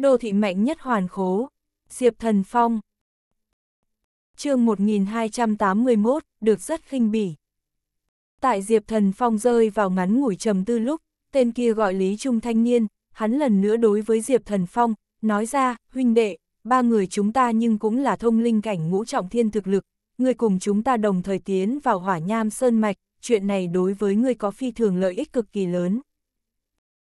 Đô thị mạnh nhất hoàn khố, Diệp Thần Phong. chương 1281, được rất khinh bỉ. Tại Diệp Thần Phong rơi vào ngắn ngủi trầm tư lúc, tên kia gọi Lý Trung thanh niên, hắn lần nữa đối với Diệp Thần Phong, nói ra, huynh đệ, ba người chúng ta nhưng cũng là thông linh cảnh ngũ trọng thiên thực lực, người cùng chúng ta đồng thời tiến vào hỏa nham sơn mạch, chuyện này đối với người có phi thường lợi ích cực kỳ lớn.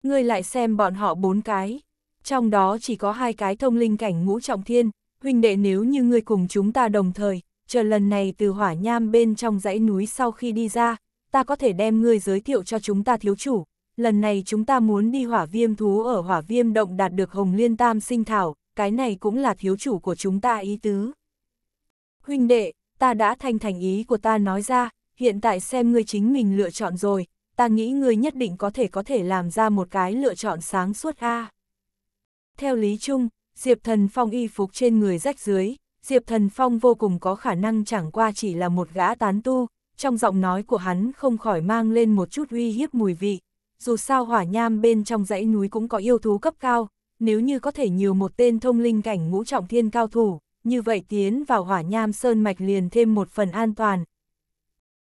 người lại xem bọn họ bốn cái trong đó chỉ có hai cái thông linh cảnh ngũ trọng thiên, huynh đệ nếu như ngươi cùng chúng ta đồng thời, chờ lần này từ hỏa nham bên trong dãy núi sau khi đi ra, ta có thể đem ngươi giới thiệu cho chúng ta thiếu chủ, lần này chúng ta muốn đi hỏa viêm thú ở hỏa viêm động đạt được hồng liên tam sinh thảo, cái này cũng là thiếu chủ của chúng ta ý tứ. Huynh đệ, ta đã thành thành ý của ta nói ra, hiện tại xem ngươi chính mình lựa chọn rồi, ta nghĩ ngươi nhất định có thể có thể làm ra một cái lựa chọn sáng suốt a. À. Theo Lý Trung, Diệp Thần Phong y phục trên người rách dưới, Diệp Thần Phong vô cùng có khả năng chẳng qua chỉ là một gã tán tu, trong giọng nói của hắn không khỏi mang lên một chút uy hiếp mùi vị. Dù sao hỏa nham bên trong dãy núi cũng có yêu thú cấp cao, nếu như có thể nhiều một tên thông linh cảnh ngũ trọng thiên cao thủ, như vậy tiến vào hỏa nham sơn mạch liền thêm một phần an toàn.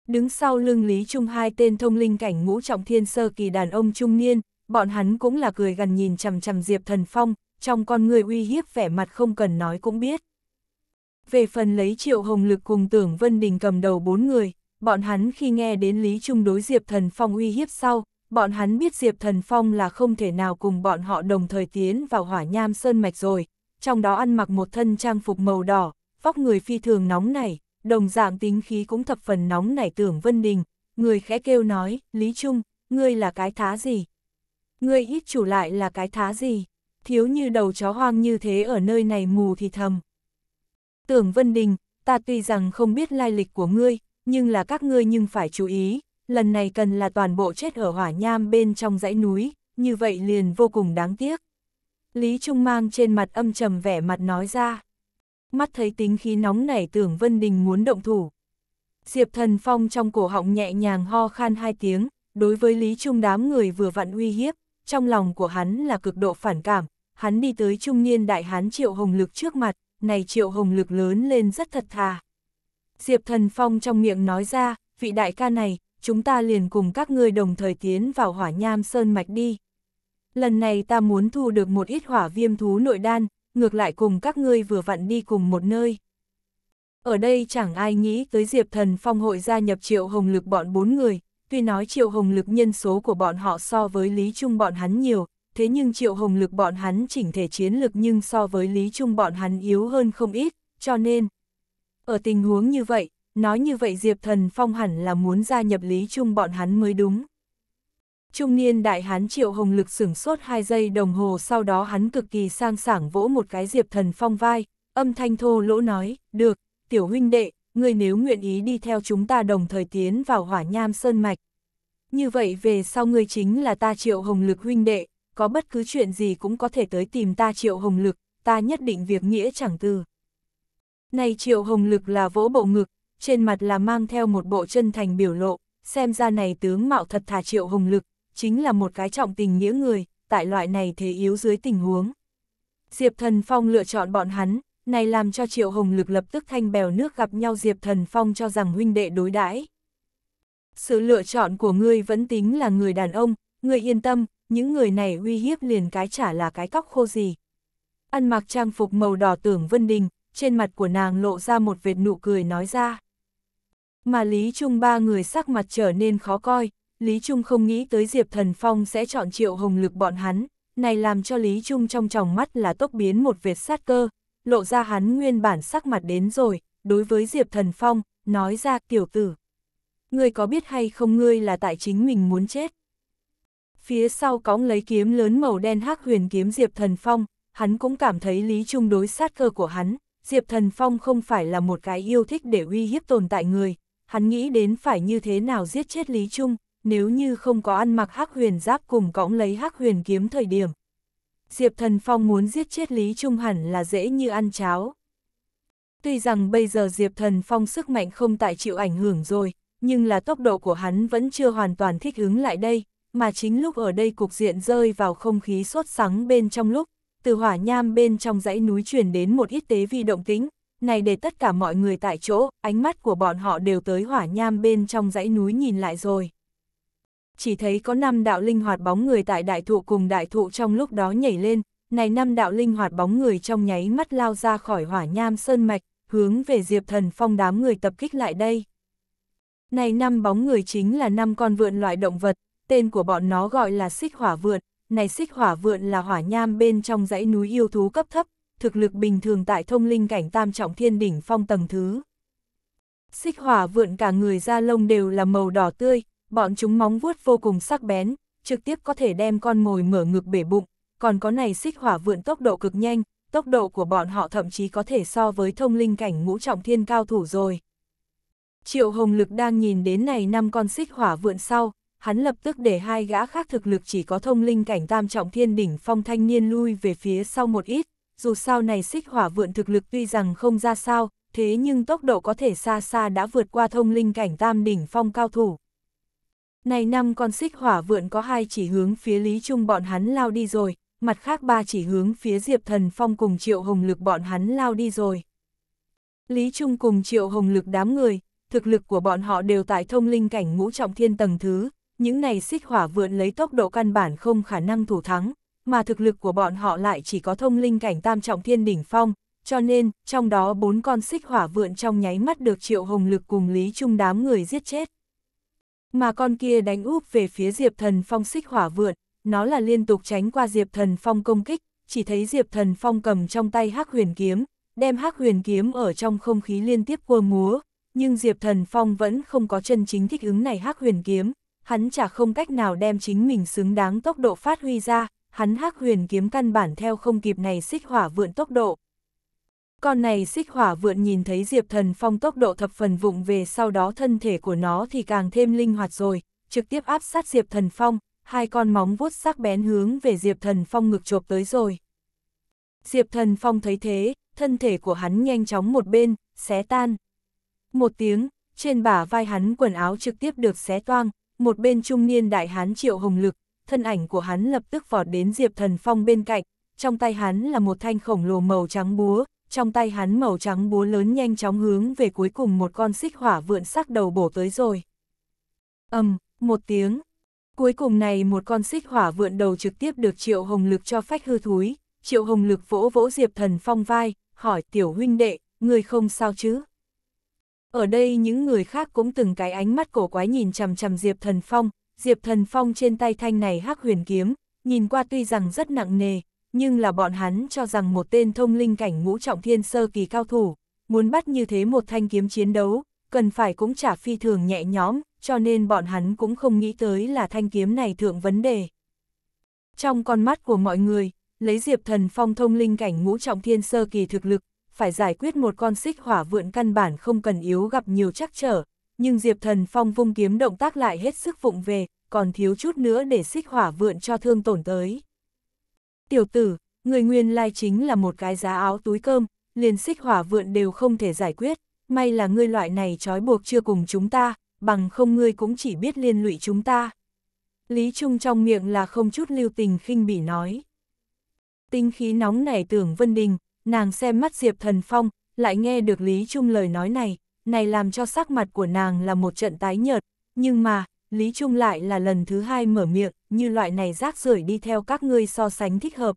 Đứng sau lưng Lý Trung hai tên thông linh cảnh ngũ trọng thiên sơ kỳ đàn ông trung niên, bọn hắn cũng là cười gần nhìn chằm chằm Diệp Thần Phong, trong con người uy hiếp vẻ mặt không cần nói cũng biết. Về phần lấy Triệu Hồng Lực cùng Tưởng Vân Đình cầm đầu bốn người, bọn hắn khi nghe đến Lý Trung đối Diệp Thần Phong uy hiếp sau, bọn hắn biết Diệp Thần Phong là không thể nào cùng bọn họ đồng thời tiến vào hỏa nham sơn mạch rồi, trong đó ăn mặc một thân trang phục màu đỏ, vóc người phi thường nóng nảy, đồng dạng tính khí cũng thập phần nóng nảy Tưởng Vân Đình, người khẽ kêu nói, Lý Trung, ngươi là cái thá gì? ngươi ít chủ lại là cái thá gì, thiếu như đầu chó hoang như thế ở nơi này mù thì thầm. Tưởng Vân Đình, ta tuy rằng không biết lai lịch của ngươi, nhưng là các ngươi nhưng phải chú ý, lần này cần là toàn bộ chết ở hỏa nham bên trong dãy núi, như vậy liền vô cùng đáng tiếc. Lý Trung mang trên mặt âm trầm vẻ mặt nói ra. Mắt thấy tính khí nóng nảy tưởng Vân Đình muốn động thủ. Diệp thần phong trong cổ họng nhẹ nhàng ho khan hai tiếng, đối với Lý Trung đám người vừa vặn uy hiếp trong lòng của hắn là cực độ phản cảm, hắn đi tới trung niên đại hán Triệu Hồng Lực trước mặt, này Triệu Hồng Lực lớn lên rất thật thà. Diệp Thần Phong trong miệng nói ra, vị đại ca này, chúng ta liền cùng các ngươi đồng thời tiến vào hỏa nham sơn mạch đi. Lần này ta muốn thu được một ít hỏa viêm thú nội đan, ngược lại cùng các ngươi vừa vặn đi cùng một nơi. Ở đây chẳng ai nghĩ tới Diệp Thần Phong hội gia nhập Triệu Hồng Lực bọn bốn người, Tuy nói triệu hồng lực nhân số của bọn họ so với Lý Trung bọn hắn nhiều, thế nhưng triệu hồng lực bọn hắn chỉnh thể chiến lực nhưng so với Lý Trung bọn hắn yếu hơn không ít, cho nên... Ở tình huống như vậy, nói như vậy Diệp Thần Phong hẳn là muốn gia nhập Lý Trung bọn hắn mới đúng. Trung niên đại hán triệu hồng lực sửng sốt 2 giây đồng hồ sau đó hắn cực kỳ sang sảng vỗ một cái Diệp Thần Phong vai, âm thanh thô lỗ nói, được, tiểu huynh đệ, ngươi nếu nguyện ý đi theo chúng ta đồng thời tiến vào hỏa nham sơn mạch. Như vậy về sau ngươi chính là ta triệu hồng lực huynh đệ, có bất cứ chuyện gì cũng có thể tới tìm ta triệu hồng lực, ta nhất định việc nghĩa chẳng từ. Này triệu hồng lực là vỗ bộ ngực, trên mặt là mang theo một bộ chân thành biểu lộ, xem ra này tướng mạo thật thà triệu hồng lực, chính là một cái trọng tình nghĩa người, tại loại này thế yếu dưới tình huống. Diệp Thần Phong lựa chọn bọn hắn, này làm cho Triệu Hồng Lực lập tức thanh bèo nước gặp nhau Diệp Thần Phong cho rằng huynh đệ đối đãi. Sự lựa chọn của ngươi vẫn tính là người đàn ông, ngươi yên tâm, những người này uy hiếp liền cái chả là cái cóc khô gì. Ăn mặc trang phục màu đỏ tưởng Vân Đình, trên mặt của nàng lộ ra một vệt nụ cười nói ra. Mà Lý Trung ba người sắc mặt trở nên khó coi, Lý Trung không nghĩ tới Diệp Thần Phong sẽ chọn triệu hồng lực bọn hắn, này làm cho Lý Trung trong tròng mắt là tốc biến một vệt sát cơ, lộ ra hắn nguyên bản sắc mặt đến rồi, đối với Diệp Thần Phong, nói ra tiểu tử. Ngươi có biết hay không ngươi là tại chính mình muốn chết? Phía sau cõng lấy kiếm lớn màu đen hắc huyền kiếm Diệp Thần Phong, hắn cũng cảm thấy lý trung đối sát cơ của hắn, Diệp Thần Phong không phải là một cái yêu thích để uy hiếp tồn tại người, hắn nghĩ đến phải như thế nào giết chết Lý Trung, nếu như không có ăn mặc hắc huyền giáp cùng cõng lấy hắc huyền kiếm thời điểm, Diệp Thần Phong muốn giết chết Lý Trung hẳn là dễ như ăn cháo. Tuy rằng bây giờ Diệp Thần Phong sức mạnh không tại chịu ảnh hưởng rồi, nhưng là tốc độ của hắn vẫn chưa hoàn toàn thích ứng lại đây, mà chính lúc ở đây cục diện rơi vào không khí sốt sắng bên trong lúc, từ hỏa nham bên trong dãy núi truyền đến một ít tế vi động tính, này để tất cả mọi người tại chỗ, ánh mắt của bọn họ đều tới hỏa nham bên trong dãy núi nhìn lại rồi chỉ thấy có năm đạo linh hoạt bóng người tại đại thụ cùng đại thụ trong lúc đó nhảy lên, này năm đạo linh hoạt bóng người trong nháy mắt lao ra khỏi hỏa nham sơn mạch, hướng về Diệp Thần Phong đám người tập kích lại đây. Này năm bóng người chính là năm con vượn loại động vật, tên của bọn nó gọi là xích hỏa vượn, này xích hỏa vượn là hỏa nham bên trong dãy núi yêu thú cấp thấp, thực lực bình thường tại thông linh cảnh tam trọng thiên đỉnh phong tầng thứ. Xích hỏa vượn cả người da lông đều là màu đỏ tươi, bọn chúng móng vuốt vô cùng sắc bén, trực tiếp có thể đem con mồi mở ngực bể bụng, còn có này xích hỏa vượn tốc độ cực nhanh, tốc độ của bọn họ thậm chí có thể so với thông linh cảnh ngũ trọng thiên cao thủ rồi. Triệu Hồng Lực đang nhìn đến này năm con xích hỏa vượn sau, hắn lập tức để hai gã khác thực lực chỉ có thông linh cảnh tam trọng thiên đỉnh phong thanh niên lui về phía sau một ít, dù sao này xích hỏa vượn thực lực tuy rằng không ra sao, thế nhưng tốc độ có thể xa xa đã vượt qua thông linh cảnh tam đỉnh phong cao thủ. Này năm con xích hỏa vượn có hai chỉ hướng phía Lý Trung bọn hắn lao đi rồi, mặt khác ba chỉ hướng phía Diệp Thần Phong cùng Triệu Hồng Lực bọn hắn lao đi rồi. Lý Trung cùng Triệu Hồng Lực đám người, thực lực của bọn họ đều tại thông linh cảnh ngũ trọng thiên tầng thứ, những này xích hỏa vượn lấy tốc độ căn bản không khả năng thủ thắng, mà thực lực của bọn họ lại chỉ có thông linh cảnh tam trọng thiên đỉnh phong, cho nên, trong đó bốn con xích hỏa vượn trong nháy mắt được Triệu Hồng Lực cùng Lý Trung đám người giết chết. Mà con kia đánh úp về phía Diệp Thần Phong xích hỏa vượn, nó là liên tục tránh qua Diệp Thần Phong công kích, chỉ thấy Diệp Thần Phong cầm trong tay hắc huyền kiếm, đem hắc huyền kiếm ở trong không khí liên tiếp quơ múa, nhưng Diệp Thần Phong vẫn không có chân chính thích ứng này hắc huyền kiếm, hắn chả không cách nào đem chính mình xứng đáng tốc độ phát huy ra, hắn hắc huyền kiếm căn bản theo không kịp này xích hỏa vượn tốc độ, con này xích hỏa vượn nhìn thấy Diệp Thần Phong tốc độ thập phần vụng về sau đó thân thể của nó thì càng thêm linh hoạt rồi, trực tiếp áp sát Diệp Thần Phong, hai con móng vuốt sắc bén hướng về Diệp Thần Phong ngực chộp tới rồi. Diệp Thần Phong thấy thế, thân thể của hắn nhanh chóng một bên, xé tan. Một tiếng, trên bả vai hắn quần áo trực tiếp được xé toang, một bên trung niên đại hán triệu hồng lực, thân ảnh của hắn lập tức vọt đến Diệp Thần Phong bên cạnh, trong tay hắn là một thanh khổng lồ màu trắng búa, trong tay hắn màu trắng búa lớn nhanh chóng hướng về cuối cùng một con xích hỏa vượn sắc đầu bổ tới rồi. âm um, một tiếng. Cuối cùng này một con xích hỏa vượn đầu trực tiếp được Triệu Hồng Lực cho phách hư thúi, Triệu Hồng Lực vỗ vỗ Diệp Thần Phong vai, hỏi tiểu huynh đệ, người không sao chứ? Ở đây những người khác cũng từng cái ánh mắt cổ quái nhìn chằm chằm Diệp Thần Phong, Diệp Thần Phong trên tay thanh này hắc huyền kiếm, nhìn qua tuy rằng rất nặng nề, nhưng là bọn hắn cho rằng một tên thông linh cảnh ngũ trọng thiên sơ kỳ cao thủ, muốn bắt như thế một thanh kiếm chiến đấu, cần phải cũng trả phi thường nhẹ nhõm, cho nên bọn hắn cũng không nghĩ tới là thanh kiếm này thượng vấn đề. Trong con mắt của mọi người, lấy Diệp Thần Phong thông linh cảnh ngũ trọng thiên sơ kỳ thực lực, phải giải quyết một con xích hỏa vượn căn bản không cần yếu gặp nhiều trắc trở, nhưng Diệp Thần Phong vung kiếm động tác lại hết sức vụng về, còn thiếu chút nữa để xích hỏa vượn cho thương tổn tới. Tiểu tử, người nguyên lai chính là một cái giá áo túi cơm, liền xích hỏa vượn đều không thể giải quyết, may là ngươi loại này trói buộc chưa cùng chúng ta, bằng không ngươi cũng chỉ biết liên lụy chúng ta. Lý Trung trong miệng là không chút lưu tình khinh bỉ nói. Tinh khí nóng nảy tưởng Vân Đình, nàng xem mắt Diệp Thần Phong, lại nghe được Lý Trung lời nói này, này làm cho sắc mặt của nàng là một trận tái nhợt, nhưng mà, Lý Trung lại là lần thứ hai mở miệng, như loại này rác rưởi đi theo các ngươi so sánh thích hợp.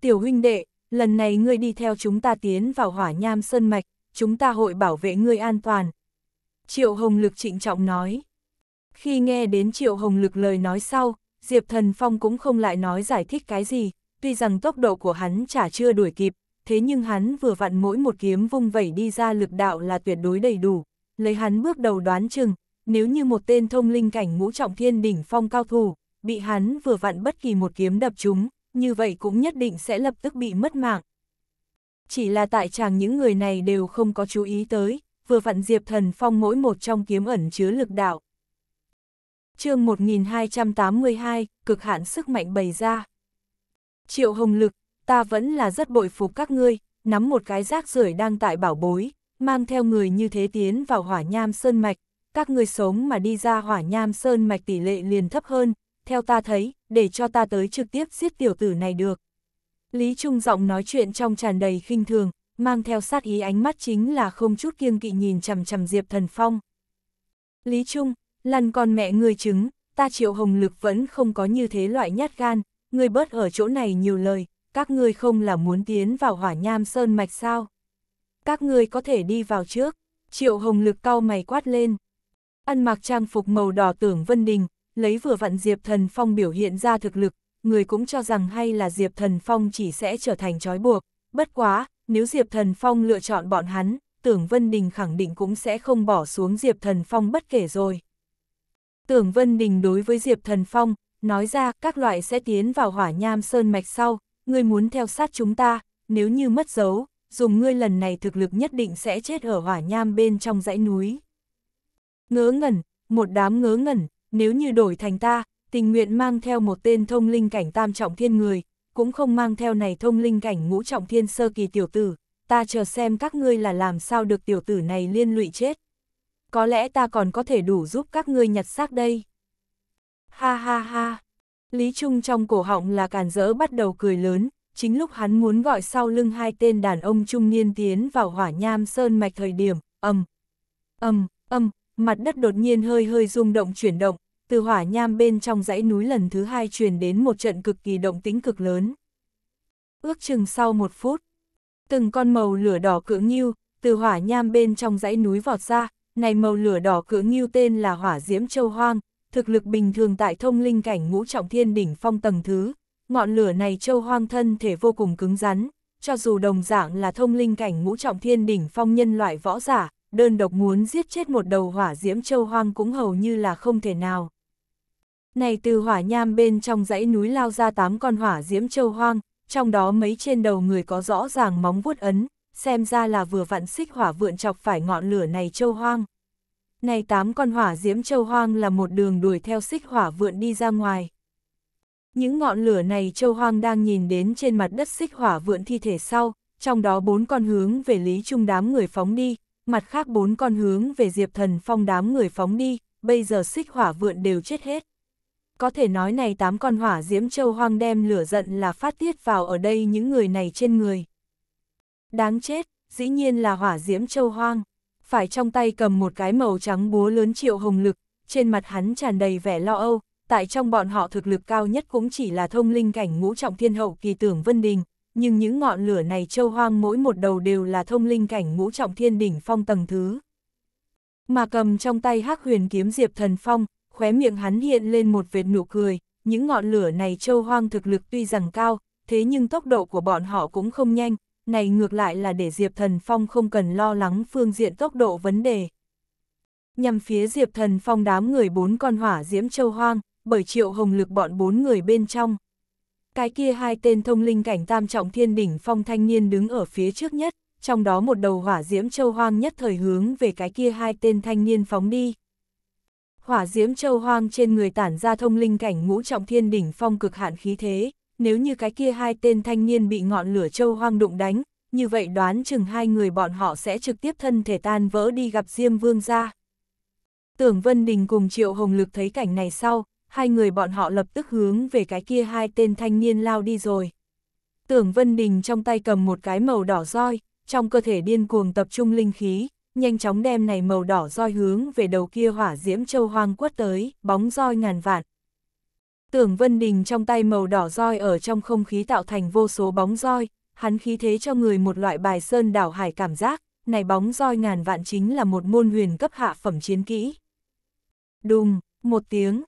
Tiểu huynh đệ, lần này ngươi đi theo chúng ta tiến vào hỏa nham sơn mạch, chúng ta hội bảo vệ ngươi an toàn. Triệu Hồng Lực trịnh trọng nói. Khi nghe đến Triệu Hồng Lực lời nói sau, Diệp Thần Phong cũng không lại nói giải thích cái gì, tuy rằng tốc độ của hắn chả chưa đuổi kịp, thế nhưng hắn vừa vặn mỗi một kiếm vung vẩy đi ra lực đạo là tuyệt đối đầy đủ, lấy hắn bước đầu đoán chừng, nếu như một tên thông linh cảnh ngũ trọng thiên đỉnh phong cao thủ, bị hắn vừa vặn bất kỳ một kiếm đập chúng, như vậy cũng nhất định sẽ lập tức bị mất mạng. Chỉ là tại chàng những người này đều không có chú ý tới, vừa vặn Diệp Thần Phong mỗi một trong kiếm ẩn chứa lực đạo. chương 1282, cực hạn sức mạnh bày ra. Triệu Hồng Lực, ta vẫn là rất bội phục các ngươi, nắm một cái rác rưởi đang tại bảo bối, mang theo người như thế tiến vào hỏa nham sơn mạch, các ngươi sống mà đi ra hỏa nham sơn mạch tỷ lệ liền thấp hơn, theo ta thấy, để cho ta tới trực tiếp giết tiểu tử này được. Lý Trung giọng nói chuyện trong tràn đầy khinh thường, mang theo sát ý ánh mắt chính là không chút kiêng kỵ nhìn chằm chằm Diệp Thần Phong. Lý Trung, lần con mẹ người chứng, ta triệu hồng lực vẫn không có như thế loại nhát gan, ngươi bớt ở chỗ này nhiều lời, các ngươi không là muốn tiến vào hỏa nham sơn mạch sao? Các ngươi có thể đi vào trước, triệu hồng lực cau mày quát lên ăn mặc trang phục màu đỏ tưởng Vân Đình, lấy vừa vặn Diệp Thần Phong biểu hiện ra thực lực, người cũng cho rằng hay là Diệp Thần Phong chỉ sẽ trở thành trói buộc, bất quá, nếu Diệp Thần Phong lựa chọn bọn hắn, tưởng Vân Đình khẳng định cũng sẽ không bỏ xuống Diệp Thần Phong bất kể rồi. Tưởng Vân Đình đối với Diệp Thần Phong, nói ra các loại sẽ tiến vào hỏa nham sơn mạch sau, người muốn theo sát chúng ta, nếu như mất dấu, dùng ngươi lần này thực lực nhất định sẽ chết ở hỏa nham bên trong dãy núi. Ngớ ngẩn, một đám ngớ ngẩn, nếu như đổi thành ta, tình nguyện mang theo một tên thông linh cảnh tam trọng thiên người, cũng không mang theo này thông linh cảnh ngũ trọng thiên sơ kỳ tiểu tử, ta chờ xem các ngươi là làm sao được tiểu tử này liên lụy chết. Có lẽ ta còn có thể đủ giúp các ngươi nhặt xác đây. Ha ha ha, Lý Trung trong cổ họng là càn rỡ bắt đầu cười lớn, chính lúc hắn muốn gọi sau lưng hai tên đàn ông trung niên tiến vào hỏa nham sơn mạch thời điểm, ầm, ầm, ầm, mặt đất đột nhiên hơi hơi rung động chuyển động, từ hỏa nham bên trong dãy núi lần thứ hai truyền đến một trận cực kỳ động tính cực lớn. Ước chừng sau một phút, từng con màu lửa đỏ cưỡng nghiêu, từ hỏa nham bên trong dãy núi vọt ra, này màu lửa đỏ cưỡng nghiêu tên là hỏa diễm châu hoang, thực lực bình thường tại thông linh cảnh ngũ trọng thiên đỉnh phong tầng thứ, ngọn lửa này châu hoang thân thể vô cùng cứng rắn, cho dù đồng dạng là thông linh cảnh ngũ trọng thiên đỉnh phong nhân loại võ giả, đơn độc muốn giết chết một đầu hỏa diễm châu hoang cũng hầu như là không thể nào. Này từ hỏa nham bên trong dãy núi lao ra tám con hỏa diễm châu hoang, trong đó mấy trên đầu người có rõ ràng móng vuốt ấn, xem ra là vừa vặn xích hỏa vượn chọc phải ngọn lửa này châu hoang. Này tám con hỏa diễm châu hoang là một đường đuổi theo xích hỏa vượn đi ra ngoài. Những ngọn lửa này châu hoang đang nhìn đến trên mặt đất xích hỏa vượn thi thể sau, trong đó bốn con hướng về Lý Trung đám người phóng đi, mặt khác bốn con hướng về Diệp Thần Phong đám người phóng đi, bây giờ xích hỏa vượn đều chết hết. Có thể nói này tám con hỏa diễm châu hoang đem lửa giận là phát tiết vào ở đây những người này trên người. Đáng chết, dĩ nhiên là hỏa diễm châu hoang, phải trong tay cầm một cái màu trắng búa lớn triệu hồng lực, trên mặt hắn tràn đầy vẻ lo âu, tại trong bọn họ thực lực cao nhất cũng chỉ là thông linh cảnh ngũ trọng thiên hậu kỳ tưởng Vân Đình, nhưng những ngọn lửa này châu hoang mỗi một đầu đều là thông linh cảnh ngũ trọng thiên đỉnh phong tầng thứ. Mà cầm trong tay hắc huyền kiếm diệp thần phong, khóe miệng hắn hiện lên một vệt nụ cười, những ngọn lửa này châu hoang thực lực tuy rằng cao, thế nhưng tốc độ của bọn họ cũng không nhanh, này ngược lại là để Diệp Thần Phong không cần lo lắng phương diện tốc độ vấn đề. Nhằm phía Diệp Thần Phong đám người bốn con hỏa diễm châu hoang, bởi triệu hồng lực bọn bốn người bên trong cái kia hai tên thông linh cảnh tam trọng thiên đỉnh phong thanh niên đứng ở phía trước nhất, trong đó một đầu hỏa diễm châu hoang nhất thời hướng về cái kia hai tên thanh niên phóng đi. Hỏa diễm châu hoang trên người tản ra thông linh cảnh ngũ trọng thiên đỉnh phong cực hạn khí thế, nếu như cái kia hai tên thanh niên bị ngọn lửa châu hoang đụng đánh, như vậy đoán chừng hai người bọn họ sẽ trực tiếp thân thể tan vỡ đi gặp Diêm Vương ra. Tưởng Vân Đình cùng Triệu Hồng Lực thấy cảnh này sau, hai người bọn họ lập tức hướng về cái kia hai tên thanh niên lao đi rồi. Tưởng Vân Đình trong tay cầm một cái màu đỏ roi, trong cơ thể điên cuồng tập trung linh khí, nhanh chóng đem này màu đỏ roi hướng về đầu kia hỏa diễm châu hoang quất tới, bóng roi ngàn vạn. Tưởng Vân Đình trong tay màu đỏ roi ở trong không khí tạo thành vô số bóng roi, hắn khí thế cho người một loại bài sơn đảo hải cảm giác, này bóng roi ngàn vạn chính là một môn huyền cấp hạ phẩm chiến kỹ. Đùng, một tiếng,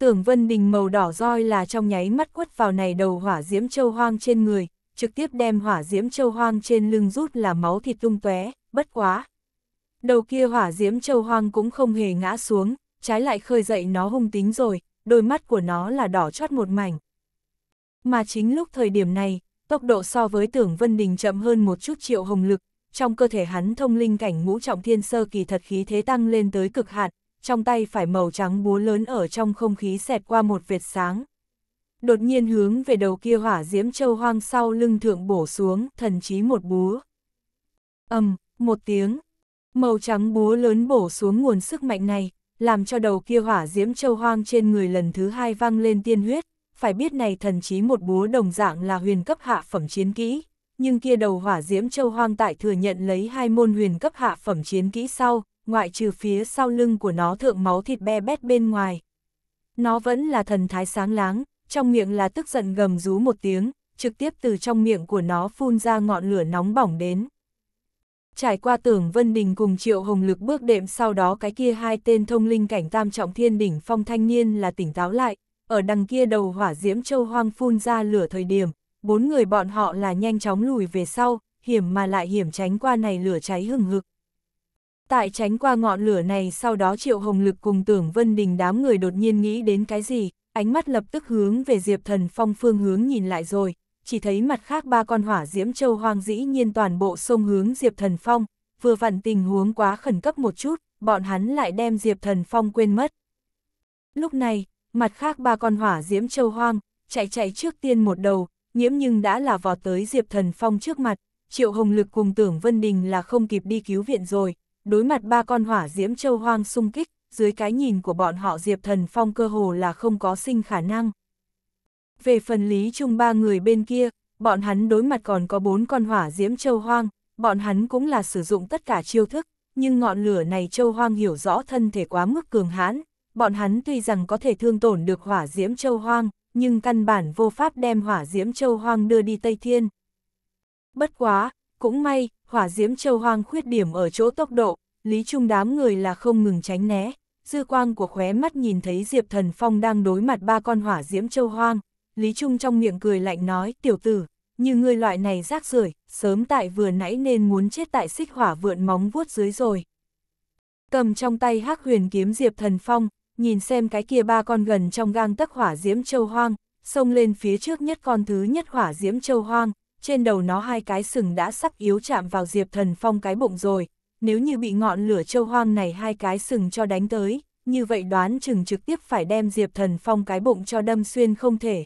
Tưởng Vân Đình màu đỏ roi là trong nháy mắt quất vào này đầu hỏa diễm châu hoang trên người, trực tiếp đem hỏa diễm châu hoang trên lưng rút là máu thịt tung tóe, bất quá. Đầu kia hỏa diễm châu hoang cũng không hề ngã xuống, trái lại khơi dậy nó hung tính rồi, đôi mắt của nó là đỏ chót một mảnh. Mà chính lúc thời điểm này, tốc độ so với tưởng Vân Đình chậm hơn một chút triệu hồng lực, trong cơ thể hắn thông linh cảnh ngũ trọng thiên sơ kỳ thật khí thế tăng lên tới cực hạn, trong tay phải màu trắng búa lớn ở trong không khí xẹt qua một vệt sáng. Đột nhiên hướng về đầu kia hỏa diễm châu hoang sau lưng thượng bổ xuống, thần chí một búa. ầm um, một tiếng, màu trắng búa lớn bổ xuống nguồn sức mạnh này, làm cho đầu kia hỏa diễm châu hoang trên người lần thứ hai vang lên tiên huyết. Phải biết này thần chí một búa đồng dạng là huyền cấp hạ phẩm chiến kỹ, nhưng kia đầu hỏa diễm châu hoang tại thừa nhận lấy hai môn huyền cấp hạ phẩm chiến kỹ sau, ngoại trừ phía sau lưng của nó thượng máu thịt be bét bên ngoài. Nó vẫn là thần thái sáng láng, trong miệng là tức giận gầm rú một tiếng, trực tiếp từ trong miệng của nó phun ra ngọn lửa nóng bỏng đến. Trải qua tưởng Vân Đình cùng Triệu Hồng Lực bước đệm sau đó cái kia hai tên thông linh cảnh tam trọng thiên đỉnh phong thanh niên là tỉnh táo lại, ở đằng kia đầu hỏa diễm châu hoang phun ra lửa thời điểm, bốn người bọn họ là nhanh chóng lùi về sau, hiểm mà lại hiểm tránh qua này lửa cháy hừng hực. Tại tránh qua ngọn lửa này sau đó Triệu Hồng Lực cùng Tưởng Vân Đình đám người đột nhiên nghĩ đến cái gì, ánh mắt lập tức hướng về Diệp Thần Phong phương hướng nhìn lại rồi, chỉ thấy mặt khác ba con hỏa diễm châu hoang dĩ nhiên toàn bộ sông hướng Diệp Thần Phong, vừa vặn tình huống quá khẩn cấp một chút, bọn hắn lại đem Diệp Thần Phong quên mất. Lúc này, mặt khác ba con hỏa diễm châu hoang, chạy chạy trước tiên một đầu, nhiễm nhưng đã là vò tới Diệp Thần Phong trước mặt, Triệu Hồng Lực cùng Tưởng Vân Đình là không kịp đi cứu viện rồi, đối mặt ba con hỏa diễm châu hoang sung kích, dưới cái nhìn của bọn họ Diệp Thần Phong cơ hồ là không có sinh khả năng. Về phần lý chung ba người bên kia, bọn hắn đối mặt còn có bốn con hỏa diễm châu hoang, bọn hắn cũng là sử dụng tất cả chiêu thức, nhưng ngọn lửa này châu hoang hiểu rõ thân thể quá mức cường hãn, bọn hắn tuy rằng có thể thương tổn được hỏa diễm châu hoang, nhưng căn bản vô pháp đem hỏa diễm châu hoang đưa đi Tây Thiên. Bất quá, cũng may, hỏa diễm châu hoang khuyết điểm ở chỗ tốc độ, Lý Trung đám người là không ngừng tránh né, dư quang của khóe mắt nhìn thấy Diệp Thần Phong đang đối mặt ba con hỏa diễm châu hoang. Lý Trung trong miệng cười lạnh nói, tiểu tử, như ngươi loại này rác rưởi sớm tại vừa nãy nên muốn chết tại xích hỏa vượn móng vuốt dưới rồi. Cầm trong tay hắc huyền kiếm Diệp Thần Phong, nhìn xem cái kia ba con gần trong gang tấc hỏa diễm châu hoang, xông lên phía trước nhất con thứ nhất hỏa diễm châu hoang, trên đầu nó hai cái sừng đã sắc yếu chạm vào Diệp Thần Phong cái bụng rồi, nếu như bị ngọn lửa châu hoang này hai cái sừng cho đánh tới, như vậy đoán chừng trực tiếp phải đem Diệp Thần Phong cái bụng cho đâm xuyên không thể.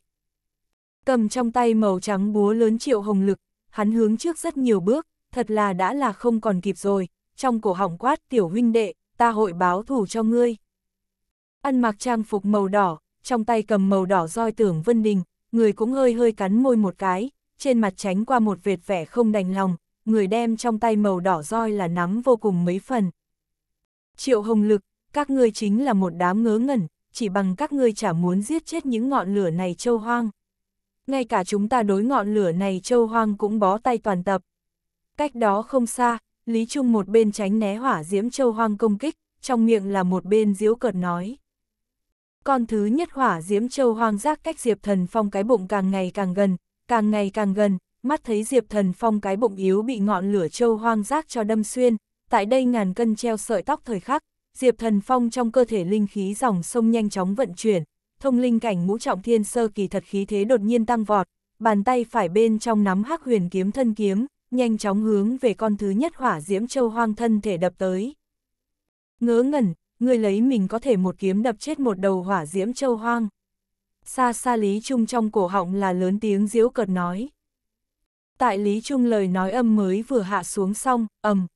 Cầm trong tay màu trắng búa lớn triệu hồng lực, hắn hướng trước rất nhiều bước, thật là đã là không còn kịp rồi, trong cổ họng quát tiểu huynh đệ, ta hội báo thủ cho ngươi. Ăn mặc trang phục màu đỏ, trong tay cầm màu đỏ roi tưởng Vân Đình, người cũng hơi hơi cắn môi một cái, trên mặt tránh qua một vệt vẻ không đành lòng, người đem trong tay màu đỏ roi là nắm vô cùng mấy phần. Triệu hồng lực, các ngươi chính là một đám ngớ ngẩn, chỉ bằng các ngươi chả muốn giết chết những ngọn lửa này châu hoang. Ngay cả chúng ta đối ngọn lửa này châu hoang cũng bó tay toàn tập. Cách đó không xa, Lý Trung một bên tránh né hỏa diễm châu hoang công kích, trong miệng là một bên diếu cợt nói. Con thứ nhất hỏa diễm châu hoang giác cách Diệp Thần Phong cái bụng càng ngày càng gần, càng ngày càng gần, mắt thấy Diệp Thần Phong cái bụng yếu bị ngọn lửa châu hoang rác cho đâm xuyên, tại đây ngàn cân treo sợi tóc thời khắc, Diệp Thần Phong trong cơ thể linh khí dòng sông nhanh chóng vận chuyển, thông linh cảnh ngũ trọng thiên sơ kỳ thật khí thế đột nhiên tăng vọt, bàn tay phải bên trong nắm hắc huyền kiếm thân kiếm, nhanh chóng hướng về con thứ nhất hỏa diễm châu hoang thân thể đập tới. Ngớ ngẩn, người lấy mình có thể một kiếm đập chết một đầu hỏa diễm châu hoang. Xa xa Lý Trung trong cổ họng là lớn tiếng diễu cợt nói. Tại Lý Trung lời nói âm mới vừa hạ xuống xong, ầm.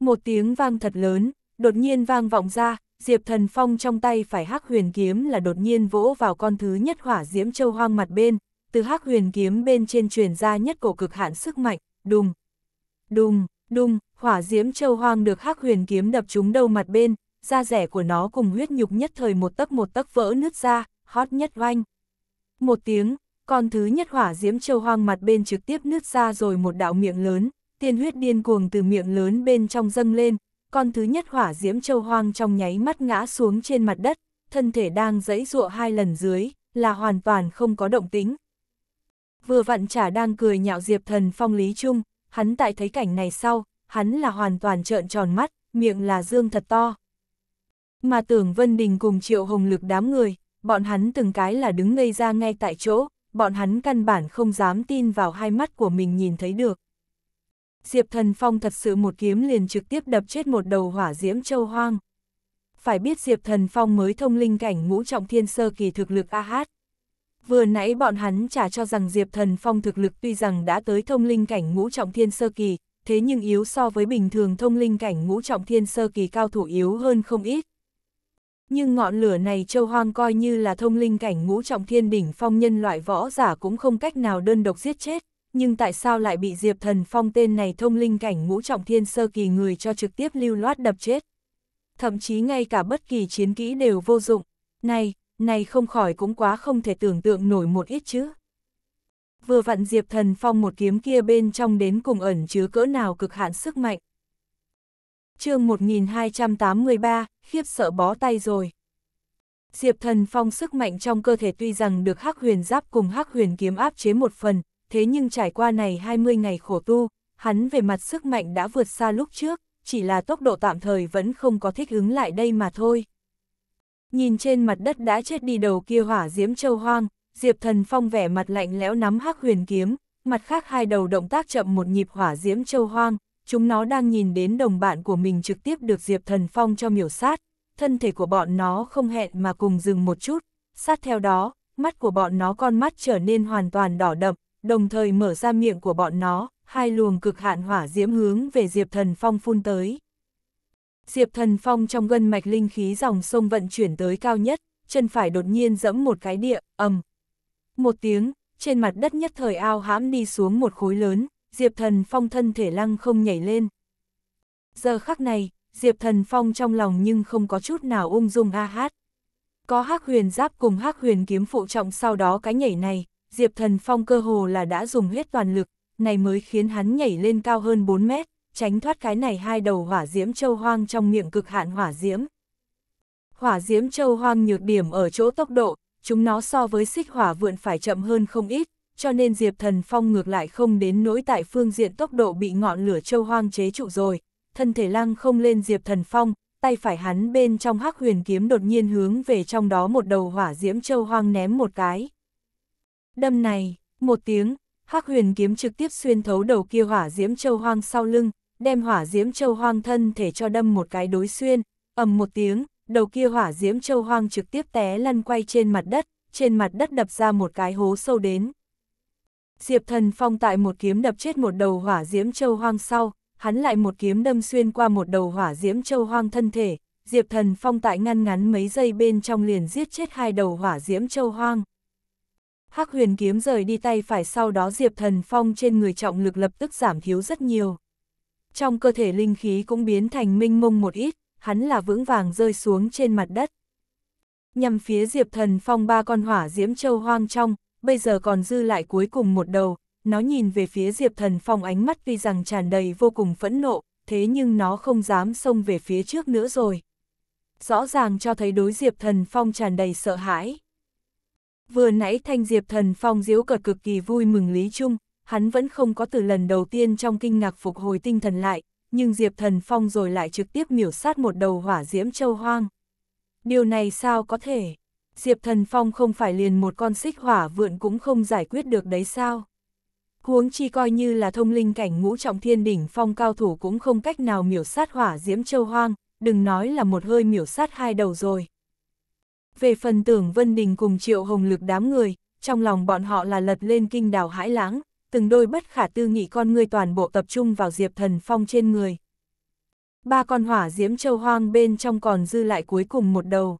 Một tiếng vang thật lớn, đột nhiên vang vọng ra, Diệp Thần Phong trong tay phải hắc huyền kiếm là đột nhiên vỗ vào con thứ nhất hỏa diễm châu hoang mặt bên, từ hắc huyền kiếm bên trên truyền ra nhất cổ cực hạn sức mạnh, đùng, đùng, đùng, hỏa diễm châu hoang được hắc huyền kiếm đập trúng đầu mặt bên, da rẻ của nó cùng huyết nhục nhất thời một tấc một tấc vỡ nứt ra, hot nhất oanh. Một tiếng, con thứ nhất hỏa diễm châu hoang mặt bên trực tiếp nứt ra rồi một đạo miệng lớn, tiên huyết điên cuồng từ miệng lớn bên trong dâng lên, con thứ nhất hỏa diễm châu hoang trong nháy mắt ngã xuống trên mặt đất, thân thể đang dẫy dụa hai lần dưới, là hoàn toàn không có động tính. Vừa vặn trả đang cười nhạo diệp thần phong lý trung, hắn tại thấy cảnh này sau, hắn là hoàn toàn trợn tròn mắt, miệng là dương thật to. Mà tưởng Vân Đình cùng triệu hồng lực đám người, bọn hắn từng cái là đứng ngây ra ngay tại chỗ, bọn hắn căn bản không dám tin vào hai mắt của mình nhìn thấy được. Diệp Thần Phong thật sự một kiếm liền trực tiếp đập chết một đầu hỏa diễm châu hoang. Phải biết Diệp Thần Phong mới thông linh cảnh ngũ trọng thiên sơ kỳ thực lực a AH. hát. Vừa nãy bọn hắn trả cho rằng Diệp Thần Phong thực lực tuy rằng đã tới thông linh cảnh ngũ trọng thiên sơ kỳ, thế nhưng yếu so với bình thường thông linh cảnh ngũ trọng thiên sơ kỳ cao thủ yếu hơn không ít nhưng ngọn lửa này Châu hoan coi như là thông linh cảnh ngũ trọng thiên đỉnh phong nhân loại võ giả cũng không cách nào đơn độc giết chết, nhưng tại sao lại bị Diệp Thần Phong tên này thông linh cảnh ngũ trọng thiên sơ kỳ người cho trực tiếp lưu loát đập chết. Thậm chí ngay cả bất kỳ chiến kỹ đều vô dụng, này, này không khỏi cũng quá không thể tưởng tượng nổi một ít chứ. Vừa vặn Diệp Thần Phong một kiếm kia bên trong đến cùng ẩn chứa cỡ nào cực hạn sức mạnh. chương 1283, khiếp sợ bó tay rồi. Diệp Thần Phong sức mạnh trong cơ thể tuy rằng được Hắc Huyền Giáp cùng Hắc Huyền Kiếm áp chế một phần, thế nhưng trải qua này 20 ngày khổ tu, hắn về mặt sức mạnh đã vượt xa lúc trước, chỉ là tốc độ tạm thời vẫn không có thích ứng lại đây mà thôi. Nhìn trên mặt đất đã chết đi đầu kia hỏa diễm châu hoang, Diệp Thần Phong vẻ mặt lạnh lẽo nắm Hắc Huyền Kiếm, mặt khác hai đầu động tác chậm một nhịp hỏa diễm châu hoang, chúng nó đang nhìn đến đồng bạn của mình trực tiếp được Diệp Thần Phong cho miểu sát, thân thể của bọn nó không hẹn mà cùng dừng một chút, sát theo đó, mắt của bọn nó con mắt trở nên hoàn toàn đỏ đậm, đồng thời mở ra miệng của bọn nó, hai luồng cực hạn hỏa diễm hướng về Diệp Thần Phong phun tới. Diệp Thần Phong trong gân mạch linh khí dòng sông vận chuyển tới cao nhất, chân phải đột nhiên dẫm một cái địa, ầm. Một tiếng, trên mặt đất nhất thời ao hãm đi xuống một khối lớn, Diệp Thần Phong thân thể lăng không nhảy lên. Giờ khắc này, Diệp Thần Phong trong lòng nhưng không có chút nào ung dung a hát. Có hắc huyền giáp cùng hắc huyền kiếm phụ trọng sau đó cái nhảy này, Diệp Thần Phong cơ hồ là đã dùng hết toàn lực, này mới khiến hắn nhảy lên cao hơn 4 mét, tránh thoát cái này hai đầu hỏa diễm châu hoang trong miệng cực hạn hỏa diễm. Hỏa diễm châu hoang nhược điểm ở chỗ tốc độ, chúng nó so với xích hỏa vượn phải chậm hơn không ít, cho nên Diệp Thần Phong ngược lại không đến nỗi tại phương diện tốc độ bị ngọn lửa châu hoang chế trụ rồi. Thân thể lăng không lên Diệp Thần Phong, tay phải hắn bên trong hắc huyền kiếm đột nhiên hướng về trong đó một đầu hỏa diễm châu hoang ném một cái. Đâm này, một tiếng, hắc huyền kiếm trực tiếp xuyên thấu đầu kia hỏa diễm châu hoang sau lưng, đem hỏa diễm châu hoang thân thể cho đâm một cái đối xuyên, ầm một tiếng, đầu kia hỏa diễm châu hoang trực tiếp té lăn quay trên mặt đất, trên mặt đất đập ra một cái hố sâu đến. Diệp Thần Phong tại một kiếm đập chết một đầu hỏa diễm châu hoang sau, hắn lại một kiếm đâm xuyên qua một đầu hỏa diễm châu hoang thân thể, Diệp Thần Phong tại ngăn ngắn mấy giây bên trong liền giết chết hai đầu hỏa diễm châu hoang. Hắc huyền kiếm rời đi tay phải sau đó Diệp Thần Phong trên người trọng lực lập tức giảm thiếu rất nhiều. Trong cơ thể linh khí cũng biến thành minh mông một ít, hắn là vững vàng rơi xuống trên mặt đất. Nhằm phía Diệp Thần Phong ba con hỏa diễm châu hoang trong, bây giờ còn dư lại cuối cùng một đầu, nó nhìn về phía Diệp Thần Phong ánh mắt vì rằng tràn đầy vô cùng phẫn nộ, thế nhưng nó không dám xông về phía trước nữa rồi. Rõ ràng cho thấy đối Diệp Thần Phong tràn đầy sợ hãi. Vừa nãy thanh Diệp Thần Phong diễu cợt cực kỳ vui mừng Lý Trung, hắn vẫn không có từ lần đầu tiên trong kinh ngạc phục hồi tinh thần lại, nhưng Diệp Thần Phong rồi lại trực tiếp miểu sát một đầu hỏa diễm châu hoang. Điều này sao có thể? Diệp Thần Phong không phải liền một con xích hỏa vượn cũng không giải quyết được đấy sao? Huống chi coi như là thông linh cảnh ngũ trọng thiên đỉnh phong cao thủ cũng không cách nào miểu sát hỏa diễm châu hoang, đừng nói là một hơi miểu sát hai đầu rồi. Về phần tưởng Vân Đình cùng triệu hồng lực đám người, trong lòng bọn họ là lật lên kinh đảo hãi lãng, từng đôi bất khả tư nghị con người toàn bộ tập trung vào Diệp Thần Phong trên người. Ba con hỏa diễm châu hoang bên trong còn dư lại cuối cùng một đầu.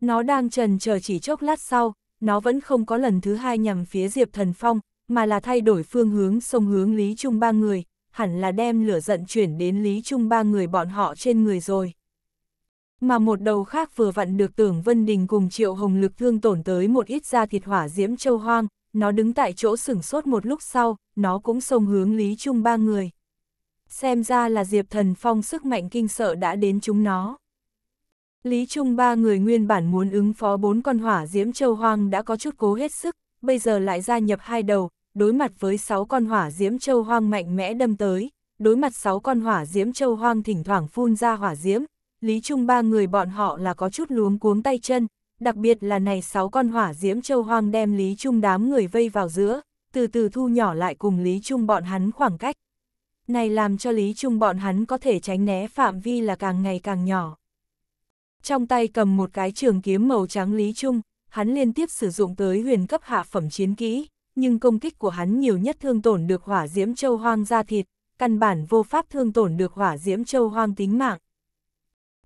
Nó đang trần chờ chỉ chốc lát sau, nó vẫn không có lần thứ hai nhằm phía Diệp Thần Phong, mà là thay đổi phương hướng sông hướng Lý Trung ba người, hẳn là đem lửa giận chuyển đến Lý Trung ba người bọn họ trên người rồi. Mà một đầu khác vừa vặn được tưởng Vân Đình cùng Triệu Hồng Lực thương tổn tới một ít da thịt hỏa diễm châu hoang, nó đứng tại chỗ sửng sốt một lúc sau, nó cũng sông hướng Lý Trung ba người. Xem ra là Diệp Thần Phong sức mạnh kinh sợ đã đến chúng nó. Lý Trung ba người nguyên bản muốn ứng phó bốn con hỏa diễm châu hoang đã có chút cố hết sức, bây giờ lại gia nhập hai đầu, đối mặt với sáu con hỏa diễm châu hoang mạnh mẽ đâm tới, đối mặt sáu con hỏa diễm châu hoang thỉnh thoảng phun ra hỏa diễm, Lý Trung ba người bọn họ là có chút luống cuống tay chân, đặc biệt là này sáu con hỏa diễm châu hoang đem Lý Trung đám người vây vào giữa, từ từ thu nhỏ lại cùng Lý Trung bọn hắn khoảng cách. Này làm cho Lý Trung bọn hắn có thể tránh né phạm vi là càng ngày càng nhỏ trong tay cầm một cái trường kiếm màu trắng Lý Trung, hắn liên tiếp sử dụng tới huyền cấp hạ phẩm chiến kỹ, nhưng công kích của hắn nhiều nhất thương tổn được hỏa diễm châu hoang ra thịt, căn bản vô pháp thương tổn được hỏa diễm châu hoang tính mạng.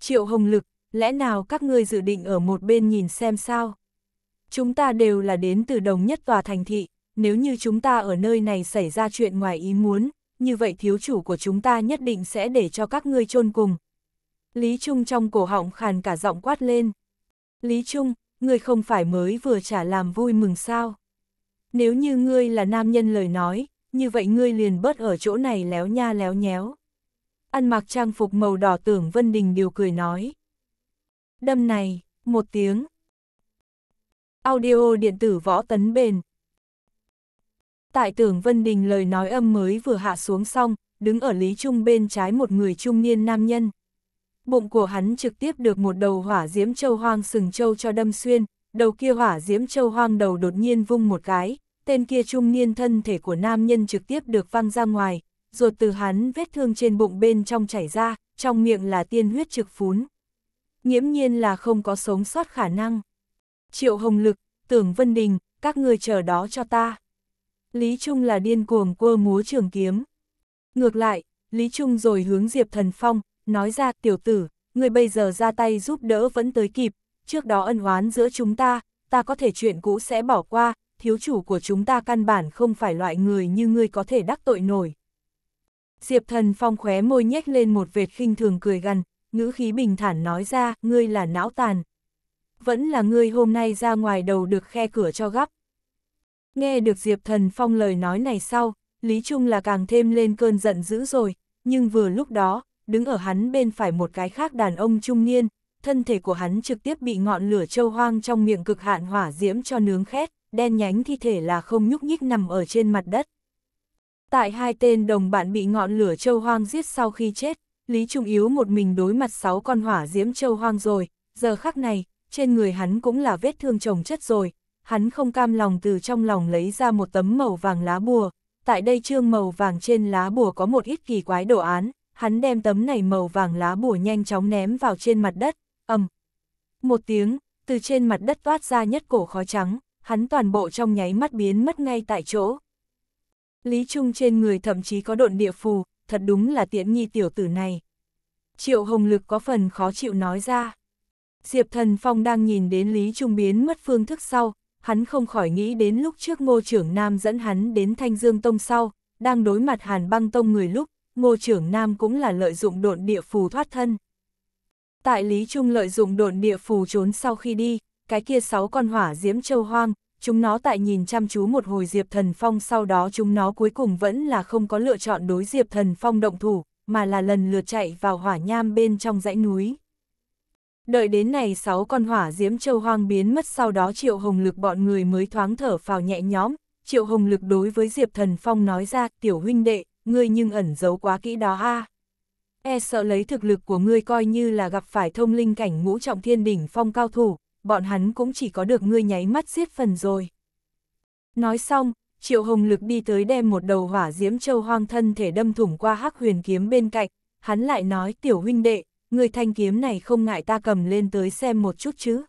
Triệu Hồng Lực, lẽ nào các ngươi dự định ở một bên nhìn xem sao? Chúng ta đều là đến từ đồng nhất tòa thành thị, nếu như chúng ta ở nơi này xảy ra chuyện ngoài ý muốn, như vậy thiếu chủ của chúng ta nhất định sẽ để cho các ngươi chôn cùng, Lý Trung trong cổ họng khàn cả giọng quát lên. Lý Trung, ngươi không phải mới vừa trả làm vui mừng sao? Nếu như ngươi là nam nhân lời nói, như vậy ngươi liền bớt ở chỗ này léo nha léo nhéo. Ăn mặc trang phục màu đỏ tưởng Vân Đình điều cười nói. Đâm này, một tiếng. Audio điện tử võ tấn bền. Tại tưởng Vân Đình lời nói âm mới vừa hạ xuống xong, đứng ở Lý Trung bên trái một người trung niên nam nhân bụng của hắn trực tiếp được một đầu hỏa diễm châu hoang sừng châu cho đâm xuyên, đầu kia hỏa diễm châu hoang đầu đột nhiên vung một cái, tên kia trung niên thân thể của nam nhân trực tiếp được văng ra ngoài, ruột từ hắn vết thương trên bụng bên trong chảy ra, trong miệng là tiên huyết trực phún. nhiễm nhiên là không có sống sót khả năng. Triệu Hồng Lực, Tưởng Vân Đình, các người chờ đó cho ta. Lý Trung là điên cuồng quơ múa trường kiếm. Ngược lại, Lý Trung rồi hướng Diệp Thần Phong, nói ra tiểu tử, người bây giờ ra tay giúp đỡ vẫn tới kịp, trước đó ân oán giữa chúng ta, ta có thể chuyện cũ sẽ bỏ qua, thiếu chủ của chúng ta căn bản không phải loại người như ngươi có thể đắc tội nổi. Diệp thần phong khóe môi nhếch lên một vệt khinh thường cười gằn, ngữ khí bình thản nói ra, ngươi là não tàn. Vẫn là ngươi hôm nay ra ngoài đầu được khe cửa cho gấp. Nghe được Diệp thần phong lời nói này sau, Lý Trung là càng thêm lên cơn giận dữ rồi, nhưng vừa lúc đó, đứng ở hắn bên phải một cái khác đàn ông trung niên, thân thể của hắn trực tiếp bị ngọn lửa châu hoang trong miệng cực hạn hỏa diễm cho nướng khét, đen nhánh thi thể là không nhúc nhích nằm ở trên mặt đất. Tại hai tên đồng bạn bị ngọn lửa châu hoang giết sau khi chết, Lý Trung Yếu một mình đối mặt sáu con hỏa diễm châu hoang rồi, giờ khắc này, trên người hắn cũng là vết thương chồng chất rồi, hắn không cam lòng từ trong lòng lấy ra một tấm màu vàng lá bùa, tại đây trương màu vàng trên lá bùa có một ít kỳ quái đồ án, hắn đem tấm này màu vàng lá bùa nhanh chóng ném vào trên mặt đất, ầm. Một tiếng, từ trên mặt đất toát ra nhất cổ khói trắng, hắn toàn bộ trong nháy mắt biến mất ngay tại chỗ. Lý Trung trên người thậm chí có độn địa phù, thật đúng là tiện nghi tiểu tử này. Triệu Hồng Lực có phần khó chịu nói ra. Diệp Thần Phong đang nhìn đến Lý Trung biến mất phương thức sau, hắn không khỏi nghĩ đến lúc trước ngô trưởng Nam dẫn hắn đến Thanh Dương Tông sau, đang đối mặt Hàn Băng Tông người lúc, ngô trưởng nam cũng là lợi dụng độn địa phù thoát thân. Tại Lý Trung lợi dụng độn địa phù trốn sau khi đi, cái kia sáu con hỏa diễm châu hoang, chúng nó tại nhìn chăm chú một hồi Diệp Thần Phong sau đó chúng nó cuối cùng vẫn là không có lựa chọn đối Diệp Thần Phong động thủ, mà là lần lượt chạy vào hỏa nham bên trong dãy núi. Đợi đến này sáu con hỏa diễm châu hoang biến mất sau đó triệu hồng lực bọn người mới thoáng thở vào nhẹ nhóm. triệu hồng lực đối với Diệp Thần Phong nói ra tiểu huynh đệ, ngươi nhưng ẩn giấu quá kỹ đó a. E sợ lấy thực lực của ngươi coi như là gặp phải thông linh cảnh ngũ trọng thiên đỉnh phong cao thủ, bọn hắn cũng chỉ có được ngươi nháy mắt giết phần rồi. Nói xong, Triệu Hồng Lực đi tới đem một đầu hỏa diễm châu hoang thân thể đâm thủng qua hắc huyền kiếm bên cạnh, hắn lại nói tiểu huynh đệ, người thanh kiếm này không ngại ta cầm lên tới xem một chút chứ.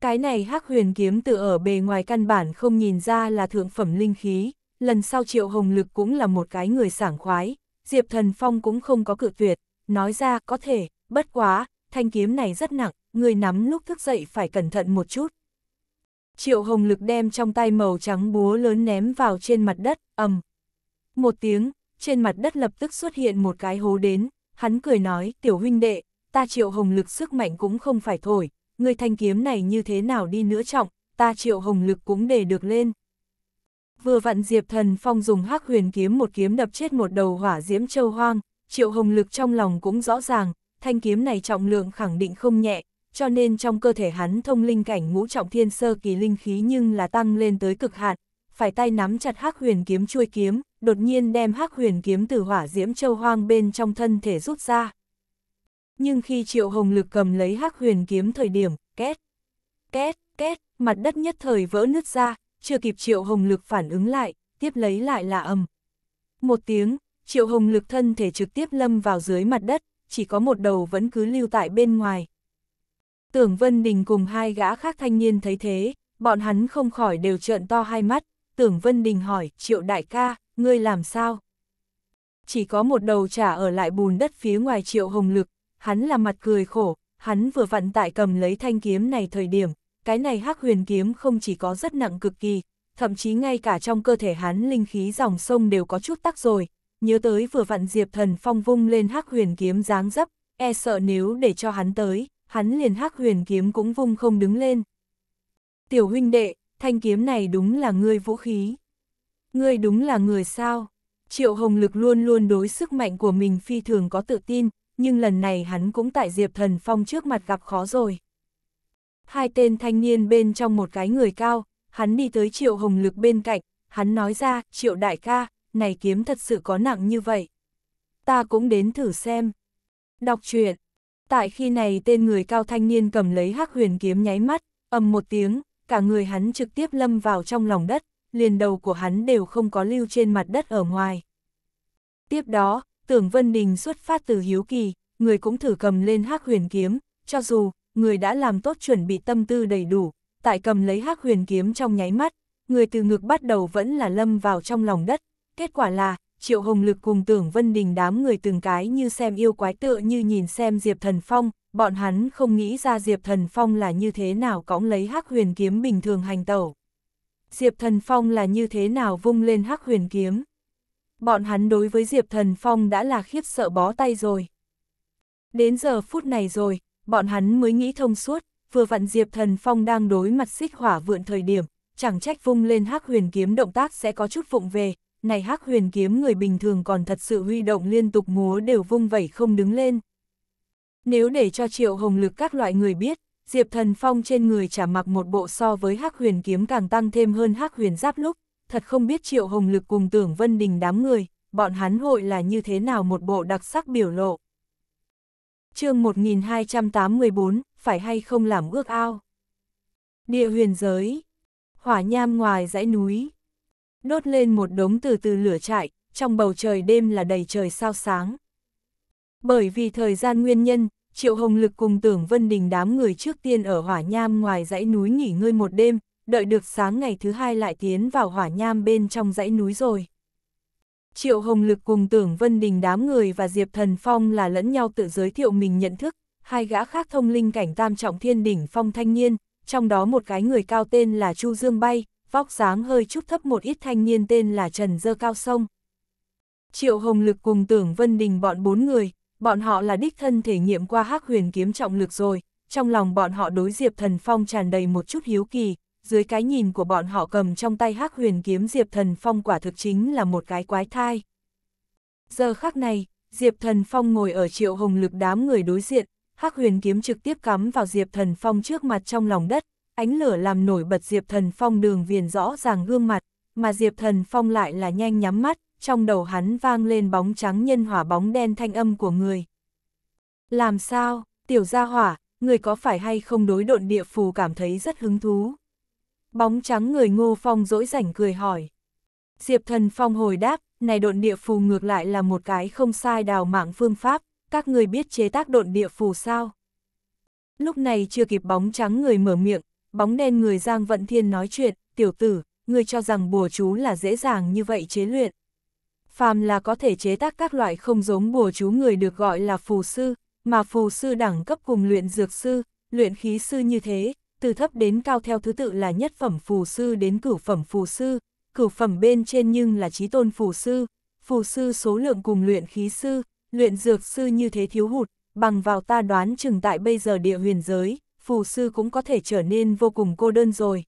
Cái này hắc huyền kiếm tự ở bề ngoài căn bản không nhìn ra là thượng phẩm linh khí, lần sau Triệu Hồng Lực cũng là một cái người sảng khoái, Diệp Thần Phong cũng không có cự tuyệt, nói ra có thể, bất quá, thanh kiếm này rất nặng, người nắm lúc thức dậy phải cẩn thận một chút. Triệu Hồng Lực đem trong tay màu trắng búa lớn ném vào trên mặt đất, ầm. Một tiếng, trên mặt đất lập tức xuất hiện một cái hố đến, hắn cười nói, tiểu huynh đệ, ta Triệu Hồng Lực sức mạnh cũng không phải thổi, người thanh kiếm này như thế nào đi nữa trọng, ta Triệu Hồng Lực cũng để được lên vừa vặn Diệp Thần Phong dùng hắc huyền kiếm một kiếm đập chết một đầu hỏa diễm châu hoang, triệu hồng lực trong lòng cũng rõ ràng, thanh kiếm này trọng lượng khẳng định không nhẹ, cho nên trong cơ thể hắn thông linh cảnh ngũ trọng thiên sơ kỳ linh khí nhưng là tăng lên tới cực hạn, phải tay nắm chặt hắc huyền kiếm chuôi kiếm, đột nhiên đem hắc huyền kiếm từ hỏa diễm châu hoang bên trong thân thể rút ra. Nhưng khi Triệu Hồng Lực cầm lấy hắc huyền kiếm thời điểm, két, két, két, mặt đất nhất thời vỡ nứt ra, chưa kịp triệu hồng lực phản ứng lại, tiếp lấy lại là ầm. Một tiếng, triệu hồng lực thân thể trực tiếp lâm vào dưới mặt đất, chỉ có một đầu vẫn cứ lưu tại bên ngoài. Tưởng Vân Đình cùng hai gã khác thanh niên thấy thế, bọn hắn không khỏi đều trợn to hai mắt, tưởng Vân Đình hỏi, triệu đại ca, ngươi làm sao? Chỉ có một đầu trả ở lại bùn đất phía ngoài triệu hồng lực, hắn là mặt cười khổ, hắn vừa vặn tại cầm lấy thanh kiếm này thời điểm, cái này hắc huyền kiếm không chỉ có rất nặng cực kỳ, thậm chí ngay cả trong cơ thể hắn linh khí dòng sông đều có chút tắc rồi, nhớ tới vừa vặn Diệp Thần Phong vung lên hắc huyền kiếm dáng dấp, e sợ nếu để cho hắn tới, hắn liền hắc huyền kiếm cũng vung không đứng lên. Tiểu huynh đệ, thanh kiếm này đúng là ngươi vũ khí. Ngươi đúng là người sao? Triệu Hồng Lực luôn luôn đối sức mạnh của mình phi thường có tự tin, nhưng lần này hắn cũng tại Diệp Thần Phong trước mặt gặp khó rồi. Hai tên thanh niên bên trong một cái người cao, hắn đi tới Triệu Hồng Lực bên cạnh, hắn nói ra, Triệu đại ca, này kiếm thật sự có nặng như vậy. Ta cũng đến thử xem. Đọc truyện. Tại khi này tên người cao thanh niên cầm lấy hắc huyền kiếm nháy mắt, ầm một tiếng, cả người hắn trực tiếp lâm vào trong lòng đất, liền đầu của hắn đều không có lưu trên mặt đất ở ngoài. Tiếp đó, tưởng Vân Đình xuất phát từ hiếu kỳ, người cũng thử cầm lên hắc huyền kiếm, cho dù người đã làm tốt chuẩn bị tâm tư đầy đủ, tại cầm lấy hắc huyền kiếm trong nháy mắt, người từ ngực bắt đầu vẫn là lâm vào trong lòng đất, kết quả là, Triệu Hồng Lực cùng Tưởng Vân Đình đám người từng cái như xem yêu quái tựa như nhìn xem Diệp Thần Phong, bọn hắn không nghĩ ra Diệp Thần Phong là như thế nào cõng lấy hắc huyền kiếm bình thường hành tẩu. Diệp Thần Phong là như thế nào vung lên hắc huyền kiếm. Bọn hắn đối với Diệp Thần Phong đã là khiếp sợ bó tay rồi. Đến giờ phút này rồi, bọn hắn mới nghĩ thông suốt, vừa vặn Diệp Thần Phong đang đối mặt xích hỏa vượn thời điểm, chẳng trách vung lên hắc huyền kiếm động tác sẽ có chút vụng về, này hắc huyền kiếm người bình thường còn thật sự huy động liên tục múa đều vung vẩy không đứng lên. Nếu để cho triệu hồng lực các loại người biết, Diệp Thần Phong trên người chả mặc một bộ so với hắc huyền kiếm càng tăng thêm hơn hắc huyền giáp lúc, thật không biết triệu hồng lực cùng tưởng Vân Đình đám người, bọn hắn hội là như thế nào một bộ đặc sắc biểu lộ chương 1284, phải hay không làm ước ao. Địa huyền giới, hỏa nham ngoài dãy núi, đốt lên một đống từ từ lửa trại, trong bầu trời đêm là đầy trời sao sáng. Bởi vì thời gian nguyên nhân, Triệu Hồng Lực cùng Tưởng Vân Đình đám người trước tiên ở hỏa nham ngoài dãy núi nghỉ ngơi một đêm, đợi được sáng ngày thứ hai lại tiến vào hỏa nham bên trong dãy núi rồi. Triệu Hồng Lực cùng Tưởng Vân Đình đám người và Diệp Thần Phong là lẫn nhau tự giới thiệu mình nhận thức, hai gã khác thông linh cảnh tam trọng thiên đỉnh phong thanh niên, trong đó một cái người cao tên là Chu Dương Bay, vóc dáng hơi chút thấp một ít thanh niên tên là Trần Dơ Cao Sông. Triệu Hồng Lực cùng Tưởng Vân Đình bọn bốn người, bọn họ là đích thân thể nghiệm qua hắc huyền kiếm trọng lực rồi, trong lòng bọn họ đối Diệp Thần Phong tràn đầy một chút hiếu kỳ, dưới cái nhìn của bọn họ cầm trong tay hắc huyền kiếm Diệp Thần Phong quả thực chính là một cái quái thai. Giờ khắc này, Diệp Thần Phong ngồi ở triệu hồng lực đám người đối diện, hắc huyền kiếm trực tiếp cắm vào Diệp Thần Phong trước mặt trong lòng đất, ánh lửa làm nổi bật Diệp Thần Phong đường viền rõ ràng gương mặt, mà Diệp Thần Phong lại là nhanh nhắm mắt, trong đầu hắn vang lên bóng trắng nhân hỏa bóng đen thanh âm của người. Làm sao, tiểu gia hỏa, người có phải hay không đối độn địa phù cảm thấy rất hứng thú? Bóng trắng người ngô phong dỗi rảnh cười hỏi. Diệp thần phong hồi đáp, này độn địa phù ngược lại là một cái không sai đào mạng phương pháp, các người biết chế tác độn địa phù sao? Lúc này chưa kịp bóng trắng người mở miệng, bóng đen người Giang Vận Thiên nói chuyện, tiểu tử, người cho rằng bùa chú là dễ dàng như vậy chế luyện. Phàm là có thể chế tác các loại không giống bùa chú người được gọi là phù sư, mà phù sư đẳng cấp cùng luyện dược sư, luyện khí sư như thế, từ thấp đến cao theo thứ tự là nhất phẩm phù sư đến cửu phẩm phù sư, cửu phẩm bên trên nhưng là trí tôn phù sư, phù sư số lượng cùng luyện khí sư, luyện dược sư như thế thiếu hụt, bằng vào ta đoán chừng tại bây giờ địa huyền giới, phù sư cũng có thể trở nên vô cùng cô đơn rồi.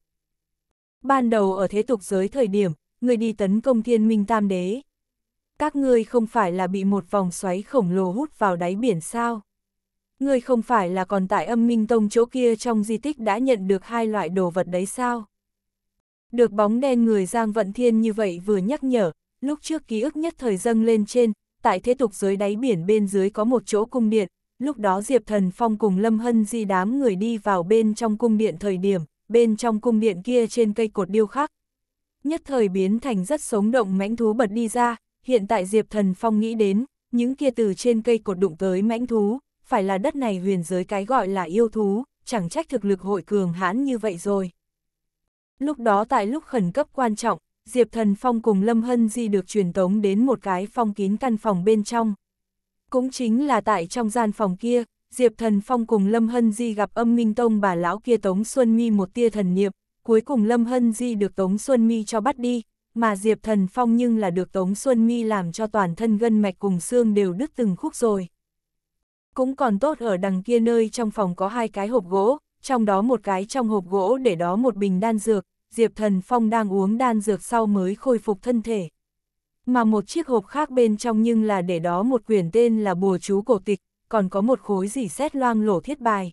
Ban đầu ở thế tục giới thời điểm, người đi tấn công thiên minh tam đế. Các ngươi không phải là bị một vòng xoáy khổng lồ hút vào đáy biển sao? ngươi không phải là còn tại âm minh tông chỗ kia trong di tích đã nhận được hai loại đồ vật đấy sao? Được bóng đen người Giang Vận Thiên như vậy vừa nhắc nhở, lúc trước ký ức nhất thời dâng lên trên, tại thế tục dưới đáy biển bên dưới có một chỗ cung điện, lúc đó Diệp Thần Phong cùng Lâm Hân di đám người đi vào bên trong cung điện thời điểm, bên trong cung điện kia trên cây cột điêu khắc. Nhất thời biến thành rất sống động mãnh thú bật đi ra, hiện tại Diệp Thần Phong nghĩ đến, những kia từ trên cây cột đụng tới mãnh thú, phải là đất này huyền giới cái gọi là yêu thú, chẳng trách thực lực hội cường hãn như vậy rồi. Lúc đó tại lúc khẩn cấp quan trọng, Diệp Thần Phong cùng Lâm Hân Di được truyền tống đến một cái phong kín căn phòng bên trong. Cũng chính là tại trong gian phòng kia, Diệp Thần Phong cùng Lâm Hân Di gặp âm minh tông bà lão kia Tống Xuân Mi một tia thần niệm, cuối cùng Lâm Hân Di được Tống Xuân Mi cho bắt đi, mà Diệp Thần Phong nhưng là được Tống Xuân Mi làm cho toàn thân gân mạch cùng xương đều đứt từng khúc rồi cũng còn tốt ở đằng kia nơi trong phòng có hai cái hộp gỗ, trong đó một cái trong hộp gỗ để đó một bình đan dược, Diệp Thần Phong đang uống đan dược sau mới khôi phục thân thể. Mà một chiếc hộp khác bên trong nhưng là để đó một quyển tên là bùa chú cổ tịch, còn có một khối dỉ xét loang lổ thiết bài.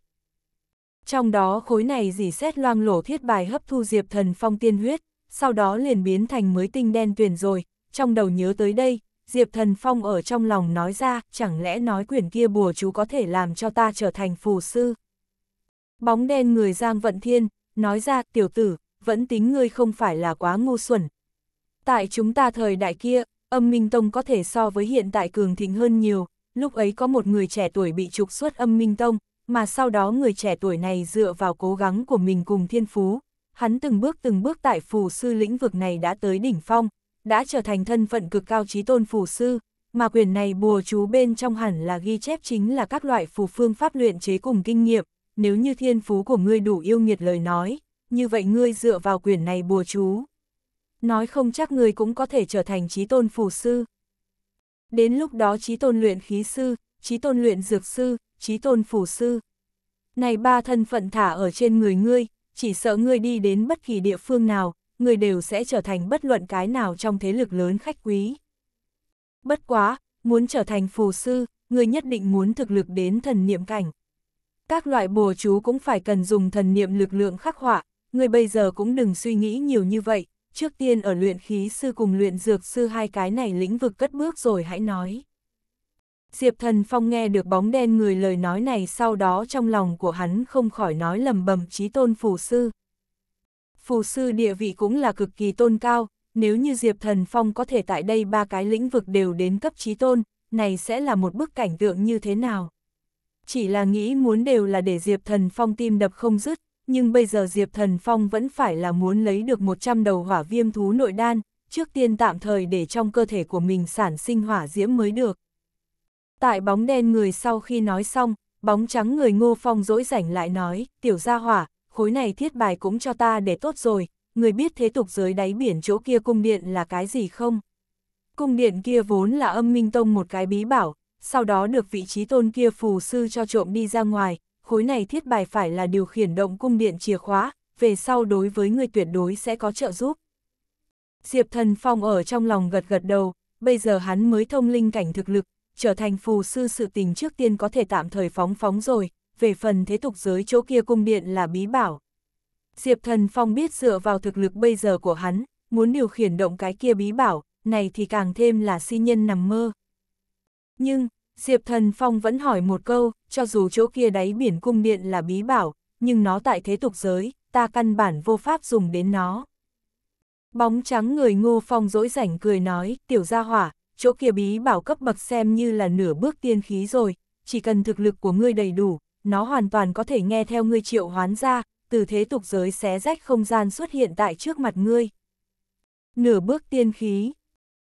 Trong đó khối này dỉ xét loang lổ thiết bài hấp thu Diệp Thần Phong tiên huyết, sau đó liền biến thành mới tinh đen tuyển rồi, trong đầu nhớ tới đây, Diệp Thần Phong ở trong lòng nói ra, chẳng lẽ nói quyển kia bùa chú có thể làm cho ta trở thành phù sư. Bóng đen người Giang Vận Thiên, nói ra, tiểu tử, vẫn tính ngươi không phải là quá ngu xuẩn. Tại chúng ta thời đại kia, âm minh tông có thể so với hiện tại cường thịnh hơn nhiều, lúc ấy có một người trẻ tuổi bị trục xuất âm minh tông, mà sau đó người trẻ tuổi này dựa vào cố gắng của mình cùng thiên phú, hắn từng bước từng bước tại phù sư lĩnh vực này đã tới đỉnh phong, đã trở thành thân phận cực cao trí tôn phù sư, mà quyền này bùa chú bên trong hẳn là ghi chép chính là các loại phù phương pháp luyện chế cùng kinh nghiệm, nếu như thiên phú của ngươi đủ yêu nghiệt lời nói, như vậy ngươi dựa vào quyền này bùa chú. Nói không chắc ngươi cũng có thể trở thành trí tôn phù sư. Đến lúc đó trí tôn luyện khí sư, trí tôn luyện dược sư, trí tôn phù sư. Này ba thân phận thả ở trên người ngươi, chỉ sợ ngươi đi đến bất kỳ địa phương nào, người đều sẽ trở thành bất luận cái nào trong thế lực lớn khách quý. Bất quá, muốn trở thành phù sư, người nhất định muốn thực lực đến thần niệm cảnh. Các loại bùa chú cũng phải cần dùng thần niệm lực lượng khắc họa, người bây giờ cũng đừng suy nghĩ nhiều như vậy, trước tiên ở luyện khí sư cùng luyện dược sư hai cái này lĩnh vực cất bước rồi hãy nói. Diệp Thần Phong nghe được bóng đen người lời nói này sau đó trong lòng của hắn không khỏi nói lầm bầm trí tôn phù sư phù sư địa vị cũng là cực kỳ tôn cao, nếu như Diệp Thần Phong có thể tại đây ba cái lĩnh vực đều đến cấp trí tôn, này sẽ là một bức cảnh tượng như thế nào. Chỉ là nghĩ muốn đều là để Diệp Thần Phong tim đập không dứt, nhưng bây giờ Diệp Thần Phong vẫn phải là muốn lấy được 100 đầu hỏa viêm thú nội đan, trước tiên tạm thời để trong cơ thể của mình sản sinh hỏa diễm mới được. Tại bóng đen người sau khi nói xong, bóng trắng người ngô phong dỗi rảnh lại nói, tiểu gia hỏa, khối này thiết bài cũng cho ta để tốt rồi, người biết thế tục giới đáy biển chỗ kia cung điện là cái gì không? Cung điện kia vốn là âm minh tông một cái bí bảo, sau đó được vị trí tôn kia phù sư cho trộm đi ra ngoài, khối này thiết bài phải là điều khiển động cung điện chìa khóa, về sau đối với người tuyệt đối sẽ có trợ giúp. Diệp Thần Phong ở trong lòng gật gật đầu, bây giờ hắn mới thông linh cảnh thực lực, trở thành phù sư sự tình trước tiên có thể tạm thời phóng phóng rồi, về phần thế tục giới chỗ kia cung điện là bí bảo. Diệp Thần Phong biết dựa vào thực lực bây giờ của hắn, muốn điều khiển động cái kia bí bảo, này thì càng thêm là si nhân nằm mơ. Nhưng, Diệp Thần Phong vẫn hỏi một câu, cho dù chỗ kia đáy biển cung điện là bí bảo, nhưng nó tại thế tục giới, ta căn bản vô pháp dùng đến nó. Bóng trắng người ngô phong dỗi rảnh cười nói, tiểu gia hỏa, chỗ kia bí bảo cấp bậc xem như là nửa bước tiên khí rồi, chỉ cần thực lực của ngươi đầy đủ, nó hoàn toàn có thể nghe theo ngươi triệu hoán ra, từ thế tục giới xé rách không gian xuất hiện tại trước mặt ngươi. Nửa bước tiên khí.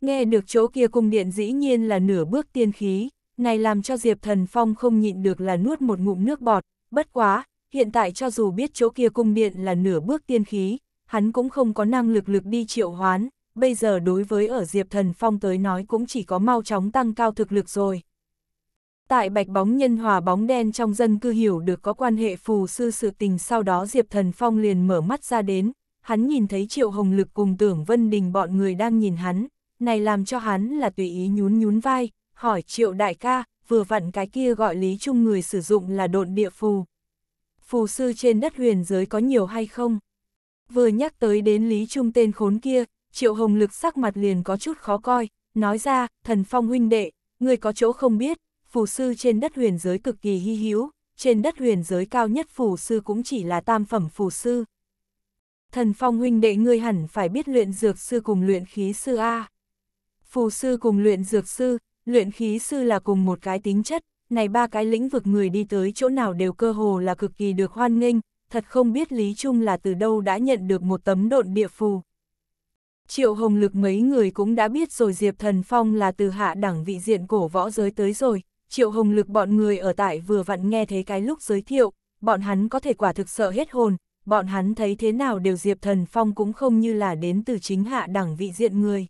Nghe được chỗ kia cung điện dĩ nhiên là nửa bước tiên khí, này làm cho Diệp Thần Phong không nhịn được là nuốt một ngụm nước bọt, bất quá, hiện tại cho dù biết chỗ kia cung điện là nửa bước tiên khí, hắn cũng không có năng lực lực đi triệu hoán, bây giờ đối với ở Diệp Thần Phong tới nói cũng chỉ có mau chóng tăng cao thực lực rồi. Tại bạch bóng nhân hòa bóng đen trong dân cư hiểu được có quan hệ phù sư sự tình sau đó Diệp Thần Phong liền mở mắt ra đến, hắn nhìn thấy Triệu Hồng Lực cùng Tưởng Vân Đình bọn người đang nhìn hắn, này làm cho hắn là tùy ý nhún nhún vai, hỏi Triệu Đại ca, vừa vặn cái kia gọi Lý Trung người sử dụng là độn địa phù. Phù sư trên đất huyền giới có nhiều hay không? Vừa nhắc tới đến Lý Trung tên khốn kia, Triệu Hồng Lực sắc mặt liền có chút khó coi, nói ra, thần phong huynh đệ, người có chỗ không biết, phù sư trên đất huyền giới cực kỳ hy hữu, trên đất huyền giới cao nhất phù sư cũng chỉ là tam phẩm phù sư. Thần phong huynh đệ ngươi hẳn phải biết luyện dược sư cùng luyện khí sư A. Phù sư cùng luyện dược sư, luyện khí sư là cùng một cái tính chất, này ba cái lĩnh vực người đi tới chỗ nào đều cơ hồ là cực kỳ được hoan nghênh, thật không biết Lý Trung là từ đâu đã nhận được một tấm độn địa phù. Triệu Hồng Lực mấy người cũng đã biết rồi Diệp Thần Phong là từ hạ đẳng vị diện cổ võ giới tới rồi, Triệu Hồng Lực bọn người ở tại vừa vặn nghe thấy cái lúc giới thiệu, bọn hắn có thể quả thực sợ hết hồn, bọn hắn thấy thế nào đều Diệp Thần Phong cũng không như là đến từ chính hạ đẳng vị diện người.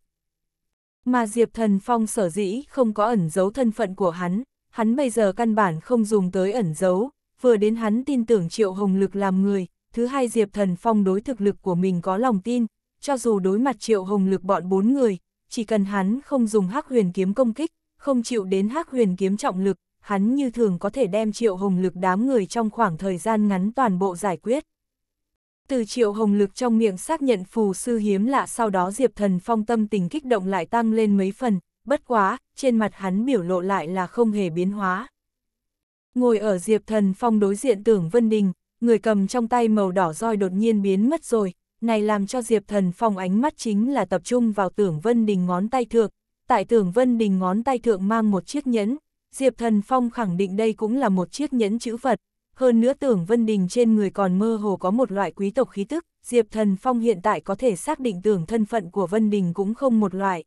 Mà Diệp Thần Phong sở dĩ không có ẩn giấu thân phận của hắn, hắn bây giờ căn bản không dùng tới ẩn giấu, vừa đến hắn tin tưởng Triệu Hồng Lực làm người, thứ hai Diệp Thần Phong đối thực lực của mình có lòng tin, cho dù đối mặt Triệu Hồng Lực bọn bốn người, chỉ cần hắn không dùng hắc huyền kiếm công kích, không chịu đến hắc huyền kiếm trọng lực, hắn như thường có thể đem triệu hồng lực đám người trong khoảng thời gian ngắn toàn bộ giải quyết. Từ triệu hồng lực trong miệng xác nhận phù sư hiếm lạ sau đó Diệp Thần Phong tâm tình kích động lại tăng lên mấy phần, bất quá, trên mặt hắn biểu lộ lại là không hề biến hóa. Ngồi ở Diệp Thần Phong đối diện tưởng Vân Đình, người cầm trong tay màu đỏ roi đột nhiên biến mất rồi, này làm cho Diệp Thần Phong ánh mắt chính là tập trung vào tưởng Vân Đình ngón tay thượng, tại tưởng Vân Đình ngón tay thượng mang một chiếc nhẫn, Diệp Thần Phong khẳng định đây cũng là một chiếc nhẫn chữ Phật, hơn nữa tưởng Vân Đình trên người còn mơ hồ có một loại quý tộc khí tức, Diệp Thần Phong hiện tại có thể xác định tưởng thân phận của Vân Đình cũng không một loại.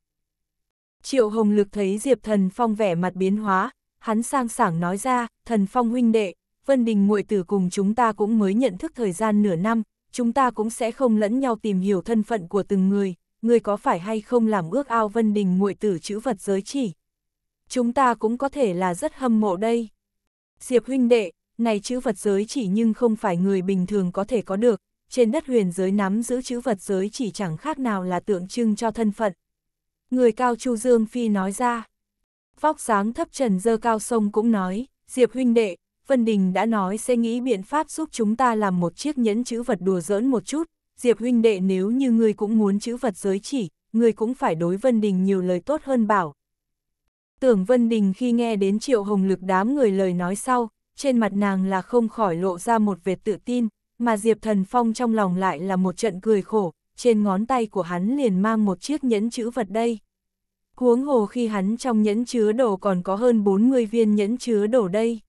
Triệu Hồng Lực thấy Diệp Thần Phong vẻ mặt biến hóa, hắn sang sảng nói ra, Thần Phong huynh đệ, Vân Đình muội tử cùng chúng ta cũng mới nhận thức thời gian nửa năm, chúng ta cũng sẽ không lẫn nhau tìm hiểu thân phận của từng người, ngươi có phải hay không làm ước ao Vân Đình muội tử chữ vật giới chỉ? Chúng ta cũng có thể là rất hâm mộ đây. Diệp huynh đệ, này chữ vật giới chỉ nhưng không phải người bình thường có thể có được, trên đất huyền giới nắm giữ chữ vật giới chỉ chẳng khác nào là tượng trưng cho thân phận. Người cao Chu Dương Phi nói ra, vóc sáng thấp trần dơ cao sông cũng nói, Diệp huynh đệ, Vân Đình đã nói sẽ nghĩ biện pháp giúp chúng ta làm một chiếc nhẫn chữ vật đùa giỡn một chút, Diệp huynh đệ nếu như ngươi cũng muốn chữ vật giới chỉ, ngươi cũng phải đối Vân Đình nhiều lời tốt hơn bảo. Tưởng Vân Đình khi nghe đến triệu hồng lực đám người lời nói sau, trên mặt nàng là không khỏi lộ ra một vệt tự tin, mà Diệp Thần Phong trong lòng lại là một trận cười khổ, trên ngón tay của hắn liền mang một chiếc nhẫn chữ vật đây. Huống hồ khi hắn trong nhẫn chứa đồ còn có hơn 40 viên nhẫn chứa đồ đây.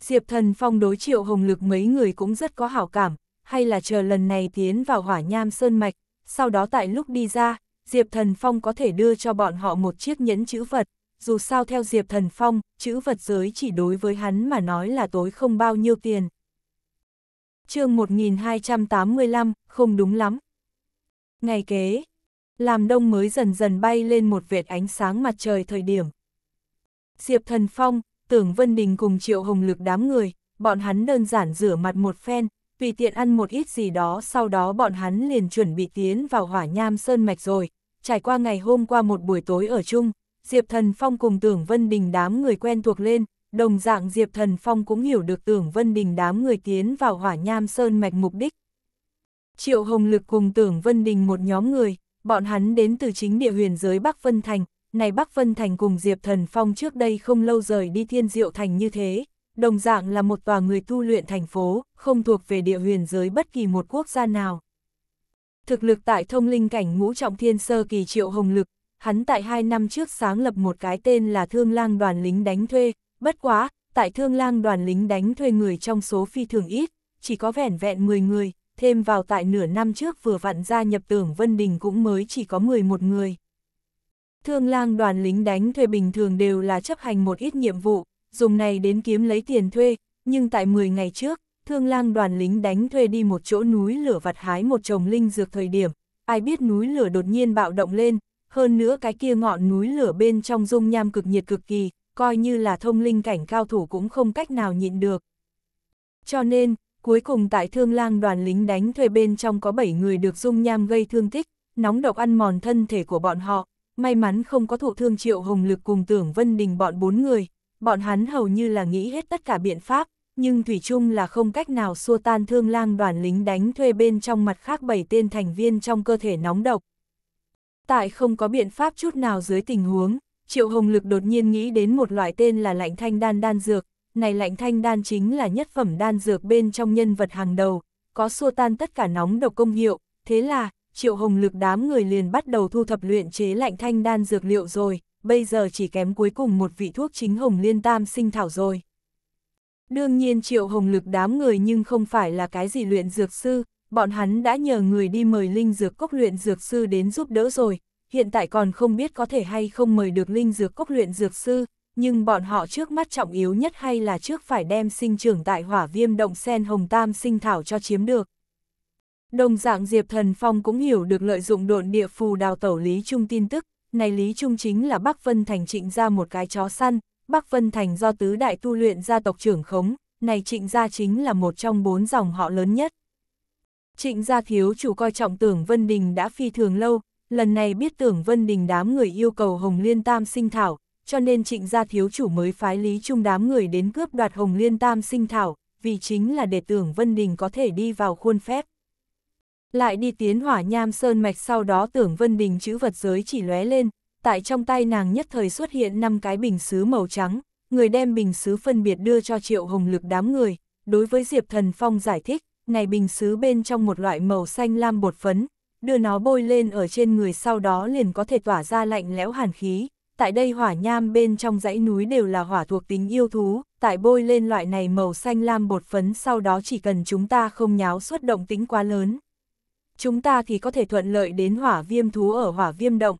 Diệp Thần Phong đối triệu hồng lực mấy người cũng rất có hảo cảm, hay là chờ lần này tiến vào hỏa nham sơn mạch, sau đó tại lúc đi ra, Diệp Thần Phong có thể đưa cho bọn họ một chiếc nhẫn chữ vật, dù sao theo Diệp Thần Phong, chữ vật giới chỉ đối với hắn mà nói là tối không bao nhiêu tiền. chương 1285, không đúng lắm. Ngày kế, làm đông mới dần dần bay lên một vệt ánh sáng mặt trời thời điểm. Diệp Thần Phong, Tưởng Vân Đình cùng Triệu Hồng Lực đám người, bọn hắn đơn giản rửa mặt một phen, tùy tiện ăn một ít gì đó sau đó bọn hắn liền chuẩn bị tiến vào hỏa nham sơn mạch rồi. Trải qua ngày hôm qua một buổi tối ở chung, Diệp Thần Phong cùng Tưởng Vân Đình đám người quen thuộc lên, đồng dạng Diệp Thần Phong cũng hiểu được Tưởng Vân Đình đám người tiến vào hỏa nham sơn mạch mục đích. Triệu Hồng Lực cùng Tưởng Vân Đình một nhóm người, bọn hắn đến từ chính địa huyền giới Bắc Vân Thành, này Bắc Vân Thành cùng Diệp Thần Phong trước đây không lâu rời đi thiên diệu thành như thế, đồng dạng là một tòa người tu luyện thành phố, không thuộc về địa huyền giới bất kỳ một quốc gia nào. Thực lực tại thông linh cảnh ngũ trọng thiên sơ kỳ triệu hồng lực, hắn tại hai năm trước sáng lập một cái tên là Thương lang đoàn lính đánh thuê, bất quá, tại Thương lang đoàn lính đánh thuê người trong số phi thường ít, chỉ có vẻn vẹn 10 người, thêm vào tại nửa năm trước vừa vặn gia nhập tưởng Vân Đình cũng mới chỉ có 11 người. Thương lang đoàn lính đánh thuê bình thường đều là chấp hành một ít nhiệm vụ, dùng này đến kiếm lấy tiền thuê, nhưng tại 10 ngày trước, thương lang đoàn lính đánh thuê đi một chỗ núi lửa vặt hái một chồng linh dược thời điểm, ai biết núi lửa đột nhiên bạo động lên, hơn nữa cái kia ngọn núi lửa bên trong dung nham cực nhiệt cực kỳ, coi như là thông linh cảnh cao thủ cũng không cách nào nhịn được. Cho nên, cuối cùng tại thương lang đoàn lính đánh thuê bên trong có 7 người được dung nham gây thương tích, nóng độc ăn mòn thân thể của bọn họ, may mắn không có thụ thương triệu hồng lực cùng tưởng Vân Đình bọn bốn người, bọn hắn hầu như là nghĩ hết tất cả biện pháp, nhưng Thủy chung là không cách nào xua tan thương lang đoàn lính đánh thuê bên trong mặt khác bảy tên thành viên trong cơ thể nóng độc. Tại không có biện pháp chút nào dưới tình huống, Triệu Hồng Lực đột nhiên nghĩ đến một loại tên là lạnh thanh đan đan dược, này lạnh thanh đan chính là nhất phẩm đan dược bên trong nhân vật hàng đầu, có xua tan tất cả nóng độc công hiệu, thế là, Triệu Hồng Lực đám người liền bắt đầu thu thập luyện chế lạnh thanh đan dược liệu rồi, bây giờ chỉ kém cuối cùng một vị thuốc chính hồng liên tam sinh thảo rồi. Đương nhiên triệu hồng lực đám người nhưng không phải là cái gì luyện dược sư, bọn hắn đã nhờ người đi mời linh dược cốc luyện dược sư đến giúp đỡ rồi, hiện tại còn không biết có thể hay không mời được linh dược cốc luyện dược sư, nhưng bọn họ trước mắt trọng yếu nhất hay là trước phải đem sinh trưởng tại hỏa viêm động sen hồng tam sinh thảo cho chiếm được. Đồng dạng Diệp Thần Phong cũng hiểu được lợi dụng độn địa phù đào tẩu Lý Trung tin tức, này Lý Trung chính là Bắc Vân Thành trịnh ra một cái chó săn, Bắc Vân Thành do tứ đại tu luyện gia tộc trưởng khống, này trịnh gia chính là một trong bốn dòng họ lớn nhất. Trịnh gia thiếu chủ coi trọng tưởng Vân Đình đã phi thường lâu, lần này biết tưởng Vân Đình đám người yêu cầu Hồng Liên Tam sinh thảo, cho nên trịnh gia thiếu chủ mới phái Lý Trung đám người đến cướp đoạt Hồng Liên Tam sinh thảo, vì chính là để tưởng Vân Đình có thể đi vào khuôn phép lại đi tiến hỏa nham sơn mạch sau đó tưởng Vân Đình chữ vật giới chỉ lóe lên, tại trong tay nàng nhất thời xuất hiện năm cái bình xứ màu trắng, người đem bình xứ phân biệt đưa cho triệu hồng lực đám người, đối với Diệp Thần Phong giải thích, này bình xứ bên trong một loại màu xanh lam bột phấn, đưa nó bôi lên ở trên người sau đó liền có thể tỏa ra lạnh lẽo hàn khí. Tại đây hỏa nham bên trong dãy núi đều là hỏa thuộc tính yêu thú, tại bôi lên loại này màu xanh lam bột phấn sau đó chỉ cần chúng ta không nháo xuất động tính quá lớn, chúng ta thì có thể thuận lợi đến hỏa viêm thú ở hỏa viêm động.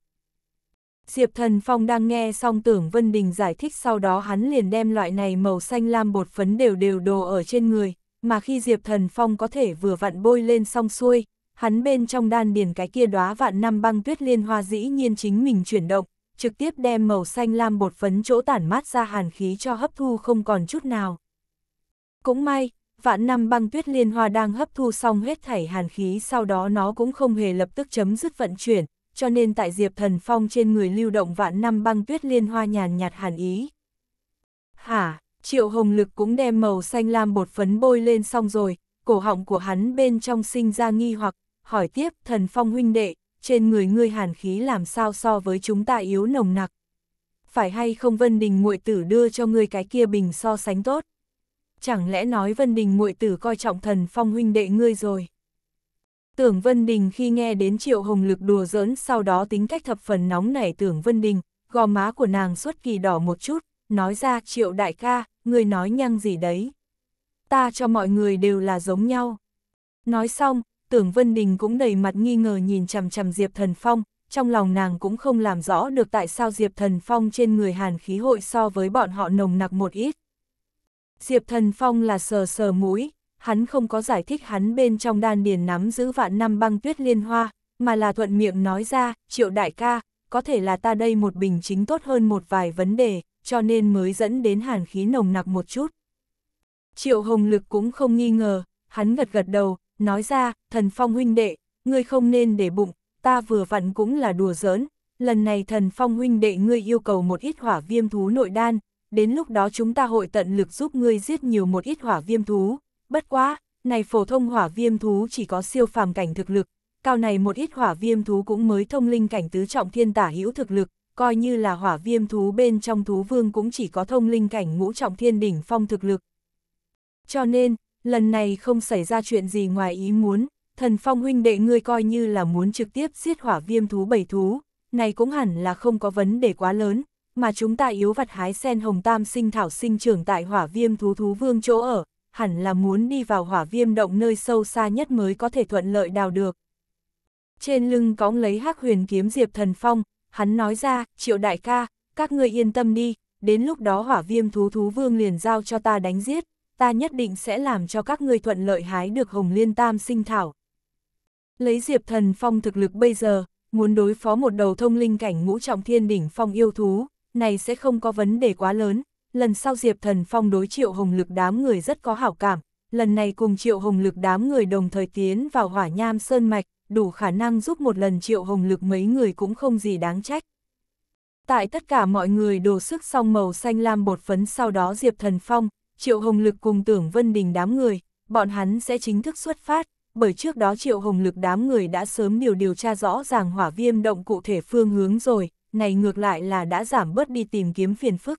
Diệp Thần Phong đang nghe xong tưởng Vân Đình giải thích sau đó hắn liền đem loại này màu xanh lam bột phấn đều đều đồ ở trên người, mà khi Diệp Thần Phong có thể vừa vặn bôi lên xong xuôi, hắn bên trong đan điền cái kia đóa vạn năm băng tuyết liên hoa dĩ nhiên chính mình chuyển động, trực tiếp đem màu xanh lam bột phấn chỗ tản mát ra hàn khí cho hấp thu không còn chút nào. Cũng may, vạn năm băng tuyết liên hoa đang hấp thu xong hết thảy hàn khí sau đó nó cũng không hề lập tức chấm dứt vận chuyển, cho nên tại Diệp Thần Phong trên người lưu động vạn năm băng tuyết liên hoa nhàn nhạt hàn ý. Hả, Triệu Hồng Lực cũng đem màu xanh lam bột phấn bôi lên xong rồi, cổ họng của hắn bên trong sinh ra nghi hoặc, hỏi tiếp Thần Phong huynh đệ, trên người ngươi hàn khí làm sao so với chúng ta yếu nồng nặc. Phải hay không Vân Đình muội tử đưa cho ngươi cái kia bình so sánh tốt? chẳng lẽ nói Vân Đình muội tử coi trọng thần phong huynh đệ ngươi rồi. Tưởng Vân Đình khi nghe đến Triệu Hồng Lực đùa giỡn sau đó tính cách thập phần nóng nảy Tưởng Vân Đình, gò má của nàng xuất kỳ đỏ một chút, nói ra Triệu đại ca, ngươi nói nhăng gì đấy. Ta cho mọi người đều là giống nhau. Nói xong, Tưởng Vân Đình cũng đầy mặt nghi ngờ nhìn chằm chằm Diệp Thần Phong, trong lòng nàng cũng không làm rõ được tại sao Diệp Thần Phong trên người Hàn khí hội so với bọn họ nồng nặc một ít. Diệp Thần Phong là sờ sờ mũi, hắn không có giải thích hắn bên trong đan điền nắm giữ vạn năm băng tuyết liên hoa, mà là thuận miệng nói ra, triệu đại ca, có thể là ta đây một bình chính tốt hơn một vài vấn đề, cho nên mới dẫn đến hàn khí nồng nặc một chút. Triệu Hồng Lực cũng không nghi ngờ, hắn gật gật đầu, nói ra, thần phong huynh đệ, ngươi không nên để bụng, ta vừa vặn cũng là đùa giỡn, lần này thần phong huynh đệ ngươi yêu cầu một ít hỏa viêm thú nội đan, đến lúc đó chúng ta hội tận lực giúp ngươi giết nhiều một ít hỏa viêm thú, bất quá, này phổ thông hỏa viêm thú chỉ có siêu phàm cảnh thực lực, cao này một ít hỏa viêm thú cũng mới thông linh cảnh tứ trọng thiên tả hữu thực lực, coi như là hỏa viêm thú bên trong thú vương cũng chỉ có thông linh cảnh ngũ trọng thiên đỉnh phong thực lực. Cho nên, lần này không xảy ra chuyện gì ngoài ý muốn, thần phong huynh đệ ngươi coi như là muốn trực tiếp giết hỏa viêm thú bảy thú, này cũng hẳn là không có vấn đề quá lớn, mà chúng ta yếu vặt hái sen hồng tam sinh thảo sinh trưởng tại hỏa viêm thú thú vương chỗ ở, hẳn là muốn đi vào hỏa viêm động nơi sâu xa nhất mới có thể thuận lợi đào được. Trên lưng cóng lấy hắc huyền kiếm Diệp Thần Phong, hắn nói ra, triệu đại ca, các ngươi yên tâm đi, đến lúc đó hỏa viêm thú thú vương liền giao cho ta đánh giết, ta nhất định sẽ làm cho các ngươi thuận lợi hái được hồng liên tam sinh thảo. Lấy Diệp Thần Phong thực lực bây giờ, muốn đối phó một đầu thông linh cảnh ngũ trọng thiên đỉnh phong yêu thú, này sẽ không có vấn đề quá lớn. Lần sau Diệp Thần Phong đối triệu hồng lực đám người rất có hảo cảm, lần này cùng triệu hồng lực đám người đồng thời tiến vào hỏa nham sơn mạch, đủ khả năng giúp một lần triệu hồng lực mấy người cũng không gì đáng trách. Tại tất cả mọi người đổ sức xong màu xanh lam bột phấn sau đó Diệp Thần Phong, Triệu Hồng Lực cùng Tưởng Vân Đình đám người, bọn hắn sẽ chính thức xuất phát, bởi trước đó Triệu Hồng Lực đám người đã sớm điều điều tra rõ ràng hỏa viêm động cụ thể phương hướng rồi, này ngược lại là đã giảm bớt đi tìm kiếm phiền phức.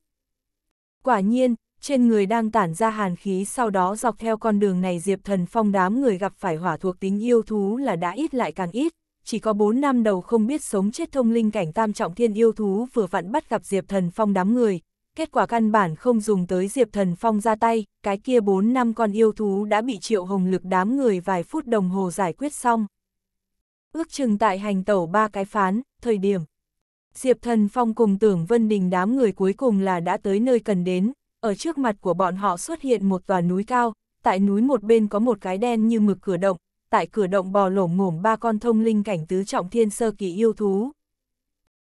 Quả nhiên, trên người đang tản ra hàn khí sau đó dọc theo con đường này Diệp Thần Phong đám người gặp phải hỏa thuộc tính yêu thú là đã ít lại càng ít, chỉ có 4 năm đầu không biết sống chết thông linh cảnh tam trọng thiên yêu thú vừa vặn bắt gặp Diệp Thần Phong đám người, kết quả căn bản không dùng tới Diệp Thần Phong ra tay, cái kia 4 năm con yêu thú đã bị triệu hồng lực đám người vài phút đồng hồ giải quyết xong. Ước chừng tại hành tẩu ba cái phán, thời điểm Diệp Thần Phong cùng Tưởng Vân Đình đám người cuối cùng là đã tới nơi cần đến, ở trước mặt của bọn họ xuất hiện một tòa núi cao, tại núi một bên có một cái đen như mực cửa động, tại cửa động bò lổm ngổm ba con thông linh cảnh tứ trọng thiên sơ kỳ yêu thú.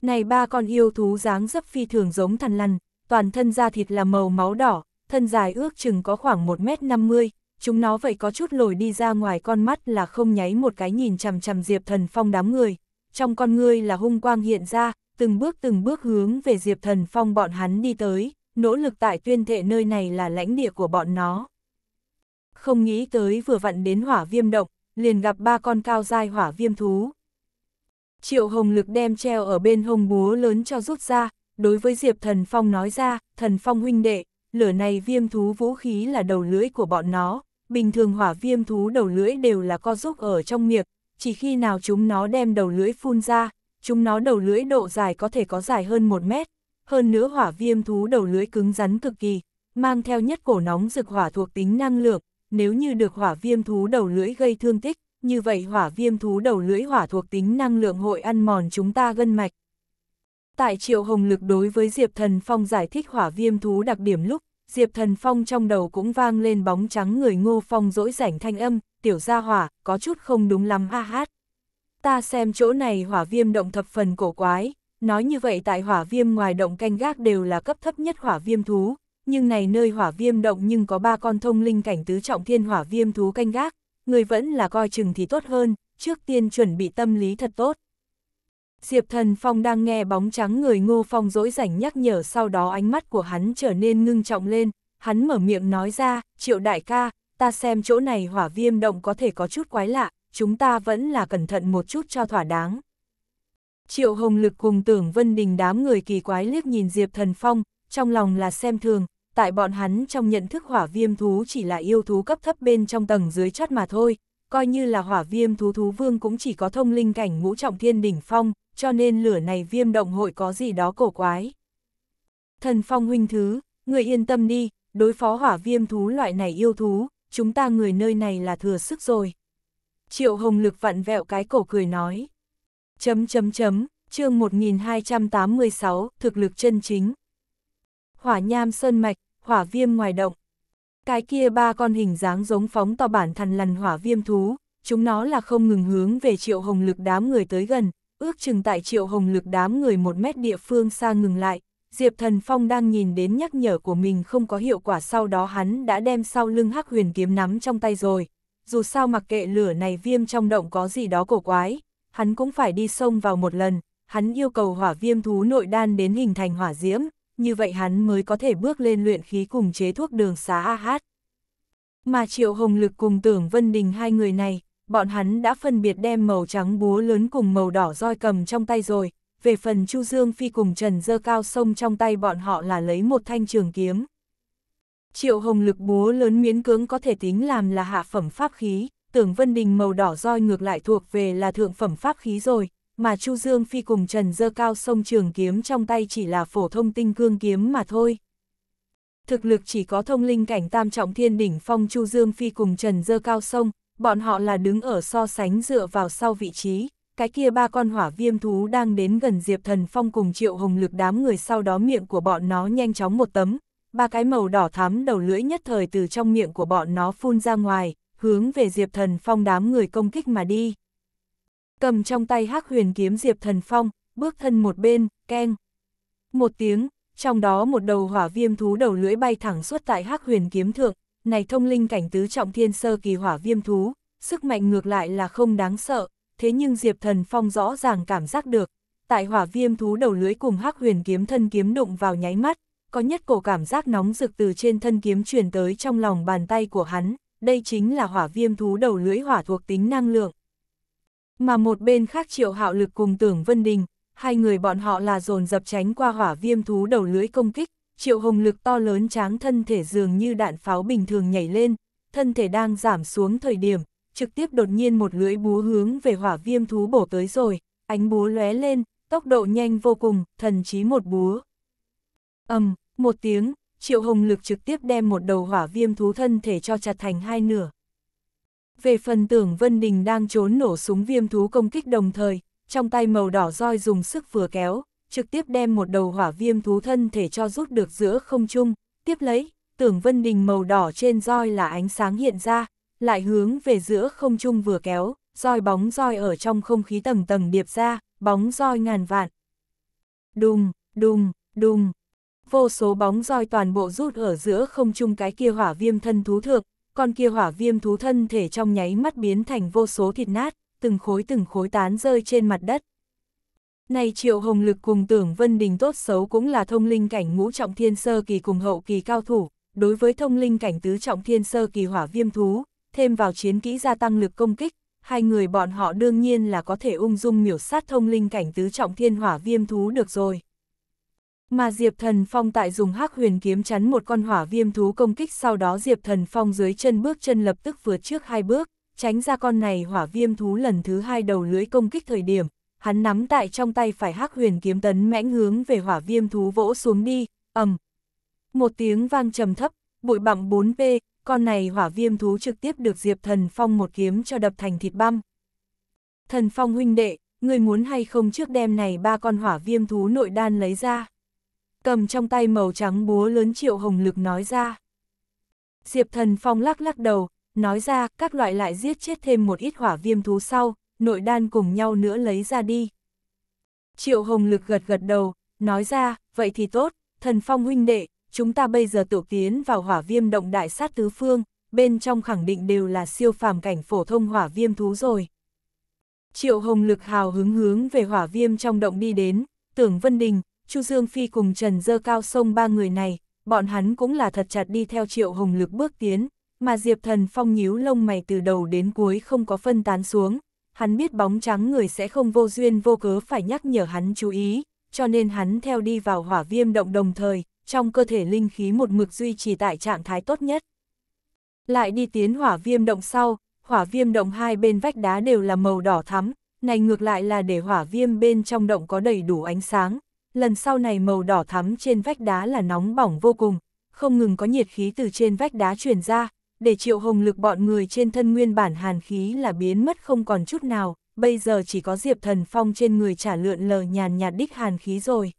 Này ba con yêu thú dáng dấp phi thường giống thần lằn, toàn thân da thịt là màu máu đỏ, thân dài ước chừng có khoảng 1m50, chúng nó vậy có chút lồi đi ra ngoài con mắt là không nháy một cái nhìn chằm chằm Diệp Thần Phong đám người, trong con ngươi là hung quang hiện ra, từng bước từng bước hướng về Diệp Thần Phong bọn hắn đi tới, nỗ lực tại tuyên thệ nơi này là lãnh địa của bọn nó. Không nghĩ tới vừa vặn đến hỏa viêm động, liền gặp ba con cao dai hỏa viêm thú. Triệu Hồng Lực đem treo ở bên hông búa lớn cho rút ra, đối với Diệp Thần Phong nói ra, Thần Phong huynh đệ, lửa này viêm thú vũ khí là đầu lưỡi của bọn nó, bình thường hỏa viêm thú đầu lưỡi đều là co rút ở trong miệng, chỉ khi nào chúng nó đem đầu lưỡi phun ra, chúng nó đầu lưỡi độ dài có thể có dài hơn một mét, hơn nữa hỏa viêm thú đầu lưỡi cứng rắn cực kỳ, mang theo nhất cổ nóng rực hỏa thuộc tính năng lượng, nếu như được hỏa viêm thú đầu lưỡi gây thương tích, như vậy hỏa viêm thú đầu lưỡi hỏa thuộc tính năng lượng hội ăn mòn chúng ta gân mạch. Tại Triệu Hồng Lực đối với Diệp Thần Phong giải thích hỏa viêm thú đặc điểm lúc, Diệp Thần Phong trong đầu cũng vang lên bóng trắng người ngô phong dỗi rảnh thanh âm, tiểu gia hỏa, có chút không đúng lắm a hát ta xem chỗ này hỏa viêm động thập phần cổ quái, nói như vậy tại hỏa viêm ngoài động canh gác đều là cấp thấp nhất hỏa viêm thú, nhưng này nơi hỏa viêm động nhưng có ba con thông linh cảnh tứ trọng thiên hỏa viêm thú canh gác, người vẫn là coi chừng thì tốt hơn, trước tiên chuẩn bị tâm lý thật tốt. Diệp Thần Phong đang nghe bóng trắng người Ngô Phong dỗi rảnh nhắc nhở sau đó ánh mắt của hắn trở nên ngưng trọng lên, hắn mở miệng nói ra, triệu đại ca, ta xem chỗ này hỏa viêm động có thể có chút quái lạ, chúng ta vẫn là cẩn thận một chút cho thỏa đáng. Triệu Hồng Lực cùng tưởng Vân Đình đám người kỳ quái liếc nhìn Diệp Thần Phong, trong lòng là xem thường, tại bọn hắn trong nhận thức hỏa viêm thú chỉ là yêu thú cấp thấp bên trong tầng dưới chót mà thôi, coi như là hỏa viêm thú thú vương cũng chỉ có thông linh cảnh ngũ trọng thiên đỉnh phong, cho nên lửa này viêm động hội có gì đó cổ quái. Thần Phong huynh thứ, người yên tâm đi, đối phó hỏa viêm thú loại này yêu thú, chúng ta người nơi này là thừa sức rồi. Triệu Hồng Lực vặn vẹo cái cổ cười nói. Chấm chấm chấm, chương 1286, thực lực chân chính. Hỏa nham sơn mạch, hỏa viêm ngoài động. Cái kia ba con hình dáng giống phóng to bản thằn lằn hỏa viêm thú, chúng nó là không ngừng hướng về triệu hồng lực đám người tới gần, ước chừng tại triệu hồng lực đám người một mét địa phương xa ngừng lại. Diệp Thần Phong đang nhìn đến nhắc nhở của mình không có hiệu quả sau đó hắn đã đem sau lưng hắc huyền kiếm nắm trong tay rồi, dù sao mặc kệ lửa này viêm trong động có gì đó cổ quái, hắn cũng phải đi sông vào một lần, hắn yêu cầu hỏa viêm thú nội đan đến hình thành hỏa diễm, như vậy hắn mới có thể bước lên luyện khí cùng chế thuốc đường xá AH. Mà Triệu Hồng Lực cùng Tưởng Vân Đình hai người này, bọn hắn đã phân biệt đem màu trắng búa lớn cùng màu đỏ roi cầm trong tay rồi, về phần Chu Dương Phi cùng Trần Dơ Cao Sông trong tay bọn họ là lấy một thanh trường kiếm. Triệu hồng lực búa lớn miến cưỡng có thể tính làm là hạ phẩm pháp khí, tưởng Vân Đình màu đỏ roi ngược lại thuộc về là thượng phẩm pháp khí rồi, mà Chu Dương Phi cùng Trần Dơ Cao sông trường kiếm trong tay chỉ là phổ thông tinh cương kiếm mà thôi. Thực lực chỉ có thông linh cảnh tam trọng thiên đỉnh phong Chu Dương Phi cùng Trần Dơ Cao sông, bọn họ là đứng ở so sánh dựa vào sau vị trí, cái kia ba con hỏa viêm thú đang đến gần Diệp Thần Phong cùng Triệu Hồng Lực đám người sau đó miệng của bọn nó nhanh chóng một tấm, ba cái màu đỏ thắm đầu lưỡi nhất thời từ trong miệng của bọn nó phun ra ngoài, hướng về Diệp Thần Phong đám người công kích mà đi. Cầm trong tay hắc huyền kiếm Diệp Thần Phong, bước thân một bên, keng. Một tiếng, trong đó một đầu hỏa viêm thú đầu lưỡi bay thẳng suốt tại hắc huyền kiếm thượng, này thông linh cảnh tứ trọng thiên sơ kỳ hỏa viêm thú, sức mạnh ngược lại là không đáng sợ, thế nhưng Diệp Thần Phong rõ ràng cảm giác được, tại hỏa viêm thú đầu lưỡi cùng hắc huyền kiếm thân kiếm đụng vào nháy mắt, có nhất cổ cảm giác nóng rực từ trên thân kiếm truyền tới trong lòng bàn tay của hắn, đây chính là hỏa viêm thú đầu lưỡi hỏa thuộc tính năng lượng. Mà một bên khác triệu hạo lực cùng tưởng Vân Đình, hai người bọn họ là dồn dập tránh qua hỏa viêm thú đầu lưỡi công kích, triệu hồng lực to lớn tráng thân thể dường như đạn pháo bình thường nhảy lên, thân thể đang giảm xuống thời điểm, trực tiếp đột nhiên một lưỡi búa hướng về hỏa viêm thú bổ tới rồi, ánh búa lóe lên, tốc độ nhanh vô cùng, thần chí một búa. ầm một tiếng, triệu hồng lực trực tiếp đem một đầu hỏa viêm thú thân thể cho chặt thành hai nửa. Về phần tưởng Vân Đình đang trốn nổ súng viêm thú công kích đồng thời, trong tay màu đỏ roi dùng sức vừa kéo, trực tiếp đem một đầu hỏa viêm thú thân thể cho rút được giữa không trung, tiếp lấy, tưởng Vân Đình màu đỏ trên roi là ánh sáng hiện ra, lại hướng về giữa không trung vừa kéo, roi bóng roi ở trong không khí tầng tầng điệp ra, bóng roi ngàn vạn. Đùng, đùng, đùng, vô số bóng roi toàn bộ rút ở giữa không trung cái kia hỏa viêm thân thú thượng, con kia hỏa viêm thú thân thể trong nháy mắt biến thành vô số thịt nát, từng khối từng khối tán rơi trên mặt đất. Này Triệu Hồng Lực cùng Tưởng Vân Đình tốt xấu cũng là thông linh cảnh ngũ trọng thiên sơ kỳ cùng hậu kỳ cao thủ, đối với thông linh cảnh tứ trọng thiên sơ kỳ hỏa viêm thú, thêm vào chiến kỹ gia tăng lực công kích, hai người bọn họ đương nhiên là có thể ung dung miểu sát thông linh cảnh tứ trọng thiên hỏa viêm thú được rồi. Mà Diệp Thần Phong tại dùng hắc huyền kiếm chắn một con hỏa viêm thú công kích sau đó Diệp Thần Phong dưới chân bước chân lập tức vượt trước hai bước, tránh ra con này hỏa viêm thú lần thứ hai đầu lưới công kích thời điểm, hắn nắm tại trong tay phải hắc huyền kiếm tấn mãnh hướng về hỏa viêm thú vỗ xuống đi, ầm. Một tiếng vang trầm thấp, bụi bặm 4P, con này hỏa viêm thú trực tiếp được Diệp Thần Phong một kiếm cho đập thành thịt băm. Thần Phong huynh đệ, người muốn hay không trước đêm này ba con hỏa viêm thú nội đan lấy ra cầm trong tay màu trắng búa lớn triệu hồng lực nói ra. Diệp thần phong lắc lắc đầu, nói ra các loại lại giết chết thêm một ít hỏa viêm thú sau, nội đan cùng nhau nữa lấy ra đi. Triệu hồng lực gật gật đầu, nói ra, vậy thì tốt, thần phong huynh đệ, chúng ta bây giờ tổ tiến vào hỏa viêm động đại sát tứ phương, bên trong khẳng định đều là siêu phàm cảnh phổ thông hỏa viêm thú rồi. Triệu hồng lực hào hứng hướng về hỏa viêm trong động đi đến, tưởng Vân Đình, Chu Dương Phi cùng Trần Dơ Cao Sông ba người này, bọn hắn cũng là thật chặt đi theo Triệu Hồng Lực bước tiến, mà Diệp Thần Phong nhíu lông mày từ đầu đến cuối không có phân tán xuống. Hắn biết bóng trắng người sẽ không vô duyên vô cớ phải nhắc nhở hắn chú ý, cho nên hắn theo đi vào hỏa viêm động đồng thời, trong cơ thể linh khí một mực duy trì tại trạng thái tốt nhất. Lại đi tiến hỏa viêm động sau, hỏa viêm động hai bên vách đá đều là màu đỏ thắm, này ngược lại là để hỏa viêm bên trong động có đầy đủ ánh sáng, lần sau này màu đỏ thắm trên vách đá là nóng bỏng vô cùng, không ngừng có nhiệt khí từ trên vách đá truyền ra, để triệu hồng lực bọn người trên thân nguyên bản hàn khí là biến mất không còn chút nào, bây giờ chỉ có diệp thần phong trên người trả lượn lờ nhàn nhạt đích hàn khí rồi.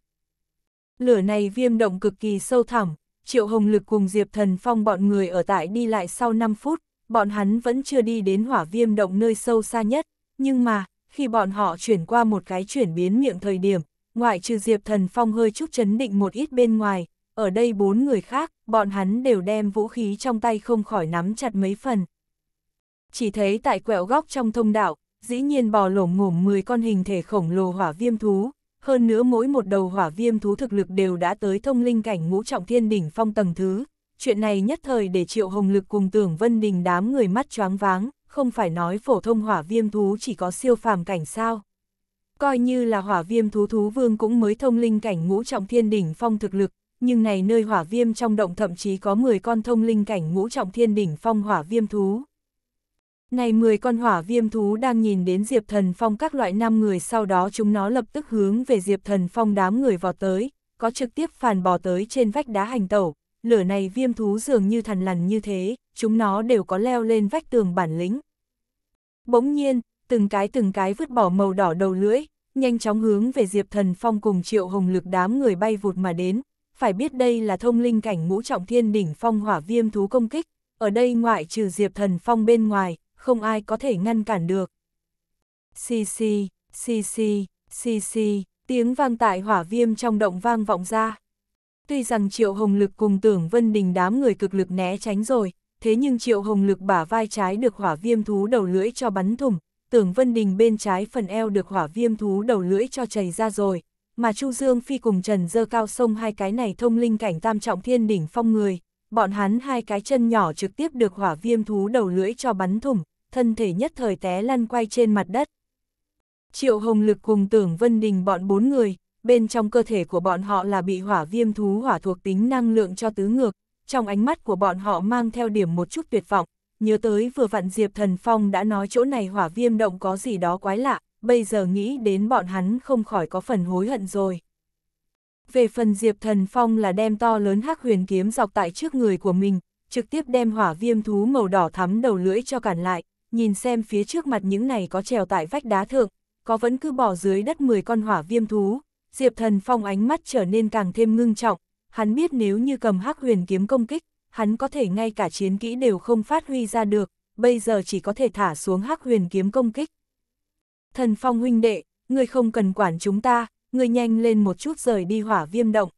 Lửa này viêm động cực kỳ sâu thẳm, triệu hồng lực cùng diệp thần phong bọn người ở tại đi lại sau 5 phút, bọn hắn vẫn chưa đi đến hỏa viêm động nơi sâu xa nhất, nhưng mà, khi bọn họ chuyển qua một cái chuyển biến miệng thời điểm, ngoại trừ Diệp Thần Phong hơi chút chấn định một ít bên ngoài, ở đây bốn người khác, bọn hắn đều đem vũ khí trong tay không khỏi nắm chặt mấy phần. Chỉ thấy tại quẹo góc trong thông đạo, dĩ nhiên bò lổm ngổm 10 con hình thể khổng lồ hỏa viêm thú, hơn nữa mỗi một đầu hỏa viêm thú thực lực đều đã tới thông linh cảnh ngũ trọng thiên đỉnh phong tầng thứ. Chuyện này nhất thời để Triệu Hồng Lực cùng Tưởng Vân Đình đám người mắt choáng váng, không phải nói phổ thông hỏa viêm thú chỉ có siêu phàm cảnh sao. Coi như là hỏa viêm thú thú vương cũng mới thông linh cảnh ngũ trọng thiên đỉnh phong thực lực, nhưng này nơi hỏa viêm trong động thậm chí có 10 con thông linh cảnh ngũ trọng thiên đỉnh phong hỏa viêm thú. Này 10 con hỏa viêm thú đang nhìn đến Diệp Thần Phong các loại năm người sau đó chúng nó lập tức hướng về Diệp Thần Phong đám người vào tới, có trực tiếp phản bò tới trên vách đá hành tẩu, lửa này viêm thú dường như thần lằn như thế, chúng nó đều có leo lên vách tường bản lĩnh. Bỗng nhiên, từng cái từng cái vứt bỏ màu đỏ đầu lưỡi, nhanh chóng hướng về Diệp Thần Phong cùng Triệu Hồng Lực đám người bay vụt mà đến, phải biết đây là thông linh cảnh ngũ trọng thiên đỉnh phong hỏa viêm thú công kích, ở đây ngoại trừ Diệp Thần Phong bên ngoài, không ai có thể ngăn cản được. Xì xì, xì xì, xì xì, tiếng vang tại hỏa viêm trong động vang vọng ra. Tuy rằng Triệu Hồng Lực cùng tưởng Vân Đình đám người cực lực né tránh rồi, thế nhưng Triệu Hồng Lực bả vai trái được hỏa viêm thú đầu lưỡi cho bắn thủng, tưởng Vân Đình bên trái phần eo được hỏa viêm thú đầu lưỡi cho chảy ra rồi, mà Chu Dương Phi cùng Trần Dơ Cao sông hai cái này thông linh cảnh tam trọng thiên đỉnh phong người, bọn hắn hai cái chân nhỏ trực tiếp được hỏa viêm thú đầu lưỡi cho bắn thủng, thân thể nhất thời té lăn quay trên mặt đất. Triệu Hồng Lực cùng tưởng Vân Đình bọn bốn người, bên trong cơ thể của bọn họ là bị hỏa viêm thú hỏa thuộc tính năng lượng cho tứ ngược, trong ánh mắt của bọn họ mang theo điểm một chút tuyệt vọng, nhớ tới vừa vặn Diệp Thần Phong đã nói chỗ này hỏa viêm động có gì đó quái lạ, bây giờ nghĩ đến bọn hắn không khỏi có phần hối hận rồi. Về phần Diệp Thần Phong là đem to lớn hắc huyền kiếm dọc tại trước người của mình, trực tiếp đem hỏa viêm thú màu đỏ thắm đầu lưỡi cho cản lại, nhìn xem phía trước mặt những này có trèo tại vách đá thượng, có vẫn cứ bỏ dưới đất 10 con hỏa viêm thú. Diệp Thần Phong ánh mắt trở nên càng thêm ngưng trọng, hắn biết nếu như cầm hắc huyền kiếm công kích, hắn có thể ngay cả chiến kỹ đều không phát huy ra được, bây giờ chỉ có thể thả xuống hắc huyền kiếm công kích. Thần phong huynh đệ, người không cần quản chúng ta, người nhanh lên một chút rời đi hỏa viêm động.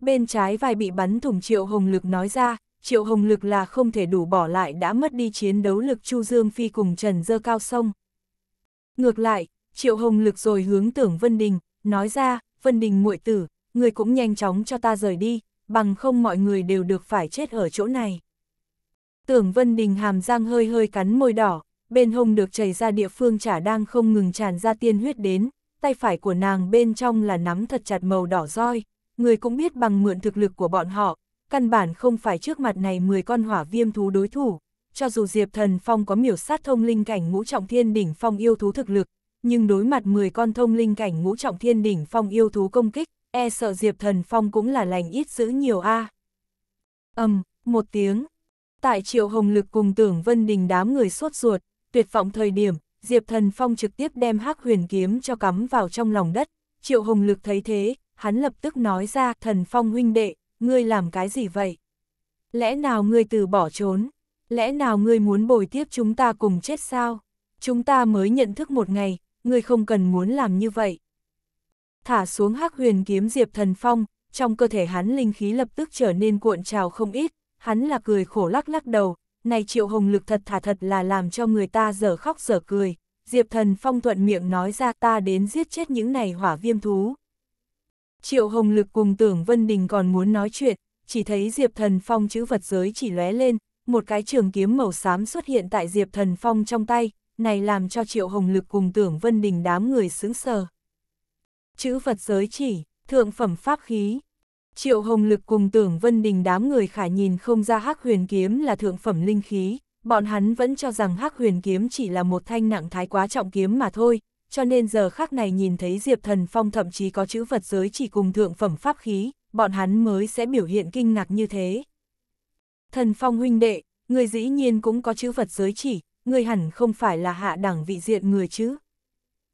Bên trái vai bị bắn thủng triệu hồng lực nói ra, triệu hồng lực là không thể đủ bỏ lại đã mất đi chiến đấu lực Chu Dương Phi cùng Trần Dơ Cao Sông. Ngược lại, triệu hồng lực rồi hướng tưởng Vân Đình, nói ra, Vân Đình muội tử, người cũng nhanh chóng cho ta rời đi, bằng không mọi người đều được phải chết ở chỗ này. Tưởng Vân Đình hàm răng hơi hơi cắn môi đỏ, bên hông được chảy ra địa phương chả đang không ngừng tràn ra tiên huyết đến, tay phải của nàng bên trong là nắm thật chặt màu đỏ roi, người cũng biết bằng mượn thực lực của bọn họ, căn bản không phải trước mặt này 10 con hỏa viêm thú đối thủ, cho dù Diệp Thần Phong có miểu sát thông linh cảnh ngũ trọng thiên đỉnh phong yêu thú thực lực, nhưng đối mặt 10 con thông linh cảnh ngũ trọng thiên đỉnh phong yêu thú công kích, e sợ Diệp Thần Phong cũng là lành ít giữ nhiều a. À. Ầm, um, một tiếng. Tại Triệu Hồng Lực cùng Tưởng Vân Đình đám người sốt ruột, tuyệt vọng thời điểm, Diệp Thần Phong trực tiếp đem Hắc Huyền kiếm cho cắm vào trong lòng đất. Triệu Hồng Lực thấy thế, hắn lập tức nói ra, "Thần Phong huynh đệ, ngươi làm cái gì vậy? Lẽ nào ngươi từ bỏ trốn? Lẽ nào ngươi muốn bồi tiếp chúng ta cùng chết sao? Chúng ta mới nhận thức một ngày, ngươi không cần muốn làm như vậy." thả xuống hắc huyền kiếm Diệp Thần Phong, trong cơ thể hắn linh khí lập tức trở nên cuộn trào không ít, hắn là cười khổ lắc lắc đầu, này triệu hồng lực thật thả thật là làm cho người ta dở khóc dở cười, Diệp Thần Phong thuận miệng nói ra ta đến giết chết những này hỏa viêm thú. Triệu hồng lực cùng tưởng Vân Đình còn muốn nói chuyện, chỉ thấy Diệp Thần Phong chữ vật giới chỉ lóe lên, một cái trường kiếm màu xám xuất hiện tại Diệp Thần Phong trong tay, này làm cho Triệu Hồng Lực cùng Tưởng Vân Đình đám người sững sờ chữ vật giới chỉ, thượng phẩm pháp khí. Triệu Hồng Lực cùng tưởng Vân Đình đám người khả nhìn không ra hắc huyền kiếm là thượng phẩm linh khí, bọn hắn vẫn cho rằng hắc huyền kiếm chỉ là một thanh nặng thái quá trọng kiếm mà thôi, cho nên giờ khác này nhìn thấy Diệp Thần Phong thậm chí có chữ vật giới chỉ cùng thượng phẩm pháp khí, bọn hắn mới sẽ biểu hiện kinh ngạc như thế. Thần Phong huynh đệ, người dĩ nhiên cũng có chữ vật giới chỉ, người hẳn không phải là hạ đẳng vị diện người chứ.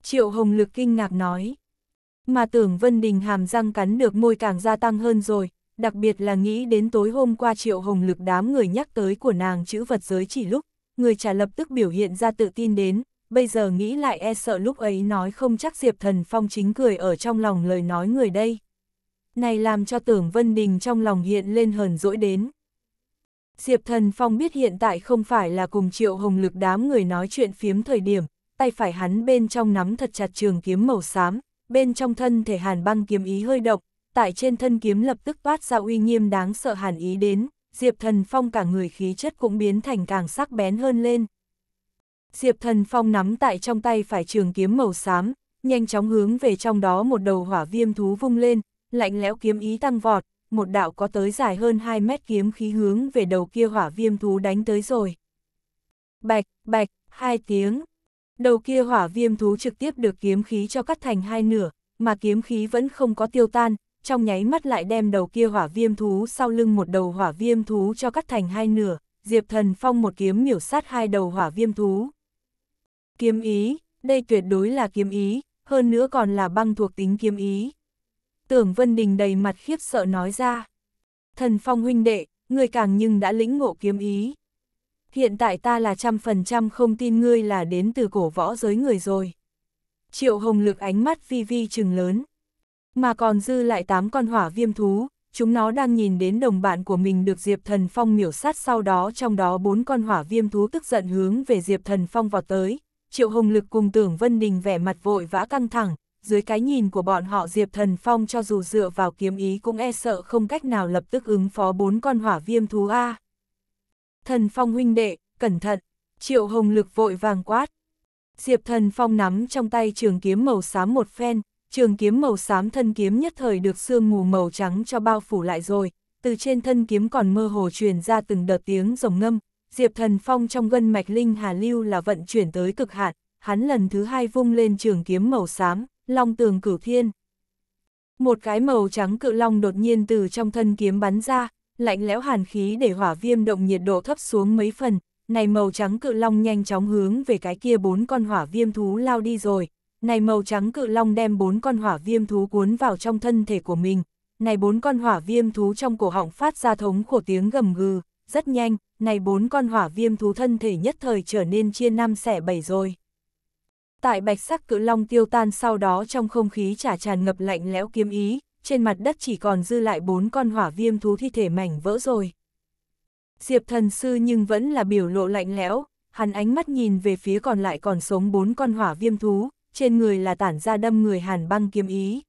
Triệu Hồng Lực kinh ngạc nói mà tưởng Vân Đình hàm răng cắn được môi càng gia tăng hơn rồi, đặc biệt là nghĩ đến tối hôm qua triệu hồng lực đám người nhắc tới của nàng chữ vật giới chỉ lúc, người trả lập tức biểu hiện ra tự tin đến, bây giờ nghĩ lại e sợ lúc ấy nói không chắc Diệp Thần Phong chính cười ở trong lòng lời nói người đây. Này làm cho tưởng Vân Đình trong lòng hiện lên hờn dỗi đến. Diệp Thần Phong biết hiện tại không phải là cùng triệu hồng lực đám người nói chuyện phiếm thời điểm, tay phải hắn bên trong nắm thật chặt trường kiếm màu xám, bên trong thân thể hàn băng kiếm ý hơi độc, tại trên thân kiếm lập tức toát ra uy nghiêm đáng sợ hàn ý đến, Diệp Thần Phong cả người khí chất cũng biến thành càng sắc bén hơn lên. Diệp Thần Phong nắm tại trong tay phải trường kiếm màu xám, nhanh chóng hướng về trong đó một đầu hỏa viêm thú vung lên, lạnh lẽo kiếm ý tăng vọt, một đạo có tới dài hơn 2 mét kiếm khí hướng về đầu kia hỏa viêm thú đánh tới rồi. Bạch, bạch, hai tiếng, Đầu kia hỏa viêm thú trực tiếp được kiếm khí cho cắt thành hai nửa, mà kiếm khí vẫn không có tiêu tan, trong nháy mắt lại đem đầu kia hỏa viêm thú sau lưng một đầu hỏa viêm thú cho cắt thành hai nửa, Diệp Thần Phong một kiếm miểu sát hai đầu hỏa viêm thú. Kiếm ý, đây tuyệt đối là kiếm ý, hơn nữa còn là băng thuộc tính kiếm ý. Tưởng Vân Đình đầy mặt khiếp sợ nói ra. Thần Phong huynh đệ, người càng nhưng đã lĩnh ngộ kiếm ý hiện tại ta là trăm phần trăm không tin ngươi là đến từ cổ võ giới người rồi. Triệu Hồng Lực ánh mắt vi vi trừng lớn. Mà còn dư lại tám con hỏa viêm thú, chúng nó đang nhìn đến đồng bạn của mình được Diệp Thần Phong miểu sát sau đó trong đó bốn con hỏa viêm thú tức giận hướng về Diệp Thần Phong vọt tới. Triệu Hồng Lực cùng tưởng Vân Đình vẻ mặt vội vã căng thẳng, dưới cái nhìn của bọn họ Diệp Thần Phong cho dù dựa vào kiếm ý cũng e sợ không cách nào lập tức ứng phó bốn con hỏa viêm thú A thần phong huynh đệ, cẩn thận, triệu hồng lực vội vàng quát. Diệp thần phong nắm trong tay trường kiếm màu xám một phen, trường kiếm màu xám thân kiếm nhất thời được sương mù màu trắng cho bao phủ lại rồi, từ trên thân kiếm còn mơ hồ truyền ra từng đợt tiếng rồng ngâm, Diệp Thần Phong trong gân mạch linh hà lưu là vận chuyển tới cực hạn, hắn lần thứ hai vung lên trường kiếm màu xám, long tường cửu thiên. Một cái màu trắng cự long đột nhiên từ trong thân kiếm bắn ra, lạnh lẽo hàn khí để hỏa viêm động nhiệt độ thấp xuống mấy phần, này màu trắng cự long nhanh chóng hướng về cái kia bốn con hỏa viêm thú lao đi rồi, này màu trắng cự long đem bốn con hỏa viêm thú cuốn vào trong thân thể của mình, này bốn con hỏa viêm thú trong cổ họng phát ra thống khổ tiếng gầm gừ, rất nhanh, này bốn con hỏa viêm thú thân thể nhất thời trở nên chia năm xẻ bảy rồi. Tại bạch sắc cự long tiêu tan sau đó trong không khí chả tràn ngập lạnh lẽo kiếm ý, trên mặt đất chỉ còn dư lại bốn con hỏa viêm thú thi thể mảnh vỡ rồi. Diệp thần sư nhưng vẫn là biểu lộ lạnh lẽo, hắn ánh mắt nhìn về phía còn lại còn sống bốn con hỏa viêm thú, trên người là tản ra đâm người hàn băng kiếm ý.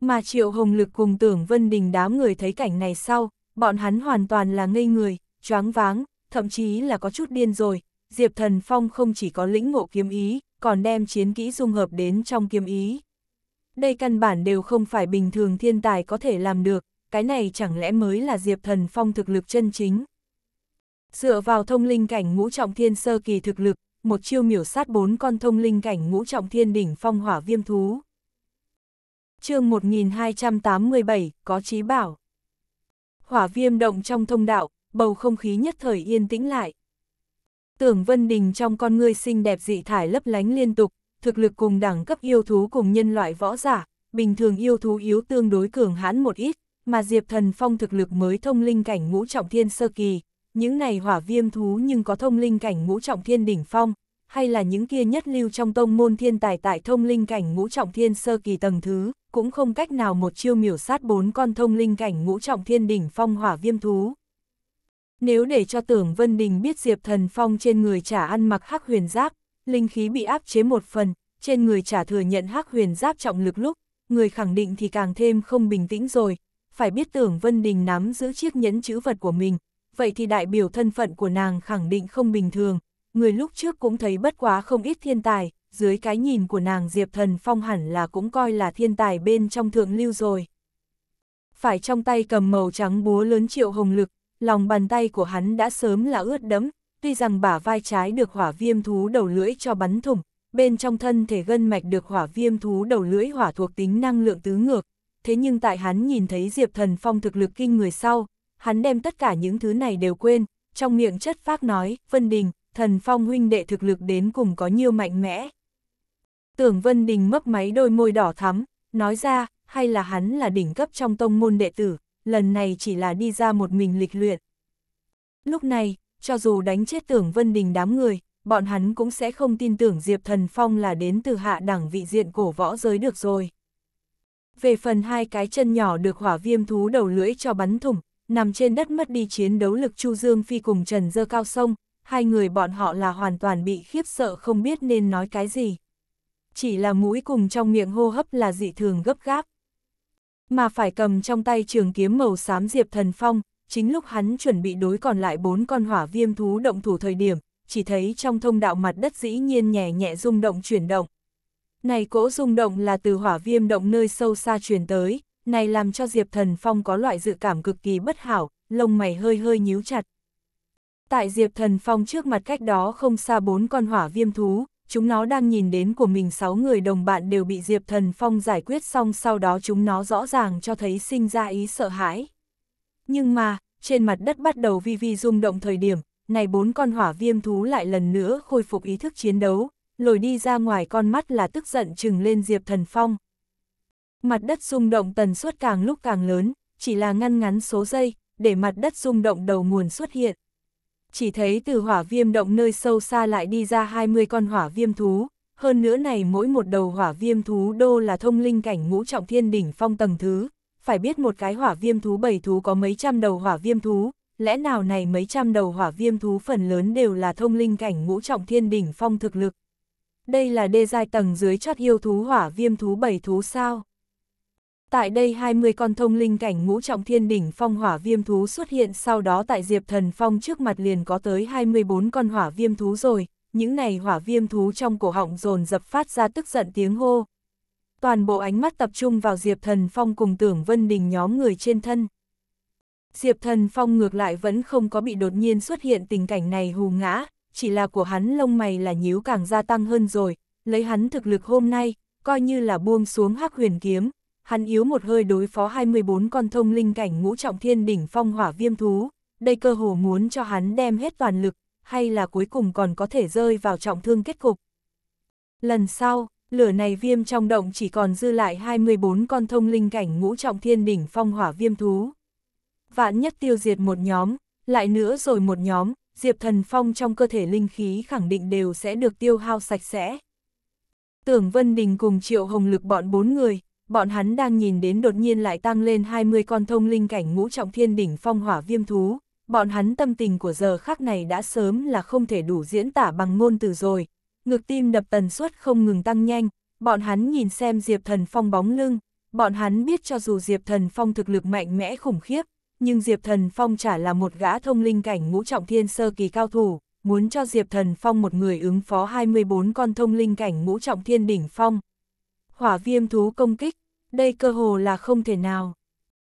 Mà Triệu Hồng Lực cùng tưởng Vân Đình đám người thấy cảnh này sau, bọn hắn hoàn toàn là ngây người, choáng váng, thậm chí là có chút điên rồi. Diệp Thần Phong không chỉ có lĩnh ngộ kiếm ý, còn đem chiến kỹ dung hợp đến trong kiếm ý đây căn bản đều không phải bình thường thiên tài có thể làm được, cái này chẳng lẽ mới là Diệp Thần Phong thực lực chân chính. Dựa vào thông linh cảnh ngũ trọng thiên sơ kỳ thực lực, một chiêu miểu sát bốn con thông linh cảnh ngũ trọng thiên đỉnh phong hỏa viêm thú. chương 1287, có trí bảo. Hỏa viêm động trong thông đạo, bầu không khí nhất thời yên tĩnh lại. Tưởng Vân Đình trong con ngươi xinh đẹp dị thải lấp lánh liên tục, thực lực cùng đẳng cấp yêu thú cùng nhân loại võ giả, bình thường yêu thú yếu tương đối cường hãn một ít, mà Diệp Thần Phong thực lực mới thông linh cảnh ngũ trọng thiên sơ kỳ, những này hỏa viêm thú nhưng có thông linh cảnh ngũ trọng thiên đỉnh phong, hay là những kia nhất lưu trong tông môn thiên tài tại thông linh cảnh ngũ trọng thiên sơ kỳ tầng thứ, cũng không cách nào một chiêu miểu sát bốn con thông linh cảnh ngũ trọng thiên đỉnh phong hỏa viêm thú. Nếu để cho tưởng Vân Đình biết Diệp Thần Phong trên người trả ăn mặc hắc huyền giáp, linh khí bị áp chế một phần, trên người trả thừa nhận hắc huyền giáp trọng lực lúc, người khẳng định thì càng thêm không bình tĩnh rồi, phải biết tưởng Vân Đình nắm giữ chiếc nhẫn chữ vật của mình, vậy thì đại biểu thân phận của nàng khẳng định không bình thường, người lúc trước cũng thấy bất quá không ít thiên tài, dưới cái nhìn của nàng Diệp Thần Phong hẳn là cũng coi là thiên tài bên trong thượng lưu rồi. Phải trong tay cầm màu trắng búa lớn triệu hồng lực, lòng bàn tay của hắn đã sớm là ướt đẫm, tuy rằng bả vai trái được hỏa viêm thú đầu lưỡi cho bắn thủng, bên trong thân thể gân mạch được hỏa viêm thú đầu lưỡi hỏa thuộc tính năng lượng tứ ngược, thế nhưng tại hắn nhìn thấy Diệp Thần Phong thực lực kinh người sau, hắn đem tất cả những thứ này đều quên, trong miệng chất phác nói, Vân Đình, Thần Phong huynh đệ thực lực đến cùng có nhiều mạnh mẽ. Tưởng Vân Đình mấp máy đôi môi đỏ thắm, nói ra, hay là hắn là đỉnh cấp trong tông môn đệ tử, lần này chỉ là đi ra một mình lịch luyện. Lúc này, cho dù đánh chết tưởng Vân Đình đám người, bọn hắn cũng sẽ không tin tưởng Diệp Thần Phong là đến từ hạ đẳng vị diện cổ võ giới được rồi. Về phần hai cái chân nhỏ được hỏa viêm thú đầu lưỡi cho bắn thủng, nằm trên đất mất đi chiến đấu lực Chu Dương Phi cùng Trần Dơ Cao Sông, hai người bọn họ là hoàn toàn bị khiếp sợ không biết nên nói cái gì. Chỉ là mũi cùng trong miệng hô hấp là dị thường gấp gáp. Mà phải cầm trong tay trường kiếm màu xám Diệp Thần Phong, chính lúc hắn chuẩn bị đối còn lại bốn con hỏa viêm thú động thủ thời điểm, chỉ thấy trong thông đạo mặt đất dĩ nhiên nhẹ nhẹ rung động chuyển động. Này cỗ rung động là từ hỏa viêm động nơi sâu xa truyền tới, này làm cho Diệp Thần Phong có loại dự cảm cực kỳ bất hảo, lông mày hơi hơi nhíu chặt. Tại Diệp Thần Phong trước mặt cách đó không xa bốn con hỏa viêm thú, chúng nó đang nhìn đến của mình sáu người đồng bạn đều bị Diệp Thần Phong giải quyết xong sau đó chúng nó rõ ràng cho thấy sinh ra ý sợ hãi. Nhưng mà, trên mặt đất bắt đầu vi vi rung động thời điểm, này bốn con hỏa viêm thú lại lần nữa khôi phục ý thức chiến đấu, lồi đi ra ngoài con mắt là tức giận trừng lên Diệp Thần Phong. Mặt đất rung động tần suất càng lúc càng lớn, chỉ là ngăn ngắn số giây, để mặt đất rung động đầu nguồn xuất hiện. Chỉ thấy từ hỏa viêm động nơi sâu xa lại đi ra 20 con hỏa viêm thú, hơn nữa này mỗi một đầu hỏa viêm thú đô là thông linh cảnh ngũ trọng thiên đỉnh phong tầng thứ, phải biết một cái hỏa viêm thú bảy thú có mấy trăm đầu hỏa viêm thú, lẽ nào này mấy trăm đầu hỏa viêm thú phần lớn đều là thông linh cảnh ngũ trọng thiên đỉnh phong thực lực. Đây là đê giai tầng dưới chót yêu thú hỏa viêm thú bảy thú sao? Tại đây 20 con thông linh cảnh ngũ trọng thiên đỉnh phong hỏa viêm thú xuất hiện sau đó tại Diệp Thần Phong trước mặt liền có tới 24 con hỏa viêm thú rồi, những này hỏa viêm thú trong cổ họng dồn dập phát ra tức giận tiếng hô, toàn bộ ánh mắt tập trung vào Diệp Thần Phong cùng Tưởng Vân Đình nhóm người trên thân. Diệp Thần Phong ngược lại vẫn không có bị đột nhiên xuất hiện tình cảnh này hù ngã, chỉ là của hắn lông mày là nhíu càng gia tăng hơn rồi, lấy hắn thực lực hôm nay, coi như là buông xuống hắc huyền kiếm, hắn yếu một hơi đối phó 24 con thông linh cảnh ngũ trọng thiên đỉnh phong hỏa viêm thú, đây cơ hồ muốn cho hắn đem hết toàn lực, hay là cuối cùng còn có thể rơi vào trọng thương kết cục. Lần sau, lửa này viêm trong động chỉ còn dư lại 24 con thông linh cảnh ngũ trọng thiên đỉnh phong hỏa viêm thú. Vạn nhất tiêu diệt một nhóm, lại nữa rồi một nhóm, diệp thần phong trong cơ thể linh khí khẳng định đều sẽ được tiêu hao sạch sẽ. Tưởng Vân Đình cùng Triệu Hồng Lực bọn bốn người, bọn hắn đang nhìn đến đột nhiên lại tăng lên 20 con thông linh cảnh ngũ trọng thiên đỉnh phong hỏa viêm thú. Bọn hắn tâm tình của giờ khác này đã sớm là không thể đủ diễn tả bằng ngôn từ rồi, ngực tim đập tần suất không ngừng tăng nhanh, bọn hắn nhìn xem Diệp Thần Phong bóng lưng, bọn hắn biết cho dù Diệp Thần Phong thực lực mạnh mẽ khủng khiếp, nhưng Diệp Thần Phong chả là một gã thông linh cảnh ngũ trọng thiên sơ kỳ cao thủ, muốn cho Diệp Thần Phong một người ứng phó 24 con thông linh cảnh ngũ trọng thiên đỉnh phong. Hỏa viêm thú công kích, đây cơ hồ là không thể nào.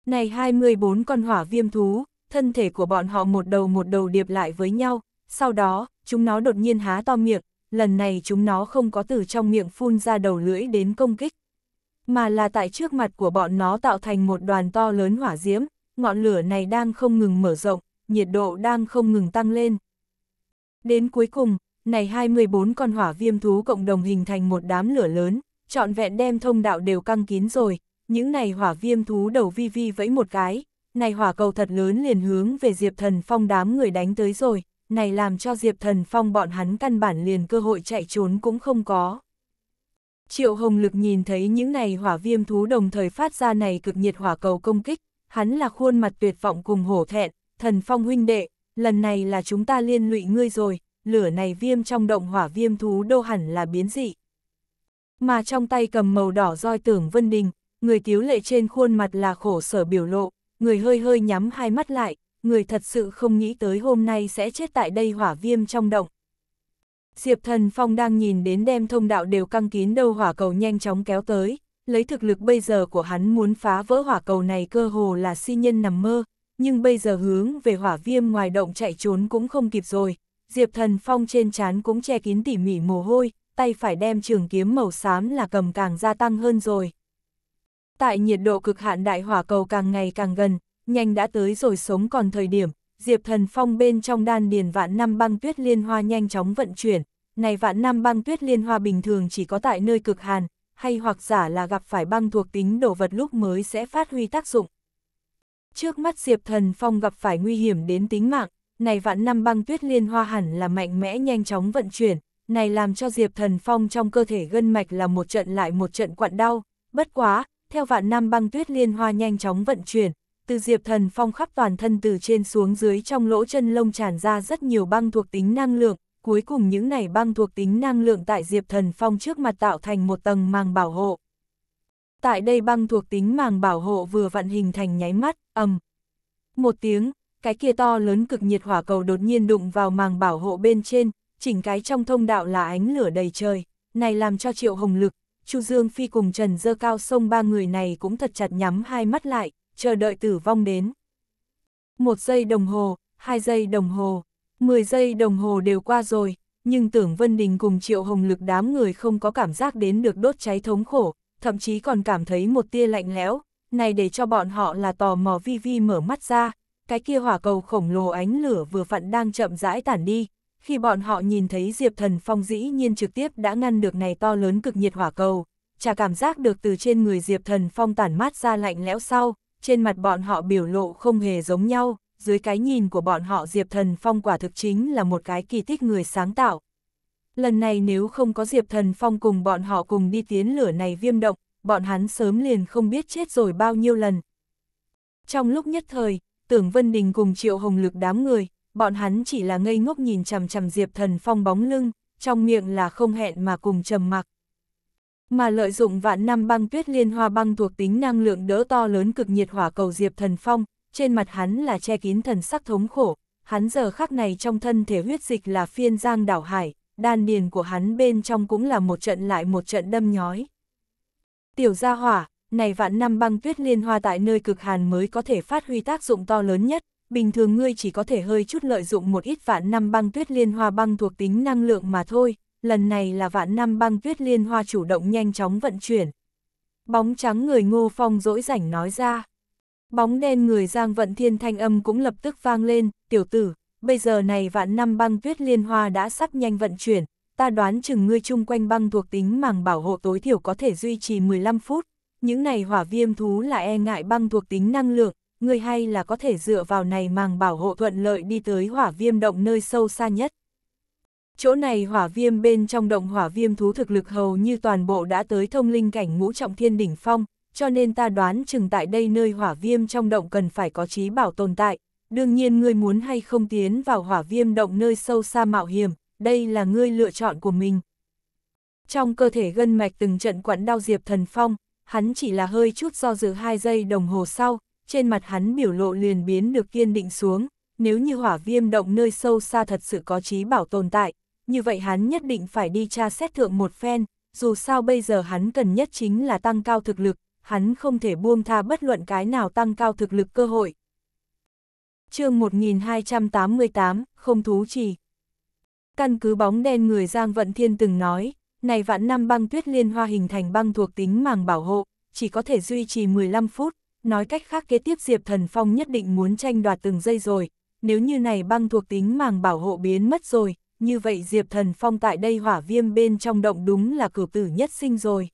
Này 24 con hỏa viêm thú, thân thể của bọn họ một đầu một đầu điệp lại với nhau, sau đó, chúng nó đột nhiên há to miệng, lần này chúng nó không có từ trong miệng phun ra đầu lưỡi đến công kích, mà là tại trước mặt của bọn nó tạo thành một đoàn to lớn hỏa diễm, ngọn lửa này đang không ngừng mở rộng, nhiệt độ đang không ngừng tăng lên. Đến cuối cùng, này 24 con hỏa viêm thú cộng đồng hình thành một đám lửa lớn, trọn vẹn đem thông đạo đều căng kín rồi, những này hỏa viêm thú đầu vi vi vẫy một cái, này hỏa cầu thật lớn liền hướng về Diệp Thần Phong đám người đánh tới rồi này làm cho Diệp Thần Phong bọn hắn căn bản liền cơ hội chạy trốn cũng không có. Triệu Hồng Lực nhìn thấy những này hỏa viêm thú đồng thời phát ra này cực nhiệt hỏa cầu công kích, hắn là khuôn mặt tuyệt vọng cùng hổ thẹn, Thần Phong huynh đệ, lần này là chúng ta liên lụy ngươi rồi, lửa này viêm trong động hỏa viêm thú đô hẳn là biến dị. Mà trong tay cầm màu đỏ roi tưởng Vân Đình, người tiếu lệ trên khuôn mặt là khổ sở biểu lộ, người hơi hơi nhắm hai mắt lại, người thật sự không nghĩ tới hôm nay sẽ chết tại đây hỏa viêm trong động. Diệp Thần Phong đang nhìn đến đem thông đạo đều căng kín đâu hỏa cầu nhanh chóng kéo tới, lấy thực lực bây giờ của hắn muốn phá vỡ hỏa cầu này cơ hồ là si nhân nằm mơ, nhưng bây giờ hướng về hỏa viêm ngoài động chạy trốn cũng không kịp rồi. Diệp Thần Phong trên chán cũng che kín tỉ mỉ mồ hôi, tay phải đem trường kiếm màu xám là cầm càng gia tăng hơn rồi. Tại nhiệt độ cực hạn đại hỏa cầu càng ngày càng gần, nhanh đã tới rồi sống còn thời điểm, Diệp Thần Phong bên trong đan điền vạn năm băng tuyết liên hoa nhanh chóng vận chuyển, này vạn năm băng tuyết liên hoa bình thường chỉ có tại nơi cực hàn, hay hoặc giả là gặp phải băng thuộc tính đồ vật lúc mới sẽ phát huy tác dụng. Trước mắt Diệp Thần Phong gặp phải nguy hiểm đến tính mạng, này vạn năm băng tuyết liên hoa hẳn là mạnh mẽ nhanh chóng vận chuyển, này làm cho Diệp Thần Phong trong cơ thể gân mạch là một trận lại một trận quặn đau, bất quá, theo vạn năm băng tuyết liên hoa nhanh chóng vận chuyển, từ Diệp Thần Phong khắp toàn thân từ trên xuống dưới trong lỗ chân lông tràn ra rất nhiều băng thuộc tính năng lượng, cuối cùng những này băng thuộc tính năng lượng tại Diệp Thần Phong trước mặt tạo thành một tầng màng bảo hộ. Tại đây băng thuộc tính màng bảo hộ vừa vặn hình thành nháy mắt, ầm. Một tiếng, cái kia to lớn cực nhiệt hỏa cầu đột nhiên đụng vào màng bảo hộ bên trên, chỉnh cái trong thông đạo là ánh lửa đầy trời, này làm cho Triệu Hồng Lực, Chu Dương Phi cùng Trần Dơ Cao Sông ba người này cũng thật chặt nhắm hai mắt lại, chờ đợi tử vong đến. Một giây đồng hồ, hai giây đồng hồ, mười giây đồng hồ đều qua rồi, nhưng tưởng Vân Đình cùng Triệu Hồng Lực đám người không có cảm giác đến được đốt cháy thống khổ, thậm chí còn cảm thấy một tia lạnh lẽo, này để cho bọn họ là tò mò vi vi mở mắt ra, cái kia hỏa cầu khổng lồ ánh lửa vừa vặn đang chậm rãi tản đi, khi bọn họ nhìn thấy Diệp Thần Phong dĩ nhiên trực tiếp đã ngăn được này to lớn cực nhiệt hỏa cầu, chả cảm giác được từ trên người Diệp Thần Phong tản mát ra lạnh lẽo sau, trên mặt bọn họ biểu lộ không hề giống nhau, dưới cái nhìn của bọn họ Diệp Thần Phong quả thực chính là một cái kỳ tích người sáng tạo. Lần này nếu không có Diệp Thần Phong cùng bọn họ cùng đi tiến lửa này viêm động, bọn hắn sớm liền không biết chết rồi bao nhiêu lần. Trong lúc nhất thời, tưởng Vân Đình cùng Triệu Hồng Lực đám người, bọn hắn chỉ là ngây ngốc nhìn chằm chằm Diệp Thần Phong bóng lưng, trong miệng là không hẹn mà cùng trầm mặc mà lợi dụng vạn năm băng tuyết liên hoa băng thuộc tính năng lượng đỡ to lớn cực nhiệt hỏa cầu Diệp Thần Phong, trên mặt hắn là che kín thần sắc thống khổ, hắn giờ khắc này trong thân thể huyết dịch là phiên giang đảo hải, đan điền của hắn bên trong cũng là một trận lại một trận đâm nhói. Tiểu gia hỏa, này vạn năm băng tuyết liên hoa tại nơi cực hàn mới có thể phát huy tác dụng to lớn nhất, bình thường ngươi chỉ có thể hơi chút lợi dụng một ít vạn năm băng tuyết liên hoa băng thuộc tính năng lượng mà thôi, lần này là vạn năm băng tuyết liên hoa chủ động nhanh chóng vận chuyển. Bóng trắng người ngô phong dỗi rảnh nói ra. Bóng đen người giang vận thiên thanh âm cũng lập tức vang lên, tiểu tử, bây giờ này vạn năm băng tuyết liên hoa đã sắp nhanh vận chuyển, ta đoán chừng ngươi chung quanh băng thuộc tính màng bảo hộ tối thiểu có thể duy trì 15 phút, những này hỏa viêm thú là e ngại băng thuộc tính năng lượng, ngươi hay là có thể dựa vào này màng bảo hộ thuận lợi đi tới hỏa viêm động nơi sâu xa nhất. Chỗ này hỏa viêm bên trong động hỏa viêm thú thực lực hầu như toàn bộ đã tới thông linh cảnh ngũ trọng thiên đỉnh phong, cho nên ta đoán chừng tại đây nơi hỏa viêm trong động cần phải có trí bảo tồn tại. Đương nhiên ngươi muốn hay không tiến vào hỏa viêm động nơi sâu xa mạo hiểm, đây là ngươi lựa chọn của mình. Trong cơ thể gân mạch từng trận quặn đau Diệp Thần Phong, hắn chỉ là hơi chút do dự hai giây đồng hồ sau, trên mặt hắn biểu lộ liền biến được kiên định xuống, nếu như hỏa viêm động nơi sâu xa thật sự có trí bảo tồn tại, như vậy hắn nhất định phải đi tra xét thượng một phen, dù sao bây giờ hắn cần nhất chính là tăng cao thực lực, hắn không thể buông tha bất luận cái nào tăng cao thực lực cơ hội. chương 1288, không thú trì. Căn cứ bóng đen người Giang Vận Thiên từng nói, này vạn năm băng tuyết liên hoa hình thành băng thuộc tính màng bảo hộ, chỉ có thể duy trì 15 phút, nói cách khác kế tiếp Diệp Thần Phong nhất định muốn tranh đoạt từng giây rồi, nếu như này băng thuộc tính màng bảo hộ biến mất rồi, như vậy Diệp Thần Phong tại đây hỏa viêm bên trong động đúng là cửu tử nhất sinh rồi.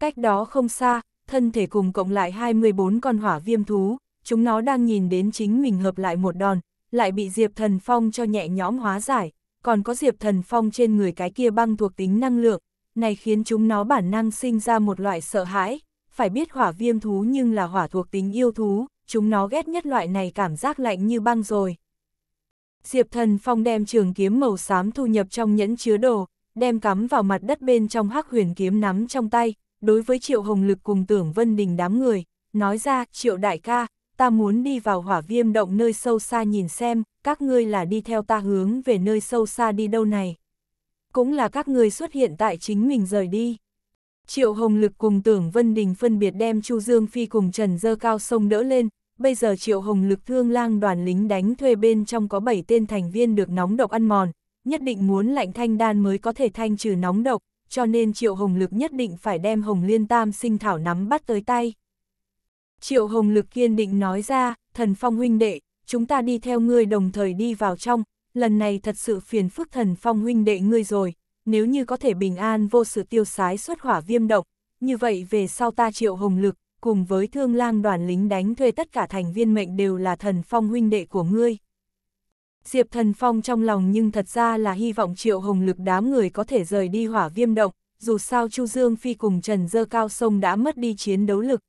Cách đó không xa, thân thể cùng cộng lại 24 con hỏa viêm thú, chúng nó đang nhìn đến chính mình hợp lại một đòn, lại bị Diệp Thần Phong cho nhẹ nhõm hóa giải, còn có Diệp Thần Phong trên người cái kia băng thuộc tính năng lượng, này khiến chúng nó bản năng sinh ra một loại sợ hãi, phải biết hỏa viêm thú nhưng là hỏa thuộc tính yêu thú, chúng nó ghét nhất loại này cảm giác lạnh như băng rồi. Diệp Thần Phong đem trường kiếm màu xám thu nhập trong nhẫn chứa đồ, đem cắm vào mặt đất bên trong hắc huyền kiếm nắm trong tay, đối với Triệu Hồng Lực cùng Tưởng Vân Đình đám người, nói ra, Triệu Đại ca, ta muốn đi vào hỏa viêm động nơi sâu xa nhìn xem, các ngươi là đi theo ta hướng về nơi sâu xa đi đâu này. Cũng là các ngươi xuất hiện tại chính mình rời đi. Triệu Hồng Lực cùng Tưởng Vân Đình phân biệt đem Chu Dương Phi cùng Trần Dơ Cao sông đỡ lên, bây giờ triệu hồng lực thương lang đoàn lính đánh thuê bên trong có 7 tên thành viên được nóng độc ăn mòn, nhất định muốn lạnh thanh đan mới có thể thanh trừ nóng độc, cho nên triệu hồng lực nhất định phải đem hồng liên tam sinh thảo nắm bắt tới tay. Triệu hồng lực kiên định nói ra, thần phong huynh đệ, chúng ta đi theo ngươi đồng thời đi vào trong, lần này thật sự phiền phức thần phong huynh đệ ngươi rồi, nếu như có thể bình an vô sự tiêu sái xuất hỏa viêm động, như vậy về sau ta triệu hồng lực, cùng với thương lang đoàn lính đánh thuê tất cả thành viên mệnh đều là thần phong huynh đệ của ngươi. Diệp thần phong trong lòng nhưng thật ra là hy vọng triệu hồng lực đám người có thể rời đi hỏa viêm động, dù sao Chu Dương Phi cùng Trần Dơ Cao Sông đã mất đi chiến đấu lực.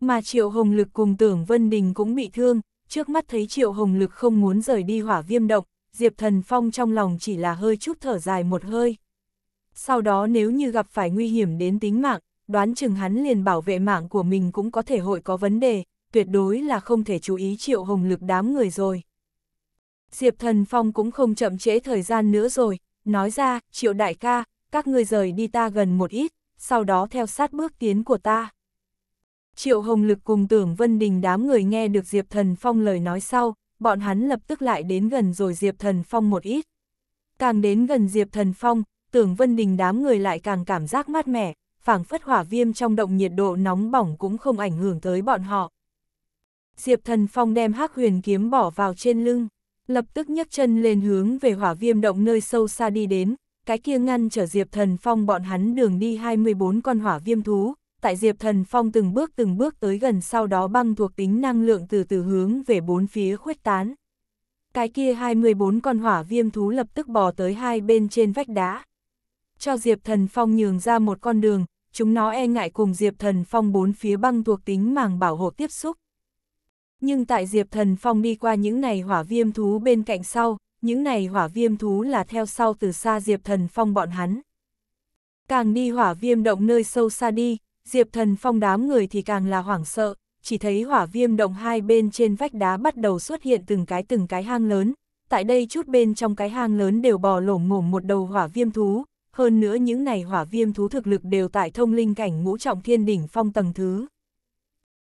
Mà Triệu Hồng Lực cùng Tưởng Vân Đình cũng bị thương, trước mắt thấy Triệu Hồng Lực không muốn rời đi hỏa viêm động, Diệp Thần Phong trong lòng chỉ là hơi chút thở dài một hơi. Sau đó nếu như gặp phải nguy hiểm đến tính mạng, đoán chừng hắn liền bảo vệ mạng của mình cũng có thể hội có vấn đề, tuyệt đối là không thể chú ý triệu hồng lực đám người rồi. Diệp Thần Phong cũng không chậm trễ thời gian nữa rồi, nói ra, triệu đại ca, các ngươi rời đi ta gần một ít, sau đó theo sát bước tiến của ta. Triệu Hồng Lực cùng tưởng Vân Đình đám người nghe được Diệp Thần Phong lời nói sau, bọn hắn lập tức lại đến gần rồi Diệp Thần Phong một ít. Càng đến gần Diệp Thần Phong, tưởng Vân Đình đám người lại càng cảm giác mát mẻ, phảng phất hỏa viêm trong động nhiệt độ nóng bỏng cũng không ảnh hưởng tới bọn họ. Diệp Thần Phong đem hắc huyền kiếm bỏ vào trên lưng, lập tức nhấc chân lên hướng về hỏa viêm động nơi sâu xa đi đến, cái kia ngăn trở Diệp Thần Phong bọn hắn đường đi 24 con hỏa viêm thú, tại Diệp Thần Phong từng bước từng bước tới gần sau đó băng thuộc tính năng lượng từ từ hướng về bốn phía khuếch tán. Cái kia 24 con hỏa viêm thú lập tức bò tới hai bên trên vách đá, cho Diệp Thần Phong nhường ra một con đường, chúng nó e ngại cùng Diệp Thần Phong bốn phía băng thuộc tính màng bảo hộ tiếp xúc. Nhưng tại Diệp Thần Phong đi qua những này hỏa viêm thú bên cạnh sau, những này hỏa viêm thú là theo sau từ xa Diệp Thần Phong bọn hắn. Càng đi hỏa viêm động nơi sâu xa đi, Diệp Thần Phong đám người thì càng là hoảng sợ, chỉ thấy hỏa viêm động hai bên trên vách đá bắt đầu xuất hiện từng cái từng cái hang lớn, tại đây chút bên trong cái hang lớn đều bò lổm ngổm một đầu hỏa viêm thú, hơn nữa những này hỏa viêm thú thực lực đều tại thông linh cảnh ngũ trọng thiên đỉnh phong tầng thứ.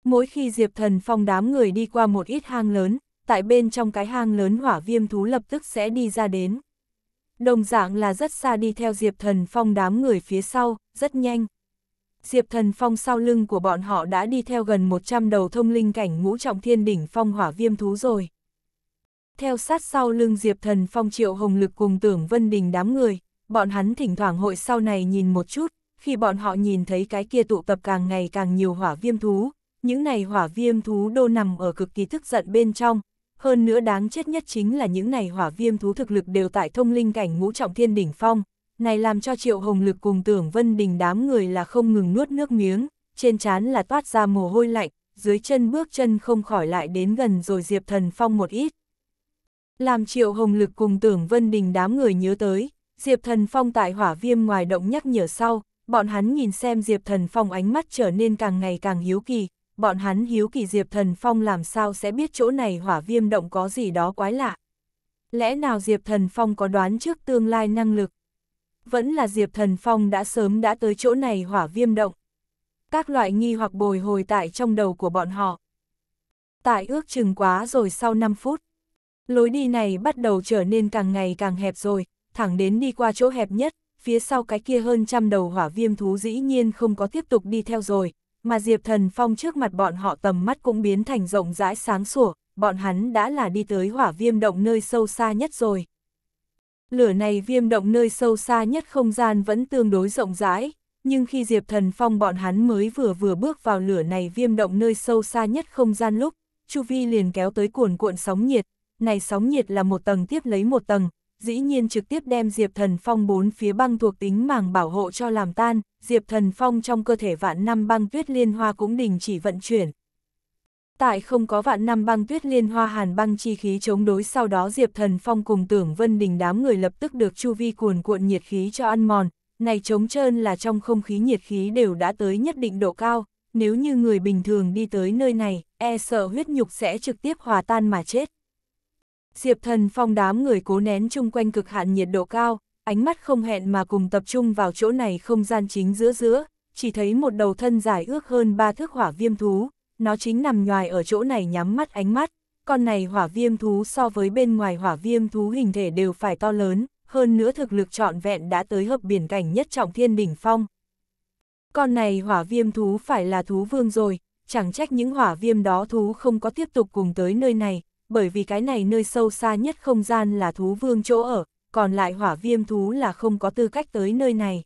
Mỗi khi Diệp Thần Phong đám người đi qua một ít hang lớn, tại bên trong cái hang lớn hỏa viêm thú lập tức sẽ đi ra đến. Đồng dạng là rất xa đi theo Diệp Thần Phong đám người phía sau, rất nhanh. Diệp Thần Phong sau lưng của bọn họ đã đi theo gần 100 đầu thông linh cảnh ngũ trọng thiên đỉnh phong hỏa viêm thú rồi. Theo sát sau lưng Diệp Thần Phong triệu hồng lực cùng tưởng Vân Đình đám người, bọn hắn thỉnh thoảng hội sau này nhìn một chút, khi bọn họ nhìn thấy cái kia tụ tập càng ngày càng nhiều hỏa viêm thú, những này hỏa viêm thú đô nằm ở cực kỳ tức giận bên trong, hơn nữa đáng chết nhất chính là những này hỏa viêm thú thực lực đều tại thông linh cảnh ngũ trọng thiên đỉnh phong, này làm cho triệu hồng lực cùng tưởng vân đình đám người là không ngừng nuốt nước miếng, trên trán là toát ra mồ hôi lạnh, dưới chân bước chân không khỏi lại đến gần rồi diệp thần phong một ít. Làm triệu hồng lực cùng tưởng vân đình đám người nhớ tới, Diệp Thần Phong tại hỏa viêm ngoài động nhắc nhở sau, bọn hắn nhìn xem Diệp Thần Phong ánh mắt trở nên càng ngày càng hiếu kỳ, bọn hắn hiếu kỳ Diệp Thần Phong làm sao sẽ biết chỗ này hỏa viêm động có gì đó quái lạ. Lẽ nào Diệp Thần Phong có đoán trước tương lai năng lực? Vẫn là Diệp Thần Phong đã sớm đã tới chỗ này hỏa viêm động. Các loại nghi hoặc bồi hồi tại trong đầu của bọn họ. Tại ước chừng quá rồi sau 5 phút, lối đi này bắt đầu trở nên càng ngày càng hẹp rồi, thẳng đến đi qua chỗ hẹp nhất, phía sau cái kia hơn trăm đầu hỏa viêm thú dĩ nhiên không có tiếp tục đi theo rồi, mà Diệp Thần Phong trước mặt bọn họ tầm mắt cũng biến thành rộng rãi sáng sủa, bọn hắn đã là đi tới hỏa viêm động nơi sâu xa nhất rồi. Lửa này viêm động nơi sâu xa nhất không gian vẫn tương đối rộng rãi, nhưng khi Diệp Thần Phong bọn hắn mới vừa vừa bước vào lửa này viêm động nơi sâu xa nhất không gian lúc, Chu Vi liền kéo tới cuồn cuộn sóng nhiệt, này sóng nhiệt là một tầng tiếp lấy một tầng, dĩ nhiên trực tiếp đem Diệp Thần Phong bốn phía băng thuộc tính màng bảo hộ cho làm tan, Diệp Thần Phong trong cơ thể vạn năm băng tuyết liên hoa cũng đình chỉ vận chuyển. Tại không có vạn năm băng tuyết liên hoa hàn băng chi khí chống đối sau đó Diệp Thần Phong cùng tưởng Vân Đình đám người lập tức được chu vi cuồn cuộn nhiệt khí cho ăn mòn, này chống trơn là trong không khí nhiệt khí đều đã tới nhất định độ cao, nếu như người bình thường đi tới nơi này, e sợ huyết nhục sẽ trực tiếp hòa tan mà chết. Diệp thần phong đám người cố nén chung quanh cực hạn nhiệt độ cao, ánh mắt không hẹn mà cùng tập trung vào chỗ này không gian chính giữa giữa, chỉ thấy một đầu thân dài ước hơn ba thước hỏa viêm thú, nó chính nằm nhoài ở chỗ này nhắm mắt ánh mắt, con này hỏa viêm thú so với bên ngoài hỏa viêm thú hình thể đều phải to lớn, hơn nữa thực lực trọn vẹn đã tới hợp biển cảnh nhất trọng thiên đỉnh phong. Con này hỏa viêm thú phải là thú vương rồi, chẳng trách những hỏa viêm đó thú không có tiếp tục cùng tới nơi này, bởi vì cái này nơi sâu xa nhất không gian là thú vương chỗ ở, còn lại hỏa viêm thú là không có tư cách tới nơi này.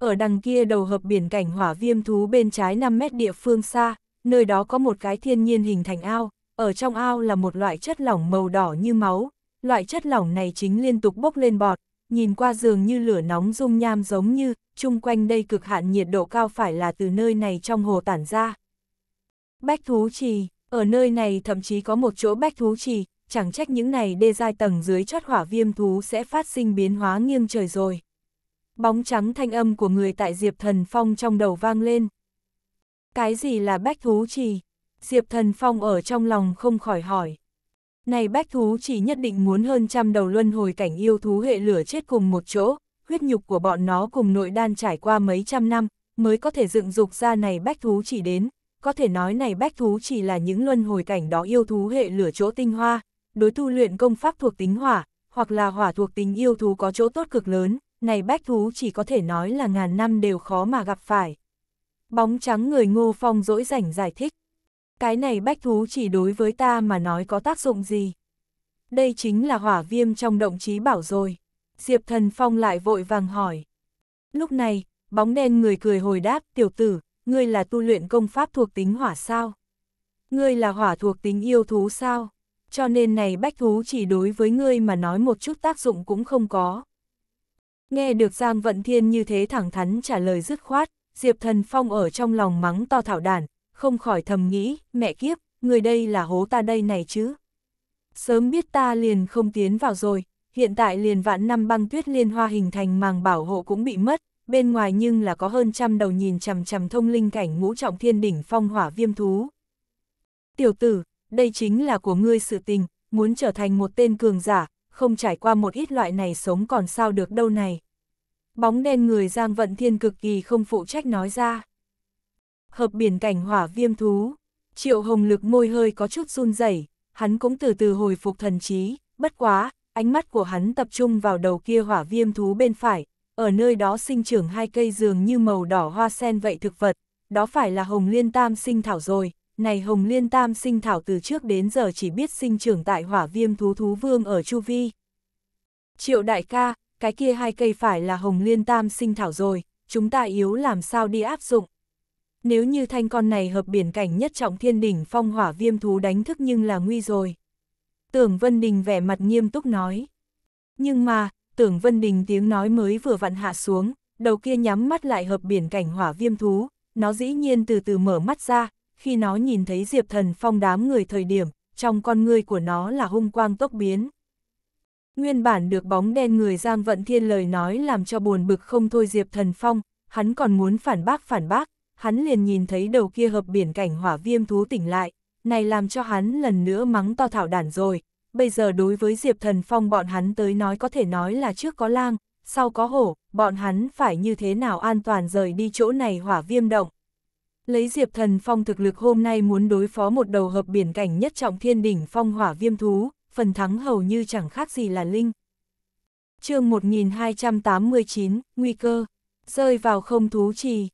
Ở đằng kia đầu hợp biển cảnh hỏa viêm thú bên trái 5 mét địa phương xa, nơi đó có một cái thiên nhiên hình thành ao, ở trong ao là một loại chất lỏng màu đỏ như máu, loại chất lỏng này chính liên tục bốc lên bọt, nhìn qua giường như lửa nóng dung nham giống như, chung quanh đây cực hạn nhiệt độ cao phải là từ nơi này trong hồ tản ra. Bách thú trì ở nơi này thậm chí có một chỗ bách thú trì, chẳng trách những này đê giai tầng dưới chót hỏa viêm thú sẽ phát sinh biến hóa nghiêng trời rồi. Bóng trắng thanh âm của người tại Diệp Thần Phong trong đầu vang lên. Cái gì là bách thú trì? Diệp Thần Phong ở trong lòng không khỏi hỏi. Này bách thú chỉ nhất định muốn hơn trăm đầu luân hồi cảnh yêu thú hệ lửa chết cùng một chỗ, huyết nhục của bọn nó cùng nội đan trải qua mấy trăm năm, mới có thể dựng dục ra này bách thú chỉ đến, có thể nói này bách thú chỉ là những luân hồi cảnh đó yêu thú hệ lửa chỗ tinh hoa, đối tu luyện công pháp thuộc tính hỏa, hoặc là hỏa thuộc tính yêu thú có chỗ tốt cực lớn, này bách thú chỉ có thể nói là ngàn năm đều khó mà gặp phải. Bóng trắng người ngô phong dỗi rảnh giải thích. Cái này bách thú chỉ đối với ta mà nói có tác dụng gì? Đây chính là hỏa viêm trong động trí bảo rồi. Diệp thần phong lại vội vàng hỏi. Lúc này, bóng đen người cười hồi đáp tiểu tử, ngươi là tu luyện công pháp thuộc tính hỏa sao? Ngươi là hỏa thuộc tính yêu thú sao? Cho nên này bách thú chỉ đối với ngươi mà nói một chút tác dụng cũng không có. Nghe được Giang Vận Thiên như thế thẳng thắn trả lời dứt khoát, Diệp Thần Phong ở trong lòng mắng to thảo đản, không khỏi thầm nghĩ, mẹ kiếp, người đây là hố ta đây này chứ. Sớm biết ta liền không tiến vào rồi, hiện tại liền vạn năm băng tuyết liên hoa hình thành màng bảo hộ cũng bị mất, bên ngoài nhưng là có hơn trăm đầu nhìn chằm chằm thông linh cảnh ngũ trọng thiên đỉnh phong hỏa viêm thú. Tiểu tử, đây chính là của ngươi sự tình, muốn trở thành một tên cường giả, không trải qua một ít loại này sống còn sao được đâu này. Bóng đen người Giang Vận Thiên cực kỳ không phụ trách nói ra. Hợp biển cảnh hỏa viêm thú, triệu hồng lực môi hơi có chút run rẩy hắn cũng từ từ hồi phục thần trí, bất quá, ánh mắt của hắn tập trung vào đầu kia hỏa viêm thú bên phải, ở nơi đó sinh trưởng hai cây dường như màu đỏ hoa sen vậy thực vật, đó phải là hồng liên tam sinh thảo rồi, này hồng liên tam sinh thảo từ trước đến giờ chỉ biết sinh trưởng tại hỏa viêm thú thú vương ở Chu Vi. Triệu đại ca, cái kia hai cây phải là hồng liên tam sinh thảo rồi, chúng ta yếu làm sao đi áp dụng. Nếu như thanh con này hợp biển cảnh nhất trọng thiên đỉnh phong hỏa viêm thú đánh thức nhưng là nguy rồi. Tưởng Vân Đình vẻ mặt nghiêm túc nói. Nhưng mà, tưởng Vân Đình tiếng nói mới vừa vặn hạ xuống, đầu kia nhắm mắt lại hợp biển cảnh hỏa viêm thú, nó dĩ nhiên từ từ mở mắt ra, khi nó nhìn thấy Diệp Thần Phong đám người thời điểm, trong con ngươi của nó là hung quang tốc biến. Nguyên bản được bóng đen người Giang Vận Thiên lời nói làm cho buồn bực không thôi Diệp Thần Phong, hắn còn muốn phản bác phản bác, hắn liền nhìn thấy đầu kia hợp biển cảnh hỏa viêm thú tỉnh lại, này làm cho hắn lần nữa mắng to thảo đản rồi, bây giờ đối với Diệp Thần Phong bọn hắn tới nói có thể nói là trước có lang, sau có hổ, bọn hắn phải như thế nào an toàn rời đi chỗ này hỏa viêm động. Lấy Diệp Thần Phong thực lực hôm nay muốn đối phó một đầu hợp biển cảnh nhất trọng thiên đỉnh phong hỏa viêm thú, phần thắng hầu như chẳng khác gì là linh. chương 1289, Nguy cơ, rơi vào không thú trì.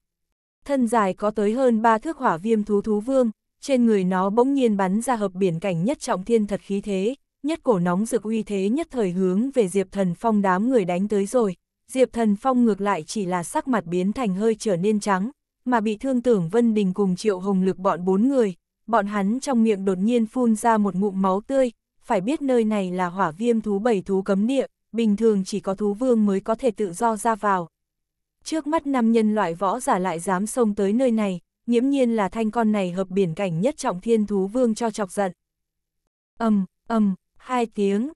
Thân dài có tới hơn ba thước hỏa viêm thú thú vương, trên người nó bỗng nhiên bắn ra hợp biển cảnh nhất trọng thiên thật khí thế, nhất cổ nóng rực uy thế nhất thời hướng về Diệp Thần Phong đám người đánh tới rồi. Diệp Thần Phong ngược lại chỉ là sắc mặt biến thành hơi trở nên trắng, mà bị thương tưởng Vân Đình cùng Triệu Hồng Lực bọn bốn người, bọn hắn trong miệng đột nhiên phun ra một ngụm máu tươi, phải biết nơi này là hỏa viêm thú bảy thú cấm địa, bình thường chỉ có thú vương mới có thể tự do ra vào. Trước mắt năm nhân loại võ giả lại dám xông tới nơi này, nghiễm nhiên là thanh con này hợp biển cảnh nhất trọng thiên thú vương cho chọc giận. Âm, um, âm, um, hai tiếng.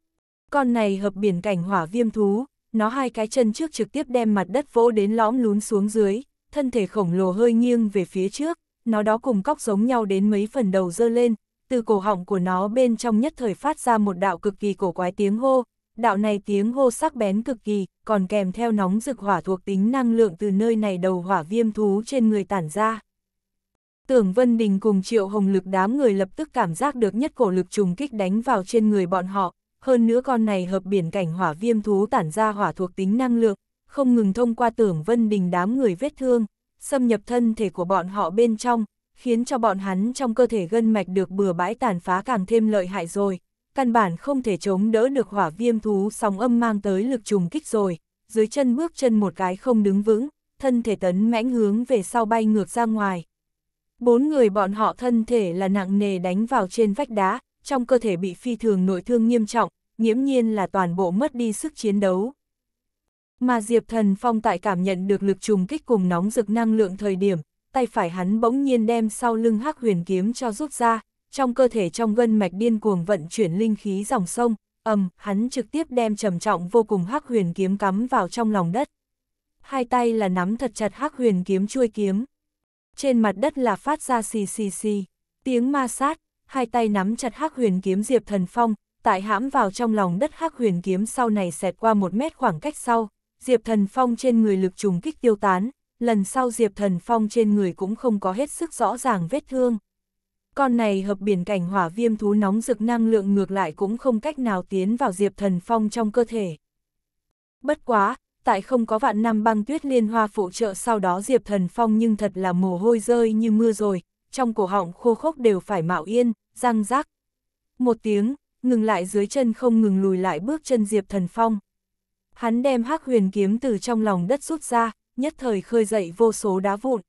Con này hợp biển cảnh hỏa viêm thú, nó hai cái chân trước trực tiếp đem mặt đất vỗ đến lõm lún xuống dưới, thân thể khổng lồ hơi nghiêng về phía trước, nó đó cùng cóc giống nhau đến mấy phần đầu dơ lên, từ cổ họng của nó bên trong nhất thời phát ra một đạo cực kỳ cổ quái tiếng hô, đạo này tiếng hô sắc bén cực kỳ, còn kèm theo nóng rực hỏa thuộc tính năng lượng từ nơi này đầu hỏa viêm thú trên người tản ra. Tưởng Vân Đình cùng Triệu Hồng Lực đám người lập tức cảm giác được nhất cổ lực trùng kích đánh vào trên người bọn họ, hơn nữa con này hợp biển cảnh hỏa viêm thú tản ra hỏa thuộc tính năng lượng, không ngừng thông qua Tưởng Vân Đình đám người vết thương, xâm nhập thân thể của bọn họ bên trong, khiến cho bọn hắn trong cơ thể gân mạch được bừa bãi tàn phá càng thêm lợi hại rồi, căn bản không thể chống đỡ được hỏa viêm thú sóng âm mang tới lực trùng kích rồi, dưới chân bước chân một cái không đứng vững, thân thể tấn mãnh hướng về sau bay ngược ra ngoài, Bốn người bọn họ thân thể là nặng nề đánh vào trên vách đá, trong cơ thể bị phi thường nội thương nghiêm trọng, nhiễm nhiên là toàn bộ mất đi sức chiến đấu. Mà Diệp Thần Phong tại cảm nhận được lực trùng kích cùng nóng rực năng lượng thời điểm, tay phải hắn bỗng nhiên đem sau lưng hắc huyền kiếm cho rút ra, trong cơ thể trong gân mạch điên cuồng vận chuyển linh khí dòng sông, ầm, hắn trực tiếp đem trầm trọng vô cùng hắc huyền kiếm cắm vào trong lòng đất. Hai tay là nắm thật chặt hắc huyền kiếm chuôi kiếm trên mặt đất là phát ra xì xì xì, tiếng ma sát, hai tay nắm chặt hắc huyền kiếm Diệp Thần Phong, tại hãm vào trong lòng đất hắc huyền kiếm sau này xẹt qua một mét khoảng cách sau, Diệp Thần Phong trên người lực trùng kích tiêu tán, lần sau Diệp Thần Phong trên người cũng không có hết sức rõ ràng vết thương. Con này hợp biển cảnh hỏa viêm thú nóng rực năng lượng ngược lại cũng không cách nào tiến vào Diệp Thần Phong trong cơ thể. Bất quá, tại không có vạn năm băng tuyết liên hoa phụ trợ sau đó Diệp Thần Phong nhưng thật là mồ hôi rơi như mưa rồi, trong cổ họng khô khốc đều phải mạo yên, răng rác. Một tiếng, ngừng lại dưới chân không ngừng lùi lại bước chân Diệp Thần Phong. Hắn đem hắc huyền kiếm từ trong lòng đất rút ra, nhất thời khơi dậy vô số đá vụn.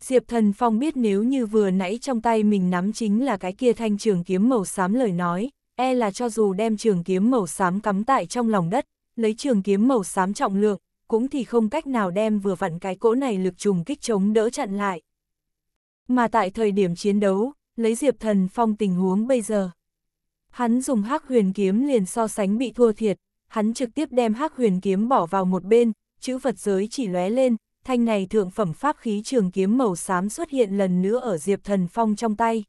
Diệp Thần Phong biết nếu như vừa nãy trong tay mình nắm chính là cái kia thanh trường kiếm màu xám lời nói, e là cho dù đem trường kiếm màu xám cắm tại trong lòng đất, lấy trường kiếm màu xám trọng lượng, cũng thì không cách nào đem vừa vặn cái cỗ này lực trùng kích chống đỡ chặn lại. Mà tại thời điểm chiến đấu, lấy Diệp Thần Phong tình huống bây giờ. Hắn dùng hắc huyền kiếm liền so sánh bị thua thiệt, hắn trực tiếp đem hắc huyền kiếm bỏ vào một bên, chữ vật giới chỉ lóe lên, thanh này thượng phẩm pháp khí trường kiếm màu xám xuất hiện lần nữa ở Diệp Thần Phong trong tay.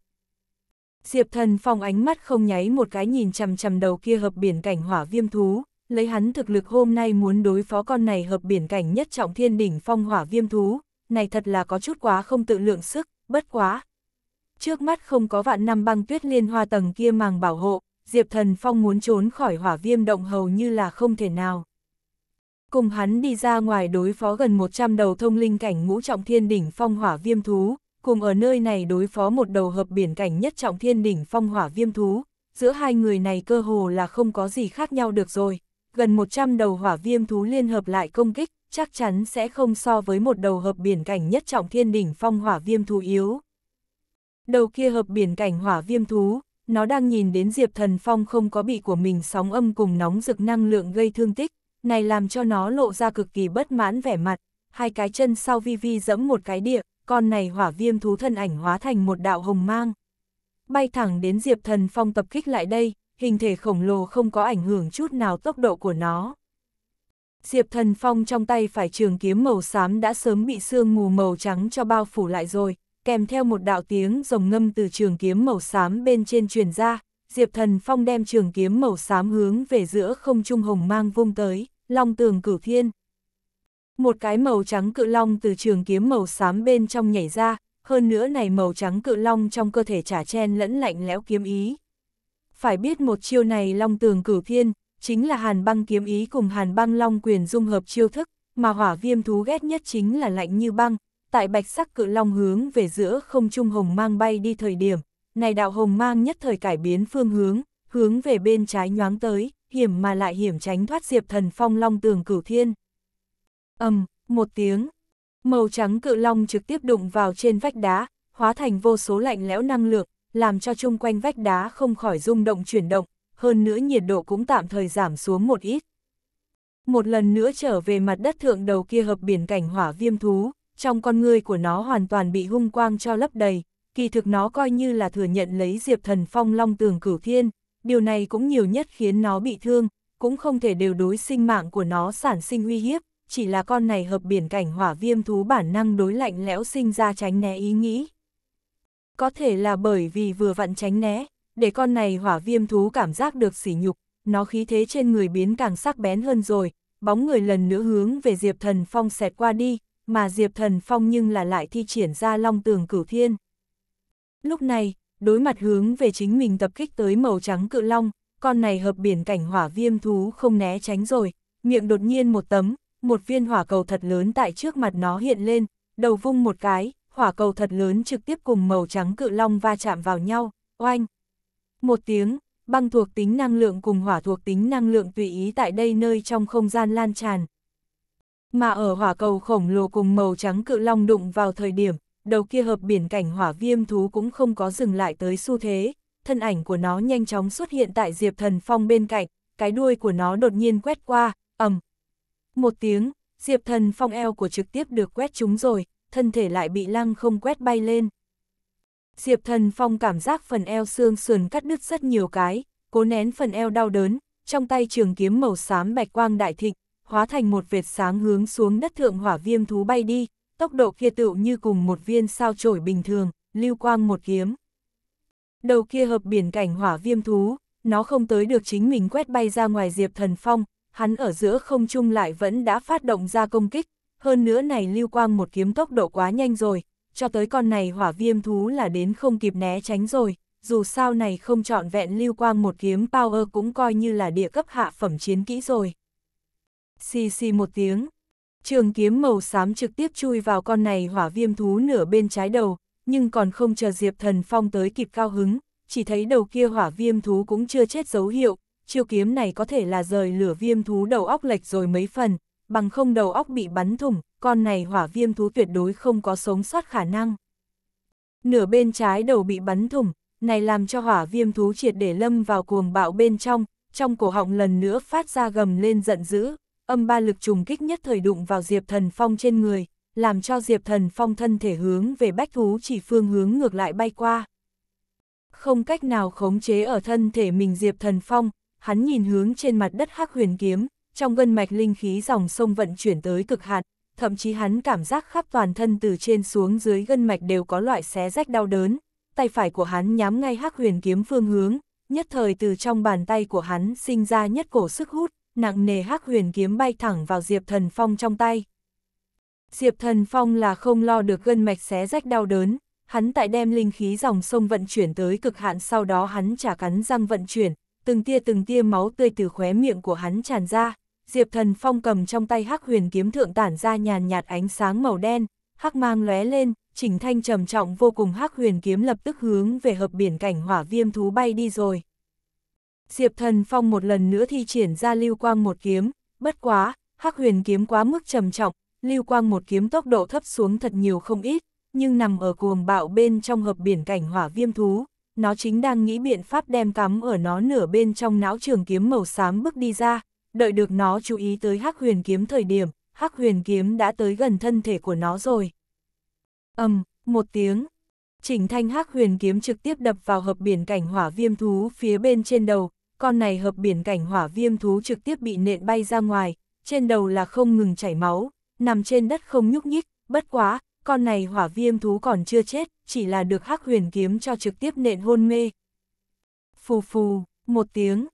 Diệp Thần Phong ánh mắt không nháy một cái nhìn chằm chằm đầu kia hợp biển cảnh hỏa viêm thú, lấy hắn thực lực hôm nay muốn đối phó con này hợp biển cảnh nhất trọng thiên đỉnh phong hỏa viêm thú, này thật là có chút quá không tự lượng sức, bất quá. Trước mắt không có vạn năm băng tuyết liên hoa tầng kia màng bảo hộ, Diệp Thần Phong muốn trốn khỏi hỏa viêm động hầu như là không thể nào. Cùng hắn đi ra ngoài đối phó gần 100 đầu thông linh cảnh ngũ trọng thiên đỉnh phong hỏa viêm thú, cùng ở nơi này đối phó một đầu hợp biển cảnh nhất trọng thiên đỉnh phong hỏa viêm thú, giữa hai người này cơ hồ là không có gì khác nhau được rồi gần 100 đầu hỏa viêm thú liên hợp lại công kích, chắc chắn sẽ không so với một đầu hợp biển cảnh nhất trọng thiên đỉnh phong hỏa viêm thú yếu. Đầu kia hợp biển cảnh hỏa viêm thú, nó đang nhìn đến Diệp Thần Phong không có bị của mình sóng âm cùng nóng rực năng lượng gây thương tích, này làm cho nó lộ ra cực kỳ bất mãn vẻ mặt, hai cái chân sau vi vi dẫm một cái địa, con này hỏa viêm thú thân ảnh hóa thành một đạo hồng mang. Bay thẳng đến Diệp Thần Phong tập kích lại đây, hình thể khổng lồ không có ảnh hưởng chút nào tốc độ của nó. Diệp Thần Phong trong tay phải trường kiếm màu xám đã sớm bị sương mù màu trắng cho bao phủ lại rồi, kèm theo một đạo tiếng rồng ngâm từ trường kiếm màu xám bên trên truyền ra, Diệp Thần Phong đem trường kiếm màu xám hướng về giữa không trung hồng mang vung tới, long tường cửu thiên. Một cái màu trắng cự long từ trường kiếm màu xám bên trong nhảy ra, hơn nữa này màu trắng cự long trong cơ thể trả chen lẫn lạnh lẽo kiếm ý, phải biết một chiêu này long tường cửu thiên, chính là hàn băng kiếm ý cùng hàn băng long quyền dung hợp chiêu thức, mà hỏa viêm thú ghét nhất chính là lạnh như băng, tại bạch sắc cự long hướng về giữa không trung hồng mang bay đi thời điểm, này đạo hồng mang nhất thời cải biến phương hướng, hướng về bên trái nhoáng tới, hiểm mà lại hiểm tránh thoát diệp thần phong long tường cửu thiên. ầm um, một tiếng, màu trắng cự long trực tiếp đụng vào trên vách đá, hóa thành vô số lạnh lẽo năng lượng, làm cho chung quanh vách đá không khỏi rung động chuyển động, hơn nữa nhiệt độ cũng tạm thời giảm xuống một ít. Một lần nữa trở về mặt đất thượng đầu kia hợp biển cảnh hỏa viêm thú, trong con người của nó hoàn toàn bị hung quang cho lấp đầy, kỳ thực nó coi như là thừa nhận lấy diệp thần phong long tường cửu thiên, điều này cũng nhiều nhất khiến nó bị thương, cũng không thể đều đối sinh mạng của nó sản sinh uy hiếp, chỉ là con này hợp biển cảnh hỏa viêm thú bản năng đối lạnh lẽo sinh ra tránh né ý nghĩ có thể là bởi vì vừa vặn tránh né, để con này hỏa viêm thú cảm giác được sỉ nhục, nó khí thế trên người biến càng sắc bén hơn rồi, bóng người lần nữa hướng về Diệp Thần Phong xẹt qua đi, mà Diệp Thần Phong nhưng là lại thi triển ra long tường cửu thiên. Lúc này, đối mặt hướng về chính mình tập kích tới màu trắng cự long, con này hợp biển cảnh hỏa viêm thú không né tránh rồi, miệng đột nhiên một tấm, một viên hỏa cầu thật lớn tại trước mặt nó hiện lên, đầu vung một cái, hỏa cầu thật lớn trực tiếp cùng màu trắng cự long va chạm vào nhau, oanh. Một tiếng, băng thuộc tính năng lượng cùng hỏa thuộc tính năng lượng tùy ý tại đây nơi trong không gian lan tràn. Mà ở hỏa cầu khổng lồ cùng màu trắng cự long đụng vào thời điểm, đầu kia hợp biển cảnh hỏa viêm thú cũng không có dừng lại tới xu thế, thân ảnh của nó nhanh chóng xuất hiện tại Diệp Thần Phong bên cạnh, cái đuôi của nó đột nhiên quét qua, ầm. Một tiếng, Diệp Thần Phong eo của trực tiếp được quét trúng rồi, thân thể lại bị lăng không quét bay lên. Diệp Thần Phong cảm giác phần eo xương sườn cắt đứt rất nhiều cái, cố nén phần eo đau đớn, trong tay trường kiếm màu xám bạch quang đại thịnh, hóa thành một vệt sáng hướng xuống đất thượng hỏa viêm thú bay đi, tốc độ kia tựu như cùng một viên sao trổi bình thường, lưu quang một kiếm. Đầu kia hợp biển cảnh hỏa viêm thú, nó không tới được chính mình quét bay ra ngoài Diệp Thần Phong, hắn ở giữa không trung lại vẫn đã phát động ra công kích, hơn nữa này lưu quang một kiếm tốc độ quá nhanh rồi, cho tới con này hỏa viêm thú là đến không kịp né tránh rồi, dù sao này không chọn vẹn lưu quang một kiếm power cũng coi như là địa cấp hạ phẩm chiến kỹ rồi. Xì xì một tiếng, trường kiếm màu xám trực tiếp chui vào con này hỏa viêm thú nửa bên trái đầu, nhưng còn không chờ Diệp Thần Phong tới kịp cao hứng, chỉ thấy đầu kia hỏa viêm thú cũng chưa chết dấu hiệu, chiêu kiếm này có thể là rời lửa viêm thú đầu óc lệch rồi mấy phần, bằng không đầu óc bị bắn thủng, con này hỏa viêm thú tuyệt đối không có sống sót khả năng. Nửa bên trái đầu bị bắn thủng, này làm cho hỏa viêm thú triệt để lâm vào cuồng bạo bên trong, trong cổ họng lần nữa phát ra gầm lên giận dữ, âm ba lực trùng kích nhất thời đụng vào Diệp Thần Phong trên người, làm cho Diệp Thần Phong thân thể hướng về bách thú chỉ phương hướng ngược lại bay qua. Không cách nào khống chế ở thân thể mình Diệp Thần Phong, hắn nhìn hướng trên mặt đất hắc huyền kiếm, trong gân mạch linh khí dòng sông vận chuyển tới cực hạn, thậm chí hắn cảm giác khắp toàn thân từ trên xuống dưới gân mạch đều có loại xé rách đau đớn, tay phải của hắn nhắm ngay hắc huyền kiếm phương hướng, nhất thời từ trong bàn tay của hắn sinh ra nhất cổ sức hút, nặng nề hắc huyền kiếm bay thẳng vào Diệp Thần Phong trong tay. Diệp Thần Phong là không lo được gân mạch xé rách đau đớn, hắn tại đem linh khí dòng sông vận chuyển tới cực hạn sau đó hắn trả cắn răng vận chuyển, từng tia từng tia máu tươi từ khóe miệng của hắn tràn ra. Diệp Thần Phong cầm trong tay hắc huyền kiếm thượng tản ra nhàn nhạt ánh sáng màu đen, hắc mang lóe lên, Trình Thanh trầm trọng vô cùng hắc huyền kiếm lập tức hướng về hợp biển cảnh hỏa viêm thú bay đi rồi. Diệp Thần Phong một lần nữa thi triển ra lưu quang một kiếm, bất quá, hắc huyền kiếm quá mức trầm trọng, lưu quang một kiếm tốc độ thấp xuống thật nhiều không ít, nhưng nằm ở cuồng bạo bên trong hợp biển cảnh hỏa viêm thú, nó chính đang nghĩ biện pháp đem cắm ở nó nửa bên trong não trường kiếm màu xám bước đi ra, đợi được nó chú ý tới hắc huyền kiếm thời điểm, hắc huyền kiếm đã tới gần thân thể của nó rồi. ầm um, một tiếng, chỉnh thanh hắc huyền kiếm trực tiếp đập vào hợp biển cảnh hỏa viêm thú phía bên trên đầu, con này hợp biển cảnh hỏa viêm thú trực tiếp bị nện bay ra ngoài, trên đầu là không ngừng chảy máu, nằm trên đất không nhúc nhích, bất quá, con này hỏa viêm thú còn chưa chết, chỉ là được hắc huyền kiếm cho trực tiếp nện hôn mê. Phù phù, một tiếng,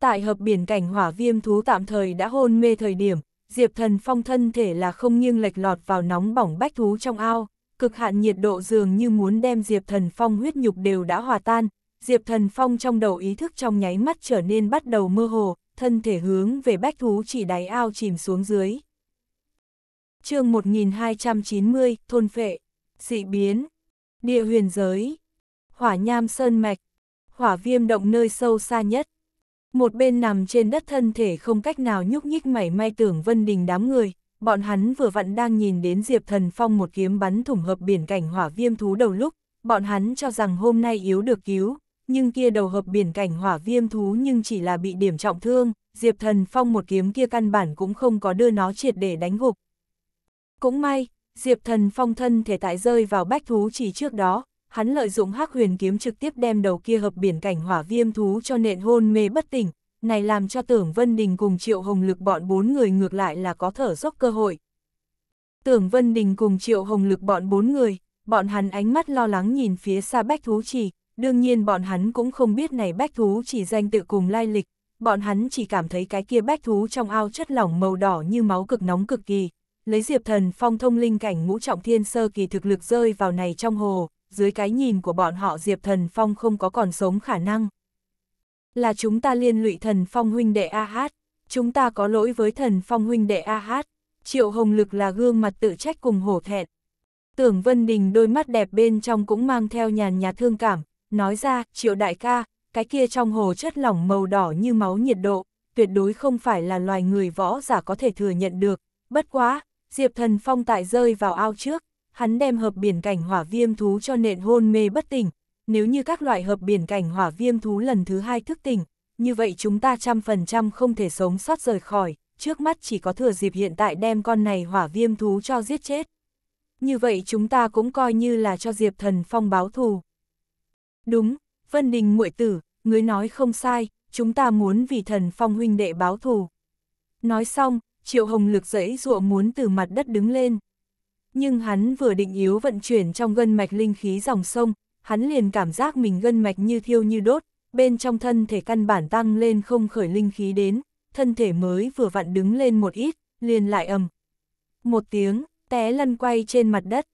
Tại hợp biển cảnh hỏa viêm thú tạm thời đã hôn mê thời điểm, Diệp Thần Phong thân thể là không nghiêng lệch lọt vào nóng bỏng bách thú trong ao, cực hạn nhiệt độ dường như muốn đem Diệp Thần Phong huyết nhục đều đã hòa tan, Diệp Thần Phong trong đầu ý thức trong nháy mắt trở nên bắt đầu mơ hồ, thân thể hướng về bách thú chỉ đáy ao chìm xuống dưới. chương 1290, Thôn Phệ, Dị Biến, Địa huyền giới, Hỏa Nham Sơn Mạch, Hỏa Viêm Động nơi sâu xa nhất. Một bên nằm trên đất thân thể không cách nào nhúc nhích mảy may tưởng Vân Đình đám người, bọn hắn vừa vặn đang nhìn đến Diệp Thần Phong một kiếm bắn thủng hợp biển cảnh hỏa viêm thú đầu lúc, bọn hắn cho rằng hôm nay yếu được cứu, nhưng kia đầu hợp biển cảnh hỏa viêm thú nhưng chỉ là bị điểm trọng thương, Diệp Thần Phong một kiếm kia căn bản cũng không có đưa nó triệt để đánh gục. Cũng may, Diệp Thần Phong thân thể tại rơi vào bách thú chỉ trước đó, hắn lợi dụng hắc huyền kiếm trực tiếp đem đầu kia hợp biển cảnh hỏa viêm thú cho nện hôn mê bất tỉnh, này làm cho tưởng Vân Đình cùng Triệu Hồng Lực bọn bốn người ngược lại là có thở dốc cơ hội. Tưởng Vân Đình cùng Triệu Hồng Lực bọn bốn người, bọn hắn ánh mắt lo lắng nhìn phía xa bách thú chỉ, đương nhiên bọn hắn cũng không biết này bách thú chỉ danh tự cùng lai lịch, bọn hắn chỉ cảm thấy cái kia bách thú trong ao chất lỏng màu đỏ như máu cực nóng cực kỳ. Lấy diệp thần phong thông linh cảnh ngũ trọng thiên sơ kỳ thực lực rơi vào này trong hồ, dưới cái nhìn của bọn họ Diệp Thần Phong không có còn sống khả năng. Là chúng ta liên lụy Thần Phong huynh đệ A Hát, chúng ta có lỗi với Thần Phong huynh đệ A Hát, Triệu Hồng Lực là gương mặt tự trách cùng hổ thẹn. Tưởng Vân Đình đôi mắt đẹp bên trong cũng mang theo nhàn nhạt thương cảm, nói ra, Triệu Đại ca, cái kia trong hồ chất lỏng màu đỏ như máu nhiệt độ, tuyệt đối không phải là loài người võ giả có thể thừa nhận được, bất quá, Diệp Thần Phong tại rơi vào ao trước, hắn đem hợp biển cảnh hỏa viêm thú cho nện hôn mê bất tỉnh, nếu như các loại hợp biển cảnh hỏa viêm thú lần thứ hai thức tỉnh, như vậy chúng ta trăm phần trăm không thể sống sót rời khỏi, trước mắt chỉ có thừa dịp hiện tại đem con này hỏa viêm thú cho giết chết. Như vậy chúng ta cũng coi như là cho Diệp Thần Phong báo thù. Đúng, Vân Đình muội tử, ngươi nói không sai, chúng ta muốn vì Thần Phong huynh đệ báo thù. Nói xong, Triệu Hồng Lực dẫy dụa muốn từ mặt đất đứng lên nhưng hắn vừa định yếu vận chuyển trong gân mạch linh khí dòng sông, hắn liền cảm giác mình gân mạch như thiêu như đốt, bên trong thân thể căn bản tăng lên không khởi linh khí đến, thân thể mới vừa vặn đứng lên một ít, liền lại ầm. Một tiếng, té lăn quay trên mặt đất.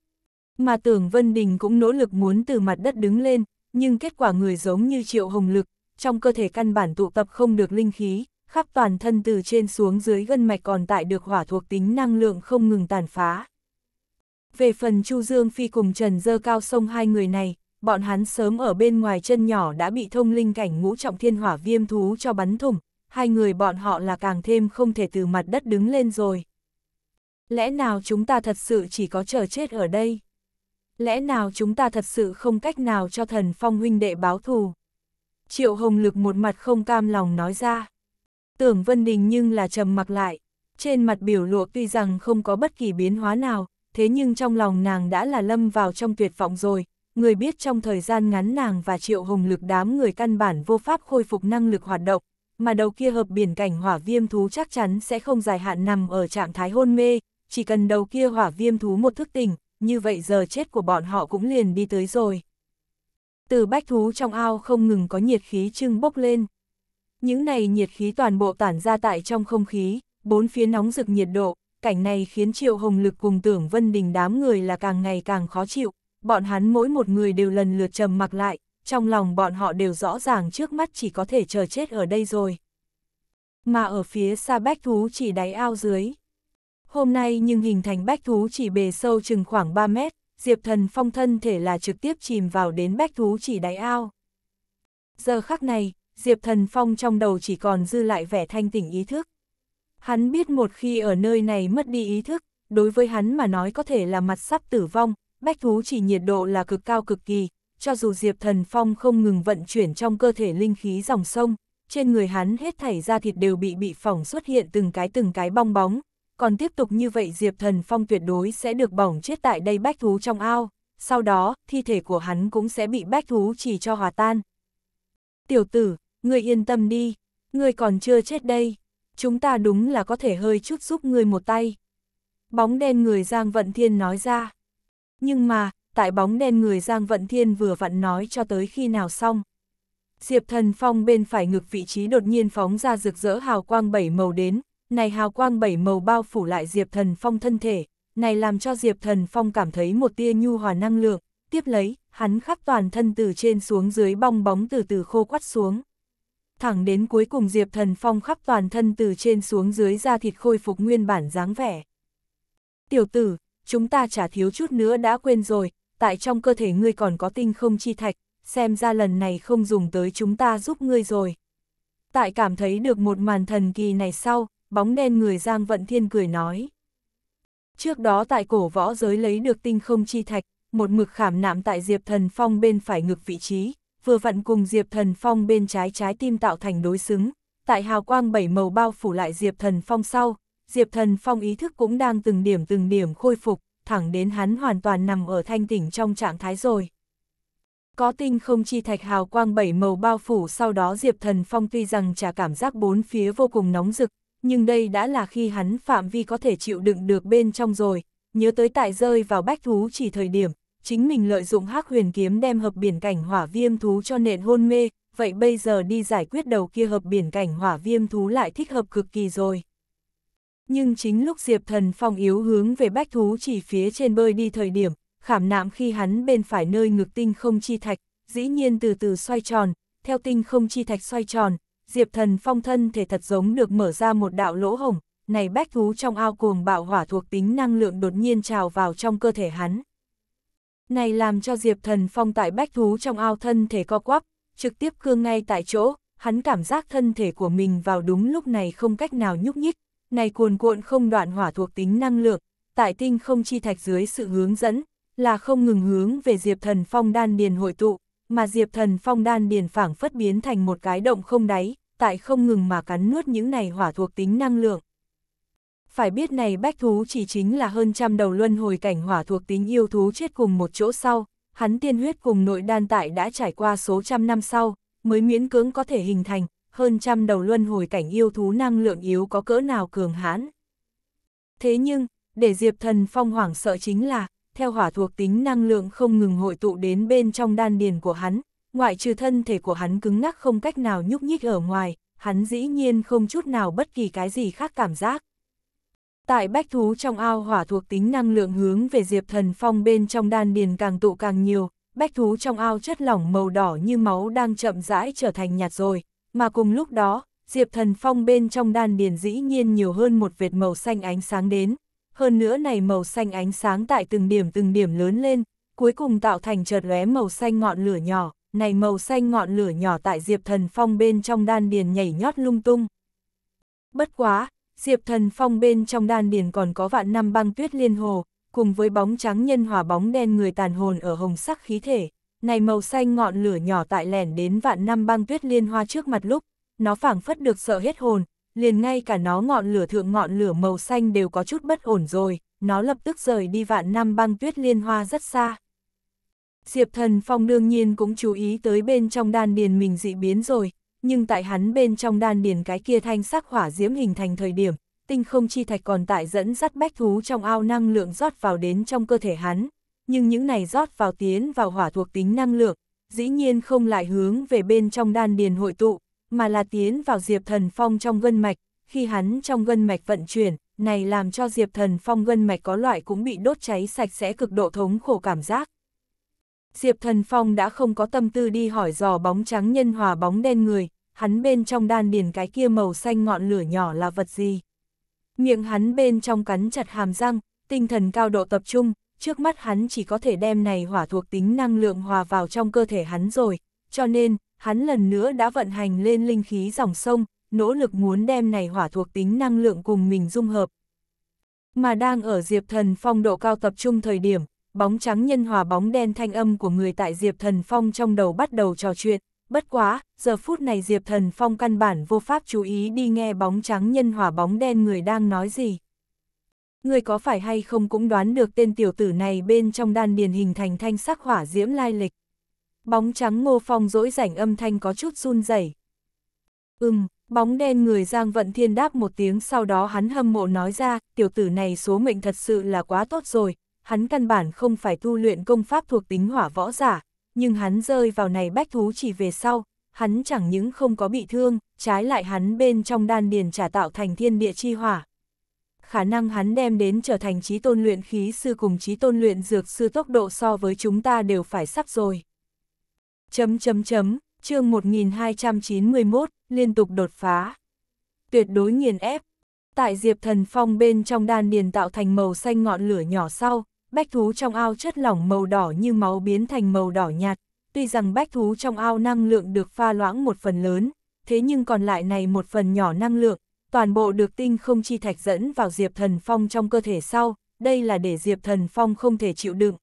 Mà tưởng Vân Đình cũng nỗ lực muốn từ mặt đất đứng lên, nhưng kết quả người giống như triệu hồng lực, trong cơ thể căn bản tụ tập không được linh khí, khắp toàn thân từ trên xuống dưới gân mạch còn tại được hỏa thuộc tính năng lượng không ngừng tàn phá. Về phần Chu Dương Phi cùng Trần Dơ Cao Sông hai người này, bọn hắn sớm ở bên ngoài chân nhỏ đã bị thông linh cảnh ngũ trọng thiên hỏa viêm thú cho bắn thủng, hai người bọn họ là càng thêm không thể từ mặt đất đứng lên rồi. Lẽ nào chúng ta thật sự chỉ có chờ chết ở đây? Lẽ nào chúng ta thật sự không cách nào cho thần phong huynh đệ báo thù? Triệu Hồng Lực một mặt không cam lòng nói ra. Tưởng Vân Đình nhưng là trầm mặc lại, trên mặt biểu lộ tuy rằng không có bất kỳ biến hóa nào, thế nhưng trong lòng nàng đã là lâm vào trong tuyệt vọng rồi, người biết trong thời gian ngắn nàng và triệu hùng lực đám người căn bản vô pháp khôi phục năng lực hoạt động, mà đầu kia hợp biển cảnh hỏa viêm thú chắc chắn sẽ không dài hạn nằm ở trạng thái hôn mê, chỉ cần đầu kia hỏa viêm thú một thức tỉnh, như vậy giờ chết của bọn họ cũng liền đi tới rồi. Từ bách thú trong ao không ngừng có nhiệt khí trưng bốc lên. Những này nhiệt khí toàn bộ tản ra tại trong không khí, bốn phía nóng rực nhiệt độ, cảnh này khiến Triệu Hồng Lực cùng Tưởng Vân Đình đám người là càng ngày càng khó chịu, bọn hắn mỗi một người đều lần lượt trầm mặc lại, trong lòng bọn họ đều rõ ràng trước mắt chỉ có thể chờ chết ở đây rồi. Mà ở phía xa bách thú chỉ đáy ao dưới. Hôm nay nhưng hình thành bách thú chỉ bề sâu chừng khoảng 3 mét, Diệp Thần Phong thân thể là trực tiếp chìm vào đến bách thú chỉ đáy ao. Giờ khắc này, Diệp Thần Phong trong đầu chỉ còn dư lại vẻ thanh tỉnh ý thức. Hắn biết một khi ở nơi này mất đi ý thức, đối với hắn mà nói có thể là mặt sắp tử vong, bách thú chỉ nhiệt độ là cực cao cực kỳ, cho dù Diệp Thần Phong không ngừng vận chuyển trong cơ thể linh khí dòng sông, trên người hắn hết thảy da thịt đều bị bị phỏng xuất hiện từng cái từng cái bong bóng, còn tiếp tục như vậy Diệp Thần Phong tuyệt đối sẽ được bỏng chết tại đây bách thú trong ao, sau đó thi thể của hắn cũng sẽ bị bách thú chỉ cho hòa tan. Tiểu tử, người yên tâm đi, người còn chưa chết đây chúng ta đúng là có thể hơi chút giúp ngươi một tay. Bóng đen người Giang Vận Thiên nói ra. Nhưng mà, tại bóng đen người Giang Vận Thiên vừa vặn nói cho tới khi nào xong. Diệp Thần Phong bên phải ngực vị trí đột nhiên phóng ra rực rỡ hào quang bảy màu đến, này hào quang bảy màu bao phủ lại Diệp Thần Phong thân thể, này làm cho Diệp Thần Phong cảm thấy một tia nhu hòa năng lượng, tiếp lấy, hắn khắp toàn thân từ trên xuống dưới bong bóng từ từ khô quắt xuống thẳng đến cuối cùng Diệp Thần Phong khắp toàn thân từ trên xuống dưới da thịt khôi phục nguyên bản dáng vẻ. Tiểu tử, chúng ta chả thiếu chút nữa đã quên rồi, tại trong cơ thể ngươi còn có tinh không chi thạch, xem ra lần này không dùng tới chúng ta giúp ngươi rồi. Tại cảm thấy được một màn thần kỳ này sau, bóng đen người Giang Vận Thiên cười nói. Trước đó tại cổ võ giới lấy được tinh không chi thạch, một mực khảm nạm tại Diệp Thần Phong bên phải ngực vị trí, vừa vặn cùng Diệp Thần Phong bên trái trái tim tạo thành đối xứng, tại hào quang bảy màu bao phủ lại Diệp Thần Phong sau, Diệp Thần Phong ý thức cũng đang từng điểm từng điểm khôi phục, thẳng đến hắn hoàn toàn nằm ở thanh tỉnh trong trạng thái rồi. Có tinh không chi thạch hào quang bảy màu bao phủ sau đó Diệp Thần Phong tuy rằng trả cảm giác bốn phía vô cùng nóng rực, nhưng đây đã là khi hắn phạm vi có thể chịu đựng được bên trong rồi, nhớ tới tại rơi vào bách thú chỉ thời điểm, chính mình lợi dụng hắc huyền kiếm đem hợp biển cảnh hỏa viêm thú cho nện hôn mê, vậy bây giờ đi giải quyết đầu kia hợp biển cảnh hỏa viêm thú lại thích hợp cực kỳ rồi. Nhưng chính lúc Diệp Thần Phong yếu hướng về bách thú chỉ phía trên bơi đi thời điểm, khảm nạm khi hắn bên phải nơi ngực tinh không chi thạch, dĩ nhiên từ từ xoay tròn, theo tinh không chi thạch xoay tròn, Diệp Thần Phong thân thể thật giống được mở ra một đạo lỗ hồng, này bách thú trong ao cuồng bạo hỏa thuộc tính năng lượng đột nhiên trào vào trong cơ thể hắn. Này làm cho Diệp Thần Phong tại bách thú trong ao thân thể co quắp, trực tiếp cương ngay tại chỗ, hắn cảm giác thân thể của mình vào đúng lúc này không cách nào nhúc nhích, này cuồn cuộn không đoạn hỏa thuộc tính năng lượng, tại tinh không chi thạch dưới sự hướng dẫn, là không ngừng hướng về Diệp Thần Phong đan điền hội tụ, mà Diệp Thần Phong đan điền phảng phất biến thành một cái động không đáy, tại không ngừng mà cắn nuốt những này hỏa thuộc tính năng lượng phải biết này bách thú chỉ chính là hơn trăm đầu luân hồi cảnh hỏa thuộc tính yêu thú chết cùng một chỗ sau, hắn tiên huyết cùng nội đan tại đã trải qua số trăm năm sau, mới miễn cưỡng có thể hình thành, hơn trăm đầu luân hồi cảnh yêu thú năng lượng yếu có cỡ nào cường hãn. Thế nhưng, để Diệp Thần Phong hoảng sợ chính là, theo hỏa thuộc tính năng lượng không ngừng hội tụ đến bên trong đan điền của hắn, ngoại trừ thân thể của hắn cứng ngắc không cách nào nhúc nhích ở ngoài, hắn dĩ nhiên không chút nào bất kỳ cái gì khác cảm giác. Tại bách thú trong ao hỏa thuộc tính năng lượng hướng về Diệp Thần Phong bên trong đan điền càng tụ càng nhiều, bách thú trong ao chất lỏng màu đỏ như máu đang chậm rãi trở thành nhạt rồi, mà cùng lúc đó, Diệp Thần Phong bên trong đan điền dĩ nhiên nhiều hơn một vệt màu xanh ánh sáng đến, hơn nữa này màu xanh ánh sáng tại từng điểm từng điểm lớn lên, cuối cùng tạo thành chợt lóe màu xanh ngọn lửa nhỏ, này màu xanh ngọn lửa nhỏ tại Diệp Thần Phong bên trong đan điền nhảy nhót lung tung. Bất quá, Diệp Thần Phong bên trong đan điền còn có vạn năm băng tuyết liên hồ, cùng với bóng trắng nhân hòa bóng đen người tàn hồn ở hồng sắc khí thể, này màu xanh ngọn lửa nhỏ tại lẻn đến vạn năm băng tuyết liên hoa trước mặt lúc, nó phảng phất được sợ hết hồn, liền ngay cả nó ngọn lửa thượng ngọn lửa màu xanh đều có chút bất ổn rồi, nó lập tức rời đi vạn năm băng tuyết liên hoa rất xa. Diệp Thần Phong đương nhiên cũng chú ý tới bên trong đan điền mình dị biến rồi, nhưng tại hắn bên trong đan điền cái kia thanh sắc hỏa diễm hình thành thời điểm, tinh không chi thạch còn tại dẫn dắt bách thú trong ao năng lượng rót vào đến trong cơ thể hắn, nhưng những này rót vào tiến vào hỏa thuộc tính năng lượng, dĩ nhiên không lại hướng về bên trong đan điền hội tụ, mà là tiến vào Diệp Thần Phong trong gân mạch, khi hắn trong gân mạch vận chuyển, này làm cho Diệp Thần Phong gân mạch có loại cũng bị đốt cháy sạch sẽ cực độ thống khổ cảm giác. Diệp Thần Phong đã không có tâm tư đi hỏi dò bóng trắng nhân hòa bóng đen người, hắn bên trong đan điền cái kia màu xanh ngọn lửa nhỏ là vật gì. Miệng hắn bên trong cắn chặt hàm răng, tinh thần cao độ tập trung, trước mắt hắn chỉ có thể đem này hỏa thuộc tính năng lượng hòa vào trong cơ thể hắn rồi, cho nên, hắn lần nữa đã vận hành lên linh khí dòng sông, nỗ lực muốn đem này hỏa thuộc tính năng lượng cùng mình dung hợp. Mà đang ở Diệp Thần Phong độ cao tập trung thời điểm, bóng trắng nhân hòa bóng đen thanh âm của người tại Diệp Thần Phong trong đầu bắt đầu trò chuyện, bất quá, giờ phút này Diệp Thần Phong căn bản vô pháp chú ý đi nghe bóng trắng nhân hòa bóng đen người đang nói gì. Người có phải hay không cũng đoán được tên tiểu tử này bên trong đan điền hình thành thanh sắc hỏa diễm lai lịch. Bóng trắng ngô phong dỗi rảnh âm thanh có chút run rẩy. Ừm, bóng đen người Giang Vận Thiên đáp một tiếng sau đó hắn hâm mộ nói ra, tiểu tử này số mệnh thật sự là quá tốt rồi, hắn căn bản không phải tu luyện công pháp thuộc tính hỏa võ giả, nhưng hắn rơi vào này bách thú chỉ về sau, hắn chẳng những không có bị thương, trái lại hắn bên trong đan điền trả tạo thành thiên địa chi hỏa. Khả năng hắn đem đến trở thành trí tôn luyện khí sư cùng trí tôn luyện dược sư tốc độ so với chúng ta đều phải sắp rồi. Chấm chấm chấm, chương 1291, liên tục đột phá. Tuyệt đối nghiền ép. Tại Diệp Thần Phong bên trong đan điền tạo thành màu xanh ngọn lửa nhỏ sau, bách thú trong ao chất lỏng màu đỏ như máu biến thành màu đỏ nhạt. Tuy rằng bách thú trong ao năng lượng được pha loãng một phần lớn, thế nhưng còn lại này một phần nhỏ năng lượng, toàn bộ được tinh không chi thạch dẫn vào Diệp Thần Phong trong cơ thể sau, đây là để Diệp Thần Phong không thể chịu đựng.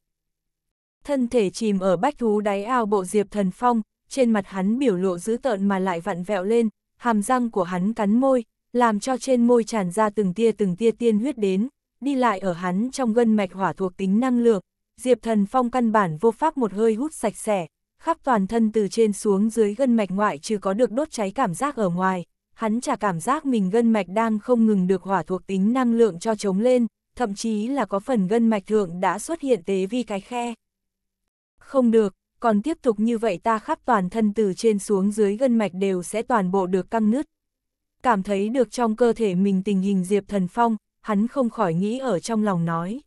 Thân thể chìm ở bách thú đáy ao bộ Diệp Thần Phong, trên mặt hắn biểu lộ dữ tợn mà lại vặn vẹo lên, hàm răng của hắn cắn môi, làm cho trên môi tràn ra từng tia từng tia tiên huyết đến đi lại ở hắn trong gân mạch hỏa thuộc tính năng lượng, Diệp Thần Phong căn bản vô pháp một hơi hút sạch sẽ, khắp toàn thân từ trên xuống dưới gân mạch ngoại trừ có được đốt cháy cảm giác ở ngoài, hắn chả cảm giác mình gân mạch đang không ngừng được hỏa thuộc tính năng lượng cho chống lên, thậm chí là có phần gân mạch thượng đã xuất hiện tế vi cái khe. Không được, còn tiếp tục như vậy ta khắp toàn thân từ trên xuống dưới gân mạch đều sẽ toàn bộ được căng nứt. Cảm thấy được trong cơ thể mình tình hình Diệp Thần Phong, hắn không khỏi nghĩ ở trong lòng nói.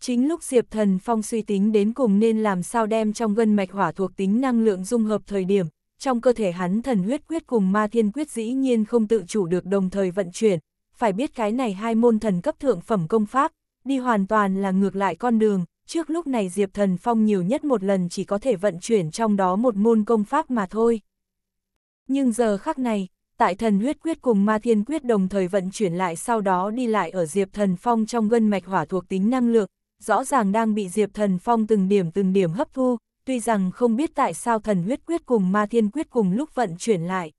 Chính lúc Diệp Thần Phong suy tính đến cùng nên làm sao đem trong gân mạch hỏa thuộc tính năng lượng dung hợp thời điểm, trong cơ thể hắn thần huyết quyết cùng ma thiên quyết dĩ nhiên không tự chủ được đồng thời vận chuyển, phải biết cái này hai môn thần cấp thượng phẩm công pháp, đi hoàn toàn là ngược lại con đường, trước lúc này Diệp Thần Phong nhiều nhất một lần chỉ có thể vận chuyển trong đó một môn công pháp mà thôi. Nhưng giờ khắc này, tại thần huyết quyết cùng ma thiên quyết đồng thời vận chuyển lại sau đó đi lại ở diệp thần phong trong gân mạch hỏa thuộc tính năng lượng, rõ ràng đang bị diệp thần phong từng điểm từng điểm hấp thu, tuy rằng không biết tại sao thần huyết quyết cùng ma thiên quyết cùng lúc vận chuyển lại.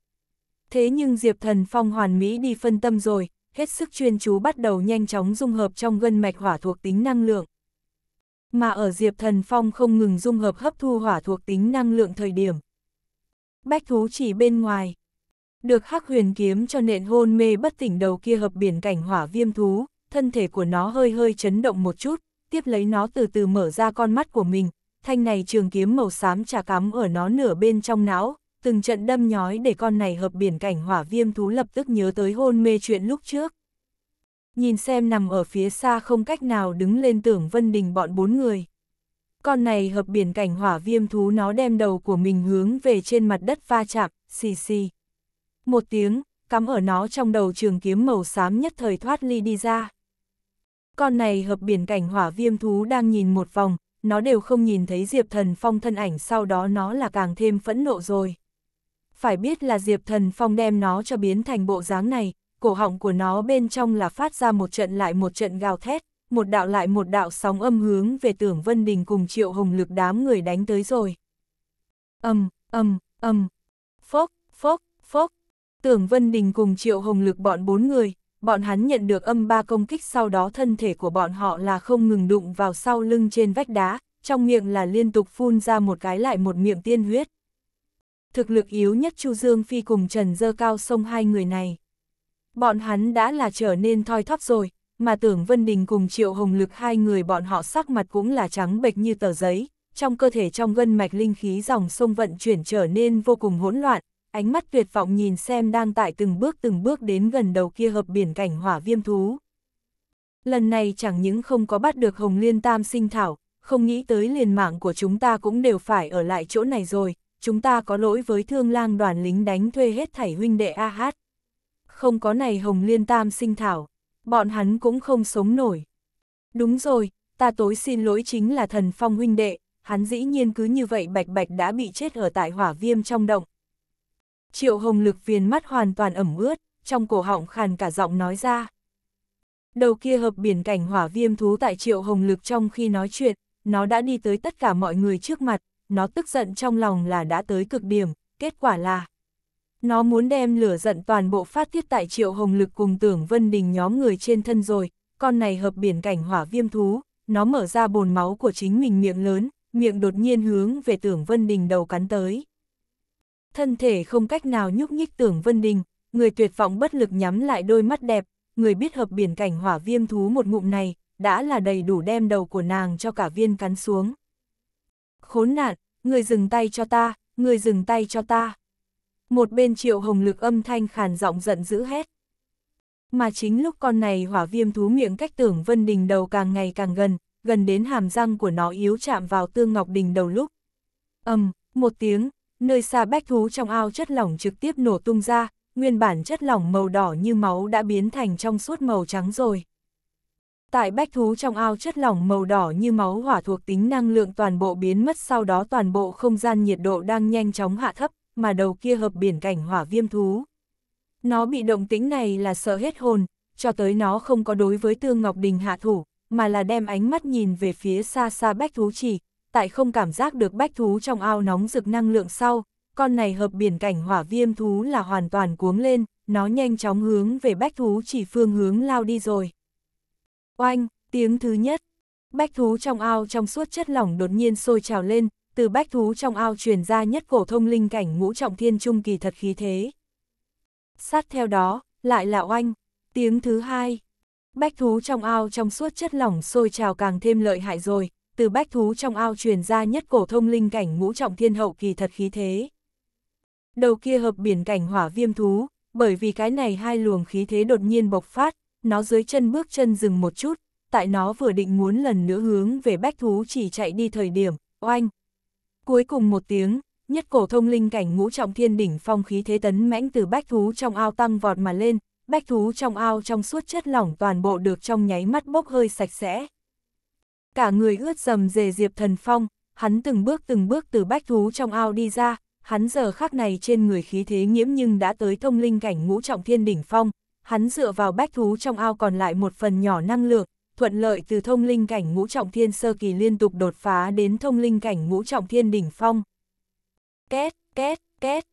Thế nhưng diệp thần phong hoàn mỹ đi phân tâm rồi, hết sức chuyên chú bắt đầu nhanh chóng dung hợp trong gân mạch hỏa thuộc tính năng lượng. Mà ở Diệp Thần Phong không ngừng dung hợp hấp thu hỏa thuộc tính năng lượng thời điểm. Bách thú chỉ bên ngoài, được hắc huyền kiếm cho nện hôn mê bất tỉnh đầu kia hợp biển cảnh hỏa viêm thú, thân thể của nó hơi hơi chấn động một chút, tiếp lấy nó từ từ mở ra con mắt của mình, thanh này trường kiếm màu xám trà cắm ở nó nửa bên trong não, từng trận đâm nhói để con này hợp biển cảnh hỏa viêm thú lập tức nhớ tới hôn mê chuyện lúc trước. Nhìn xem nằm ở phía xa không cách nào đứng lên tưởng Vân Đình bọn bốn người. Con này hợp biển cảnh hỏa viêm thú nó đem đầu của mình hướng về trên mặt đất va chạm, xì xì một tiếng, cắm ở nó trong đầu trường kiếm màu xám nhất thời thoát ly đi ra. Con này hợp biển cảnh hỏa viêm thú đang nhìn một vòng, nó đều không nhìn thấy Diệp Thần Phong thân ảnh sau đó nó là càng thêm phẫn nộ rồi. Phải biết là Diệp Thần Phong đem nó cho biến thành bộ dáng này, cổ họng của nó bên trong là phát ra một trận lại một trận gào thét, một đạo lại một đạo sóng âm hướng về tưởng Vân Đình cùng triệu hồng lực đám người đánh tới rồi. Âm, âm, âm, phốc, phốc, phốc, Tưởng Vân Đình cùng Triệu Hồng Lực bọn bốn người, bọn hắn nhận được âm ba công kích sau đó thân thể của bọn họ là không ngừng đụng vào sau lưng trên vách đá, trong miệng là liên tục phun ra một cái lại một miệng tiên huyết. Thực lực yếu nhất Chu Dương Phi cùng Trần Dơ Cao sông hai người này. Bọn hắn đã là trở nên thoi thóp rồi, mà tưởng Vân Đình cùng Triệu Hồng Lực hai người bọn họ sắc mặt cũng là trắng bệch như tờ giấy, trong cơ thể trong gân mạch linh khí dòng sông vận chuyển trở nên vô cùng hỗn loạn, ánh mắt tuyệt vọng nhìn xem đang tại từng bước từng bước đến gần đầu kia hợp biển cảnh hỏa viêm thú. Lần này chẳng những không có bắt được Hồng Liên Tam sinh thảo, không nghĩ tới liền mạng của chúng ta cũng đều phải ở lại chỗ này rồi, chúng ta có lỗi với thương lang đoàn lính đánh thuê hết thảy huynh đệ A Hát. Không có này Hồng Liên Tam sinh thảo, bọn hắn cũng không sống nổi. Đúng rồi, ta tối xin lỗi chính là thần phong huynh đệ, hắn dĩ nhiên cứ như vậy bạch bạch đã bị chết ở tại hỏa viêm trong động. Triệu Hồng Lực viền mắt hoàn toàn ẩm ướt, trong cổ họng khàn cả giọng nói ra. Đầu kia hợp biển cảnh hỏa viêm thú tại Triệu Hồng Lực trong khi nói chuyện, nó đã đi tới tất cả mọi người trước mặt, nó tức giận trong lòng là đã tới cực điểm, kết quả là... Nó muốn đem lửa giận toàn bộ phát tiết tại Triệu Hồng Lực cùng tưởng Vân Đình nhóm người trên thân rồi, con này hợp biển cảnh hỏa viêm thú, nó mở ra bồn máu của chính mình miệng lớn, miệng đột nhiên hướng về tưởng Vân Đình đầu cắn tới thân thể không cách nào nhúc nhích tưởng Vân Đình, người tuyệt vọng bất lực nhắm lại đôi mắt đẹp, người biết hợp biển cảnh hỏa viêm thú một ngụm này, đã là đầy đủ đem đầu của nàng cho cả viên cắn xuống. Khốn nạn, người dừng tay cho ta, người dừng tay cho ta. Một bên triệu hồng lực âm thanh khàn giọng giận dữ hét. Mà chính lúc con này hỏa viêm thú miệng cách tưởng Vân Đình đầu càng ngày càng gần, gần đến hàm răng của nó yếu chạm vào tương Ngọc Đình đầu lúc. ầm um, một tiếng, nơi xa bách thú trong ao chất lỏng trực tiếp nổ tung ra, nguyên bản chất lỏng màu đỏ như máu đã biến thành trong suốt màu trắng rồi. Tại bách thú trong ao chất lỏng màu đỏ như máu hỏa thuộc tính năng lượng toàn bộ biến mất sau đó toàn bộ không gian nhiệt độ đang nhanh chóng hạ thấp, mà đầu kia hợp biển cảnh hỏa viêm thú. Nó bị động tính này là sợ hết hồn, cho tới nó không có đối với Tương Ngọc Đình hạ thủ, mà là đem ánh mắt nhìn về phía xa xa bách thú chỉ, tại không cảm giác được bách thú trong ao nóng rực năng lượng sau, con này hợp biển cảnh hỏa viêm thú là hoàn toàn cuống lên, nó nhanh chóng hướng về bách thú chỉ phương hướng lao đi rồi. Oanh, tiếng thứ nhất, bách thú trong ao trong suốt chất lỏng đột nhiên sôi trào lên, từ bách thú trong ao truyền ra nhất cổ thông linh cảnh ngũ trọng thiên trung kỳ thật khí thế. Sát theo đó, lại là oanh, tiếng thứ hai. Bách thú trong ao trong suốt chất lỏng sôi trào càng thêm lợi hại rồi, từ bách thú trong ao truyền ra nhất cổ thông linh cảnh ngũ trọng thiên hậu kỳ thật khí thế. Đầu kia hợp biển cảnh hỏa viêm thú, bởi vì cái này hai luồng khí thế đột nhiên bộc phát, nó dưới chân bước chân dừng một chút, tại nó vừa định muốn lần nữa hướng về bách thú chỉ chạy đi thời điểm, oanh. Cuối cùng một tiếng, nhất cổ thông linh cảnh ngũ trọng thiên đỉnh phong khí thế tấn mãnh từ bách thú trong ao tăng vọt mà lên, bách thú trong ao trong suốt chất lỏng toàn bộ được trong nháy mắt bốc hơi sạch sẽ. Cả người ướt dầm dề Diệp Thần Phong, hắn từng bước từng bước từ bách thú trong ao đi ra, hắn giờ khác này trên người khí thế nghiễm nhưng đã tới thông linh cảnh ngũ trọng thiên đỉnh phong, hắn dựa vào bách thú trong ao còn lại một phần nhỏ năng lượng, thuận lợi từ thông linh cảnh ngũ trọng thiên sơ kỳ liên tục đột phá đến thông linh cảnh ngũ trọng thiên đỉnh phong. Két, két, két,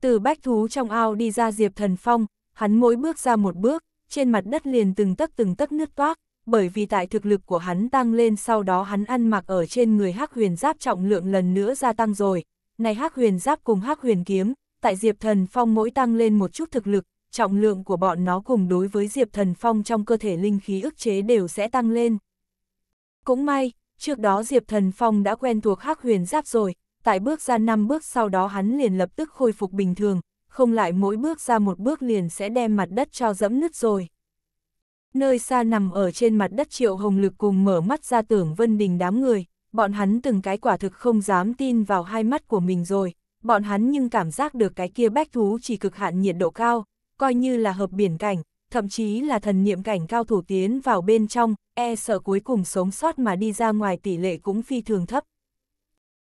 từ bách thú trong ao đi ra Diệp Thần Phong, hắn mỗi bước ra một bước, trên mặt đất liền từng tấc từng tấc nước toác, bởi vì tại thực lực của hắn tăng lên sau đó hắn ăn mặc ở trên người hắc huyền giáp trọng lượng lần nữa gia tăng rồi. Này hắc huyền giáp cùng hắc huyền kiếm, tại Diệp Thần Phong mỗi tăng lên một chút thực lực, trọng lượng của bọn nó cùng đối với Diệp Thần Phong trong cơ thể linh khí ức chế đều sẽ tăng lên. Cũng may, trước đó Diệp Thần Phong đã quen thuộc hắc huyền giáp rồi, tại bước ra năm bước sau đó hắn liền lập tức khôi phục bình thường, không lại mỗi bước ra một bước liền sẽ đem mặt đất cho dẫm nứt rồi. Nơi xa nằm ở trên mặt đất triệu hồng lực cùng mở mắt ra tưởng vân đình đám người, bọn hắn từng cái quả thực không dám tin vào hai mắt của mình rồi, bọn hắn nhưng cảm giác được cái kia bách thú chỉ cực hạn nhiệt độ cao, coi như là hợp biển cảnh, thậm chí là thần niệm cảnh cao thủ tiến vào bên trong, e sợ cuối cùng sống sót mà đi ra ngoài tỷ lệ cũng phi thường thấp.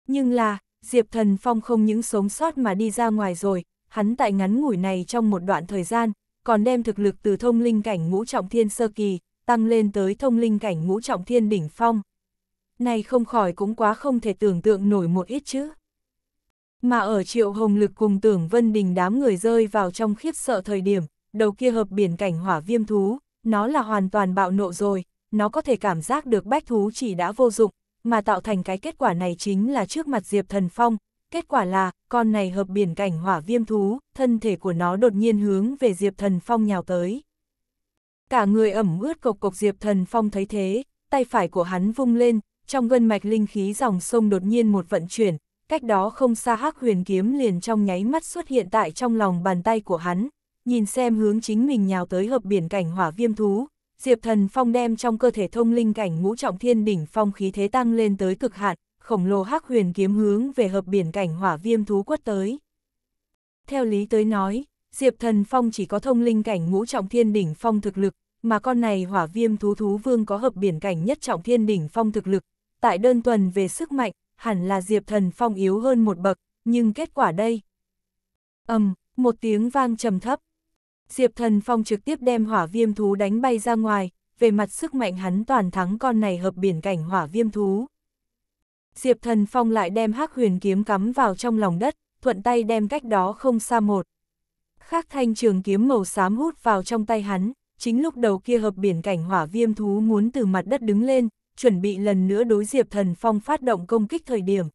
Nhưng là, Diệp Thần Phong không những sống sót mà đi ra ngoài rồi, hắn tại ngắn ngủi này trong một đoạn thời gian, còn đem thực lực từ thông linh cảnh ngũ trọng thiên sơ kỳ, tăng lên tới thông linh cảnh ngũ trọng thiên đỉnh phong. Này không khỏi cũng quá không thể tưởng tượng nổi một ít chứ. Mà ở triệu hồng lực cùng tưởng Vân Đình đám người rơi vào trong khiếp sợ thời điểm, đầu kia hợp biển cảnh hỏa viêm thú, nó là hoàn toàn bạo nộ rồi, nó có thể cảm giác được bách thú chỉ đã vô dụng, mà tạo thành cái kết quả này chính là trước mặt Diệp Thần Phong, Kết quả là, con này hợp biển cảnh hỏa viêm thú, thân thể của nó đột nhiên hướng về Diệp Thần Phong nhào tới. Cả người ẩm ướt cộc cộc Diệp Thần Phong thấy thế, tay phải của hắn vung lên, trong gân mạch linh khí dòng sông đột nhiên một vận chuyển, cách đó không xa hắc huyền kiếm liền trong nháy mắt xuất hiện tại trong lòng bàn tay của hắn, nhìn xem hướng chính mình nhào tới hợp biển cảnh hỏa viêm thú. Diệp Thần Phong đem trong cơ thể thông linh cảnh ngũ trọng thiên đỉnh phong khí thế tăng lên tới cực hạn, khổng lồ hắc huyền kiếm hướng về hợp biển cảnh hỏa viêm thú quất tới. Theo lý tới nói, Diệp Thần Phong chỉ có thông linh cảnh ngũ trọng thiên đỉnh phong thực lực, mà con này hỏa viêm thú thú vương có hợp biển cảnh nhất trọng thiên đỉnh phong thực lực, tại đơn tuần về sức mạnh, hẳn là Diệp Thần Phong yếu hơn một bậc, nhưng kết quả đây. ầm, một tiếng vang trầm thấp. Diệp Thần Phong trực tiếp đem hỏa viêm thú đánh bay ra ngoài, về mặt sức mạnh hắn toàn thắng con này hợp biển cảnh hỏa viêm thú. Diệp Thần Phong lại đem hắc huyền kiếm cắm vào trong lòng đất, thuận tay đem cách đó không xa một. Khác thanh trường kiếm màu xám hút vào trong tay hắn, chính lúc đầu kia hợp biển cảnh hỏa viêm thú muốn từ mặt đất đứng lên, chuẩn bị lần nữa đối Diệp Thần Phong phát động công kích thời điểm.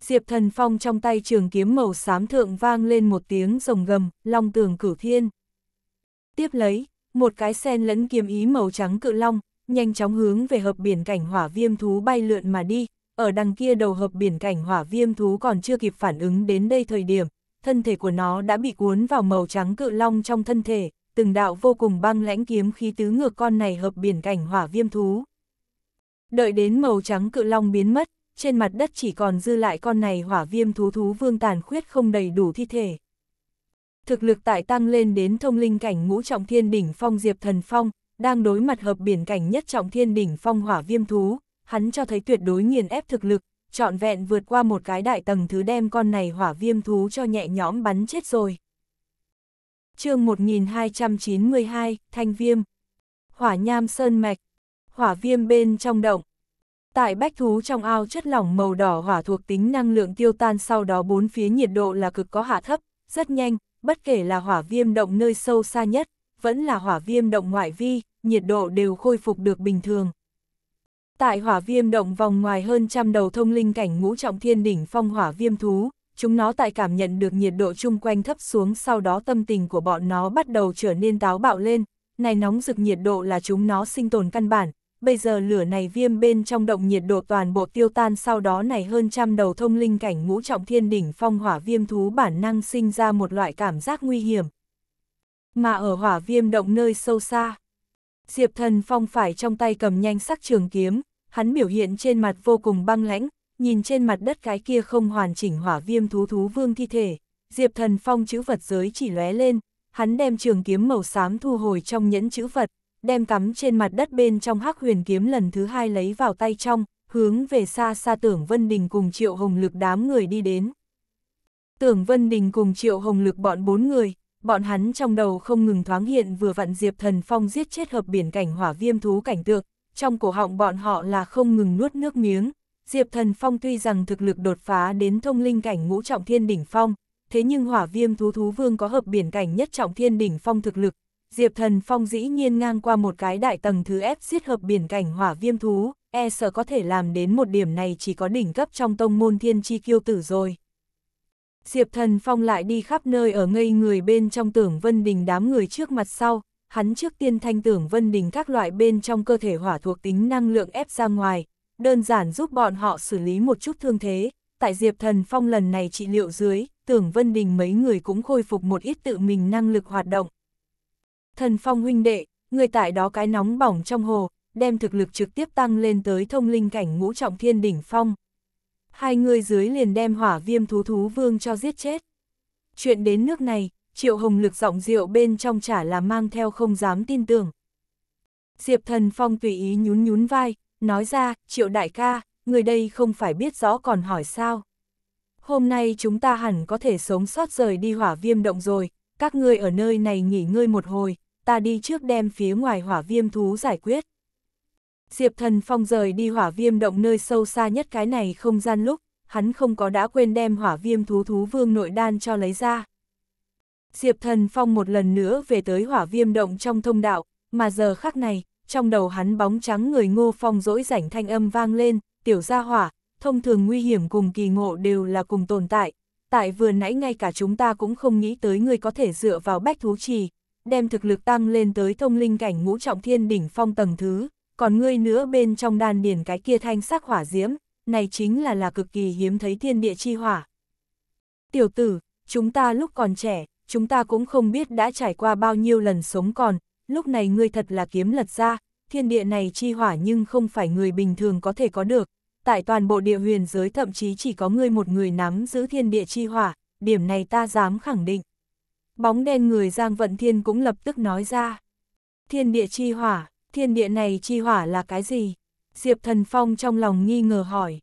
Diệp Thần Phong trong tay trường kiếm màu xám thượng vang lên một tiếng rồng gầm, long tường cửu thiên. Tiếp lấy, một cái sen lẫn kiếm ý màu trắng cự long, nhanh chóng hướng về hợp biển cảnh hỏa viêm thú bay lượn mà đi, ở đằng kia đầu hợp biển cảnh hỏa viêm thú còn chưa kịp phản ứng đến đây thời điểm, thân thể của nó đã bị cuốn vào màu trắng cự long trong thân thể, từng đạo vô cùng băng lãnh kiếm khí tứ ngược con này hợp biển cảnh hỏa viêm thú. Đợi đến màu trắng cự long biến mất, trên mặt đất chỉ còn dư lại con này hỏa viêm thú thú vương tàn khuyết không đầy đủ thi thể. Thực lực tại tăng lên đến thông linh cảnh ngũ trọng thiên đỉnh phong diệp thần phong, đang đối mặt hợp biển cảnh nhất trọng thiên đỉnh phong hỏa viêm thú, hắn cho thấy tuyệt đối nghiền ép thực lực, trọn vẹn vượt qua một cái đại tầng thứ đem con này hỏa viêm thú cho nhẹ nhõm bắn chết rồi. chương 1292, Thanh Viêm Hỏa nham sơn mạch Hỏa viêm bên trong động Tại bách thú trong ao chất lỏng màu đỏ hỏa thuộc tính năng lượng tiêu tan sau đó bốn phía nhiệt độ là cực có hạ thấp, rất nhanh, bất kể là hỏa viêm động nơi sâu xa nhất, vẫn là hỏa viêm động ngoại vi, nhiệt độ đều khôi phục được bình thường, Tại hỏa viêm động vòng ngoài hơn trăm đầu thông linh cảnh ngũ trọng thiên đỉnh phong hỏa viêm thú, chúng nó tại cảm nhận được nhiệt độ chung quanh thấp xuống sau đó tâm tình của bọn nó bắt đầu trở nên táo bạo lên, này nóng rực nhiệt độ là chúng nó sinh tồn căn bản, bây giờ lửa này viêm bên trong động nhiệt độ toàn bộ tiêu tan sau đó này hơn trăm đầu thông linh cảnh ngũ trọng thiên đỉnh phong hỏa viêm thú bản năng sinh ra một loại cảm giác nguy hiểm. Mà ở hỏa viêm động nơi sâu xa, Diệp Thần Phong phải trong tay cầm nhanh sắc trường kiếm, hắn biểu hiện trên mặt vô cùng băng lãnh, nhìn trên mặt đất cái kia không hoàn chỉnh hỏa viêm thú thú vương thi thể, Diệp Thần Phong chữ vật giới chỉ lóe lên, hắn đem trường kiếm màu xám thu hồi trong nhẫn chữ vật, đem cắm trên mặt đất bên trong hắc huyền kiếm lần thứ hai lấy vào tay trong, hướng về xa xa tưởng Vân Đình cùng Triệu Hồng Lực đám người đi đến. Tưởng Vân Đình cùng Triệu Hồng Lực bọn bốn người, bọn hắn trong đầu không ngừng thoáng hiện vừa vặn Diệp Thần Phong giết chết hợp biển cảnh hỏa viêm thú cảnh tượng, trong cổ họng bọn họ là không ngừng nuốt nước miếng. Diệp Thần Phong tuy rằng thực lực đột phá đến thông linh cảnh ngũ trọng thiên đỉnh phong, thế nhưng hỏa viêm thú thú vương có hợp biển cảnh nhất trọng thiên đỉnh phong thực lực. Diệp Thần Phong dĩ nhiên ngang qua một cái đại tầng thứ ép giết hợp biển cảnh hỏa viêm thú, e sợ có thể làm đến một điểm này chỉ có đỉnh cấp trong tông môn thiên chi kiêu tử rồi. Diệp Thần Phong lại đi khắp nơi ở ngây người bên trong tưởng Vân Đình đám người trước mặt sau, hắn trước tiên thanh tưởng Vân Đình các loại bên trong cơ thể hỏa thuộc tính năng lượng ép ra ngoài, đơn giản giúp bọn họ xử lý một chút thương thế. Tại Diệp Thần Phong lần này trị liệu dưới, tưởng Vân Đình mấy người cũng khôi phục một ít tự mình năng lực hoạt động. Thần Phong huynh đệ, người tại đó cái nóng bỏng trong hồ, đem thực lực trực tiếp tăng lên tới thông linh cảnh ngũ trọng thiên đỉnh phong hai người dưới liền đem hỏa viêm thú thú vương cho giết chết. Chuyện đến nước này, Triệu Hồng lực giọng rượu bên trong chả là mang theo không dám tin tưởng. Diệp Thần Phong tùy ý nhún nhún vai, nói ra, Triệu Đại ca, người đây không phải biết rõ còn hỏi sao. Hôm nay chúng ta hẳn có thể sống sót rời đi hỏa viêm động rồi, các ngươi ở nơi này nghỉ ngơi một hồi, ta đi trước đem phía ngoài hỏa viêm thú giải quyết. Diệp Thần Phong rời đi hỏa viêm động nơi sâu xa nhất cái này không gian lúc, hắn không có đã quên đem hỏa viêm thú thú vương nội đan cho lấy ra. Diệp Thần Phong một lần nữa về tới hỏa viêm động trong thông đạo, mà giờ khắc này, trong đầu hắn bóng trắng người ngô phong dỗi rảnh thanh âm vang lên, tiểu gia hỏa, thông thường nguy hiểm cùng kỳ ngộ đều là cùng tồn tại. Tại vừa nãy ngay cả chúng ta cũng không nghĩ tới người có thể dựa vào bách thú trì, đem thực lực tăng lên tới thông linh cảnh ngũ trọng thiên đỉnh phong tầng thứ, còn ngươi nữa bên trong đan điển cái kia thanh sắc hỏa diễm, này chính là là cực kỳ hiếm thấy thiên địa chi hỏa. Tiểu tử, chúng ta lúc còn trẻ, chúng ta cũng không biết đã trải qua bao nhiêu lần sống còn, lúc này ngươi thật là kiếm lật ra, thiên địa này chi hỏa nhưng không phải người bình thường có thể có được. Tại toàn bộ địa huyền giới thậm chí chỉ có ngươi một người nắm giữ thiên địa chi hỏa, điểm này ta dám khẳng định. Bóng đen người Giang Vận Thiên cũng lập tức nói ra. Thiên địa chi hỏa, Thiên địa này chi hỏa là cái gì? Diệp Thần Phong trong lòng nghi ngờ hỏi.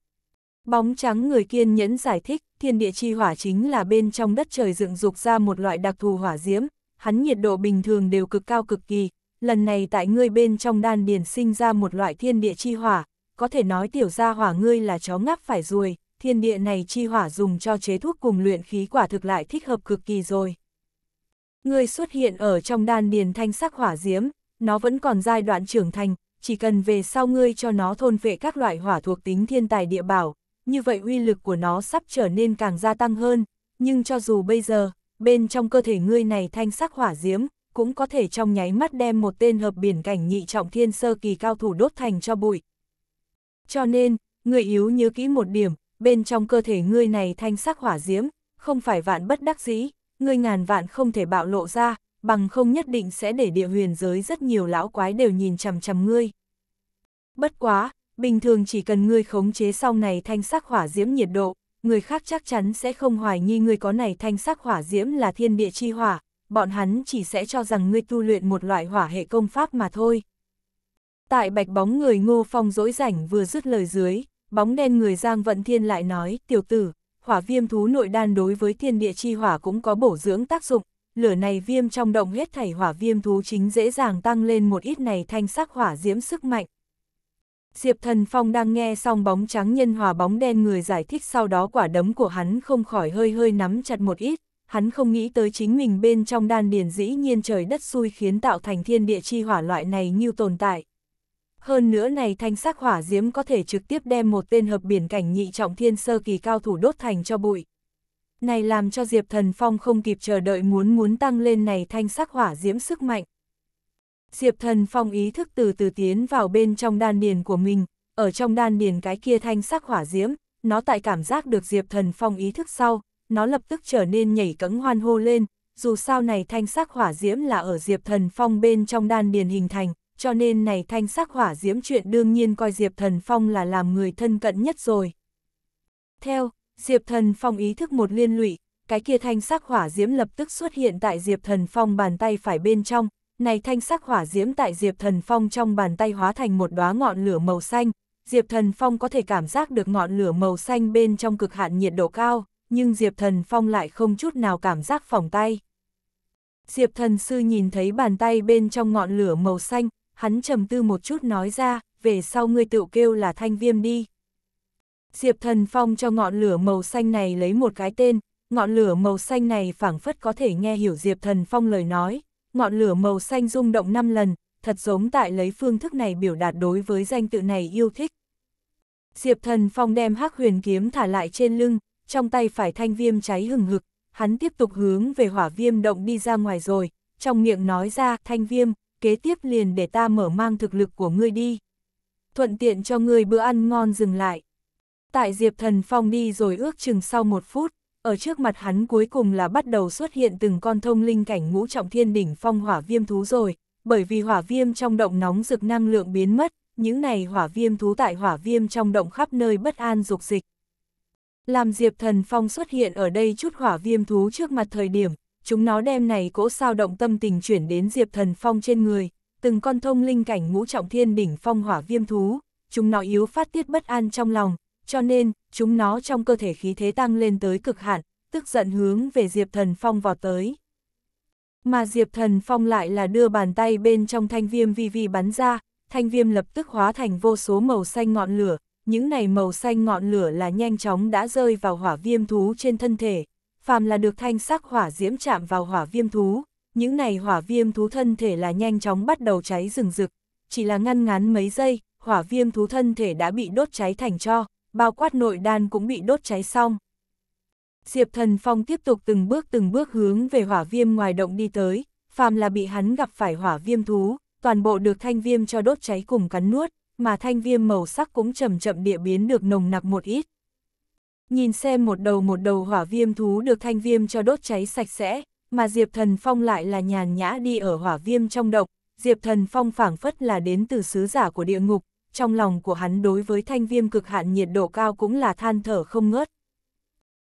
Bóng trắng người kiên nhẫn giải thích, thiên địa chi hỏa chính là bên trong đất trời dựng dục ra một loại đặc thù hỏa diễm, hắn nhiệt độ bình thường đều cực cao cực kỳ, lần này tại ngươi bên trong đan điền sinh ra một loại thiên địa chi hỏa, có thể nói tiểu gia hỏa ngươi là chó ngáp phải ruồi, thiên địa này chi hỏa dùng cho chế thuốc cùng luyện khí quả thực lại thích hợp cực kỳ rồi. Ngươi xuất hiện ở trong đan điền thanh sắc hỏa diễm, nó vẫn còn giai đoạn trưởng thành, chỉ cần về sau ngươi cho nó thôn vệ các loại hỏa thuộc tính thiên tài địa bảo, như vậy uy lực của nó sắp trở nên càng gia tăng hơn, nhưng cho dù bây giờ, bên trong cơ thể ngươi này thanh sắc hỏa diễm, cũng có thể trong nháy mắt đem một tên hợp biển cảnh nhị trọng thiên sơ kỳ cao thủ đốt thành cho bụi. Cho nên, người yếu nhớ kỹ một điểm, bên trong cơ thể ngươi này thanh sắc hỏa diễm, không phải vạn bất đắc dĩ, ngươi ngàn vạn không thể bạo lộ ra, bằng không nhất định sẽ để địa huyền giới rất nhiều lão quái đều nhìn chằm chằm ngươi. Bất quá, bình thường chỉ cần ngươi khống chế sau này thanh sắc hỏa diễm nhiệt độ, người khác chắc chắn sẽ không hoài nghi ngươi có này thanh sắc hỏa diễm là thiên địa chi hỏa, bọn hắn chỉ sẽ cho rằng ngươi tu luyện một loại hỏa hệ công pháp mà thôi. Tại bạch bóng người ngô phong dỗi rảnh vừa dứt lời dưới, bóng đen người Giang Vận Thiên lại nói, tiểu tử, hỏa viêm thú nội đan đối với thiên địa chi hỏa cũng có bổ dưỡng tác dụng, lửa này viêm trong động huyết thảy hỏa viêm thú chính dễ dàng tăng lên một ít này thanh sắc hỏa diễm sức mạnh. Diệp Thần Phong đang nghe xong bóng trắng nhân hòa bóng đen người giải thích sau đó quả đấm của hắn không khỏi hơi hơi nắm chặt một ít, hắn không nghĩ tới chính mình bên trong đan điền dĩ nhiên trời đất xui khiến tạo thành thiên địa chi hỏa loại này như tồn tại. Hơn nữa này thanh sắc hỏa diễm có thể trực tiếp đem một tên hợp biển cảnh nhị trọng thiên sơ kỳ cao thủ đốt thành cho bụi này làm cho Diệp Thần Phong không kịp chờ đợi muốn muốn tăng lên này thanh sắc hỏa diễm sức mạnh. Diệp Thần Phong ý thức từ từ tiến vào bên trong đan điền của mình, ở trong đan điền cái kia thanh sắc hỏa diễm, nó tại cảm giác được Diệp Thần Phong ý thức sau, nó lập tức trở nên nhảy cẫng hoan hô lên, dù sao này thanh sắc hỏa diễm là ở Diệp Thần Phong bên trong đan điền hình thành, cho nên này thanh sắc hỏa diễm chuyện đương nhiên coi Diệp Thần Phong là làm người thân cận nhất rồi. Theo, Diệp Thần Phong ý thức một liên lụy, cái kia thanh sắc hỏa diễm lập tức xuất hiện tại Diệp Thần Phong bàn tay phải bên trong, này thanh sắc hỏa diễm tại Diệp Thần Phong trong bàn tay hóa thành một đóa ngọn lửa màu xanh, Diệp Thần Phong có thể cảm giác được ngọn lửa màu xanh bên trong cực hạn nhiệt độ cao, nhưng Diệp Thần Phong lại không chút nào cảm giác phòng tay. Diệp Thần Sư nhìn thấy bàn tay bên trong ngọn lửa màu xanh, hắn trầm tư một chút nói ra, về sau ngươi tự kêu là thanh viêm đi. Diệp Thần Phong cho ngọn lửa màu xanh này lấy một cái tên, ngọn lửa màu xanh này phảng phất có thể nghe hiểu Diệp Thần Phong lời nói, ngọn lửa màu xanh rung động 5 lần, thật giống tại lấy phương thức này biểu đạt đối với danh tự này yêu thích. Diệp Thần Phong đem hắc huyền kiếm thả lại trên lưng, trong tay phải thanh viêm cháy hừng hực, hắn tiếp tục hướng về hỏa viêm động đi ra ngoài rồi, trong miệng nói ra thanh viêm, kế tiếp liền để ta mở mang thực lực của ngươi đi. Thuận tiện cho ngươi bữa ăn ngon dừng lại. Tại Diệp Thần Phong đi rồi ước chừng sau một phút, ở trước mặt hắn cuối cùng là bắt đầu xuất hiện từng con thông linh cảnh ngũ trọng thiên đỉnh phong hỏa viêm thú rồi, bởi vì hỏa viêm trong động nóng rực năng lượng biến mất, những này hỏa viêm thú tại hỏa viêm trong động khắp nơi bất an dục dịch. Làm Diệp Thần Phong xuất hiện ở đây chút hỏa viêm thú trước mặt thời điểm, chúng nó đem này cỗ sao động tâm tình chuyển đến Diệp Thần Phong trên người, từng con thông linh cảnh ngũ trọng thiên đỉnh phong hỏa viêm thú, chúng nó yếu phát tiết bất an trong lòng, cho nên, chúng nó trong cơ thể khí thế tăng lên tới cực hạn, tức giận hướng về Diệp Thần Phong vọt tới. Mà Diệp Thần Phong lại là đưa bàn tay bên trong thanh viêm vi vi bắn ra, thanh viêm lập tức hóa thành vô số màu xanh ngọn lửa, những này màu xanh ngọn lửa là nhanh chóng đã rơi vào hỏa viêm thú trên thân thể, phàm là được thanh sắc hỏa diễm chạm vào hỏa viêm thú, những này hỏa viêm thú thân thể là nhanh chóng bắt đầu cháy rừng rực, chỉ là ngăn ngắn mấy giây, hỏa viêm thú thân thể đã bị đốt cháy thành cho, bao quát nội đan cũng bị đốt cháy xong. Diệp Thần Phong tiếp tục từng bước từng bước hướng về hỏa viêm ngoài động đi tới, phàm là bị hắn gặp phải hỏa viêm thú, toàn bộ được thanh viêm cho đốt cháy cùng cắn nuốt, mà thanh viêm màu sắc cũng chậm chậm địa biến được nồng nặc một ít. Nhìn xem một đầu một đầu hỏa viêm thú được thanh viêm cho đốt cháy sạch sẽ, mà Diệp Thần Phong lại là nhàn nhã đi ở hỏa viêm trong động, Diệp Thần Phong phảng phất là đến từ sứ giả của địa ngục, trong lòng của hắn đối với thanh viêm cực hạn nhiệt độ cao cũng là than thở không ngớt.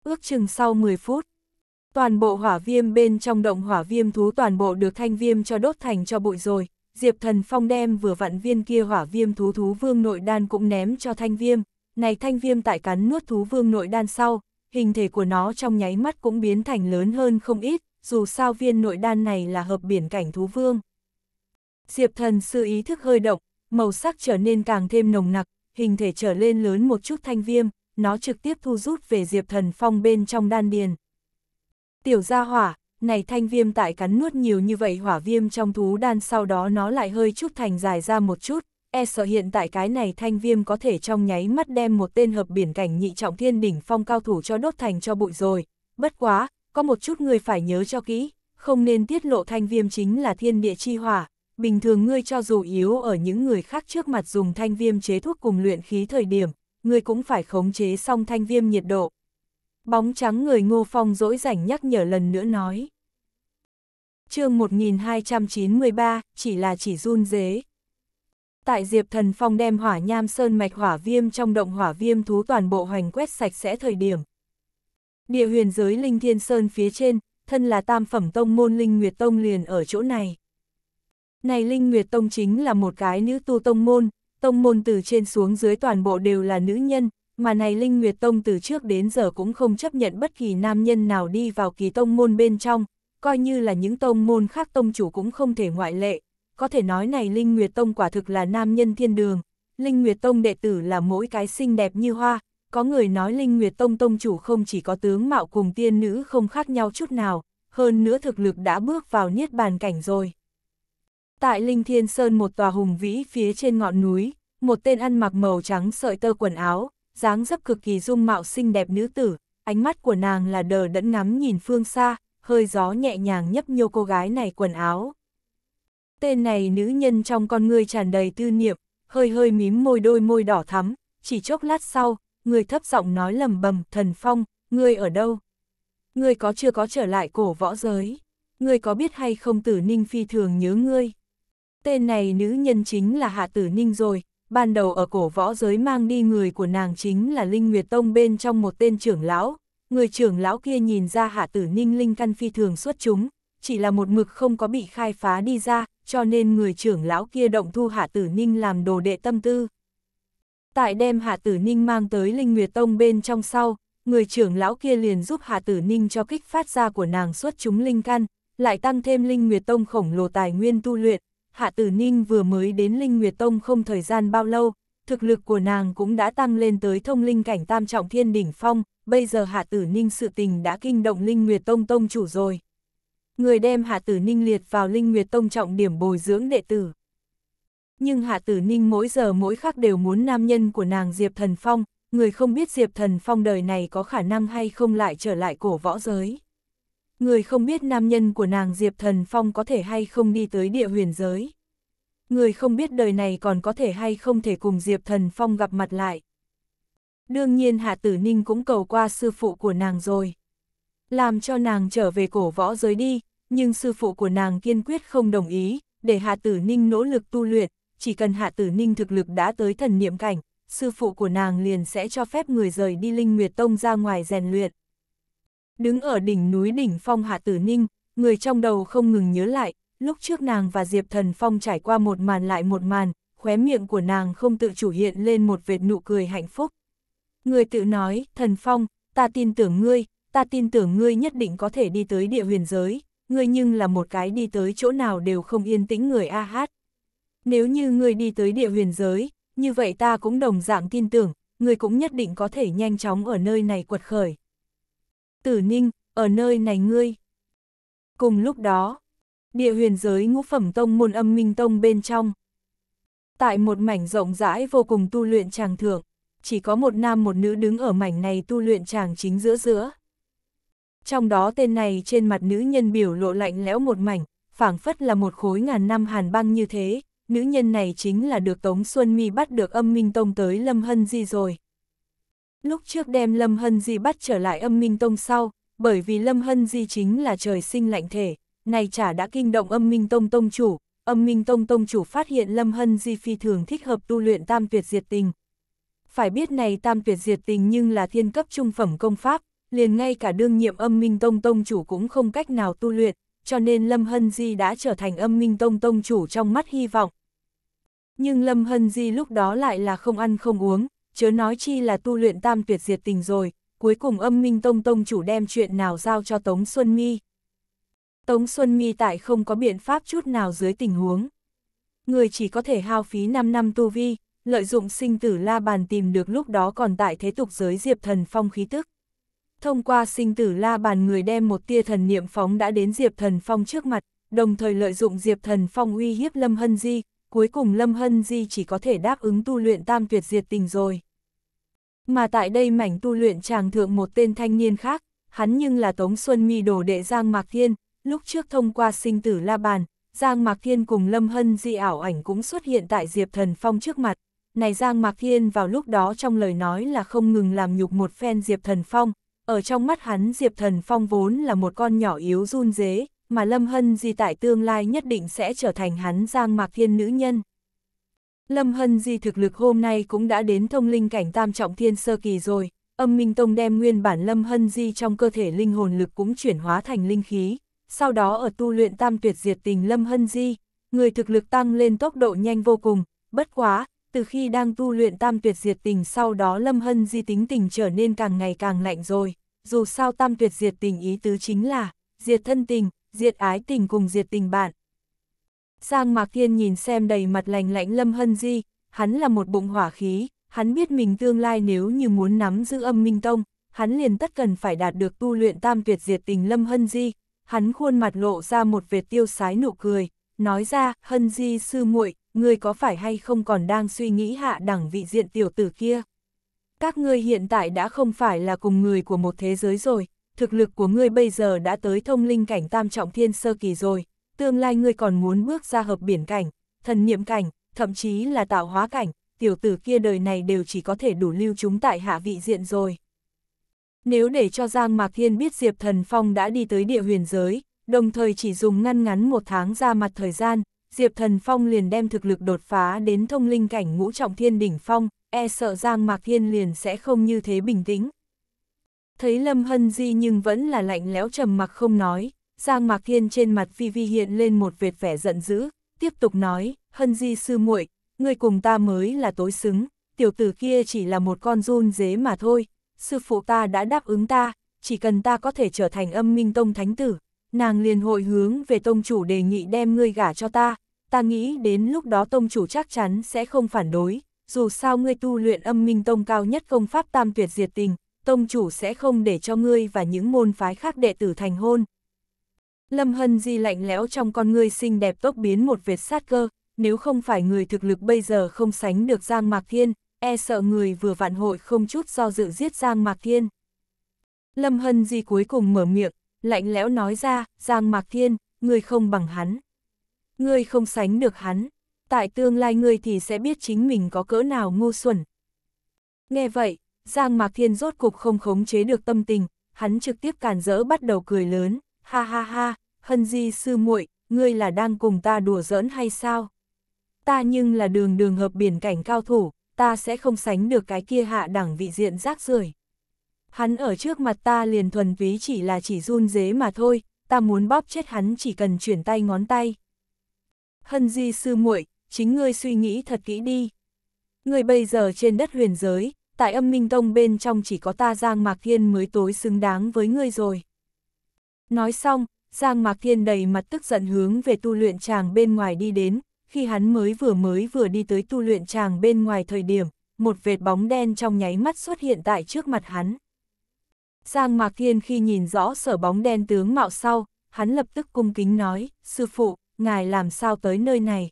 Ước chừng sau 10 phút, toàn bộ hỏa viêm bên trong động hỏa viêm thú toàn bộ được thanh viêm cho đốt thành cho bụi rồi, Diệp Thần Phong đem vừa vặn viên kia hỏa viêm thú thú vương nội đan cũng ném cho thanh viêm, này thanh viêm tại cắn nuốt thú vương nội đan sau, hình thể của nó trong nháy mắt cũng biến thành lớn hơn không ít, dù sao viên nội đan này là hợp biển cảnh thú vương. Diệp Thần sư ý thức hơi động, màu sắc trở nên càng thêm nồng nặc, hình thể trở lên lớn một chút thanh viêm, nó trực tiếp thu rút về Diệp Thần Phong bên trong đan điền. Tiểu gia hỏa, này thanh viêm tại cắn nuốt nhiều như vậy hỏa viêm trong thú đan sau đó nó lại hơi chút thành dài ra một chút, e sợ hiện tại cái này thanh viêm có thể trong nháy mắt đem một tên hợp biển cảnh nhị trọng thiên đỉnh phong cao thủ cho đốt thành cho bụi rồi, bất quá, có một chút người phải nhớ cho kỹ, không nên tiết lộ thanh viêm chính là thiên địa chi hỏa, bình thường ngươi cho dù yếu ở những người khác trước mặt dùng thanh viêm chế thuốc cùng luyện khí thời điểm, ngươi cũng phải khống chế xong thanh viêm nhiệt độ. Bóng trắng người ngô phong dỗi rảnh nhắc nhở lần nữa nói. chương 1293, chỉ là chỉ run dế. Tại Diệp Thần Phong đem hỏa nham sơn mạch hỏa viêm trong động hỏa viêm thú toàn bộ hoành quét sạch sẽ thời điểm. Địa huyền giới Linh Thiên Sơn phía trên, thân là tam phẩm tông môn Linh Nguyệt Tông liền ở chỗ này. Này Linh Nguyệt Tông chính là một cái nữ tu tông môn, tông môn từ trên xuống dưới toàn bộ đều là nữ nhân, mà này Linh Nguyệt Tông từ trước đến giờ cũng không chấp nhận bất kỳ nam nhân nào đi vào kỳ tông môn bên trong, coi như là những tông môn khác tông chủ cũng không thể ngoại lệ. Có thể nói này Linh Nguyệt Tông quả thực là nam nhân thiên đường, Linh Nguyệt Tông đệ tử là mỗi cái xinh đẹp như hoa, có người nói Linh Nguyệt Tông tông chủ không chỉ có tướng mạo cùng tiên nữ không khác nhau chút nào, hơn nữa thực lực đã bước vào niết bàn cảnh rồi. Tại Linh Thiên Sơn một tòa hùng vĩ phía trên ngọn núi, một tên ăn mặc màu trắng sợi tơ quần áo, dáng dấp cực kỳ dung mạo xinh đẹp nữ tử, ánh mắt của nàng là đờ đẫn ngắm nhìn phương xa, hơi gió nhẹ nhàng nhấp nhô cô gái này quần áo. Tên này nữ nhân trong con người tràn đầy tư niệm, hơi hơi mím môi đôi môi đỏ thắm, chỉ chốc lát sau, người thấp giọng nói lầm bầm, thần phong, ngươi ở đâu? Ngươi có chưa có trở lại cổ võ giới? Ngươi có biết hay không tử ninh phi thường nhớ ngươi? Tên này nữ nhân chính là Hạ Tử Ninh rồi, ban đầu ở cổ võ giới mang đi người của nàng chính là Linh Nguyệt Tông bên trong một tên trưởng lão. Người trưởng lão kia nhìn ra Hạ Tử Ninh linh căn phi thường xuất chúng, chỉ là một mực không có bị khai phá đi ra, cho nên người trưởng lão kia động thu Hạ Tử Ninh làm đồ đệ tâm tư. Tại đem Hạ Tử Ninh mang tới Linh Nguyệt Tông bên trong sau, người trưởng lão kia liền giúp Hạ Tử Ninh cho kích phát ra của nàng xuất chúng linh căn, lại tăng thêm Linh Nguyệt Tông khổng lồ tài nguyên tu luyện, Hạ Tử Ninh vừa mới đến Linh Nguyệt Tông không thời gian bao lâu, thực lực của nàng cũng đã tăng lên tới thông linh cảnh tam trọng thiên đỉnh phong, bây giờ Hạ Tử Ninh sự tình đã kinh động Linh Nguyệt Tông Tông chủ rồi. Người đem Hạ Tử Ninh liệt vào Linh Nguyệt Tông trọng điểm bồi dưỡng đệ tử. Nhưng Hạ Tử Ninh mỗi giờ mỗi khắc đều muốn nam nhân của nàng Diệp Thần Phong, người không biết Diệp Thần Phong đời này có khả năng hay không lại trở lại cổ võ giới. Người không biết nam nhân của nàng Diệp Thần Phong có thể hay không đi tới địa huyền giới. Người không biết đời này còn có thể hay không thể cùng Diệp Thần Phong gặp mặt lại. Đương nhiên Hạ Tử Ninh cũng cầu qua sư phụ của nàng rồi. Làm cho nàng trở về cổ võ giới đi, nhưng sư phụ của nàng kiên quyết không đồng ý, để Hạ Tử Ninh nỗ lực tu luyện, chỉ cần Hạ Tử Ninh thực lực đã tới thần niệm cảnh, sư phụ của nàng liền sẽ cho phép người rời đi Linh Nguyệt Tông ra ngoài rèn luyện. Đứng ở đỉnh núi đỉnh phong Hạ Tử Ninh, người trong đầu không ngừng nhớ lại, lúc trước nàng và Diệp Thần Phong trải qua một màn lại một màn, khóe miệng của nàng không tự chủ hiện lên một vệt nụ cười hạnh phúc. Người tự nói, Thần Phong, ta tin tưởng ngươi, ta tin tưởng ngươi nhất định có thể đi tới địa huyền giới, ngươi nhưng là một cái đi tới chỗ nào đều không yên tĩnh người A Hát. Nếu như ngươi đi tới địa huyền giới, như vậy ta cũng đồng dạng tin tưởng, ngươi cũng nhất định có thể nhanh chóng ở nơi này quật khởi tử ninh, ở nơi này ngươi. Cùng lúc đó, địa huyền giới ngũ phẩm tông môn âm minh tông bên trong. Tại một mảnh rộng rãi vô cùng tu luyện tràng thượng, chỉ có một nam một nữ đứng ở mảnh này tu luyện tràng chính giữa giữa. Trong đó tên này trên mặt nữ nhân biểu lộ lạnh lẽo một mảnh, phảng phất là một khối ngàn năm hàn băng như thế, nữ nhân này chính là được Tống Xuân Mi bắt được âm minh tông tới Lâm Hân Di rồi. Lúc trước đem Lâm Hân Di bắt trở lại âm minh tông sau, bởi vì Lâm Hân Di chính là trời sinh lạnh thể, này chả đã kinh động âm minh tông tông chủ, âm minh tông tông chủ phát hiện Lâm Hân Di phi thường thích hợp tu luyện tam tuyệt diệt tình. Phải biết này tam tuyệt diệt tình nhưng là thiên cấp trung phẩm công pháp, liền ngay cả đương nhiệm âm minh tông tông chủ cũng không cách nào tu luyện, cho nên Lâm Hân Di đã trở thành âm minh tông tông chủ trong mắt hy vọng. Nhưng Lâm Hân Di lúc đó lại là không ăn không uống, chớ nói chi là tu luyện tam tuyệt diệt tình rồi, cuối cùng âm minh tông tông chủ đem chuyện nào giao cho Tống Xuân Mi. Tống Xuân Mi tại không có biện pháp chút nào dưới tình huống. Người chỉ có thể hao phí 5 năm tu vi, lợi dụng sinh tử la bàn tìm được lúc đó còn tại thế tục giới diệp thần phong khí tức. Thông qua sinh tử la bàn người đem một tia thần niệm phóng đã đến diệp thần phong trước mặt, đồng thời lợi dụng diệp thần phong uy hiếp Lâm Hân Di, cuối cùng Lâm Hân Di chỉ có thể đáp ứng tu luyện tam tuyệt diệt tình rồi. Mà tại đây mảnh tu luyện chàng thượng một tên thanh niên khác, hắn nhưng là Tống Xuân Mi đổ đệ Giang Mạc Thiên, lúc trước thông qua sinh tử la bàn, Giang Mạc Thiên cùng Lâm Hân di ảo ảnh cũng xuất hiện tại Diệp Thần Phong trước mặt. Này Giang Mạc Thiên vào lúc đó trong lời nói là không ngừng làm nhục một phen Diệp Thần Phong, ở trong mắt hắn Diệp Thần Phong vốn là một con nhỏ yếu run dế, mà Lâm Hân di tại tương lai nhất định sẽ trở thành hắn Giang Mạc Thiên nữ nhân. Lâm Hân Di thực lực hôm nay cũng đã đến thông linh cảnh tam trọng thiên sơ kỳ rồi, âm minh tông đem nguyên bản Lâm Hân Di trong cơ thể linh hồn lực cũng chuyển hóa thành linh khí, sau đó ở tu luyện tam tuyệt diệt tình Lâm Hân Di, người thực lực tăng lên tốc độ nhanh vô cùng, bất quá, từ khi đang tu luyện tam tuyệt diệt tình sau đó Lâm Hân Di tính tình trở nên càng ngày càng lạnh rồi, dù sao tam tuyệt diệt tình ý tứ chính là, diệt thân tình, diệt ái tình cùng diệt tình bạn, Giang Mạc Thiên nhìn xem đầy mặt lành lạnh Lâm Hân Di, hắn là một bụng hỏa khí, hắn biết mình tương lai nếu như muốn nắm giữ âm minh tông, hắn liền tất cần phải đạt được tu luyện tam tuyệt diệt tình Lâm Hân Di, hắn khuôn mặt lộ ra một vệt tiêu sái nụ cười, nói ra, Hân Di sư muội, người có phải hay không còn đang suy nghĩ hạ đẳng vị diện tiểu tử kia? Các ngươi hiện tại đã không phải là cùng người của một thế giới rồi, thực lực của ngươi bây giờ đã tới thông linh cảnh tam trọng thiên sơ kỳ rồi, tương lai ngươi còn muốn bước ra hợp biển cảnh, thần niệm cảnh, thậm chí là tạo hóa cảnh, tiểu tử kia đời này đều chỉ có thể đủ lưu chúng tại hạ vị diện rồi. Nếu để cho Giang Mạc Thiên biết Diệp Thần Phong đã đi tới địa huyền giới, đồng thời chỉ dùng ngăn ngắn một tháng ra mặt thời gian, Diệp Thần Phong liền đem thực lực đột phá đến thông linh cảnh ngũ trọng thiên đỉnh phong, e sợ Giang Mạc Thiên liền sẽ không như thế bình tĩnh. Thấy Lâm Hân Di nhưng vẫn là lạnh lẽo trầm mặc không nói, Giang Mạc Thiên trên mặt Phi Vi hiện lên một vệt vẻ giận dữ, tiếp tục nói, hân di sư muội, người cùng ta mới là tối xứng, tiểu tử kia chỉ là một con run dế mà thôi, sư phụ ta đã đáp ứng ta, chỉ cần ta có thể trở thành âm minh tông thánh tử, nàng liền hội hướng về tông chủ đề nghị đem ngươi gả cho ta, ta nghĩ đến lúc đó tông chủ chắc chắn sẽ không phản đối, dù sao ngươi tu luyện âm minh tông cao nhất công pháp tam tuyệt diệt tình, tông chủ sẽ không để cho ngươi và những môn phái khác đệ tử thành hôn, Lâm Hân Di lạnh lẽo trong con người xinh đẹp tốc biến một vệt sát cơ, nếu không phải người thực lực bây giờ không sánh được Giang Mạc Thiên, e sợ người vừa vạn hội không chút do dự giết Giang Mạc Thiên. Lâm Hân Di cuối cùng mở miệng, lạnh lẽo nói ra, Giang Mạc Thiên, người không bằng hắn. Người không sánh được hắn, tại tương lai người thì sẽ biết chính mình có cỡ nào ngu xuẩn. Nghe vậy, Giang Mạc Thiên rốt cục không khống chế được tâm tình, hắn trực tiếp càn rỡ bắt đầu cười lớn ha ha ha, hân di sư muội, ngươi là đang cùng ta đùa giỡn hay sao? Ta nhưng là đường đường hợp biển cảnh cao thủ, ta sẽ không sánh được cái kia hạ đẳng vị diện rác rưởi. Hắn ở trước mặt ta liền thuần ví chỉ là chỉ run dế mà thôi, ta muốn bóp chết hắn chỉ cần chuyển tay ngón tay. Hân di sư muội, chính ngươi suy nghĩ thật kỹ đi. Ngươi bây giờ trên đất huyền giới, tại âm minh tông bên trong chỉ có ta Giang Mạc Thiên mới tối xứng đáng với ngươi rồi. Nói xong, Giang Mạc Thiên đầy mặt tức giận hướng về tu luyện tràng bên ngoài đi đến, khi hắn mới vừa mới vừa đi tới tu luyện tràng bên ngoài thời điểm, một vệt bóng đen trong nháy mắt xuất hiện tại trước mặt hắn. Giang Mạc Thiên khi nhìn rõ sở bóng đen tướng mạo sau, hắn lập tức cung kính nói, sư phụ, ngài làm sao tới nơi này?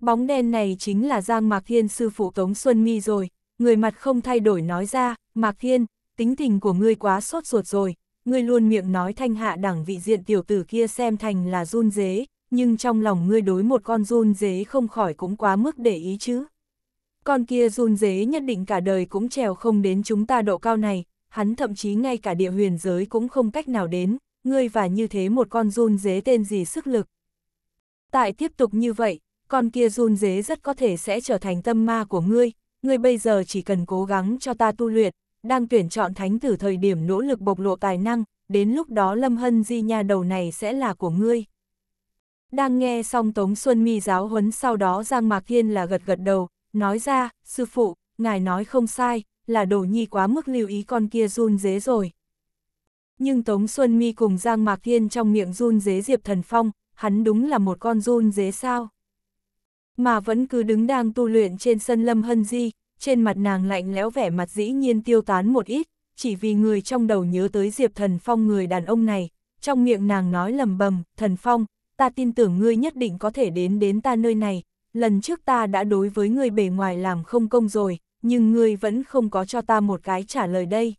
Bóng đen này chính là Giang Mạc Thiên sư phụ Tống Xuân Mi rồi, người mặt không thay đổi nói ra, Mạc Thiên, tính tình của ngươi quá sốt ruột rồi, ngươi luôn miệng nói thanh hạ đẳng vị diện tiểu tử kia xem thành là run dế, nhưng trong lòng ngươi đối một con run dế không khỏi cũng quá mức để ý chứ. Con kia run dế nhất định cả đời cũng trèo không đến chúng ta độ cao này, hắn thậm chí ngay cả địa huyền giới cũng không cách nào đến, ngươi và như thế một con run dế tên gì sức lực. Tại tiếp tục như vậy, con kia run dế rất có thể sẽ trở thành tâm ma của ngươi, ngươi bây giờ chỉ cần cố gắng cho ta tu luyện, đang tuyển chọn thánh tử thời điểm nỗ lực bộc lộ tài năng, đến lúc đó Lâm Hân Di nhà đầu này sẽ là của ngươi. Đang nghe xong Tống Xuân Mi giáo huấn sau đó Giang Mạc Thiên là gật gật đầu, nói ra, sư phụ, ngài nói không sai, là đồ nhi quá mức lưu ý con kia run dế rồi. Nhưng Tống Xuân Mi cùng Giang Mạc Thiên trong miệng run dế Diệp Thần Phong, hắn đúng là một con run dế sao. Mà vẫn cứ đứng đang tu luyện trên sân Lâm Hân Di, trên mặt nàng lạnh lẽo vẻ mặt dĩ nhiên tiêu tán một ít, chỉ vì người trong đầu nhớ tới Diệp Thần Phong người đàn ông này, trong miệng nàng nói lầm bầm, Thần Phong, ta tin tưởng ngươi nhất định có thể đến đến ta nơi này, lần trước ta đã đối với ngươi bề ngoài làm không công rồi, nhưng ngươi vẫn không có cho ta một cái trả lời đây.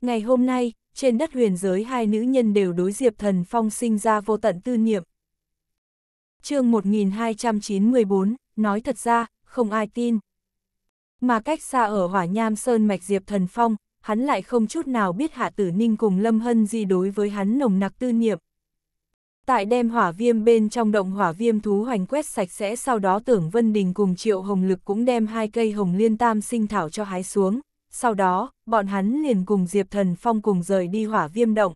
Ngày hôm nay, trên đất huyền giới hai nữ nhân đều đối Diệp Thần Phong sinh ra vô tận tư niệm. chương 1294, nói thật ra, không ai tin. Mà cách xa ở hỏa nham sơn mạch Diệp Thần Phong, hắn lại không chút nào biết Hạ Tử Ninh cùng Lâm Hân gì đối với hắn nồng nặc tư niệm. Tại đem hỏa viêm bên trong động hỏa viêm thú hoành quét sạch sẽ sau đó tưởng Vân Đình cùng Triệu Hồng Lực cũng đem hai cây hồng liên tam sinh thảo cho hái xuống, sau đó, bọn hắn liền cùng Diệp Thần Phong cùng rời đi hỏa viêm động.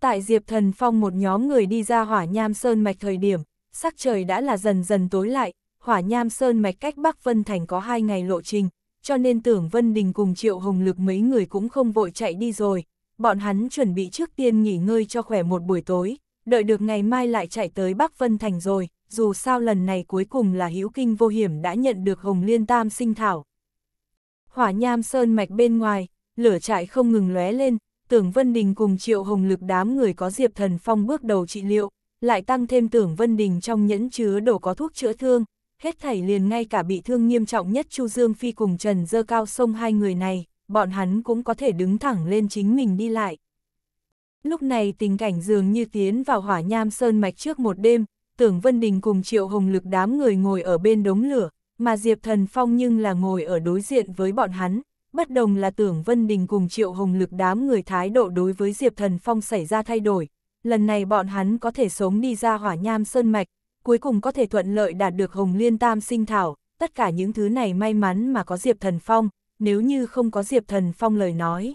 Tại Diệp Thần Phong một nhóm người đi ra hỏa nham sơn mạch thời điểm, sắc trời đã là dần dần tối lại, Hỏa Nham Sơn mạch cách Bắc Vân Thành có hai ngày lộ trình, cho nên tưởng Vân Đình cùng Triệu Hồng Lực mấy người cũng không vội chạy đi rồi. Bọn hắn chuẩn bị trước tiên nghỉ ngơi cho khỏe một buổi tối, đợi được ngày mai lại chạy tới Bắc Vân Thành rồi, dù sao lần này cuối cùng là hữu kinh vô hiểm đã nhận được Hồng Liên Tam sinh thảo. Hỏa Nham Sơn mạch bên ngoài, lửa trại không ngừng lóe lên, tưởng Vân Đình cùng Triệu Hồng Lực đám người có Diệp Thần Phong bước đầu trị liệu, lại tăng thêm tưởng Vân Đình trong nhẫn chứa đồ có thuốc chữa thương, hết thảy liền ngay cả bị thương nghiêm trọng nhất Chu Dương Phi cùng Trần Dơ Cao sông hai người này, bọn hắn cũng có thể đứng thẳng lên chính mình đi lại. Lúc này tình cảnh dường như tiến vào hỏa nham sơn mạch trước một đêm, tưởng Vân Đình cùng Triệu Hồng Lực đám người ngồi ở bên đống lửa, mà Diệp Thần Phong nhưng là ngồi ở đối diện với bọn hắn. Bất đồng là tưởng Vân Đình cùng Triệu Hồng Lực đám người thái độ đối với Diệp Thần Phong xảy ra thay đổi. Lần này bọn hắn có thể sống đi ra hỏa nham sơn mạch, cuối cùng có thể thuận lợi đạt được Hồng Liên Tam Sinh Thảo, tất cả những thứ này may mắn mà có Diệp Thần Phong, nếu như không có Diệp Thần Phong lời nói.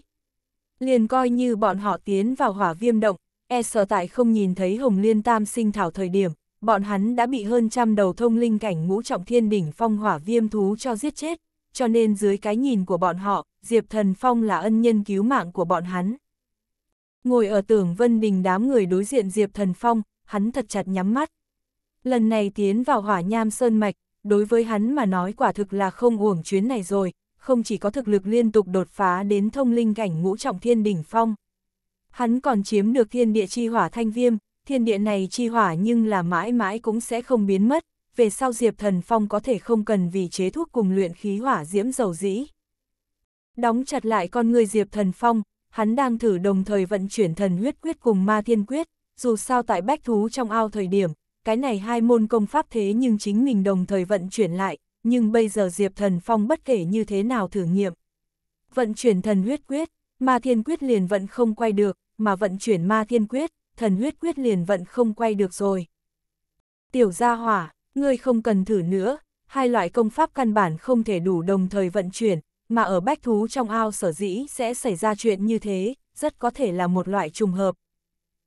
Liền coi như bọn họ tiến vào hỏa viêm động, e sợ tại không nhìn thấy Hồng Liên Tam Sinh Thảo thời điểm, bọn hắn đã bị hơn trăm đầu thông linh cảnh ngũ trọng thiên đỉnh phong hỏa viêm thú cho giết chết, cho nên dưới cái nhìn của bọn họ, Diệp Thần Phong là ân nhân cứu mạng của bọn hắn. Ngồi ở tưởng Vân Đình đám người đối diện Diệp Thần Phong, hắn thật chặt nhắm mắt, lần này tiến vào hỏa nham sơn mạch, đối với hắn mà nói quả thực là không uổng chuyến này rồi, không chỉ có thực lực liên tục đột phá đến thông linh cảnh ngũ trọng thiên đỉnh phong. Hắn còn chiếm được thiên địa chi hỏa thanh viêm, thiên địa này chi hỏa nhưng là mãi mãi cũng sẽ không biến mất, về sau Diệp Thần Phong có thể không cần vì chế thuốc cùng luyện khí hỏa diễm dầu dĩ. Đóng chặt lại con người Diệp Thần Phong, hắn đang thử đồng thời vận chuyển thần huyết quyết cùng ma thiên quyết, dù sao tại bách thú trong ao thời điểm, cái này hai môn công pháp thế nhưng chính mình đồng thời vận chuyển lại, nhưng bây giờ Diệp Thần Phong bất kể như thế nào thử nghiệm. Vận chuyển thần huyết quyết, ma thiên quyết liền vận không quay được, mà vận chuyển ma thiên quyết, thần huyết quyết liền vận không quay được rồi. Tiểu gia hỏa, ngươi không cần thử nữa, hai loại công pháp căn bản không thể đủ đồng thời vận chuyển, mà ở bách thú trong ao sở dĩ sẽ xảy ra chuyện như thế, rất có thể là một loại trùng hợp,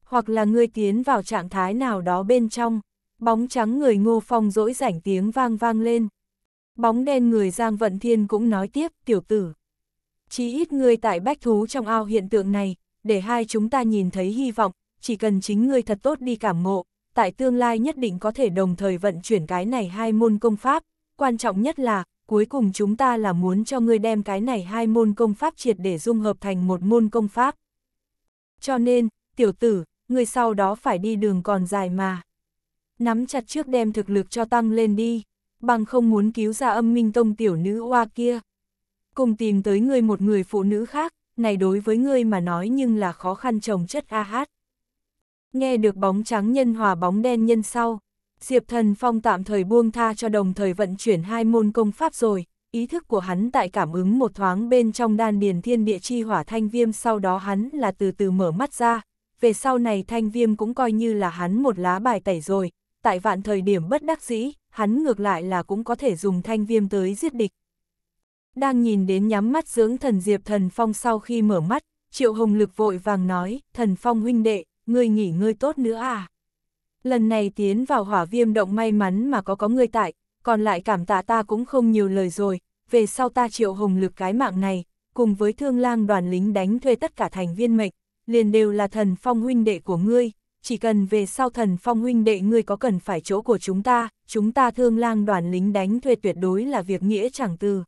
hoặc là ngươi tiến vào trạng thái nào đó bên trong. Bóng trắng người ngô phong dỗi rảnh tiếng vang vang lên. Bóng đen người Giang Vận Thiên cũng nói tiếp, tiểu tử. Chỉ ít ngươi tại bách thú trong ao hiện tượng này, để hai chúng ta nhìn thấy hy vọng, chỉ cần chính ngươi thật tốt đi cảm ngộ, tại tương lai nhất định có thể đồng thời vận chuyển cái này hai môn công pháp, quan trọng nhất là, cuối cùng chúng ta là muốn cho ngươi đem cái này hai môn công pháp triệt để dung hợp thành một môn công pháp. Cho nên, tiểu tử, người sau đó phải đi đường còn dài mà. Nắm chặt trước đem thực lực cho tăng lên đi, bằng không muốn cứu ra âm minh tông tiểu nữ oa kia. Cùng tìm tới người một người phụ nữ khác, này đối với ngươi mà nói nhưng là khó khăn chồng chất a hát. Nghe được bóng trắng nhân hòa bóng đen nhân sau, Diệp Thần Phong tạm thời buông tha cho đồng thời vận chuyển hai môn công pháp rồi, ý thức của hắn tại cảm ứng một thoáng bên trong đan điền thiên địa chi hỏa thanh viêm sau đó hắn là từ từ mở mắt ra, về sau này thanh viêm cũng coi như là hắn một lá bài tẩy rồi, tại vạn thời điểm bất đắc dĩ, hắn ngược lại là cũng có thể dùng thanh viêm tới giết địch. Đang nhìn đến nhắm mắt dưỡng thần Diệp Thần Phong sau khi mở mắt, Triệu Hồng Lực vội vàng nói, Thần Phong huynh đệ, ngươi nghỉ ngươi tốt nữa à. Lần này tiến vào hỏa viêm động may mắn mà có có ngươi tại, còn lại cảm tạ ta cũng không nhiều lời rồi, về sau ta Triệu Hồng Lực cái mạng này, cùng với thương lang đoàn lính đánh thuê tất cả thành viên mệnh, liền đều là thần phong huynh đệ của ngươi, chỉ cần về sau thần phong huynh đệ ngươi có cần phải chỗ của chúng ta, chúng ta thương lang đoàn lính đánh thuê tuyệt đối là việc nghĩa chẳng từ.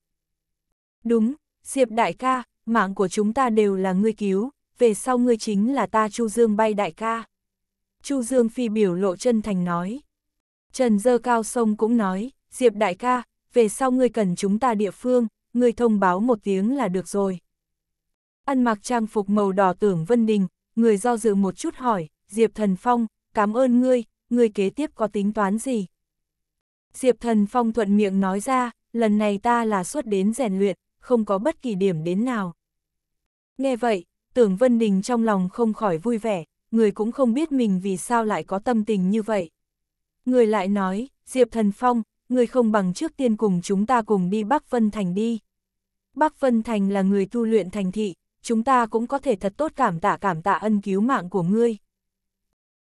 Đúng, Diệp đại ca, mạng của chúng ta đều là ngươi cứu, về sau ngươi chính là ta Chu Dương bay đại ca. Chu Dương Phi biểu lộ chân thành nói. Trần Dơ Cao Sông cũng nói, Diệp đại ca, về sau ngươi cần chúng ta địa phương, ngươi thông báo một tiếng là được rồi ăn mặc trang phục màu đỏ tưởng Vân Đình, người do dự một chút hỏi, Diệp Thần Phong, cảm ơn ngươi, ngươi kế tiếp có tính toán gì? Diệp Thần Phong thuận miệng nói ra, lần này ta là xuất đến rèn luyện, không có bất kỳ điểm đến nào. Nghe vậy, tưởng Vân Đình trong lòng không khỏi vui vẻ, người cũng không biết mình vì sao lại có tâm tình như vậy. Người lại nói, Diệp Thần Phong, người không bằng trước tiên cùng chúng ta cùng đi Bắc Vân Thành đi. Bắc Vân Thành là người tu luyện thành thị, chúng ta cũng có thể thật tốt cảm tạ cảm tạ ân cứu mạng của ngươi.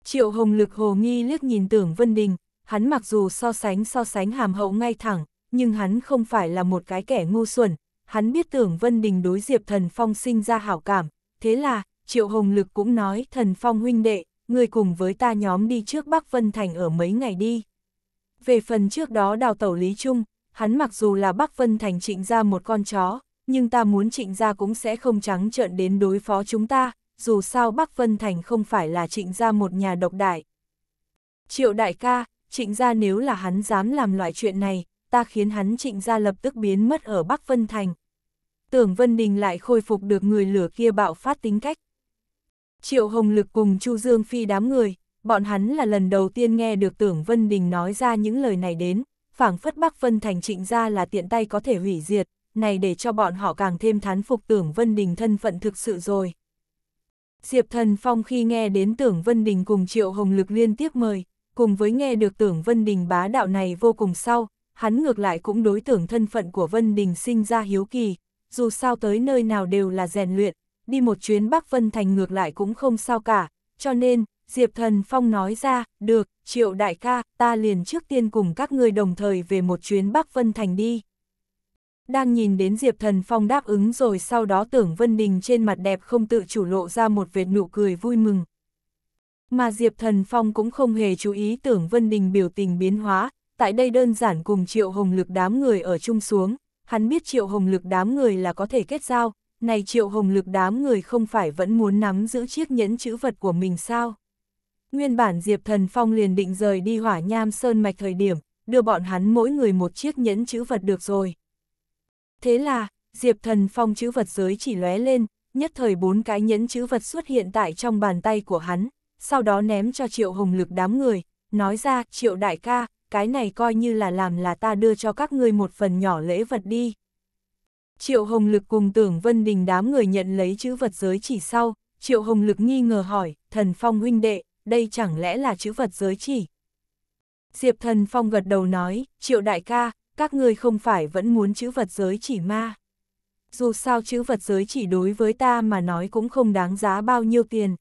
Triệu Hồng Lực hồ nghi liếc nhìn tưởng Vân Đình, hắn mặc dù so sánh so sánh hàm hậu ngay thẳng, nhưng hắn không phải là một cái kẻ ngu xuẩn, hắn biết tưởng Vân Đình đối Diệp Thần Phong sinh ra hảo cảm, thế là, Triệu Hồng Lực cũng nói Thần Phong huynh đệ, người cùng với ta nhóm đi trước Bắc Vân Thành ở mấy ngày đi. Về phần trước đó đào tẩu Lý Trung, hắn mặc dù là Bắc Vân Thành trịnh ra một con chó, nhưng ta muốn trịnh gia cũng sẽ không trắng trợn đến đối phó chúng ta, dù sao Bắc Vân Thành không phải là trịnh gia một nhà độc đại. Triệu đại ca, trịnh gia nếu là hắn dám làm loại chuyện này, ta khiến hắn trịnh gia lập tức biến mất ở Bắc Vân Thành. Tưởng Vân Đình lại khôi phục được người lửa kia bạo phát tính cách. Triệu Hồng Lực cùng Chu Dương Phi đám người, bọn hắn là lần đầu tiên nghe được Tưởng Vân Đình nói ra những lời này đến, phảng phất Bắc Vân Thành trịnh gia là tiện tay có thể hủy diệt, này để cho bọn họ càng thêm thán phục tưởng Vân Đình thân phận thực sự rồi. Diệp Thần Phong khi nghe đến tưởng Vân Đình cùng Triệu Hồng Lực liên tiếp mời, cùng với nghe được tưởng Vân Đình bá đạo này vô cùng sau, hắn ngược lại cũng đối tưởng thân phận của Vân Đình sinh ra hiếu kỳ, dù sao tới nơi nào đều là rèn luyện, đi một chuyến Bắc Vân Thành ngược lại cũng không sao cả, cho nên, Diệp Thần Phong nói ra, được, Triệu Đại ca, ta liền trước tiên cùng các ngươi đồng thời về một chuyến Bắc Vân Thành đi đang nhìn đến Diệp Thần Phong đáp ứng rồi sau đó tưởng Vân Đình trên mặt đẹp không tự chủ lộ ra một vệt nụ cười vui mừng. Mà Diệp Thần Phong cũng không hề chú ý tưởng Vân Đình biểu tình biến hóa, tại đây đơn giản cùng Triệu Hồng Lực đám người ở chung xuống, hắn biết Triệu Hồng Lực đám người là có thể kết giao, này Triệu Hồng Lực đám người không phải vẫn muốn nắm giữ chiếc nhẫn chữ vật của mình sao? Nguyên bản Diệp Thần Phong liền định rời đi hỏa nham sơn mạch thời điểm, đưa bọn hắn mỗi người một chiếc nhẫn chữ vật được rồi. Thế là, Diệp Thần Phong chữ vật giới chỉ lóe lên, nhất thời bốn cái nhẫn chữ vật xuất hiện tại trong bàn tay của hắn, sau đó ném cho Triệu Hồng Lực đám người, nói ra, Triệu Đại ca, cái này coi như là làm là ta đưa cho các ngươi một phần nhỏ lễ vật đi. Triệu Hồng Lực cùng tưởng Vân Đình đám người nhận lấy chữ vật giới chỉ sau, Triệu Hồng Lực nghi ngờ hỏi, thần Phong huynh đệ, đây chẳng lẽ là chữ vật giới chỉ? Diệp thần Phong gật đầu nói, Triệu Đại ca, các ngươi không phải vẫn muốn chữ vật giới chỉ ma. Dù sao chữ vật giới chỉ đối với ta mà nói cũng không đáng giá bao nhiêu tiền.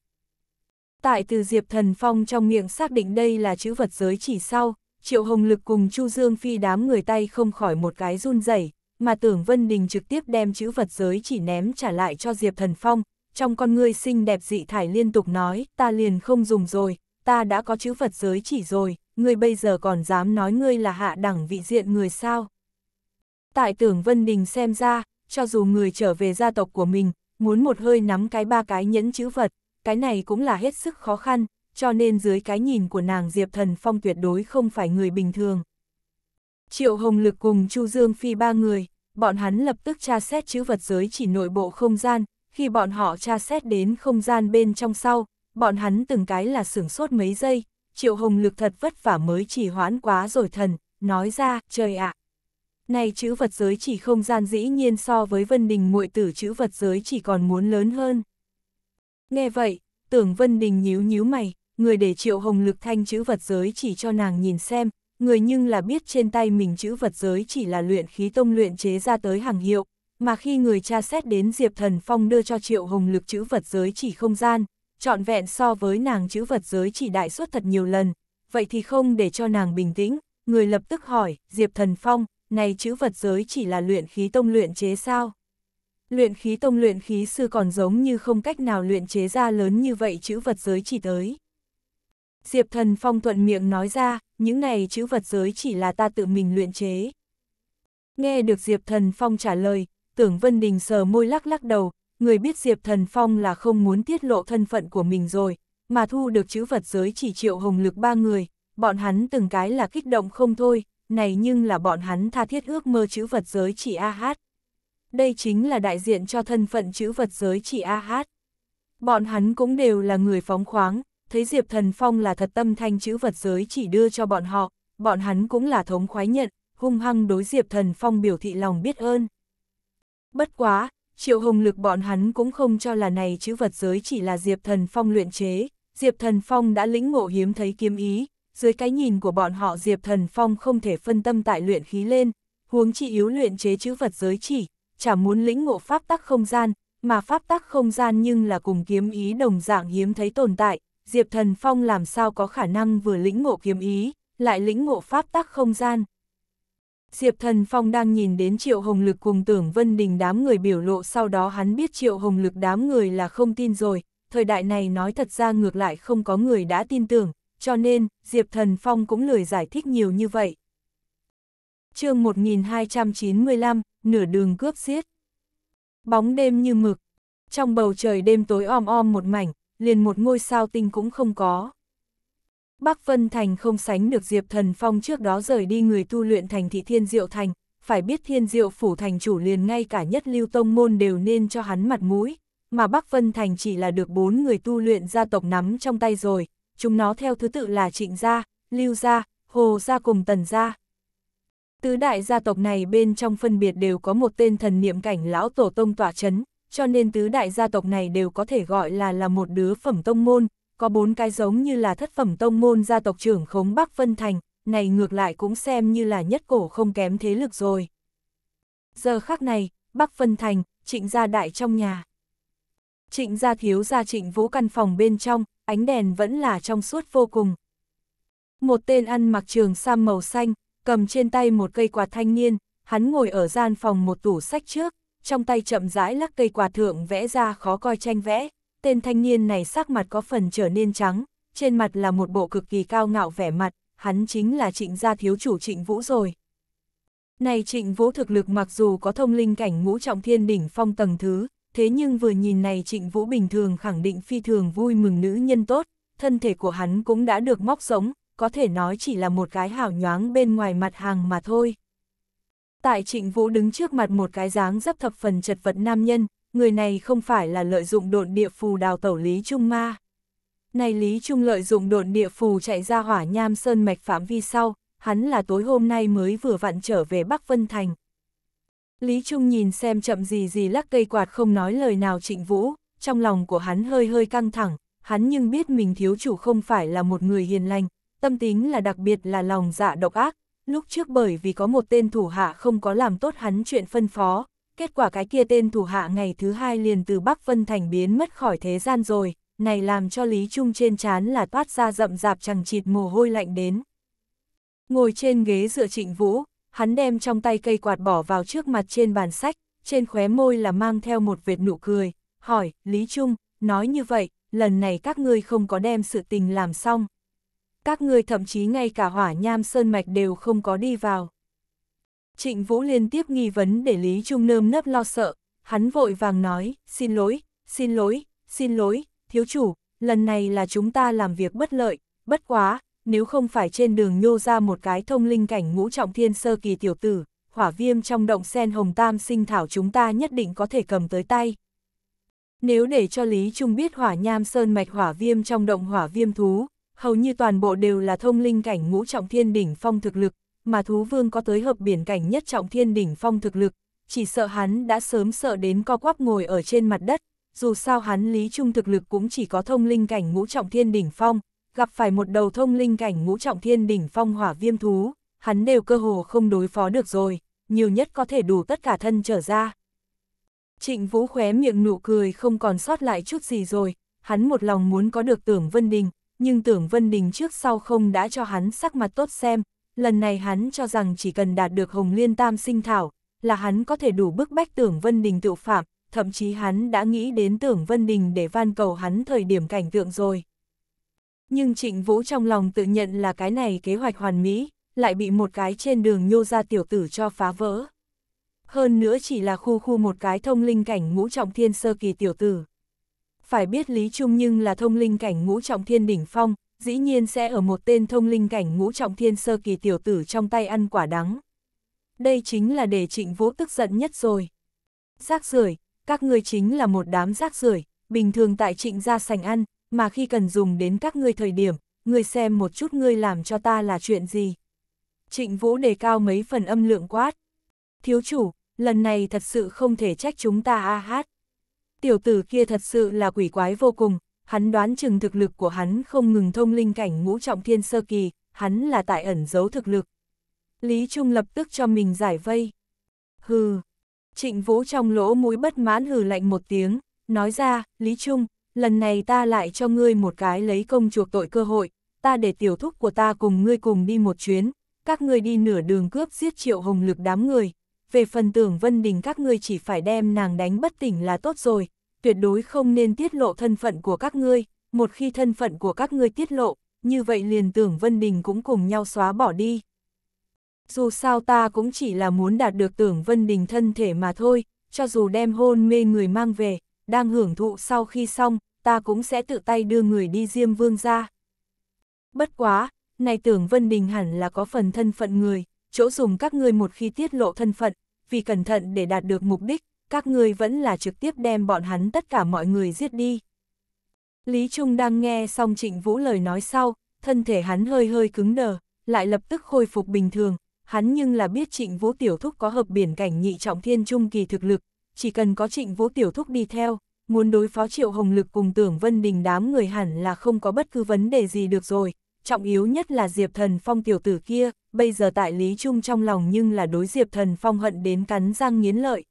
Tại từ Diệp Thần Phong trong miệng xác định đây là chữ vật giới chỉ sau, Triệu Hồng Lực cùng Chu Dương Phi đám người tay không khỏi một cái run rẩy, mà tưởng Vân Đình trực tiếp đem chữ vật giới chỉ ném trả lại cho Diệp Thần Phong, trong con ngươi xinh đẹp dị thải liên tục nói, ta liền không dùng rồi, ta đã có chữ vật giới chỉ rồi, ngươi bây giờ còn dám nói ngươi là hạ đẳng vị diện người sao. Tại tưởng Vân Đình xem ra, cho dù người trở về gia tộc của mình, muốn một hơi nắm cái ba cái nhẫn chữ vật, cái này cũng là hết sức khó khăn, cho nên dưới cái nhìn của nàng Diệp Thần Phong tuyệt đối không phải người bình thường. Triệu Hồng Lực cùng Chu Dương Phi ba người, bọn hắn lập tức tra xét chữ vật giới chỉ nội bộ không gian, khi bọn họ tra xét đến không gian bên trong sau, bọn hắn từng cái là sửng sốt mấy giây, Triệu Hồng Lực thật vất vả mới chỉ hoãn quá rồi thần, nói ra, trời ạ. Này chữ vật giới chỉ không gian dĩ nhiên so với Vân Đình muội tử chữ vật giới chỉ còn muốn lớn hơn. Nghe vậy, tưởng Vân Đình nhíu nhíu mày, người để Triệu Hồng Lực thanh chữ vật giới chỉ cho nàng nhìn xem, người nhưng là biết trên tay mình chữ vật giới chỉ là luyện khí tông luyện chế ra tới hàng hiệu, mà khi người cha xét đến Diệp Thần Phong đưa cho Triệu Hồng Lực chữ vật giới chỉ không gian, trọn vẹn so với nàng chữ vật giới chỉ đại suất thật nhiều lần, vậy thì không để cho nàng bình tĩnh, người lập tức hỏi, Diệp Thần Phong, này chữ vật giới chỉ là luyện khí tông luyện chế sao? Luyện khí tông luyện khí sư còn giống như không cách nào luyện chế ra lớn như vậy chữ vật giới chỉ tới. Diệp Thần Phong thuận miệng nói ra, những này chữ vật giới chỉ là ta tự mình luyện chế. Nghe được Diệp Thần Phong trả lời, tưởng Vân Đình sờ môi lắc lắc đầu, người biết Diệp Thần Phong là không muốn tiết lộ thân phận của mình rồi, mà thu được chữ vật giới chỉ triệu hồng lực ba người, bọn hắn từng cái là kích động không thôi, này nhưng là bọn hắn tha thiết ước mơ chữ vật giới chỉ A Hát. Đây chính là đại diện cho thân phận chữ vật giới chỉ A Hát. Bọn hắn cũng đều là người phóng khoáng, thấy Diệp Thần Phong là thật tâm thanh chữ vật giới chỉ đưa cho bọn họ, bọn hắn cũng là thống khoái nhận, hung hăng đối Diệp Thần Phong biểu thị lòng biết ơn. Bất quá, Triệu Hồng Lực bọn hắn cũng không cho là này chữ vật giới chỉ là Diệp Thần Phong luyện chế, Diệp Thần Phong đã lĩnh ngộ hiếm thấy kiếm ý, dưới cái nhìn của bọn họ Diệp Thần Phong không thể phân tâm tại luyện khí lên, huống chi yếu luyện chế chữ vật giới chỉ, chả muốn lĩnh ngộ pháp tắc không gian, mà pháp tắc không gian nhưng là cùng kiếm ý đồng dạng hiếm thấy tồn tại, Diệp Thần Phong làm sao có khả năng vừa lĩnh ngộ kiếm ý, lại lĩnh ngộ pháp tắc không gian. Diệp Thần Phong đang nhìn đến Triệu Hồng Lực cùng Tưởng Vân Đình đám người biểu lộ sau đó hắn biết Triệu Hồng Lực đám người là không tin rồi, thời đại này nói thật ra ngược lại không có người đã tin tưởng, cho nên Diệp Thần Phong cũng lười giải thích nhiều như vậy. chương 1295, nửa đường cướp xiết. Bóng đêm như mực, trong bầu trời đêm tối om om một mảnh, liền một ngôi sao tinh cũng không có. Bắc Vân Thành không sánh được Diệp Thần Phong trước đó rời đi người tu luyện thành thị Thiên Diệu Thành, phải biết Thiên Diệu Phủ Thành chủ liền ngay cả nhất lưu tông môn đều nên cho hắn mặt mũi, mà Bắc Vân Thành chỉ là được bốn người tu luyện gia tộc nắm trong tay rồi, chúng nó theo thứ tự là Trịnh Gia, Lưu Gia, Hồ Gia cùng Tần Gia. Tứ đại gia tộc này bên trong phân biệt đều có một tên thần niệm cảnh lão tổ tông tỏa chấn, cho nên tứ đại gia tộc này đều có thể gọi là là một đứa phẩm tông môn, có bốn cái giống như là thất phẩm tông môn gia tộc trưởng khống Bắc Vân Thành, này ngược lại cũng xem như là nhất cổ không kém thế lực rồi. Giờ khắc này, Bắc Vân Thành, trịnh gia đại trong nhà. Trịnh gia thiếu gia trịnh vũ căn phòng bên trong, ánh đèn vẫn là trong suốt vô cùng. Một tên ăn mặc trường sam màu xanh, cầm trên tay một cây quạt thanh niên, hắn ngồi ở gian phòng một tủ sách trước, trong tay chậm rãi lắc cây quạt thượng vẽ ra khó coi tranh vẽ tên thanh niên này sắc mặt có phần trở nên trắng, trên mặt là một bộ cực kỳ cao ngạo vẻ mặt, hắn chính là trịnh gia thiếu chủ trịnh vũ rồi. Này trịnh vũ thực lực mặc dù có thông linh cảnh ngũ trọng thiên đỉnh phong tầng thứ, thế nhưng vừa nhìn này trịnh vũ bình thường khẳng định phi thường vui mừng nữ nhân tốt, thân thể của hắn cũng đã được móc sống, có thể nói chỉ là một cái hào nhoáng bên ngoài mặt hàng mà thôi. Tại trịnh vũ đứng trước mặt một cái dáng dấp thập phần chật vật nam nhân, người này không phải là lợi dụng độn địa phù đào tẩu Lý Trung ma. Này Lý Trung lợi dụng độn địa phù chạy ra hỏa nham sơn mạch phạm vi sau, hắn là tối hôm nay mới vừa vặn trở về Bắc Vân Thành. Lý Trung nhìn xem chậm gì gì lắc cây quạt không nói lời nào trịnh vũ, trong lòng của hắn hơi hơi căng thẳng, hắn nhưng biết mình thiếu chủ không phải là một người hiền lành, tâm tính là đặc biệt là lòng dạ độc ác, lúc trước bởi vì có một tên thủ hạ không có làm tốt hắn chuyện phân phó, kết quả cái kia tên thủ hạ ngày thứ hai liền từ Bắc Vân Thành biến mất khỏi thế gian rồi, này làm cho Lý Trung trên chán là toát ra rậm rạp chẳng chịt mồ hôi lạnh đến. Ngồi trên ghế dựa trịnh vũ, hắn đem trong tay cây quạt bỏ vào trước mặt trên bàn sách, trên khóe môi là mang theo một vệt nụ cười, hỏi, Lý Trung, nói như vậy, lần này các ngươi không có đem sự tình làm xong. Các ngươi thậm chí ngay cả hỏa nham sơn mạch đều không có đi vào. Trịnh Vũ liên tiếp nghi vấn để Lý Trung nơm nấp lo sợ, hắn vội vàng nói, xin lỗi, xin lỗi, xin lỗi, thiếu chủ, lần này là chúng ta làm việc bất lợi, bất quá, nếu không phải trên đường nhô ra một cái thông linh cảnh ngũ trọng thiên sơ kỳ tiểu tử, hỏa viêm trong động sen hồng tam sinh thảo chúng ta nhất định có thể cầm tới tay. Nếu để cho Lý Trung biết hỏa nham sơn mạch hỏa viêm trong động hỏa viêm thú, hầu như toàn bộ đều là thông linh cảnh ngũ trọng thiên đỉnh phong thực lực, mà thú vương có tới hợp biển cảnh nhất trọng thiên đỉnh phong thực lực, chỉ sợ hắn đã sớm sợ đến co quắp ngồi ở trên mặt đất, dù sao hắn lý trung thực lực cũng chỉ có thông linh cảnh ngũ trọng thiên đỉnh phong, gặp phải một đầu thông linh cảnh ngũ trọng thiên đỉnh phong hỏa viêm thú, hắn đều cơ hồ không đối phó được rồi, nhiều nhất có thể đủ tất cả thân trở ra. Trịnh Vũ khóe miệng nụ cười không còn sót lại chút gì rồi, hắn một lòng muốn có được tưởng Vân Đình, nhưng tưởng Vân Đình trước sau không đã cho hắn sắc mặt tốt xem, lần này hắn cho rằng chỉ cần đạt được Hồng Liên Tam Sinh Thảo, là hắn có thể đủ bức bách tưởng Vân Đình tự phạm, thậm chí hắn đã nghĩ đến tưởng Vân Đình để van cầu hắn thời điểm cảnh tượng rồi. Nhưng Trịnh Vũ trong lòng tự nhận là cái này kế hoạch hoàn mỹ, lại bị một cái trên đường nhô ra tiểu tử cho phá vỡ. Hơn nữa chỉ là khu khu một cái thông linh cảnh ngũ trọng thiên sơ kỳ tiểu tử. Phải biết Lý Trung nhưng là thông linh cảnh ngũ trọng thiên đỉnh phong, dĩ nhiên sẽ ở một tên thông linh cảnh ngũ trọng thiên sơ kỳ tiểu tử trong tay ăn quả đắng. Đây chính là để trịnh vũ tức giận nhất rồi. Rác rưởi các ngươi chính là một đám rác rưởi bình thường tại trịnh gia sành ăn, mà khi cần dùng đến các ngươi thời điểm, ngươi xem một chút ngươi làm cho ta là chuyện gì. Trịnh Vũ đề cao mấy phần âm lượng quát. Thiếu chủ, lần này thật sự không thể trách chúng ta a hát. Tiểu tử kia thật sự là quỷ quái vô cùng, hắn đoán chừng thực lực của hắn không ngừng thông linh cảnh ngũ trọng thiên sơ kỳ, hắn là tại ẩn giấu thực lực. Lý Trung lập tức cho mình giải vây. Hừ. Trịnh Vũ trong lỗ mũi bất mãn hừ lạnh một tiếng, nói ra, Lý Trung, lần này ta lại cho ngươi một cái lấy công chuộc tội cơ hội, ta để tiểu thúc của ta cùng ngươi cùng đi một chuyến, các ngươi đi nửa đường cướp giết triệu hồng lực đám người, về phần tưởng Vân Đình các ngươi chỉ phải đem nàng đánh bất tỉnh là tốt rồi, tuyệt đối không nên tiết lộ thân phận của các ngươi, một khi thân phận của các ngươi tiết lộ, như vậy liền tưởng Vân Đình cũng cùng nhau xóa bỏ đi. Dù sao ta cũng chỉ là muốn đạt được tưởng Vân Đình thân thể mà thôi, cho dù đem hôn mê người mang về, đang hưởng thụ sau khi xong, ta cũng sẽ tự tay đưa người đi Diêm Vương ra. Bất quá, này tưởng Vân Đình hẳn là có phần thân phận người, chỗ dùng các ngươi một khi tiết lộ thân phận, vì cẩn thận để đạt được mục đích, các ngươi vẫn là trực tiếp đem bọn hắn tất cả mọi người giết đi. Lý Trung đang nghe xong Trịnh Vũ lời nói sau, thân thể hắn hơi hơi cứng đờ, lại lập tức khôi phục bình thường, hắn nhưng là biết Trịnh Vũ Tiểu Thúc có hợp biển cảnh nhị trọng thiên trung kỳ thực lực, chỉ cần có Trịnh Vũ Tiểu Thúc đi theo, muốn đối phó Triệu Hồng Lực cùng Tưởng Vân Đình đám người hẳn là không có bất cứ vấn đề gì được rồi, trọng yếu nhất là Diệp Thần Phong tiểu tử kia, bây giờ tại Lý Trung trong lòng nhưng là đối Diệp Thần Phong hận đến cắn răng nghiến lợi,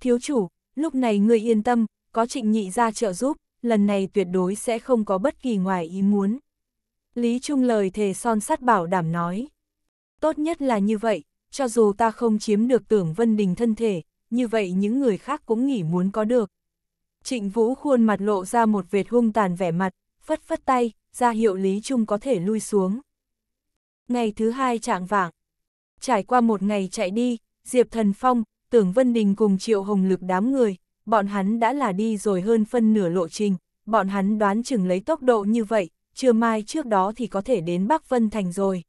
Thiếu chủ, lúc này ngươi yên tâm, có trịnh nhị ra trợ giúp, lần này tuyệt đối sẽ không có bất kỳ ngoài ý muốn. Lý Trung lời thề son sắt bảo đảm nói. Tốt nhất là như vậy, cho dù ta không chiếm được tưởng Vân Đình thân thể, như vậy những người khác cũng nghỉ muốn có được. Trịnh Vũ khuôn mặt lộ ra một vệt hung tàn vẻ mặt, phất phất tay, ra hiệu Lý Trung có thể lui xuống. Ngày thứ hai trạng vạng. Trải qua một ngày chạy đi, Diệp Thần Phong, tưởng Vân Đình cùng Triệu Hồng Lực đám người, bọn hắn đã là đi rồi hơn phân nửa lộ trình, bọn hắn đoán chừng lấy tốc độ như vậy, trưa mai trước đó thì có thể đến Bắc Vân Thành rồi.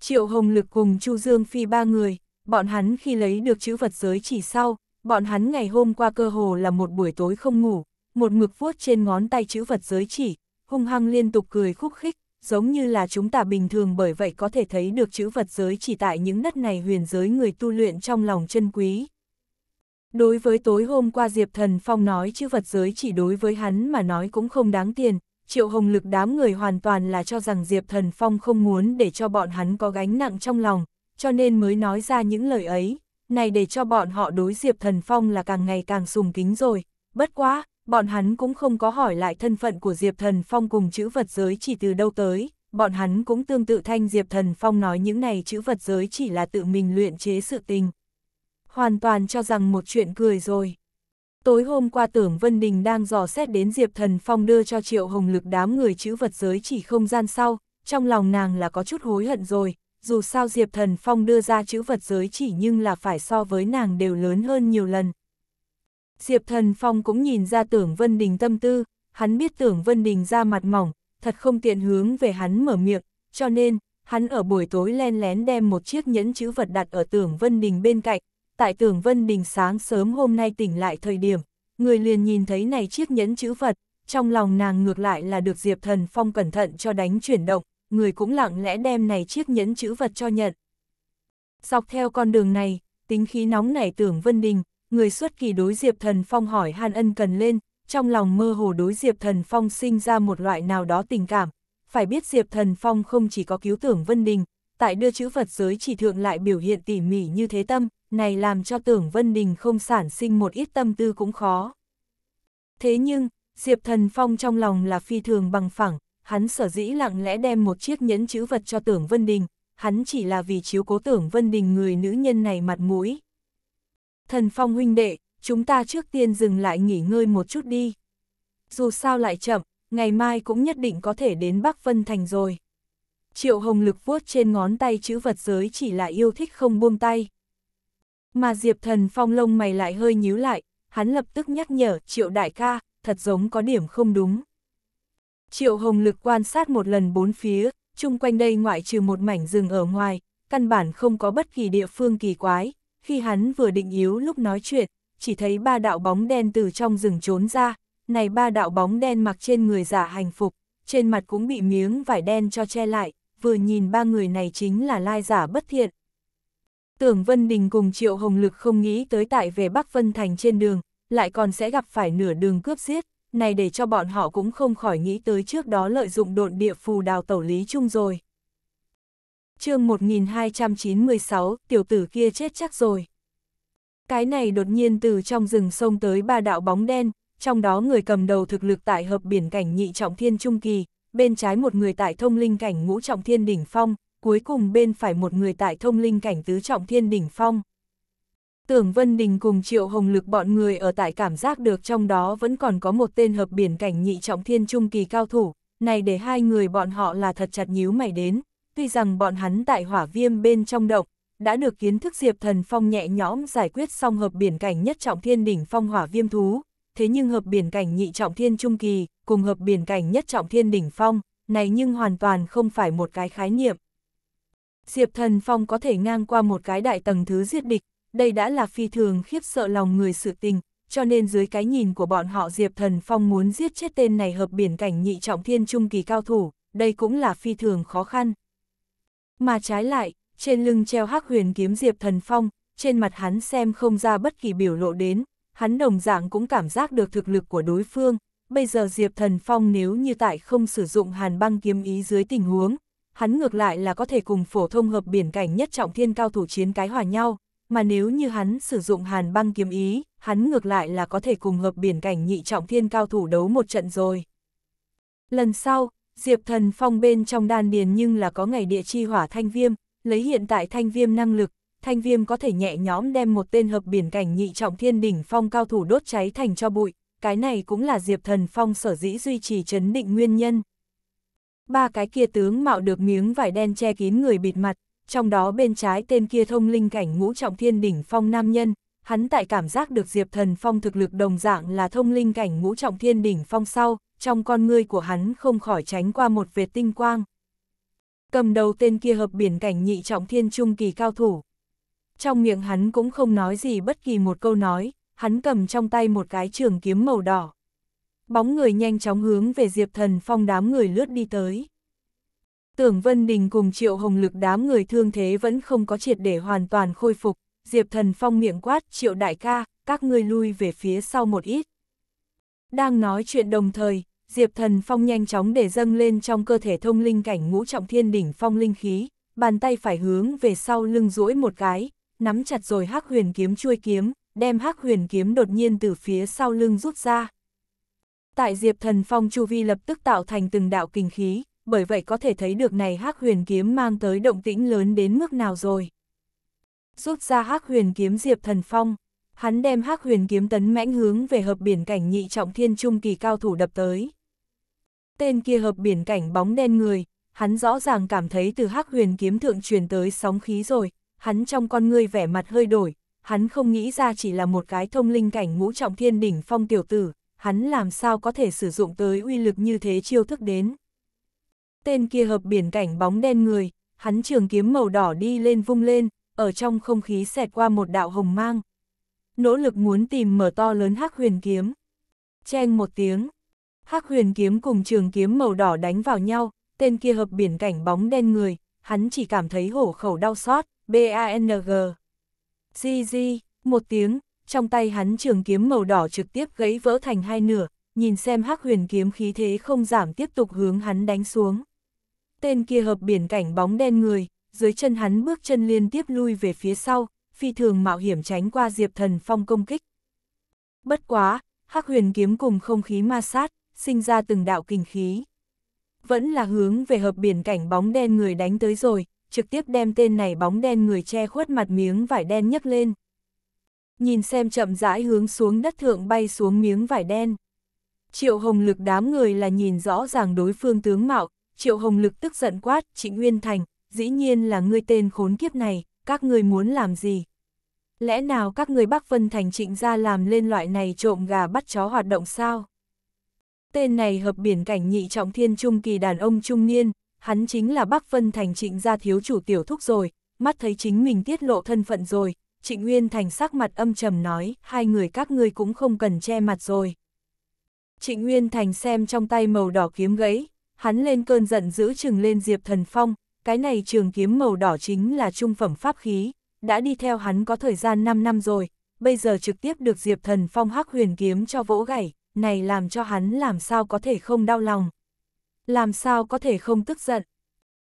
Triệu Hồng Lực cùng Chu Dương Phi ba người, bọn hắn khi lấy được chữ vật giới chỉ sau, bọn hắn ngày hôm qua cơ hồ là một buổi tối không ngủ, một ngực vuốt trên ngón tay chữ vật giới chỉ, hung hăng liên tục cười khúc khích, giống như là chúng ta bình thường bởi vậy có thể thấy được chữ vật giới chỉ tại những đất này huyền giới người tu luyện trong lòng chân quý. Đối với tối hôm qua Diệp Thần Phong nói chữ vật giới chỉ đối với hắn mà nói cũng không đáng tiền, triệu hồng lực đám người hoàn toàn là cho rằng Diệp Thần Phong không muốn để cho bọn hắn có gánh nặng trong lòng, cho nên mới nói ra những lời ấy, này để cho bọn họ đối Diệp Thần Phong là càng ngày càng sùng kính rồi, bất quá, bọn hắn cũng không có hỏi lại thân phận của Diệp Thần Phong cùng chữ vật giới chỉ từ đâu tới, bọn hắn cũng tương tự thanh Diệp Thần Phong nói những này chữ vật giới chỉ là tự mình luyện chế sự tình. Hoàn toàn cho rằng một chuyện cười rồi. Tối hôm qua tưởng Vân Đình đang dò xét đến Diệp Thần Phong đưa cho Triệu Hồng Lực đám người chữ vật giới chỉ không gian sau, trong lòng nàng là có chút hối hận rồi, dù sao Diệp Thần Phong đưa ra chữ vật giới chỉ nhưng là phải so với nàng đều lớn hơn nhiều lần, Diệp Thần Phong cũng nhìn ra tưởng Vân Đình tâm tư, hắn biết tưởng Vân Đình ra mặt mỏng, thật không tiện hướng về hắn mở miệng, cho nên, hắn ở buổi tối len lén đem một chiếc nhẫn chữ vật đặt ở tưởng Vân Đình bên cạnh, tại tưởng Vân Đình sáng sớm hôm nay tỉnh lại thời điểm, người liền nhìn thấy này chiếc nhẫn chữ vật, trong lòng nàng ngược lại là được Diệp Thần Phong cẩn thận cho đánh chuyển động, người cũng lặng lẽ đem này chiếc nhẫn chữ vật cho nhận. Dọc theo con đường này, tính khí nóng nảy tưởng Vân Đình, người xuất kỳ đối Diệp Thần Phong hỏi han ân cần lên, trong lòng mơ hồ đối Diệp Thần Phong sinh ra một loại nào đó tình cảm. Phải biết Diệp Thần Phong không chỉ có cứu tưởng Vân Đình, tại đưa chữ vật giới chỉ thượng lại biểu hiện tỉ mỉ như thế tâm, này làm cho tưởng Vân Đình không sản sinh một ít tâm tư cũng khó. Thế nhưng, Diệp Thần Phong trong lòng là phi thường bằng phẳng, hắn sở dĩ lặng lẽ đem một chiếc nhẫn chữ vật cho tưởng Vân Đình, hắn chỉ là vì chiếu cố tưởng Vân Đình người nữ nhân này mặt mũi, Thần Phong huynh đệ, chúng ta trước tiên dừng lại nghỉ ngơi một chút đi. Dù sao lại chậm, ngày mai cũng nhất định có thể đến Bắc Vân Thành rồi. Triệu Hồng Lực vuốt trên ngón tay chữ vật giới chỉ là yêu thích không buông tay. Mà Diệp Thần Phong lông mày lại hơi nhíu lại, hắn lập tức nhắc nhở Triệu Đại ca, thật giống có điểm không đúng. Triệu Hồng Lực quan sát một lần bốn phía, chung quanh đây ngoại trừ một mảnh rừng ở ngoài, căn bản không có bất kỳ địa phương kỳ quái, khi hắn vừa định yếu lúc nói chuyện, chỉ thấy ba đạo bóng đen từ trong rừng trốn ra, này ba đạo bóng đen mặc trên người giả hành phục, trên mặt cũng bị miếng vải đen cho che lại, vừa nhìn ba người này chính là lai giả bất thiện. Tưởng Vân Đình cùng Triệu Hồng Lực không nghĩ tới tại về Bắc Vân Thành trên đường, lại còn sẽ gặp phải nửa đường cướp giết, này để cho bọn họ cũng không khỏi nghĩ tới trước đó lợi dụng độn địa phù đào tẩu Lý Trung rồi chương 1296, tiểu tử kia chết chắc rồi. Cái này đột nhiên từ trong rừng sông tới ba đạo bóng đen, trong đó người cầm đầu thực lực tại hợp biển cảnh nhị trọng thiên trung kỳ, bên trái một người tại thông linh cảnh ngũ trọng thiên đỉnh phong, cuối cùng bên phải một người tại thông linh cảnh tứ trọng thiên đỉnh phong. Tưởng Vân Đình cùng Triệu Hồng Lực bọn người ở tại cảm giác được trong đó vẫn còn có một tên hợp biển cảnh nhị trọng thiên trung kỳ cao thủ, này để hai người bọn họ là thật chặt nhíu mày đến tuy rằng bọn hắn tại hỏa viêm bên trong động, đã được kiến thức Diệp Thần Phong nhẹ nhõm giải quyết xong hợp biển cảnh nhất trọng thiên đỉnh phong hỏa viêm thú, thế nhưng hợp biển cảnh nhị trọng thiên trung kỳ, cùng hợp biển cảnh nhất trọng thiên đỉnh phong, này nhưng hoàn toàn không phải một cái khái niệm. Diệp Thần Phong có thể ngang qua một cái đại tầng thứ giết địch, đây đã là phi thường khiếp sợ lòng người sự tình, cho nên dưới cái nhìn của bọn họ Diệp Thần Phong muốn giết chết tên này hợp biển cảnh nhị trọng thiên trung kỳ cao thủ, đây cũng là phi thường khó khăn. Mà trái lại, trên lưng treo hắc huyền kiếm Diệp Thần Phong, trên mặt hắn xem không ra bất kỳ biểu lộ đến, hắn đồng dạng cũng cảm giác được thực lực của đối phương. Bây giờ Diệp Thần Phong nếu như tại không sử dụng hàn băng kiếm ý dưới tình huống, hắn ngược lại là có thể cùng phổ thông hợp biển cảnh nhất trọng thiên cao thủ chiến cái hòa nhau, mà nếu như hắn sử dụng hàn băng kiếm ý, hắn ngược lại là có thể cùng hợp biển cảnh nhị trọng thiên cao thủ đấu một trận rồi. Lần sau, Diệp Thần Phong bên trong đan điền nhưng là có ngày địa chi hỏa thanh viêm, lấy hiện tại thanh viêm năng lực, thanh viêm có thể nhẹ nhõm đem một tên hợp biển cảnh nhị trọng thiên đỉnh phong cao thủ đốt cháy thành cho bụi, cái này cũng là Diệp Thần Phong sở dĩ duy trì chấn định nguyên nhân. Ba cái kia tướng mạo được miếng vải đen che kín người bịt mặt, trong đó bên trái tên kia thông linh cảnh ngũ trọng thiên đỉnh phong nam nhân, hắn tại cảm giác được Diệp Thần Phong thực lực đồng dạng là thông linh cảnh ngũ trọng thiên đỉnh phong sau, trong con ngươi của hắn không khỏi tránh qua một vệt tinh quang. Cầm đầu tên kia hợp biển cảnh nhị trọng thiên trung kỳ cao thủ. Trong miệng hắn cũng không nói gì bất kỳ một câu nói, hắn cầm trong tay một cái trường kiếm màu đỏ. Bóng người nhanh chóng hướng về Diệp Thần Phong đám người lướt đi tới. Tưởng Vân Đình cùng Triệu Hồng Lực đám người thương thế vẫn không có triệt để hoàn toàn khôi phục, Diệp Thần Phong miệng quát Triệu Đại ca, các ngươi lui về phía sau một ít. Đang nói chuyện đồng thời, Diệp Thần Phong nhanh chóng để dâng lên trong cơ thể thông linh cảnh ngũ trọng thiên đỉnh phong linh khí, bàn tay phải hướng về sau lưng duỗi một cái, nắm chặt rồi hắc huyền kiếm chui kiếm, đem hắc huyền kiếm đột nhiên từ phía sau lưng rút ra. Tại Diệp Thần Phong chu vi lập tức tạo thành từng đạo kinh khí, bởi vậy có thể thấy được này hắc huyền kiếm mang tới động tĩnh lớn đến mức nào rồi. Rút ra hắc huyền kiếm Diệp Thần Phong, hắn đem hắc huyền kiếm tấn mãnh hướng về hợp biển cảnh nhị trọng thiên trung kỳ cao thủ đập tới. Tên kia hợp biển cảnh bóng đen người, hắn rõ ràng cảm thấy từ hắc huyền kiếm thượng truyền tới sóng khí rồi, hắn trong con ngươi vẻ mặt hơi đổi, hắn không nghĩ ra chỉ là một cái thông linh cảnh ngũ trọng thiên đỉnh phong tiểu tử, hắn làm sao có thể sử dụng tới uy lực như thế chiêu thức đến. Tên kia hợp biển cảnh bóng đen người, hắn trường kiếm màu đỏ đi lên vung lên, ở trong không khí xẹt qua một đạo hồng mang, nỗ lực muốn tìm mở to lớn hắc huyền kiếm. Chen một tiếng, hắc huyền kiếm cùng trường kiếm màu đỏ đánh vào nhau, tên kia hợp biển cảnh bóng đen người, hắn chỉ cảm thấy hổ khẩu đau xót, B-A-N-G. Di di, một tiếng, trong tay hắn trường kiếm màu đỏ trực tiếp gãy vỡ thành hai nửa, nhìn xem hắc huyền kiếm khí thế không giảm tiếp tục hướng hắn đánh xuống. Tên kia hợp biển cảnh bóng đen người, dưới chân hắn bước chân liên tiếp lui về phía sau, phi thường mạo hiểm tránh qua Diệp Thần Phong công kích. Bất quá, Hắc Huyền kiếm cùng không khí ma sát, sinh ra từng đạo kinh khí. Vẫn là hướng về hợp biển cảnh bóng đen người đánh tới rồi, trực tiếp đem tên này bóng đen người che khuất mặt miếng vải đen nhấc lên. Nhìn xem chậm rãi hướng xuống đất thượng bay xuống miếng vải đen. Triệu Hồng Lực đám người là nhìn rõ ràng đối phương tướng mạo, Triệu Hồng Lực tức giận quát, Trịnh Nguyên Thành, dĩ nhiên là ngươi tên khốn kiếp này, các người muốn làm gì? Lẽ nào các người Bắc Vân Thành trịnh gia làm lên loại này trộm gà bắt chó hoạt động sao? Tên này hợp biển cảnh nhị trọng thiên trung kỳ đàn ông trung niên, hắn chính là Bắc Vân Thành trịnh gia thiếu chủ tiểu thúc rồi, mắt thấy chính mình tiết lộ thân phận rồi, trịnh Nguyên Thành sắc mặt âm trầm nói, hai người các ngươi cũng không cần che mặt rồi. Trịnh Nguyên Thành xem trong tay màu đỏ kiếm gãy, hắn lên cơn giận dữ chừng lên Diệp Thần Phong, cái này trường kiếm màu đỏ chính là trung phẩm pháp khí, đã đi theo hắn có thời gian 5 năm rồi, bây giờ trực tiếp được Diệp Thần Phong hắc huyền kiếm cho vỗ gãy, này làm cho hắn làm sao có thể không đau lòng, làm sao có thể không tức giận.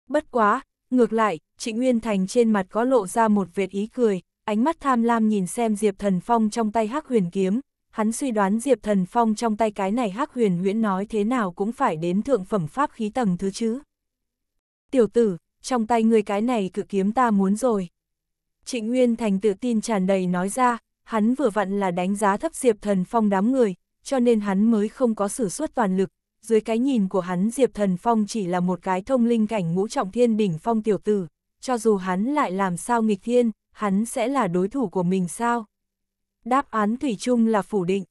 Bất quá, ngược lại, Trịnh Nguyên Thành trên mặt có lộ ra một vệt ý cười, ánh mắt tham lam nhìn xem Diệp Thần Phong trong tay hắc huyền kiếm, hắn suy đoán Diệp Thần Phong trong tay cái này hắc huyền nguyễn nói thế nào cũng phải đến thượng phẩm pháp khí tầng thứ chứ. Tiểu tử, trong tay người cái này cự kiếm ta muốn rồi. Trịnh Nguyên Thành tự tin tràn đầy nói ra, hắn vừa vặn là đánh giá thấp Diệp Thần Phong đám người, cho nên hắn mới không có sử xuất toàn lực. Dưới cái nhìn của hắn Diệp Thần Phong chỉ là một cái thông linh cảnh ngũ trọng thiên đỉnh phong tiểu tử, cho dù hắn lại làm sao nghịch thiên, hắn sẽ là đối thủ của mình sao? Đáp án Thủy chung là phủ định.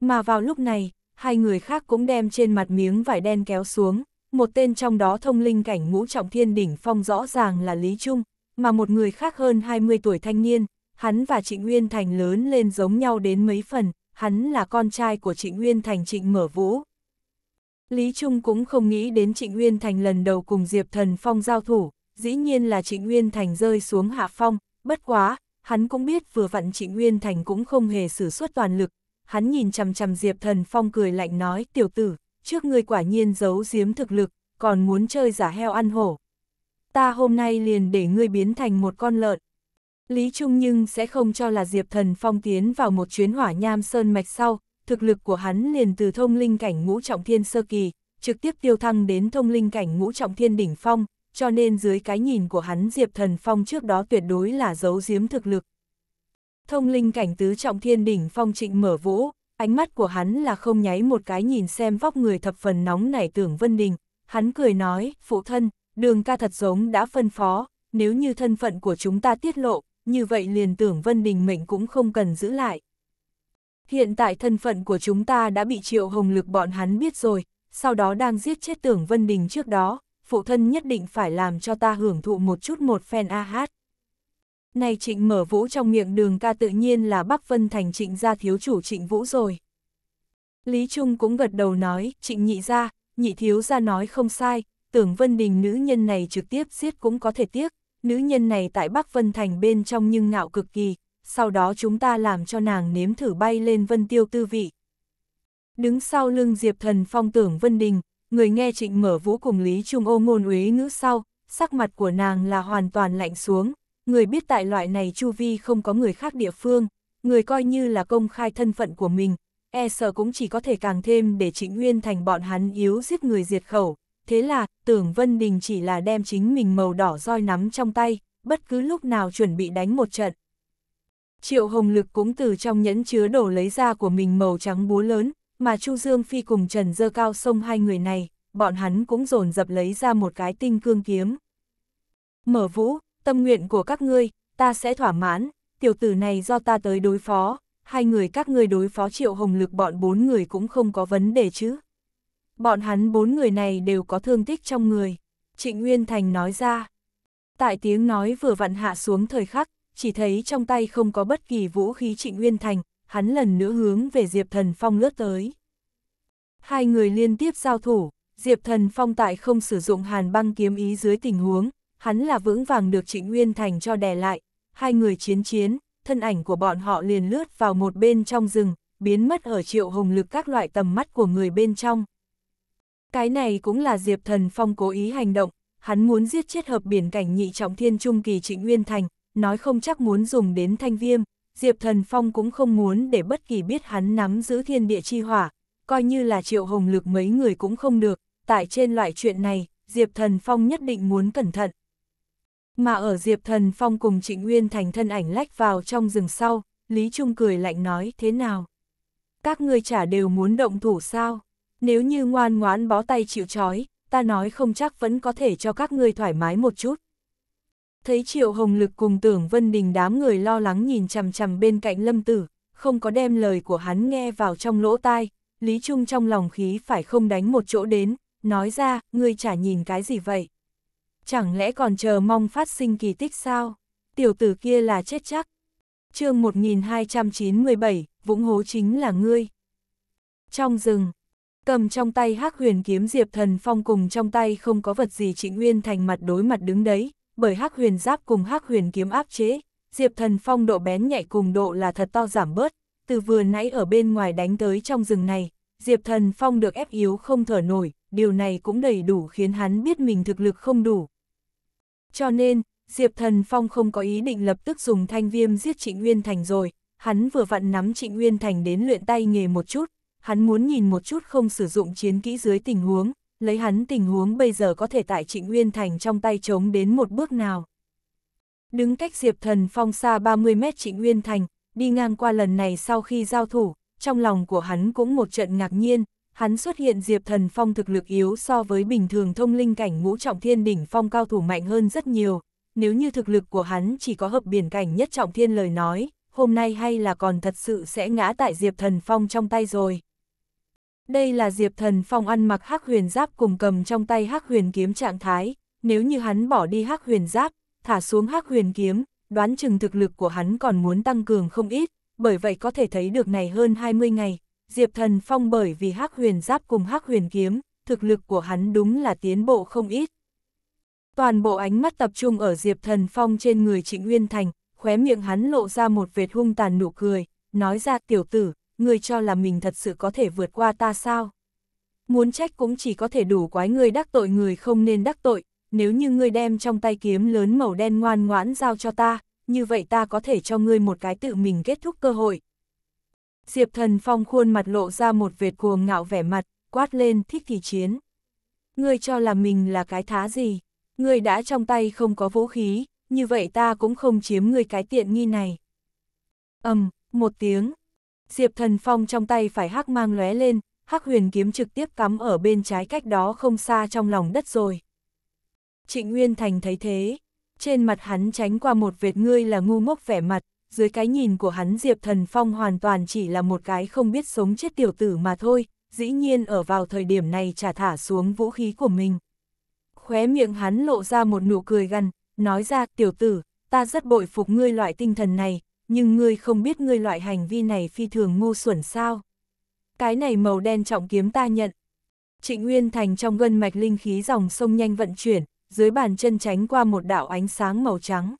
Mà vào lúc này, hai người khác cũng đem trên mặt miếng vải đen kéo xuống, một tên trong đó thông linh cảnh ngũ trọng thiên đỉnh phong rõ ràng là Lý Trung, mà một người khác hơn 20 tuổi thanh niên, hắn và Trịnh Nguyên Thành lớn lên giống nhau đến mấy phần, hắn là con trai của Trịnh Nguyên Thành Trịnh Mở Vũ. Lý Trung cũng không nghĩ đến Trịnh Nguyên Thành lần đầu cùng Diệp Thần Phong giao thủ, dĩ nhiên là Trịnh Nguyên Thành rơi xuống hạ phong, bất quá, hắn cũng biết vừa vặn Trịnh Nguyên Thành cũng không hề sử xuất toàn lực, hắn nhìn chằm chằm Diệp Thần Phong cười lạnh nói tiểu tử, trước ngươi quả nhiên giấu giếm thực lực, còn muốn chơi giả heo ăn hổ. Ta hôm nay liền để ngươi biến thành một con lợn. Lý Trung nhưng sẽ không cho là Diệp Thần Phong tiến vào một chuyến hỏa nham sơn mạch sau, thực lực của hắn liền từ thông linh cảnh ngũ trọng thiên sơ kỳ, trực tiếp tiêu thăng đến thông linh cảnh ngũ trọng thiên đỉnh phong, cho nên dưới cái nhìn của hắn Diệp Thần Phong trước đó tuyệt đối là giấu giếm thực lực. Thông linh cảnh tứ trọng thiên đỉnh phong trịnh mở vũ, ánh mắt của hắn là không nháy một cái nhìn xem vóc người thập phần nóng nảy tưởng Vân Đình, hắn cười nói, phụ thân, đường ca thật giống đã phân phó, nếu như thân phận của chúng ta tiết lộ, như vậy liền tưởng Vân Đình mệnh cũng không cần giữ lại. Hiện tại thân phận của chúng ta đã bị triệu hồng lực bọn hắn biết rồi, sau đó đang giết chết tưởng Vân Đình trước đó, phụ thân nhất định phải làm cho ta hưởng thụ một chút một phen a hát nay trịnh mở vũ trong miệng đường ca tự nhiên là Bắc Vân Thành trịnh gia thiếu chủ trịnh vũ rồi. Lý Trung cũng gật đầu nói, trịnh nhị gia nhị thiếu gia nói không sai, tưởng Vân Đình nữ nhân này trực tiếp giết cũng có thể tiếc, nữ nhân này tại Bắc Vân Thành bên trong nhưng ngạo cực kỳ, sau đó chúng ta làm cho nàng nếm thử bay lên Vân Tiêu tư vị. Đứng sau lưng Diệp Thần Phong tưởng Vân Đình, người nghe trịnh mở vũ cùng Lý Trung ô ngôn uế ngữ sau, sắc mặt của nàng là hoàn toàn lạnh xuống, người biết tại loại này chu vi không có người khác địa phương, người coi như là công khai thân phận của mình, e sợ cũng chỉ có thể càng thêm để Trịnh Nguyên Thành bọn hắn yếu giết người diệt khẩu. Thế là, tưởng Vân Đình chỉ là đem chính mình màu đỏ roi nắm trong tay, bất cứ lúc nào chuẩn bị đánh một trận. Triệu Hồng Lực cũng từ trong nhẫn chứa đổ lấy ra của mình màu trắng búa lớn, mà Chu Dương Phi cùng Trần Dơ Cao sông hai người này, bọn hắn cũng dồn dập lấy ra một cái tinh cương kiếm. Mở vũ, tâm nguyện của các ngươi, ta sẽ thỏa mãn, tiểu tử này do ta tới đối phó, hai người các ngươi đối phó triệu hồng lực bọn bốn người cũng không có vấn đề chứ. Bọn hắn bốn người này đều có thương tích trong người, Trịnh Nguyên Thành nói ra. Tại tiếng nói vừa vặn hạ xuống thời khắc, chỉ thấy trong tay không có bất kỳ vũ khí Trịnh Nguyên Thành, hắn lần nữa hướng về Diệp Thần Phong lướt tới. Hai người liên tiếp giao thủ, Diệp Thần Phong tại không sử dụng hàn băng kiếm ý dưới tình huống, hắn là vững vàng được Trịnh Nguyên Thành cho đè lại, hai người chiến chiến, thân ảnh của bọn họ liền lướt vào một bên trong rừng, biến mất ở triệu hồng lực các loại tầm mắt của người bên trong. Cái này cũng là Diệp Thần Phong cố ý hành động, hắn muốn giết chết hợp biển cảnh nhị trọng thiên trung kỳ Trịnh Nguyên Thành, nói không chắc muốn dùng đến thanh viêm, Diệp Thần Phong cũng không muốn để bất kỳ biết hắn nắm giữ thiên địa chi hỏa, coi như là triệu hồng lực mấy người cũng không được, tại trên loại chuyện này, Diệp Thần Phong nhất định muốn cẩn thận, mà ở Diệp Thần Phong cùng Trịnh Nguyên Thành thân ảnh lách vào trong rừng sau, Lý Trung cười lạnh nói thế nào? Các người chả đều muốn động thủ sao? Nếu như ngoan ngoãn bó tay chịu trói, ta nói không chắc vẫn có thể cho các người thoải mái một chút. Thấy Triệu Hồng Lực cùng tưởng Vân Đình đám người lo lắng nhìn chằm chằm bên cạnh lâm tử, không có đem lời của hắn nghe vào trong lỗ tai, Lý Trung trong lòng khí phải không đánh một chỗ đến, nói ra, ngươi chả nhìn cái gì vậy? chẳng lẽ còn chờ mong phát sinh kỳ tích sao? Tiểu tử kia là chết chắc. chương 1297, Vũng Hố chính là ngươi. Trong rừng, cầm trong tay hắc huyền kiếm Diệp Thần Phong cùng trong tay không có vật gì Trịnh Nguyên thành mặt đối mặt đứng đấy, bởi hắc huyền giáp cùng hắc huyền kiếm áp chế, Diệp Thần Phong độ bén nhạy cùng độ là thật to giảm bớt, từ vừa nãy ở bên ngoài đánh tới trong rừng này, Diệp Thần Phong được ép yếu không thở nổi, điều này cũng đầy đủ khiến hắn biết mình thực lực không đủ, cho nên, Diệp Thần Phong không có ý định lập tức dùng thanh viêm giết Trịnh Nguyên Thành rồi, hắn vừa vặn nắm Trịnh Nguyên Thành đến luyện tay nghề một chút, hắn muốn nhìn một chút không sử dụng chiến kỹ dưới tình huống, lấy hắn tình huống bây giờ có thể tại Trịnh Nguyên Thành trong tay chống đến một bước nào. Đứng cách Diệp Thần Phong xa 30 mét Trịnh Nguyên Thành, đi ngang qua lần này sau khi giao thủ, trong lòng của hắn cũng một trận ngạc nhiên, hắn xuất hiện Diệp Thần Phong thực lực yếu so với bình thường thông linh cảnh ngũ trọng thiên đỉnh phong cao thủ mạnh hơn rất nhiều, nếu như thực lực của hắn chỉ có hợp biển cảnh nhất trọng thiên lời nói, hôm nay hay là còn thật sự sẽ ngã tại Diệp Thần Phong trong tay rồi. Đây là Diệp Thần Phong ăn mặc hắc huyền giáp cùng cầm trong tay hắc huyền kiếm trạng thái, nếu như hắn bỏ đi hắc huyền giáp, thả xuống hắc huyền kiếm, đoán chừng thực lực của hắn còn muốn tăng cường không ít, bởi vậy có thể thấy được này hơn 20 ngày, Diệp Thần Phong bởi vì hắc huyền giáp cùng hắc huyền kiếm, thực lực của hắn đúng là tiến bộ không ít. Toàn bộ ánh mắt tập trung ở Diệp Thần Phong trên người Trịnh Nguyên Thành, khóe miệng hắn lộ ra một vệt hung tàn nụ cười, nói ra tiểu tử, người cho là mình thật sự có thể vượt qua ta sao? Muốn trách cũng chỉ có thể đủ quái người đắc tội người không nên đắc tội, nếu như ngươi đem trong tay kiếm lớn màu đen ngoan ngoãn giao cho ta, như vậy ta có thể cho ngươi một cái tự mình kết thúc cơ hội, Diệp Thần Phong khuôn mặt lộ ra một vệt cuồng ngạo vẻ mặt, quát lên thích thì chiến. Ngươi cho là mình là cái thá gì? Ngươi đã trong tay không có vũ khí, như vậy ta cũng không chiếm ngươi cái tiện nghi này. ầm um, một tiếng. Diệp Thần Phong trong tay phải hắc mang lóe lên, hắc huyền kiếm trực tiếp cắm ở bên trái cách đó không xa trong lòng đất rồi. Trịnh Nguyên Thành thấy thế, trên mặt hắn tránh qua một vệt ngươi là ngu ngốc vẻ mặt, dưới cái nhìn của hắn Diệp Thần Phong hoàn toàn chỉ là một cái không biết sống chết tiểu tử mà thôi, dĩ nhiên ở vào thời điểm này trả thả xuống vũ khí của mình. Khóe miệng hắn lộ ra một nụ cười gằn, nói ra tiểu tử, ta rất bội phục ngươi loại tinh thần này, nhưng ngươi không biết ngươi loại hành vi này phi thường ngu xuẩn sao. Cái này màu đen trọng kiếm ta nhận. Trịnh Nguyên Thành trong gân mạch linh khí dòng sông nhanh vận chuyển, dưới bàn chân tránh qua một đạo ánh sáng màu trắng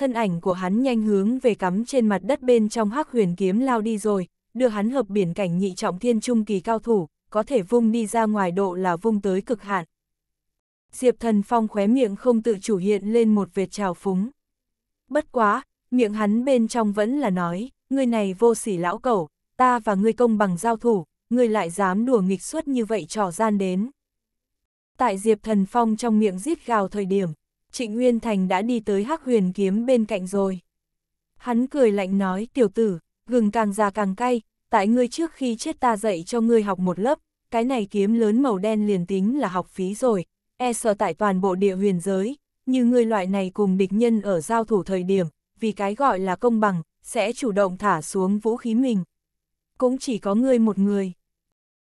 thân ảnh của hắn nhanh hướng về cắm trên mặt đất bên trong hắc huyền kiếm lao đi rồi, đưa hắn hợp biển cảnh nhị trọng thiên trung kỳ cao thủ, có thể vung đi ra ngoài độ là vung tới cực hạn. Diệp thần phong khóe miệng không tự chủ hiện lên một vệt trào phúng. Bất quá, miệng hắn bên trong vẫn là nói, người này vô sỉ lão cẩu, ta và ngươi công bằng giao thủ, ngươi lại dám đùa nghịch suất như vậy trò gian đến. Tại Diệp Thần Phong trong miệng rít gào thời điểm, Trịnh Nguyên Thành đã đi tới hắc huyền kiếm bên cạnh rồi. Hắn cười lạnh nói, tiểu tử, gừng càng già càng cay, tại ngươi trước khi chết ta dạy cho ngươi học một lớp, cái này kiếm lớn màu đen liền tính là học phí rồi, e sợ tại toàn bộ địa huyền giới, như ngươi loại này cùng địch nhân ở giao thủ thời điểm, vì cái gọi là công bằng, sẽ chủ động thả xuống vũ khí mình. Cũng chỉ có ngươi một người.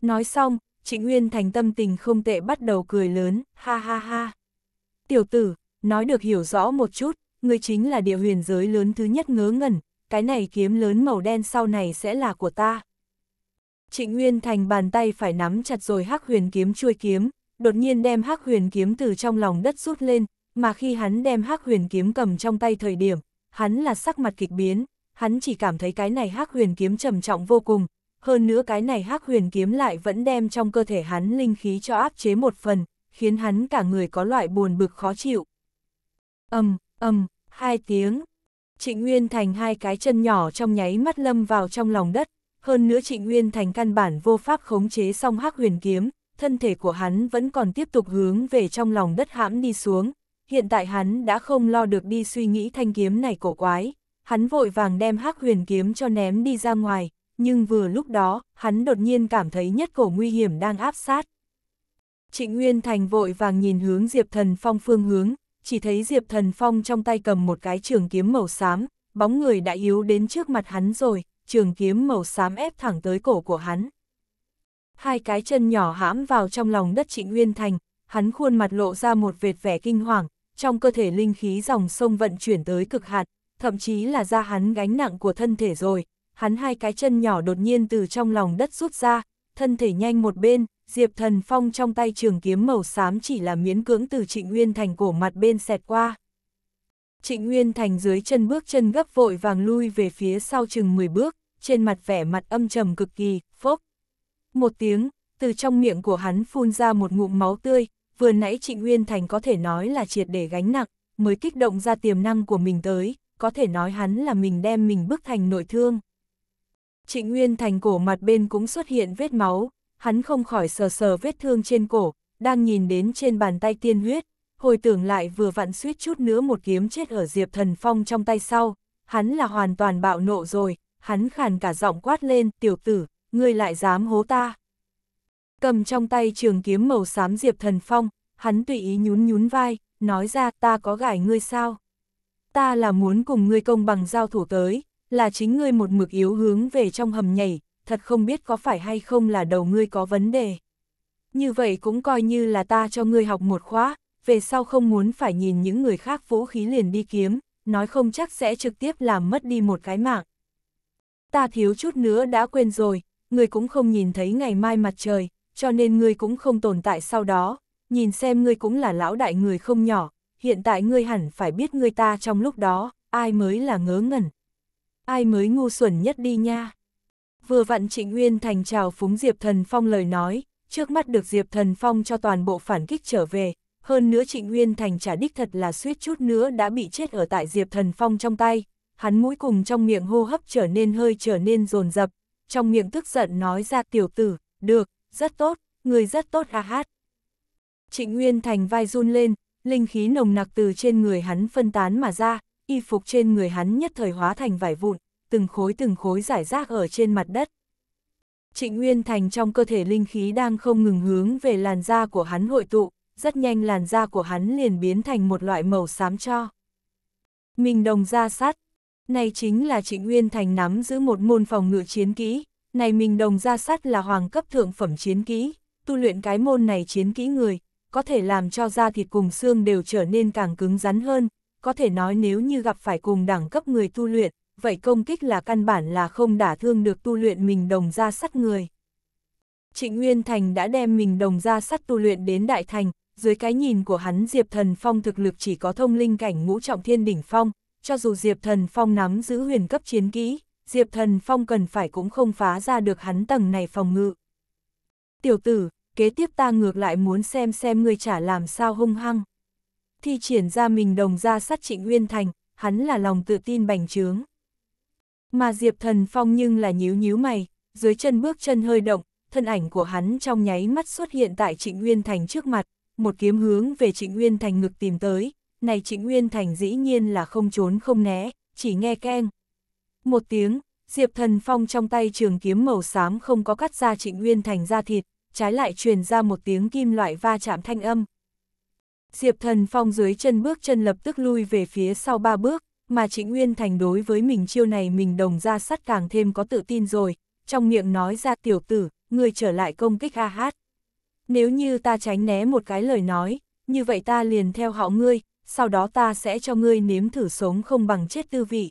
Nói xong, Trịnh Nguyên thành tâm tình không tệ bắt đầu cười lớn, ha ha ha. Tiểu tử, Nói được hiểu rõ một chút, ngươi chính là địa huyền giới lớn thứ nhất ngớ ngẩn, cái này kiếm lớn màu đen sau này sẽ là của ta. Trịnh Nguyên Thành bàn tay phải nắm chặt rồi hắc huyền kiếm chui kiếm, đột nhiên đem hắc huyền kiếm từ trong lòng đất rút lên, mà khi hắn đem hắc huyền kiếm cầm trong tay thời điểm, hắn là sắc mặt kịch biến, hắn chỉ cảm thấy cái này hắc huyền kiếm trầm trọng vô cùng, hơn nữa cái này hắc huyền kiếm lại vẫn đem trong cơ thể hắn linh khí cho áp chế một phần, khiến hắn cả người có loại buồn bực khó chịu ầm ầm hai tiếng. Trịnh Nguyên Thành hai cái chân nhỏ trong nháy mắt lâm vào trong lòng đất, hơn nữa Trịnh Nguyên Thành căn bản vô pháp khống chế song hắc huyền kiếm, thân thể của hắn vẫn còn tiếp tục hướng về trong lòng đất hãm đi xuống. Hiện tại hắn đã không lo được đi suy nghĩ thanh kiếm này cổ quái, hắn vội vàng đem hắc huyền kiếm cho ném đi ra ngoài, nhưng vừa lúc đó, hắn đột nhiên cảm thấy nhất cổ nguy hiểm đang áp sát. Trịnh Nguyên Thành vội vàng nhìn hướng Diệp Thần Phong phương hướng, chỉ thấy Diệp Thần Phong trong tay cầm một cái trường kiếm màu xám, bóng người đã yếu đến trước mặt hắn rồi, trường kiếm màu xám ép thẳng tới cổ của hắn. Hai cái chân nhỏ hãm vào trong lòng đất trịnh Nguyên Thành, hắn khuôn mặt lộ ra một vệt vẻ kinh hoàng, trong cơ thể linh khí dòng sông vận chuyển tới cực hạn, thậm chí là ra hắn gánh nặng của thân thể rồi, hắn hai cái chân nhỏ đột nhiên từ trong lòng đất rút ra, thân thể nhanh một bên, Diệp Thần Phong trong tay trường kiếm màu xám chỉ là miến cưỡng từ Trịnh Nguyên Thành cổ mặt bên xẹt qua. Trịnh Nguyên Thành dưới chân bước chân gấp vội vàng lui về phía sau chừng 10 bước, trên mặt vẻ mặt âm trầm cực kỳ, phốc. Một tiếng, từ trong miệng của hắn phun ra một ngụm máu tươi, vừa nãy Trịnh Nguyên Thành có thể nói là triệt để gánh nặng, mới kích động ra tiềm năng của mình tới, có thể nói hắn là mình đem mình bước thành nội thương. Trịnh Nguyên Thành cổ mặt bên cũng xuất hiện vết máu, hắn không khỏi sờ sờ vết thương trên cổ, đang nhìn đến trên bàn tay tiên huyết, hồi tưởng lại vừa vặn suýt chút nữa một kiếm chết ở Diệp Thần Phong trong tay sau, hắn là hoàn toàn bạo nộ rồi, hắn khàn cả giọng quát lên, tiểu tử, ngươi lại dám hố ta. Cầm trong tay trường kiếm màu xám Diệp Thần Phong, hắn tùy ý nhún nhún vai, nói ra ta có gải ngươi sao? Ta là muốn cùng ngươi công bằng giao thủ tới, là chính ngươi một mực yếu hướng về trong hầm nhảy, thật không biết có phải hay không là đầu ngươi có vấn đề. Như vậy cũng coi như là ta cho ngươi học một khóa, về sau không muốn phải nhìn những người khác vũ khí liền đi kiếm, nói không chắc sẽ trực tiếp làm mất đi một cái mạng. Ta thiếu chút nữa đã quên rồi, ngươi cũng không nhìn thấy ngày mai mặt trời, cho nên ngươi cũng không tồn tại sau đó, nhìn xem ngươi cũng là lão đại người không nhỏ, hiện tại ngươi hẳn phải biết ngươi ta trong lúc đó, ai mới là ngớ ngẩn. Ai mới ngu xuẩn nhất đi nha vừa vặn Trịnh Nguyên Thành chào phúng Diệp Thần Phong lời nói, trước mắt được Diệp Thần Phong cho toàn bộ phản kích trở về, hơn nữa Trịnh Nguyên Thành trả đích thật là suýt chút nữa đã bị chết ở tại Diệp Thần Phong trong tay, hắn mũi cùng trong miệng hô hấp trở nên hơi trở nên rồn rập, trong miệng tức giận nói ra tiểu tử, được, rất tốt, người rất tốt ha hát. Trịnh Nguyên Thành vai run lên, linh khí nồng nặc từ trên người hắn phân tán mà ra, y phục trên người hắn nhất thời hóa thành vải vụn, từng khối từng khối giải rác ở trên mặt đất. Trịnh Nguyên Thành trong cơ thể linh khí đang không ngừng hướng về làn da của hắn hội tụ, rất nhanh làn da của hắn liền biến thành một loại màu xám cho. Mình đồng da sắt, này chính là Trịnh Nguyên Thành nắm giữ một môn phòng ngự chiến kỹ, này mình đồng da sắt là hoàng cấp thượng phẩm chiến kỹ, tu luyện cái môn này chiến kỹ người, có thể làm cho da thịt cùng xương đều trở nên càng cứng rắn hơn, có thể nói nếu như gặp phải cùng đẳng cấp người tu luyện, vậy công kích là căn bản là không đả thương được tu luyện mình đồng ra sắt người. Trịnh Nguyên Thành đã đem mình đồng ra sắt tu luyện đến Đại Thành, dưới cái nhìn của hắn Diệp Thần Phong thực lực chỉ có thông linh cảnh ngũ trọng thiên đỉnh phong, cho dù Diệp Thần Phong nắm giữ huyền cấp chiến kỹ, Diệp Thần Phong cần phải cũng không phá ra được hắn tầng này phòng ngự. Tiểu tử, kế tiếp ta ngược lại muốn xem xem ngươi trả làm sao hung hăng. Thi triển ra mình đồng ra sắt trịnh Nguyên Thành, hắn là lòng tự tin bành trướng. Mà Diệp Thần Phong nhưng là nhíu nhíu mày, dưới chân bước chân hơi động, thân ảnh của hắn trong nháy mắt xuất hiện tại Trịnh Nguyên Thành trước mặt, một kiếm hướng về Trịnh Nguyên Thành ngực tìm tới, này Trịnh Nguyên Thành dĩ nhiên là không trốn không né, chỉ nghe keng. Một tiếng, Diệp Thần Phong trong tay trường kiếm màu xám không có cắt ra Trịnh Nguyên Thành ra thịt, trái lại truyền ra một tiếng kim loại va chạm thanh âm. Diệp Thần Phong dưới chân bước chân lập tức lui về phía sau ba bước, mà Trịnh Nguyên Thành đối với mình chiêu này mình đồng ra sắt càng thêm có tự tin rồi, trong miệng nói ra tiểu tử, người trở lại công kích a hát. Nếu như ta tránh né một cái lời nói, như vậy ta liền theo họ ngươi, sau đó ta sẽ cho ngươi nếm thử sống không bằng chết tư vị.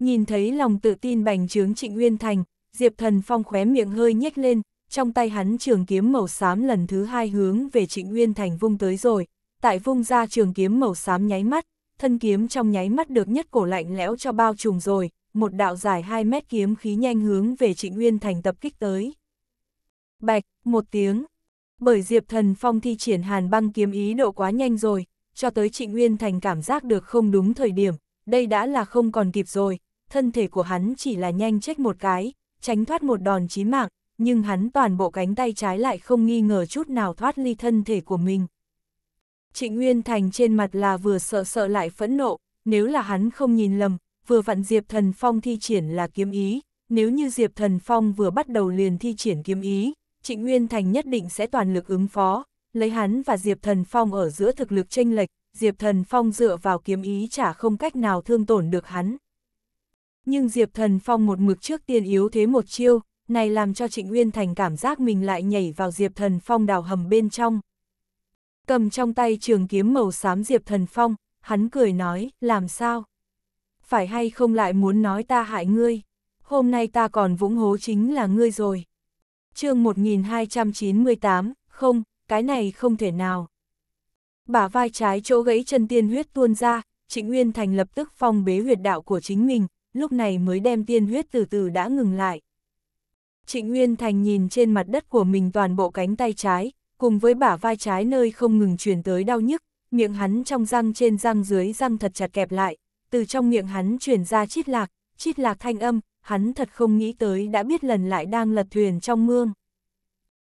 Nhìn thấy lòng tự tin bành trướng Trịnh Nguyên Thành, Diệp Thần Phong khóe miệng hơi nhếch lên, trong tay hắn trường kiếm màu xám lần thứ hai hướng về Trịnh Nguyên Thành vung tới rồi, tại vung ra trường kiếm màu xám nháy mắt, thân kiếm trong nháy mắt được nhất cổ lạnh lẽo cho bao trùm rồi, một đạo dài 2 mét kiếm khí nhanh hướng về Trịnh Nguyên Thành tập kích tới. Bạch, một tiếng. Bởi Diệp Thần Phong thi triển hàn băng kiếm ý độ quá nhanh rồi, cho tới Trịnh Nguyên Thành cảm giác được không đúng thời điểm, đây đã là không còn kịp rồi, thân thể của hắn chỉ là nhanh chết một cái, tránh thoát một đòn chí mạng, nhưng hắn toàn bộ cánh tay trái lại không nghi ngờ chút nào thoát ly thân thể của mình. Trịnh Nguyên Thành trên mặt là vừa sợ sợ lại phẫn nộ, nếu là hắn không nhìn lầm, vừa vặn Diệp Thần Phong thi triển là kiếm ý, nếu như Diệp Thần Phong vừa bắt đầu liền thi triển kiếm ý, Trịnh Nguyên Thành nhất định sẽ toàn lực ứng phó, lấy hắn và Diệp Thần Phong ở giữa thực lực chênh lệch, Diệp Thần Phong dựa vào kiếm ý chả không cách nào thương tổn được hắn. Nhưng Diệp Thần Phong một mực trước tiên yếu thế một chiêu, này làm cho Trịnh Nguyên Thành cảm giác mình lại nhảy vào Diệp Thần Phong đào hầm bên trong. Cầm trong tay trường kiếm màu xám Diệp Thần Phong, hắn cười nói, làm sao? Phải hay không lại muốn nói ta hại ngươi? Hôm nay ta còn vũng hố chính là ngươi rồi. chương 1298, không, cái này không thể nào. Bả vai trái chỗ gãy chân tiên huyết tuôn ra, Trịnh Nguyên Thành lập tức phong bế huyệt đạo của chính mình, lúc này mới đem tiên huyết từ từ đã ngừng lại. Trịnh Nguyên Thành nhìn trên mặt đất của mình toàn bộ cánh tay trái, cùng với bả vai trái nơi không ngừng truyền tới đau nhức, miệng hắn trong răng trên răng dưới răng thật chặt kẹp lại, từ trong miệng hắn truyền ra chít lạc, chít lạc thanh âm, hắn thật không nghĩ tới đã biết lần lại đang lật thuyền trong mương.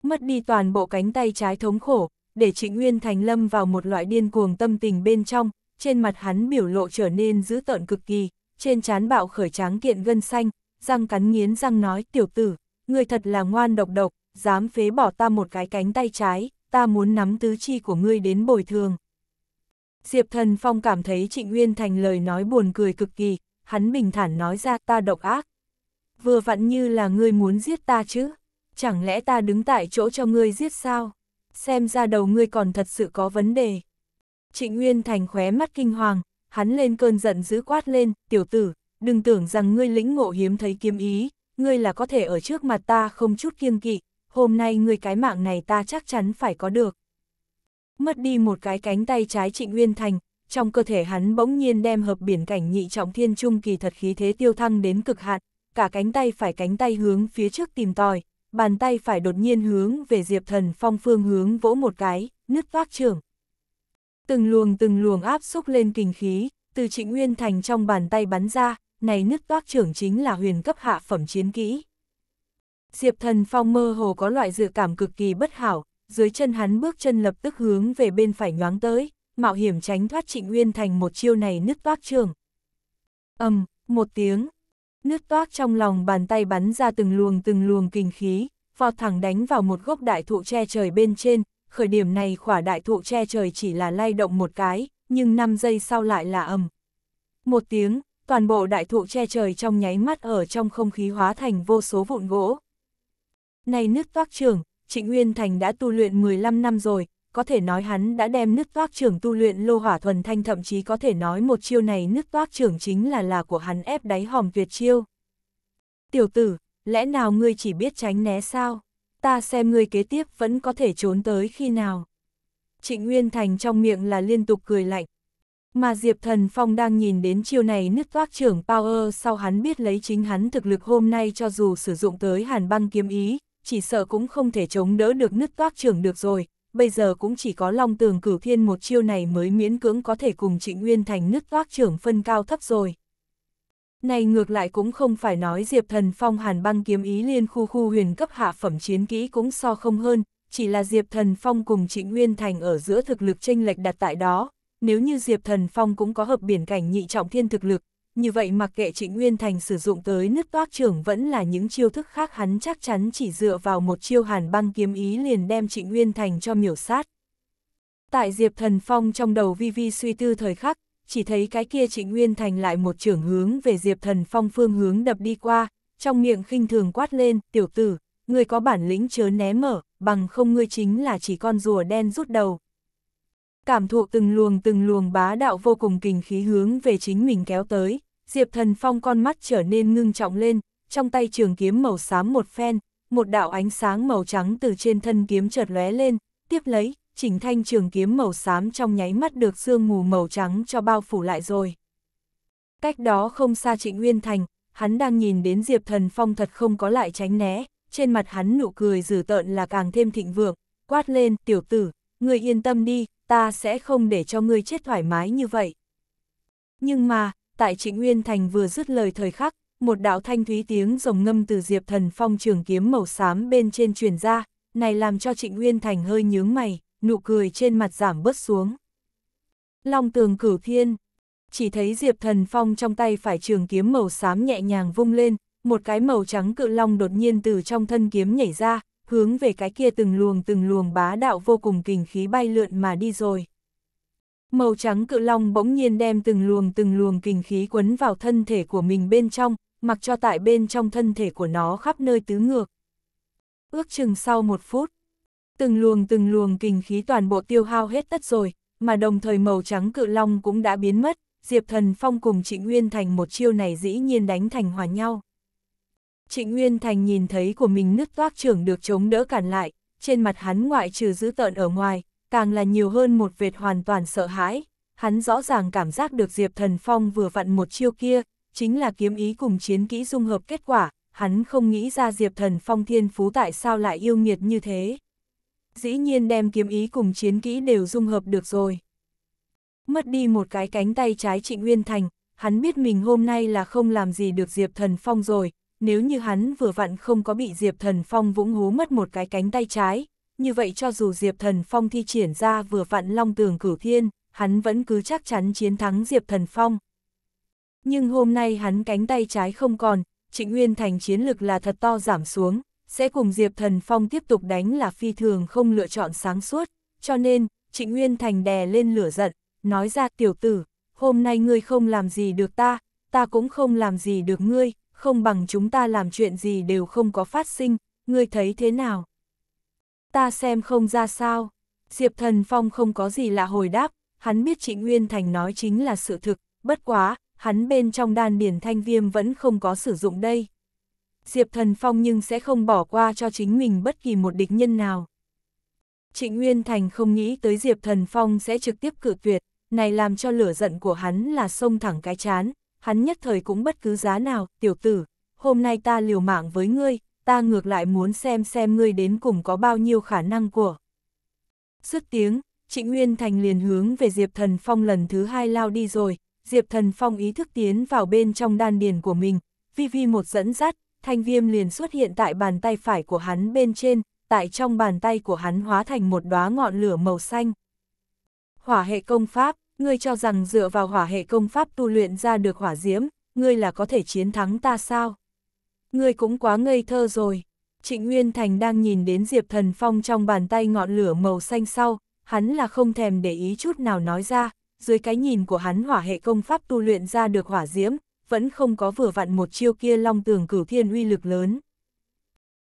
Mất đi toàn bộ cánh tay trái thống khổ, để Trịnh Nguyên Thành lâm vào một loại điên cuồng tâm tình bên trong, trên mặt hắn biểu lộ trở nên dữ tợn cực kỳ, trên trán bạo khởi tráng kiện gân xanh, răng cắn nghiến răng nói tiểu tử, người thật là ngoan độc độc, dám phế bỏ ta một cái cánh tay trái, ta muốn nắm tứ chi của ngươi đến bồi thường. Diệp Thần Phong cảm thấy Trịnh Nguyên Thành lời nói buồn cười cực kỳ, hắn bình thản nói ra ta độc ác. Vừa vặn như là ngươi muốn giết ta chứ, chẳng lẽ ta đứng tại chỗ cho ngươi giết sao? Xem ra đầu ngươi còn thật sự có vấn đề. Trịnh Nguyên Thành khóe mắt kinh hoàng, hắn lên cơn giận dữ quát lên, tiểu tử, đừng tưởng rằng ngươi lĩnh ngộ hiếm thấy kiếm ý, ngươi là có thể ở trước mặt ta không chút kiêng kỵ, hôm nay người cái mạng này ta chắc chắn phải có được. Mất đi một cái cánh tay trái Trịnh Nguyên Thành, trong cơ thể hắn bỗng nhiên đem hợp biển cảnh nhị trọng thiên trung kỳ thật khí thế tiêu thăng đến cực hạn, cả cánh tay phải cánh tay hướng phía trước tìm tòi, bàn tay phải đột nhiên hướng về Diệp Thần Phong phương hướng vỗ một cái, nứt vác trưởng. Từng luồng từng luồng áp xúc lên kinh khí, từ Trịnh Nguyên Thành trong bàn tay bắn ra, này nứt vác trưởng chính là huyền cấp hạ phẩm chiến kỹ. Diệp Thần Phong mơ hồ có loại dự cảm cực kỳ bất hảo, dưới chân hắn bước chân lập tức hướng về bên phải nhoáng tới, mạo hiểm tránh thoát Trịnh Nguyên thành một chiêu này nứt toác trường. ầm um, một tiếng, nứt toác trong lòng bàn tay bắn ra từng luồng từng luồng kinh khí, vọt thẳng đánh vào một gốc đại thụ che trời bên trên, khởi điểm này khỏa đại thụ che trời chỉ là lay động một cái, nhưng 5 giây sau lại là ầm. Um. Một tiếng, toàn bộ đại thụ che trời trong nháy mắt ở trong không khí hóa thành vô số vụn gỗ, này nước toác trưởng, Trịnh Nguyên Thành đã tu luyện 15 năm rồi, có thể nói hắn đã đem nước toác trưởng tu luyện lô hỏa thuần thanh thậm chí có thể nói một chiêu này nước toác trưởng chính là là của hắn ép đáy hòm tuyệt chiêu. Tiểu tử, lẽ nào ngươi chỉ biết tránh né sao? Ta xem ngươi kế tiếp vẫn có thể trốn tới khi nào. Trịnh Nguyên Thành trong miệng là liên tục cười lạnh. Mà Diệp Thần Phong đang nhìn đến chiêu này nứt toác trưởng Power sau hắn biết lấy chính hắn thực lực hôm nay cho dù sử dụng tới hàn băng kiếm ý, chỉ sợ cũng không thể chống đỡ được nứt toác trưởng được rồi, bây giờ cũng chỉ có long tường cửu thiên một chiêu này mới miễn cưỡng có thể cùng trịnh Nguyên Thành nứt toác trưởng phân cao thấp rồi. Này ngược lại cũng không phải nói Diệp Thần Phong hàn băng kiếm ý liên khu khu huyền cấp hạ phẩm chiến kỹ cũng so không hơn, chỉ là Diệp Thần Phong cùng Trịnh Nguyên Thành ở giữa thực lực chênh lệch đặt tại đó, nếu như Diệp Thần Phong cũng có hợp biển cảnh nhị trọng thiên thực lực, như vậy mặc kệ Trịnh Nguyên Thành sử dụng tới nứt toác trưởng vẫn là những chiêu thức khác hắn chắc chắn chỉ dựa vào một chiêu hàn băng kiếm ý liền đem Trịnh Nguyên Thành cho miểu sát. Tại Diệp Thần Phong trong đầu vi vi suy tư thời khắc, chỉ thấy cái kia Trịnh Nguyên Thành lại một trưởng hướng về Diệp Thần Phong phương hướng đập đi qua, trong miệng khinh thường quát lên, tiểu tử, người có bản lĩnh chớ né mở, bằng không ngươi chính là chỉ con rùa đen rút đầu, cảm thụ từng luồng từng luồng bá đạo vô cùng kình khí hướng về chính mình kéo tới, Diệp Thần Phong con mắt trở nên ngưng trọng lên, trong tay trường kiếm màu xám một phen, một đạo ánh sáng màu trắng từ trên thân kiếm chợt lóe lên, tiếp lấy, chỉnh thanh trường kiếm màu xám trong nháy mắt được sương mù màu trắng cho bao phủ lại rồi. Cách đó không xa Trịnh Nguyên Thành, hắn đang nhìn đến Diệp Thần Phong thật không có lại tránh né, trên mặt hắn nụ cười dử tợn là càng thêm thịnh vượng, quát lên, tiểu tử, người yên tâm đi, ta sẽ không để cho ngươi chết thoải mái như vậy. Nhưng mà, tại Trịnh Nguyên Thành vừa dứt lời thời khắc, một đạo thanh thúy tiếng rồng ngâm từ Diệp Thần Phong trường kiếm màu xám bên trên truyền ra, này làm cho Trịnh Nguyên Thành hơi nhướng mày, nụ cười trên mặt giảm bớt xuống. Long tường cửu thiên, chỉ thấy Diệp Thần Phong trong tay phải trường kiếm màu xám nhẹ nhàng vung lên, một cái màu trắng cự long đột nhiên từ trong thân kiếm nhảy ra, hướng về cái kia từng luồng từng luồng bá đạo vô cùng kình khí bay lượn mà đi rồi. Màu trắng cự long bỗng nhiên đem từng luồng từng luồng kình khí quấn vào thân thể của mình bên trong, mặc cho tại bên trong thân thể của nó khắp nơi tứ ngược. Ước chừng sau một phút, từng luồng từng luồng kình khí toàn bộ tiêu hao hết tất rồi, mà đồng thời màu trắng cự long cũng đã biến mất, Diệp Thần Phong cùng Trịnh Nguyên Thành một chiêu này dĩ nhiên đánh thành hòa nhau. Trịnh Nguyên Thành nhìn thấy của mình nứt toác trưởng được chống đỡ cản lại, trên mặt hắn ngoại trừ giữ tợn ở ngoài, càng là nhiều hơn một vệt hoàn toàn sợ hãi. Hắn rõ ràng cảm giác được Diệp Thần Phong vừa vặn một chiêu kia, chính là kiếm ý cùng chiến kỹ dung hợp kết quả, hắn không nghĩ ra Diệp Thần Phong thiên phú tại sao lại yêu nghiệt như thế. Dĩ nhiên đem kiếm ý cùng chiến kỹ đều dung hợp được rồi. Mất đi một cái cánh tay trái Trịnh Nguyên Thành, hắn biết mình hôm nay là không làm gì được Diệp Thần Phong rồi, nếu như hắn vừa vặn không có bị Diệp Thần Phong vũng hú mất một cái cánh tay trái, như vậy cho dù Diệp Thần Phong thi triển ra vừa vặn long tường cửu thiên, hắn vẫn cứ chắc chắn chiến thắng Diệp Thần Phong. Nhưng hôm nay hắn cánh tay trái không còn, Trịnh Nguyên Thành chiến lực là thật to giảm xuống, sẽ cùng Diệp Thần Phong tiếp tục đánh là phi thường không lựa chọn sáng suốt, cho nên, Trịnh Nguyên Thành đè lên lửa giận, nói ra tiểu tử, hôm nay ngươi không làm gì được ta, ta cũng không làm gì được ngươi, không bằng chúng ta làm chuyện gì đều không có phát sinh, ngươi thấy thế nào? Ta xem không ra sao. Diệp Thần Phong không có gì lạ hồi đáp, hắn biết Trịnh Nguyên Thành nói chính là sự thực, bất quá, hắn bên trong đan điển thanh viêm vẫn không có sử dụng đây. Diệp Thần Phong nhưng sẽ không bỏ qua cho chính mình bất kỳ một địch nhân nào. Trịnh Nguyên Thành không nghĩ tới Diệp Thần Phong sẽ trực tiếp cự tuyệt, này làm cho lửa giận của hắn là sông thẳng cái chán, hắn nhất thời cũng bất cứ giá nào, tiểu tử, hôm nay ta liều mạng với ngươi, ta ngược lại muốn xem xem ngươi đến cùng có bao nhiêu khả năng của. xuất tiếng, Trịnh Nguyên Thành liền hướng về Diệp Thần Phong lần thứ hai lao đi rồi, Diệp Thần Phong ý thức tiến vào bên trong đan điền của mình, vi vi một dẫn dắt, thanh viêm liền xuất hiện tại bàn tay phải của hắn bên trên, tại trong bàn tay của hắn hóa thành một đóa ngọn lửa màu xanh. Hỏa hệ công pháp ngươi cho rằng dựa vào hỏa hệ công pháp tu luyện ra được hỏa diễm, ngươi là có thể chiến thắng ta sao? Ngươi cũng quá ngây thơ rồi. Trịnh Nguyên Thành đang nhìn đến Diệp Thần Phong trong bàn tay ngọn lửa màu xanh sau, hắn là không thèm để ý chút nào nói ra, dưới cái nhìn của hắn hỏa hệ công pháp tu luyện ra được hỏa diễm, vẫn không có vừa vặn một chiêu kia long tường cửu thiên uy lực lớn.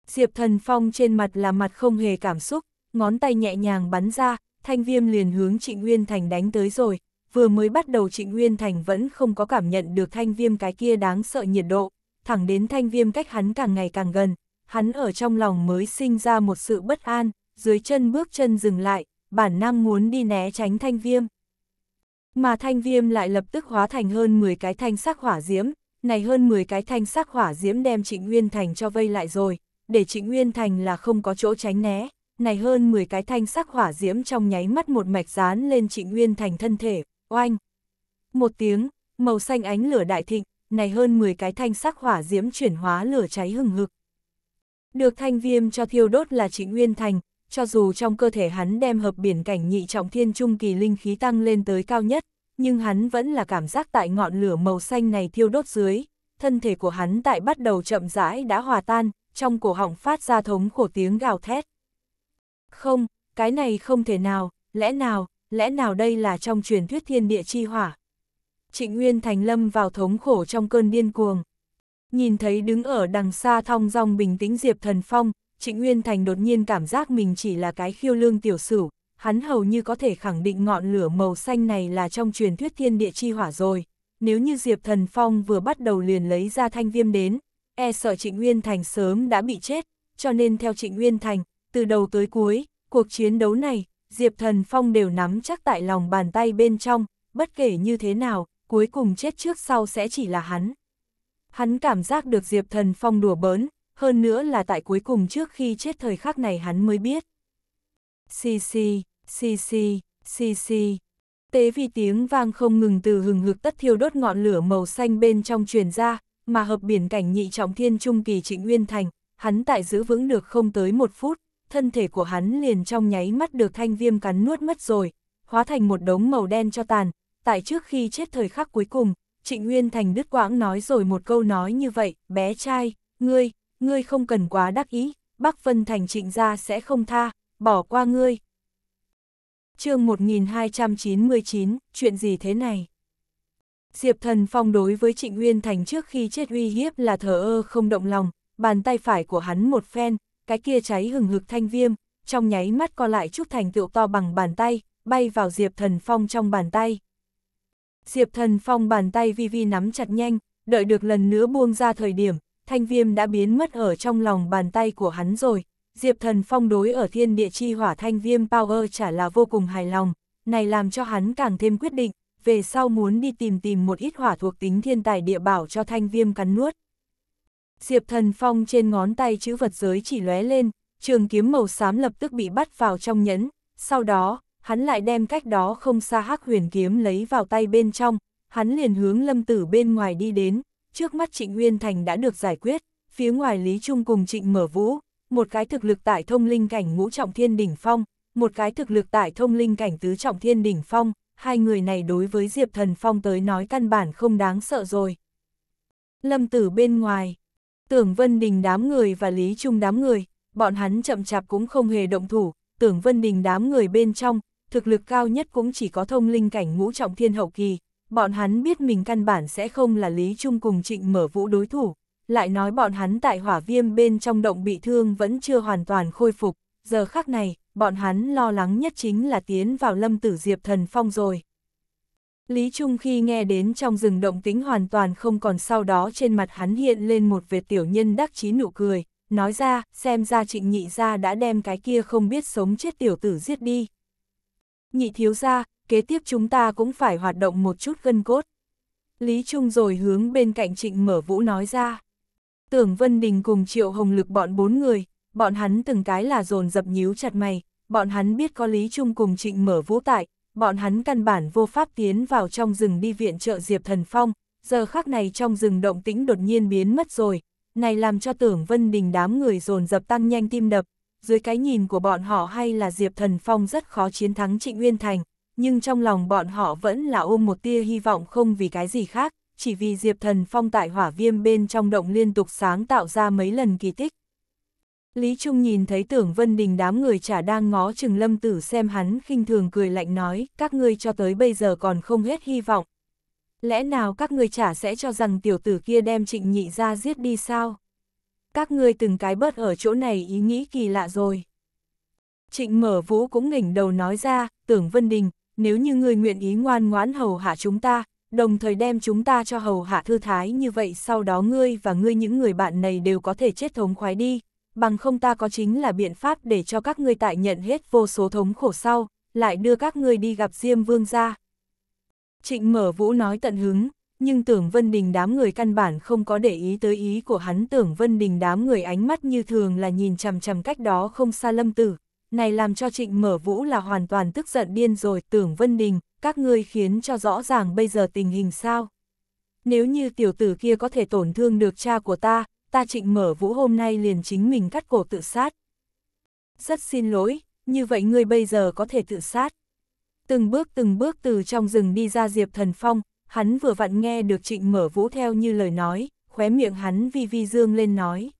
Diệp Thần Phong trên mặt là mặt không hề cảm xúc, ngón tay nhẹ nhàng bắn ra, thanh viêm liền hướng Trịnh Nguyên Thành đánh tới rồi, vừa mới bắt đầu Trịnh Nguyên Thành vẫn không có cảm nhận được thanh viêm cái kia đáng sợ nhiệt độ, thẳng đến thanh viêm cách hắn càng ngày càng gần, hắn ở trong lòng mới sinh ra một sự bất an, dưới chân bước chân dừng lại, bản năng muốn đi né tránh thanh viêm. Mà thanh viêm lại lập tức hóa thành hơn 10 cái thanh sắc hỏa diễm, này hơn 10 cái thanh sắc hỏa diễm đem Trịnh Nguyên Thành cho vây lại rồi, để Trịnh Nguyên Thành là không có chỗ tránh né, này hơn 10 cái thanh sắc hỏa diễm trong nháy mắt một mạch dán lên Trịnh Nguyên Thành thân thể, oanh. Một tiếng, màu xanh ánh lửa đại thịnh, này hơn 10 cái thanh sắc hỏa diễm chuyển hóa lửa cháy hừng hực. Được thanh viêm cho thiêu đốt là chỉ nguyên thành, cho dù trong cơ thể hắn đem hợp biển cảnh nhị trọng thiên trung kỳ linh khí tăng lên tới cao nhất, nhưng hắn vẫn là cảm giác tại ngọn lửa màu xanh này thiêu đốt dưới, thân thể của hắn tại bắt đầu chậm rãi đã hòa tan, trong cổ họng phát ra thống khổ tiếng gào thét. Không, cái này không thể nào, lẽ nào, lẽ nào đây là trong truyền thuyết thiên địa chi hỏa? Trịnh Nguyên Thành Lâm vào thống khổ trong cơn điên cuồng. Nhìn thấy đứng ở đằng xa thong dong bình tĩnh Diệp Thần Phong, Trịnh Nguyên Thành đột nhiên cảm giác mình chỉ là cái khiêu lương tiểu sử. hắn hầu như có thể khẳng định ngọn lửa màu xanh này là trong truyền thuyết thiên địa chi hỏa rồi. Nếu như Diệp Thần Phong vừa bắt đầu liền lấy ra thanh viêm đến, e sợ Trịnh Nguyên Thành sớm đã bị chết, cho nên theo Trịnh Nguyên Thành, từ đầu tới cuối, cuộc chiến đấu này, Diệp Thần Phong đều nắm chắc tại lòng bàn tay bên trong, bất kể như thế nào, cuối cùng chết trước sau sẽ chỉ là hắn. Hắn cảm giác được Diệp Thần Phong đùa bỡn, hơn nữa là tại cuối cùng trước khi chết thời khắc này hắn mới biết. Xì xì, xì xì, xì xì. Tế vì tiếng vang không ngừng từ hừng hực tất thiêu đốt ngọn lửa màu xanh bên trong truyền ra, mà hợp biển cảnh nhị trọng thiên trung kỳ trịnh nguyên thành, hắn tại giữ vững được không tới một phút, thân thể của hắn liền trong nháy mắt được thanh viêm cắn nuốt mất rồi, hóa thành một đống màu đen cho tàn, tại trước khi chết thời khắc cuối cùng, Trịnh Nguyên Thành đứt quãng nói rồi một câu nói như vậy, bé trai, ngươi, ngươi không cần quá đắc ý, Bắc Vân Thành trịnh gia sẽ không tha, bỏ qua ngươi. chương 1299, chuyện gì thế này? Diệp Thần Phong đối với Trịnh Nguyên Thành trước khi chết uy hiếp là thờ ơ không động lòng, bàn tay phải của hắn một phen, cái kia cháy hừng hực thanh viêm, trong nháy mắt co lại chút thành tựu to bằng bàn tay, bay vào Diệp Thần Phong trong bàn tay. Diệp Thần Phong bàn tay vi vi nắm chặt nhanh, đợi được lần nữa buông ra thời điểm, thanh viêm đã biến mất ở trong lòng bàn tay của hắn rồi. Diệp Thần Phong đối ở thiên địa chi hỏa thanh viêm power chả là vô cùng hài lòng, này làm cho hắn càng thêm quyết định, về sau muốn đi tìm tìm một ít hỏa thuộc tính thiên tài địa bảo cho thanh viêm cắn nuốt. Diệp Thần Phong trên ngón tay chữ vật giới chỉ lóe lên, trường kiếm màu xám lập tức bị bắt vào trong nhẫn, sau đó, hắn lại đem cách đó không xa hắc huyền kiếm lấy vào tay bên trong, hắn liền hướng lâm tử bên ngoài đi đến, trước mắt Trịnh Nguyên Thành đã được giải quyết, phía ngoài Lý Trung cùng Trịnh Mở Vũ, một cái thực lực tại thông linh cảnh ngũ trọng thiên đỉnh phong, một cái thực lực tại thông linh cảnh tứ trọng thiên đỉnh phong, hai người này đối với Diệp Thần Phong tới nói căn bản không đáng sợ rồi. Lâm tử bên ngoài, Tưởng Vân Đình đám người và Lý Trung đám người, bọn hắn chậm chạp cũng không hề động thủ, tưởng Vân Đình đám người bên trong, thực lực cao nhất cũng chỉ có thông linh cảnh ngũ trọng thiên hậu kỳ, bọn hắn biết mình căn bản sẽ không là Lý Trung cùng trịnh mở vũ đối thủ, lại nói bọn hắn tại hỏa viêm bên trong động bị thương vẫn chưa hoàn toàn khôi phục, giờ khắc này, bọn hắn lo lắng nhất chính là tiến vào lâm tử diệp thần phong rồi. Lý Trung khi nghe đến trong rừng động tính hoàn toàn không còn sau đó trên mặt hắn hiện lên một vệt tiểu nhân đắc chí nụ cười, nói ra, xem ra trịnh nhị gia đã đem cái kia không biết sống chết tiểu tử giết đi. Nhị thiếu gia, kế tiếp chúng ta cũng phải hoạt động một chút gân cốt. Lý Trung rồi hướng bên cạnh trịnh mở vũ nói ra. Tưởng Vân Đình cùng Triệu Hồng Lực bọn bốn người, bọn hắn từng cái là dồn dập nhíu chặt mày, bọn hắn biết có Lý Trung cùng trịnh mở vũ tại, bọn hắn căn bản vô pháp tiến vào trong rừng đi viện trợ Diệp Thần Phong, giờ khắc này trong rừng động tĩnh đột nhiên biến mất rồi, này làm cho tưởng Vân Đình đám người dồn dập tăng nhanh tim đập, dưới cái nhìn của bọn họ hay là Diệp Thần Phong rất khó chiến thắng Trịnh Nguyên Thành, nhưng trong lòng bọn họ vẫn là ôm một tia hy vọng không vì cái gì khác, chỉ vì Diệp Thần Phong tại hỏa viêm bên trong động liên tục sáng tạo ra mấy lần kỳ tích. Lý Trung nhìn thấy tưởng Vân Đình đám người chả đang ngó chừng lâm tử xem hắn khinh thường cười lạnh nói, các ngươi cho tới bây giờ còn không hết hy vọng. Lẽ nào các ngươi chả sẽ cho rằng tiểu tử kia đem trịnh nhị ra giết đi sao? Các ngươi từng cái bớt ở chỗ này ý nghĩ kỳ lạ rồi. Trịnh mở vũ cũng nghỉnh đầu nói ra, tưởng Vân Đình, nếu như ngươi nguyện ý ngoan ngoãn hầu hạ chúng ta, đồng thời đem chúng ta cho hầu hạ thư thái như vậy sau đó ngươi và ngươi những người bạn này đều có thể chết thống khoái đi bằng không ta có chính là biện pháp để cho các ngươi tại nhận hết vô số thống khổ sau, lại đưa các ngươi đi gặp Diêm Vương ra. Trịnh mở vũ nói tận hứng, nhưng tưởng Vân Đình đám người căn bản không có để ý tới ý của hắn tưởng Vân Đình đám người ánh mắt như thường là nhìn chằm chằm cách đó không xa lâm tử. Này làm cho trịnh mở vũ là hoàn toàn tức giận điên rồi tưởng Vân Đình, các ngươi khiến cho rõ ràng bây giờ tình hình sao. Nếu như tiểu tử kia có thể tổn thương được cha của ta, ta trịnh mở vũ hôm nay liền chính mình cắt cổ tự sát. Rất xin lỗi, như vậy ngươi bây giờ có thể tự sát. Từng bước từng bước từ trong rừng đi ra Diệp Thần Phong, hắn vừa vặn nghe được trịnh mở vũ theo như lời nói, khóe miệng hắn vi vi dương lên nói.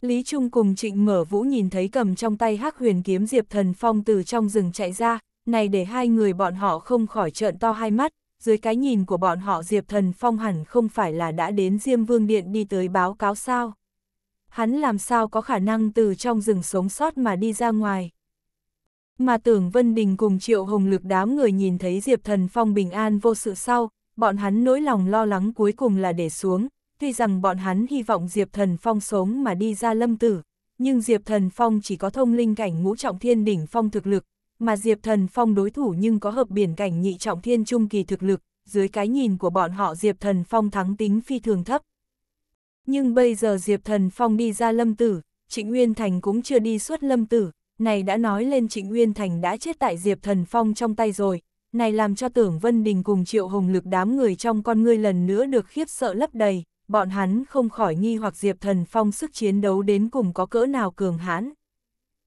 Lý Trung cùng trịnh mở vũ nhìn thấy cầm trong tay hắc huyền kiếm Diệp Thần Phong từ trong rừng chạy ra, này để hai người bọn họ không khỏi trợn to hai mắt, dưới cái nhìn của bọn họ Diệp Thần Phong hẳn không phải là đã đến Diêm Vương Điện đi tới báo cáo sao. Hắn làm sao có khả năng từ trong rừng sống sót mà đi ra ngoài. Mà tưởng Vân Đình cùng Triệu Hồng Lực đám người nhìn thấy Diệp Thần Phong bình an vô sự sau, bọn hắn nỗi lòng lo lắng cuối cùng là để xuống, tuy rằng bọn hắn hy vọng Diệp Thần Phong sống mà đi ra lâm tử, nhưng Diệp Thần Phong chỉ có thông linh cảnh ngũ trọng thiên đỉnh phong thực lực, mà Diệp Thần Phong đối thủ nhưng có hợp biển cảnh nhị trọng thiên trung kỳ thực lực, dưới cái nhìn của bọn họ Diệp Thần Phong thắng tính phi thường thấp. Nhưng bây giờ Diệp Thần Phong đi ra lâm tử, Trịnh Nguyên Thành cũng chưa đi suốt lâm tử, này đã nói lên Trịnh Nguyên Thành đã chết tại Diệp Thần Phong trong tay rồi, này làm cho tưởng Vân Đình cùng Triệu Hồng Lực đám người trong con ngươi lần nữa được khiếp sợ lấp đầy, bọn hắn không khỏi nghi hoặc Diệp Thần Phong sức chiến đấu đến cùng có cỡ nào cường hãn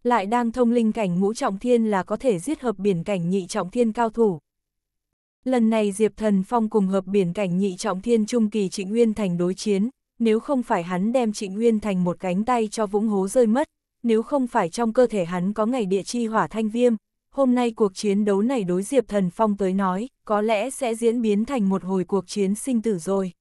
lại đang thông linh cảnh ngũ trọng thiên là có thể giết hợp biển cảnh nhị trọng thiên cao thủ. Lần này Diệp Thần Phong cùng hợp biển cảnh nhị trọng thiên trung kỳ Trịnh Nguyên Thành đối chiến, nếu không phải hắn đem Trịnh Nguyên Thành một cánh tay cho vũng hố rơi mất, nếu không phải trong cơ thể hắn có ngày địa chi hỏa thanh viêm, hôm nay cuộc chiến đấu này đối Diệp Thần Phong tới nói, có lẽ sẽ diễn biến thành một hồi cuộc chiến sinh tử rồi.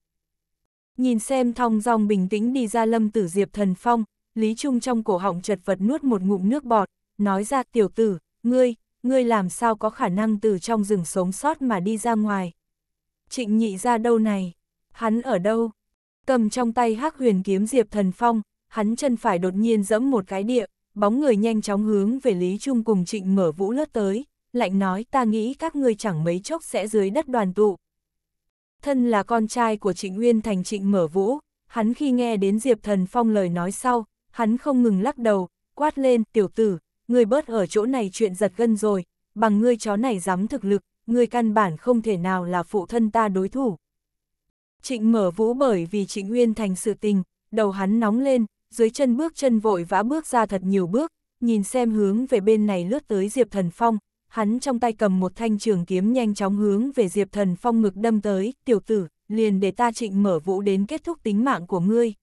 Nhìn xem thong dòng bình tĩnh đi ra lâm tử Diệp Thần Phong, Lý Trung trong cổ họng chật vật nuốt một ngụm nước bọt, nói ra tiểu tử, ngươi, ngươi làm sao có khả năng từ trong rừng sống sót mà đi ra ngoài. Trịnh nhị ra đâu này, hắn ở đâu, cầm trong tay hắc huyền kiếm diệp thần phong, hắn chân phải đột nhiên dẫm một cái địa, bóng người nhanh chóng hướng về Lý Trung cùng trịnh mở vũ lướt tới, lạnh nói ta nghĩ các ngươi chẳng mấy chốc sẽ dưới đất đoàn tụ. Thân là con trai của trịnh Nguyên thành trịnh mở vũ, hắn khi nghe đến diệp thần phong lời nói sau, hắn không ngừng lắc đầu, quát lên, tiểu tử, người bớt ở chỗ này chuyện giật gân rồi, bằng ngươi chó này dám thực lực, người căn bản không thể nào là phụ thân ta đối thủ. Trịnh mở vũ bởi vì trịnh Nguyên thành sự tình, đầu hắn nóng lên, dưới chân bước chân vội vã bước ra thật nhiều bước, nhìn xem hướng về bên này lướt tới Diệp Thần Phong, hắn trong tay cầm một thanh trường kiếm nhanh chóng hướng về Diệp Thần Phong ngực đâm tới, tiểu tử, liền để ta trịnh mở vũ đến kết thúc tính mạng của ngươi.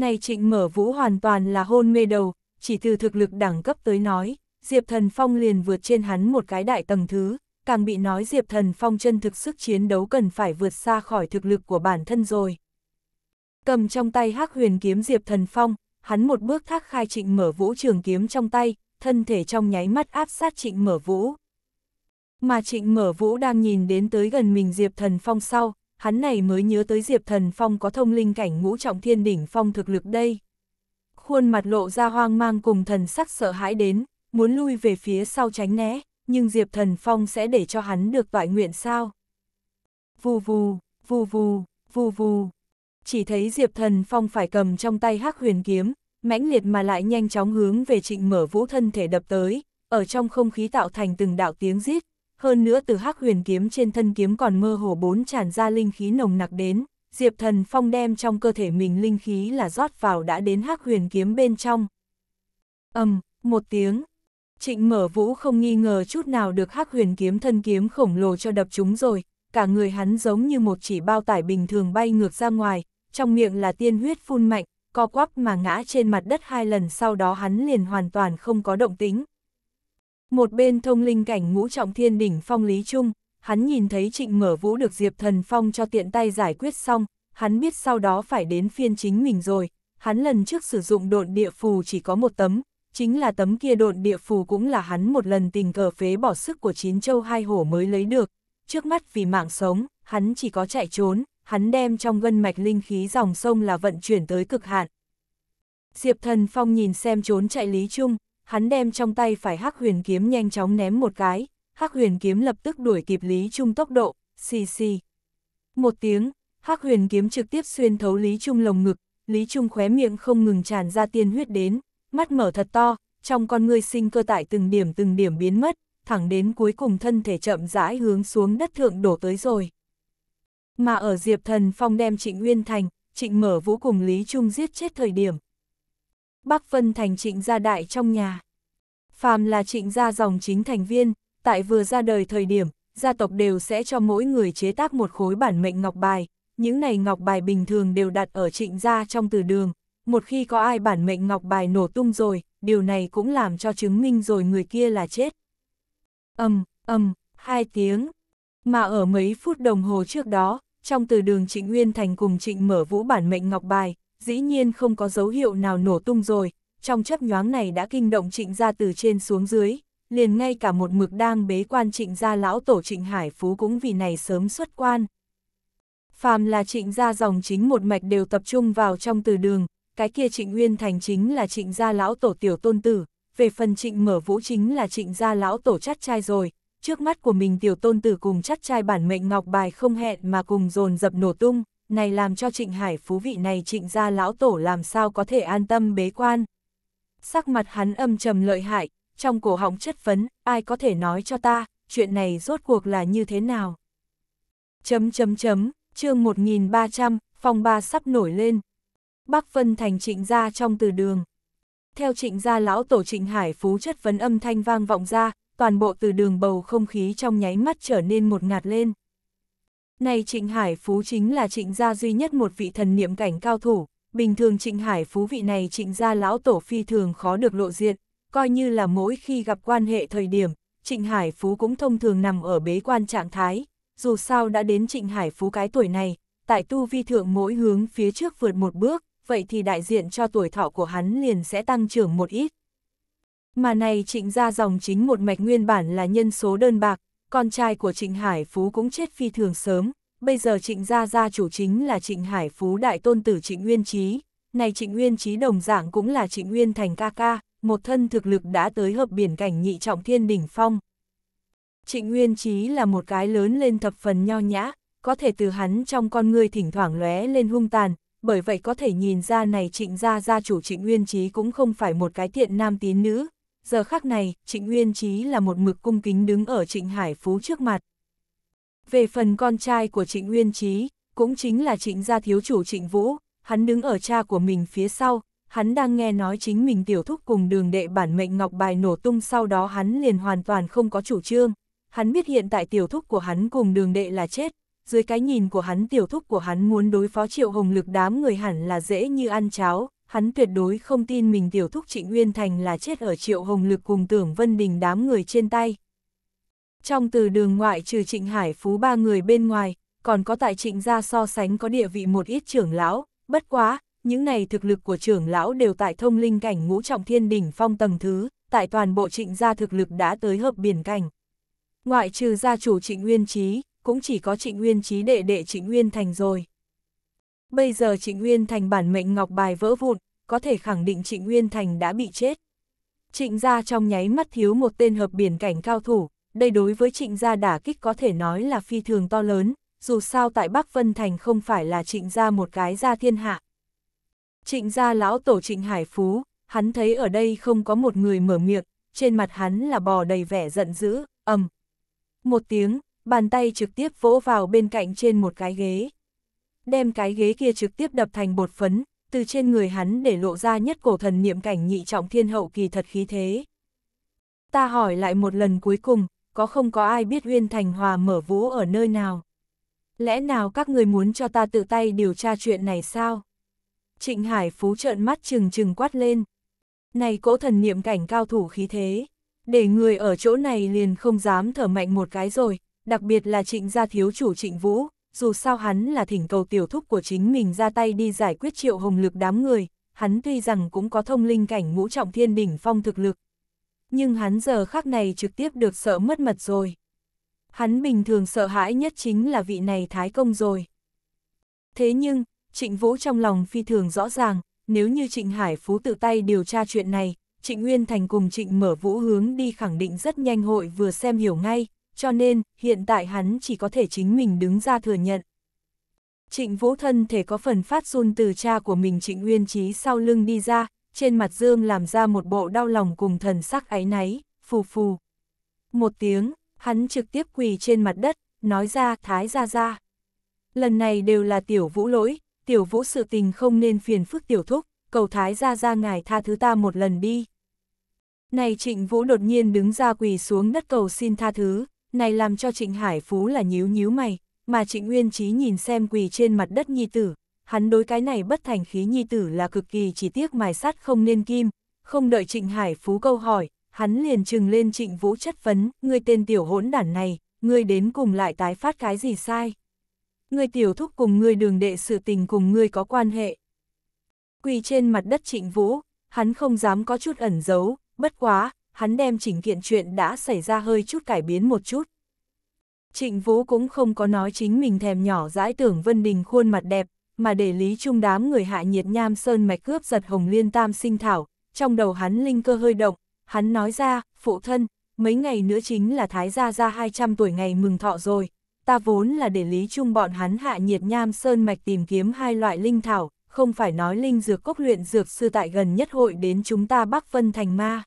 Này trịnh mở vũ hoàn toàn là hôn mê đầu, chỉ từ thực lực đẳng cấp tới nói, Diệp Thần Phong liền vượt trên hắn một cái đại tầng thứ, càng bị nói Diệp Thần Phong chân thực sức chiến đấu cần phải vượt xa khỏi thực lực của bản thân rồi. Cầm trong tay hắc huyền kiếm Diệp Thần Phong, hắn một bước thác khai trịnh mở vũ trường kiếm trong tay, thân thể trong nháy mắt áp sát trịnh mở vũ. Mà trịnh mở vũ đang nhìn đến tới gần mình Diệp Thần Phong sau, hắn này mới nhớ tới Diệp Thần Phong có thông linh cảnh ngũ trọng thiên đỉnh phong thực lực đây. Khuôn mặt lộ ra hoang mang cùng thần sắc sợ hãi đến, muốn lui về phía sau tránh né, nhưng Diệp Thần Phong sẽ để cho hắn được tọa nguyện sao? Vù vù, vù vù, vù vù. Chỉ thấy Diệp Thần Phong phải cầm trong tay hắc huyền kiếm, mãnh liệt mà lại nhanh chóng hướng về trịnh mở vũ thân thể đập tới, ở trong không khí tạo thành từng đạo tiếng rít, hơn nữa từ hắc huyền kiếm trên thân kiếm còn mơ hồ bốn tràn ra linh khí nồng nặc đến, Diệp Thần Phong đem trong cơ thể mình linh khí là rót vào đã đến hắc huyền kiếm bên trong. ầm um, một tiếng, Trịnh Mở Vũ không nghi ngờ chút nào được hắc huyền kiếm thân kiếm khổng lồ cho đập chúng rồi, cả người hắn giống như một chỉ bao tải bình thường bay ngược ra ngoài, trong miệng là tiên huyết phun mạnh, co quắp mà ngã trên mặt đất hai lần sau đó hắn liền hoàn toàn không có động tính, một bên thông linh cảnh ngũ trọng thiên đỉnh phong Lý Trung, hắn nhìn thấy trịnh mở vũ được Diệp Thần Phong cho tiện tay giải quyết xong, hắn biết sau đó phải đến phiên chính mình rồi, hắn lần trước sử dụng độn địa phù chỉ có một tấm, chính là tấm kia độn địa phù cũng là hắn một lần tình cờ phế bỏ sức của chín châu hai hổ mới lấy được, trước mắt vì mạng sống, hắn chỉ có chạy trốn, hắn đem trong gân mạch linh khí dòng sông là vận chuyển tới cực hạn. Diệp Thần Phong nhìn xem trốn chạy Lý Trung, hắn đem trong tay phải hắc huyền kiếm nhanh chóng ném một cái, hắc huyền kiếm lập tức đuổi kịp Lý Trung tốc độ, xì xì. Một tiếng, hắc huyền kiếm trực tiếp xuyên thấu Lý Trung lồng ngực, Lý Trung khóe miệng không ngừng tràn ra tiên huyết đến, mắt mở thật to, trong con người sinh cơ tại từng điểm từng điểm biến mất, thẳng đến cuối cùng thân thể chậm rãi hướng xuống đất thượng đổ tới rồi. Mà ở Diệp Thần Phong đem Trịnh Nguyên Thành, Trịnh Mở Vũ cùng Lý Trung giết chết thời điểm, Bắc Vân Thành trịnh gia đại trong nhà. Phàm là trịnh gia dòng chính thành viên, tại vừa ra đời thời điểm, gia tộc đều sẽ cho mỗi người chế tác một khối bản mệnh ngọc bài. Những này ngọc bài bình thường đều đặt ở trịnh gia trong từ đường. Một khi có ai bản mệnh ngọc bài nổ tung rồi, điều này cũng làm cho chứng minh rồi người kia là chết. Âm, um, âm, um, hai tiếng. Mà ở mấy phút đồng hồ trước đó, trong từ đường Trịnh Nguyên Thành cùng Trịnh mở vũ bản mệnh ngọc bài, dĩ nhiên không có dấu hiệu nào nổ tung rồi, trong chấp nhoáng này đã kinh động trịnh gia từ trên xuống dưới, liền ngay cả một mực đang bế quan trịnh gia lão tổ trịnh Hải Phú cũng vì này sớm xuất quan. Phàm là trịnh gia dòng chính một mạch đều tập trung vào trong từ đường, cái kia trịnh Nguyên Thành chính là trịnh gia lão tổ tiểu tôn tử, về phần trịnh mở vũ chính là trịnh gia lão tổ chắt trai rồi, trước mắt của mình tiểu tôn tử cùng chắt trai bản mệnh ngọc bài không hẹn mà cùng dồn dập nổ tung này làm cho trịnh hải phú vị này trịnh gia lão tổ làm sao có thể an tâm bế quan. Sắc mặt hắn âm trầm lợi hại, trong cổ họng chất vấn, ai có thể nói cho ta, chuyện này rốt cuộc là như thế nào. Chấm chấm chấm, chương 1300, phòng ba sắp nổi lên. Bắc Vân Thành trịnh gia trong từ đường. Theo trịnh gia lão tổ trịnh hải phú chất vấn âm thanh vang vọng ra, toàn bộ từ đường bầu không khí trong nháy mắt trở nên một ngạt lên. Này Trịnh Hải Phú chính là trịnh gia duy nhất một vị thần niệm cảnh cao thủ, bình thường trịnh Hải Phú vị này trịnh gia lão tổ phi thường khó được lộ diện, coi như là mỗi khi gặp quan hệ thời điểm, trịnh Hải Phú cũng thông thường nằm ở bế quan trạng thái, dù sao đã đến trịnh Hải Phú cái tuổi này, tại tu vi thượng mỗi hướng phía trước vượt một bước, vậy thì đại diện cho tuổi thọ của hắn liền sẽ tăng trưởng một ít. Mà này trịnh gia dòng chính một mạch nguyên bản là nhân số đơn bạc, con trai của Trịnh Hải Phú cũng chết phi thường sớm, bây giờ Trịnh Gia Gia chủ chính là Trịnh Hải Phú đại tôn tử Trịnh Nguyên Trí, này Trịnh Nguyên Trí đồng dạng cũng là Trịnh Nguyên Thành ca ca, một thân thực lực đã tới hợp biển cảnh nhị trọng thiên đỉnh phong. Trịnh Nguyên Trí là một cái lớn lên thập phần nho nhã, có thể từ hắn trong con người thỉnh thoảng lóe lên hung tàn, bởi vậy có thể nhìn ra này trịnh gia gia chủ trịnh nguyên trí cũng không phải một cái thiện nam tín nữ, giờ khắc này, Trịnh Nguyên Chí là một mực cung kính đứng ở Trịnh Hải Phú trước mặt. Về phần con trai của Trịnh Nguyên Chí, cũng chính là Trịnh gia thiếu chủ Trịnh Vũ, hắn đứng ở cha của mình phía sau, hắn đang nghe nói chính mình tiểu thúc cùng đường đệ bản mệnh ngọc bài nổ tung sau đó hắn liền hoàn toàn không có chủ trương. Hắn biết hiện tại tiểu thúc của hắn cùng đường đệ là chết, dưới cái nhìn của hắn tiểu thúc của hắn muốn đối phó triệu hồng lực đám người hẳn là dễ như ăn cháo, hắn tuyệt đối không tin mình tiểu thúc Trịnh Nguyên Thành là chết ở triệu hồng lực cùng tưởng Vân Đình đám người trên tay. Trong từ đường ngoại trừ Trịnh Hải Phú ba người bên ngoài, còn có tại Trịnh gia so sánh có địa vị một ít trưởng lão, bất quá, những này thực lực của trưởng lão đều tại thông linh cảnh ngũ trọng thiên đỉnh phong tầng thứ, tại toàn bộ Trịnh gia thực lực đã tới hợp biển cảnh. Ngoại trừ gia chủ Trịnh Nguyên Trí, cũng chỉ có Trịnh Nguyên Trí đệ đệ Trịnh Nguyên Thành rồi. Bây giờ Trịnh Nguyên Thành bản mệnh ngọc bài vỡ vụn, có thể khẳng định Trịnh Nguyên Thành đã bị chết. Trịnh gia trong nháy mắt thiếu một tên hợp biển cảnh cao thủ, đây đối với trịnh gia đả kích có thể nói là phi thường to lớn, dù sao tại Bắc Vân Thành không phải là trịnh gia một cái gia thiên hạ. Trịnh gia lão tổ trịnh hải phú, hắn thấy ở đây không có một người mở miệng, trên mặt hắn là bò đầy vẻ giận dữ, ầm. Một tiếng, bàn tay trực tiếp vỗ vào bên cạnh trên một cái ghế đem cái ghế kia trực tiếp đập thành bột phấn, từ trên người hắn để lộ ra nhất cổ thần niệm cảnh nhị trọng thiên hậu kỳ thật khí thế. Ta hỏi lại một lần cuối cùng, có không có ai biết Huyên Thành Hòa mở vũ ở nơi nào? Lẽ nào các người muốn cho ta tự tay điều tra chuyện này sao? Trịnh Hải Phú trợn mắt trừng trừng quát lên. Này cỗ thần niệm cảnh cao thủ khí thế, để người ở chỗ này liền không dám thở mạnh một cái rồi, đặc biệt là trịnh gia thiếu chủ trịnh vũ, dù sao hắn là thỉnh cầu tiểu thúc của chính mình ra tay đi giải quyết triệu hồng lực đám người, hắn tuy rằng cũng có thông linh cảnh ngũ trọng thiên đỉnh phong thực lực. Nhưng hắn giờ khắc này trực tiếp được sợ mất mật rồi. Hắn bình thường sợ hãi nhất chính là vị này thái công rồi. Thế nhưng, trịnh vũ trong lòng phi thường rõ ràng, nếu như trịnh Hải Phú tự tay điều tra chuyện này, trịnh Nguyên Thành cùng trịnh mở vũ hướng đi khẳng định rất nhanh hội vừa xem hiểu ngay, cho nên hiện tại hắn chỉ có thể chính mình đứng ra thừa nhận. Trịnh Vũ thân thể có phần phát run từ cha của mình Trịnh Nguyên Chí sau lưng đi ra, trên mặt Dương làm ra một bộ đau lòng cùng thần sắc áy náy, phù phù. Một tiếng, hắn trực tiếp quỳ trên mặt đất, nói ra thái ra ra. Lần này đều là tiểu vũ lỗi, tiểu vũ sự tình không nên phiền phức tiểu thúc, cầu thái ra ra ngài tha thứ ta một lần đi. Này trịnh vũ đột nhiên đứng ra quỳ xuống đất cầu xin tha thứ, này làm cho Trịnh Hải Phú là nhíu nhíu mày, mà Trịnh Nguyên Chí nhìn xem quỳ trên mặt đất nhi tử, hắn đối cái này bất thành khí nhi tử là cực kỳ chỉ tiếc mài sắt không nên kim, không đợi Trịnh Hải Phú câu hỏi, hắn liền trừng lên Trịnh Vũ chất vấn, ngươi tên tiểu hỗn đản này, ngươi đến cùng lại tái phát cái gì sai? Ngươi tiểu thúc cùng ngươi đường đệ sự tình cùng ngươi có quan hệ. Quỳ trên mặt đất Trịnh Vũ, hắn không dám có chút ẩn giấu, bất quá, hắn đem chỉnh kiện chuyện đã xảy ra hơi chút cải biến một chút. Trịnh Vũ cũng không có nói chính mình thèm nhỏ dãi tưởng Vân Đình khuôn mặt đẹp, mà để lý trung đám người hạ nhiệt nham sơn mạch cướp giật hồng liên tam sinh thảo, trong đầu hắn linh cơ hơi động, hắn nói ra, phụ thân, mấy ngày nữa chính là thái gia ra 200 tuổi ngày mừng thọ rồi, ta vốn là để lý trung bọn hắn hạ nhiệt nham sơn mạch tìm kiếm hai loại linh thảo, không phải nói linh dược cốc luyện dược sư tại gần nhất hội đến chúng ta Bắc Vân Thành Ma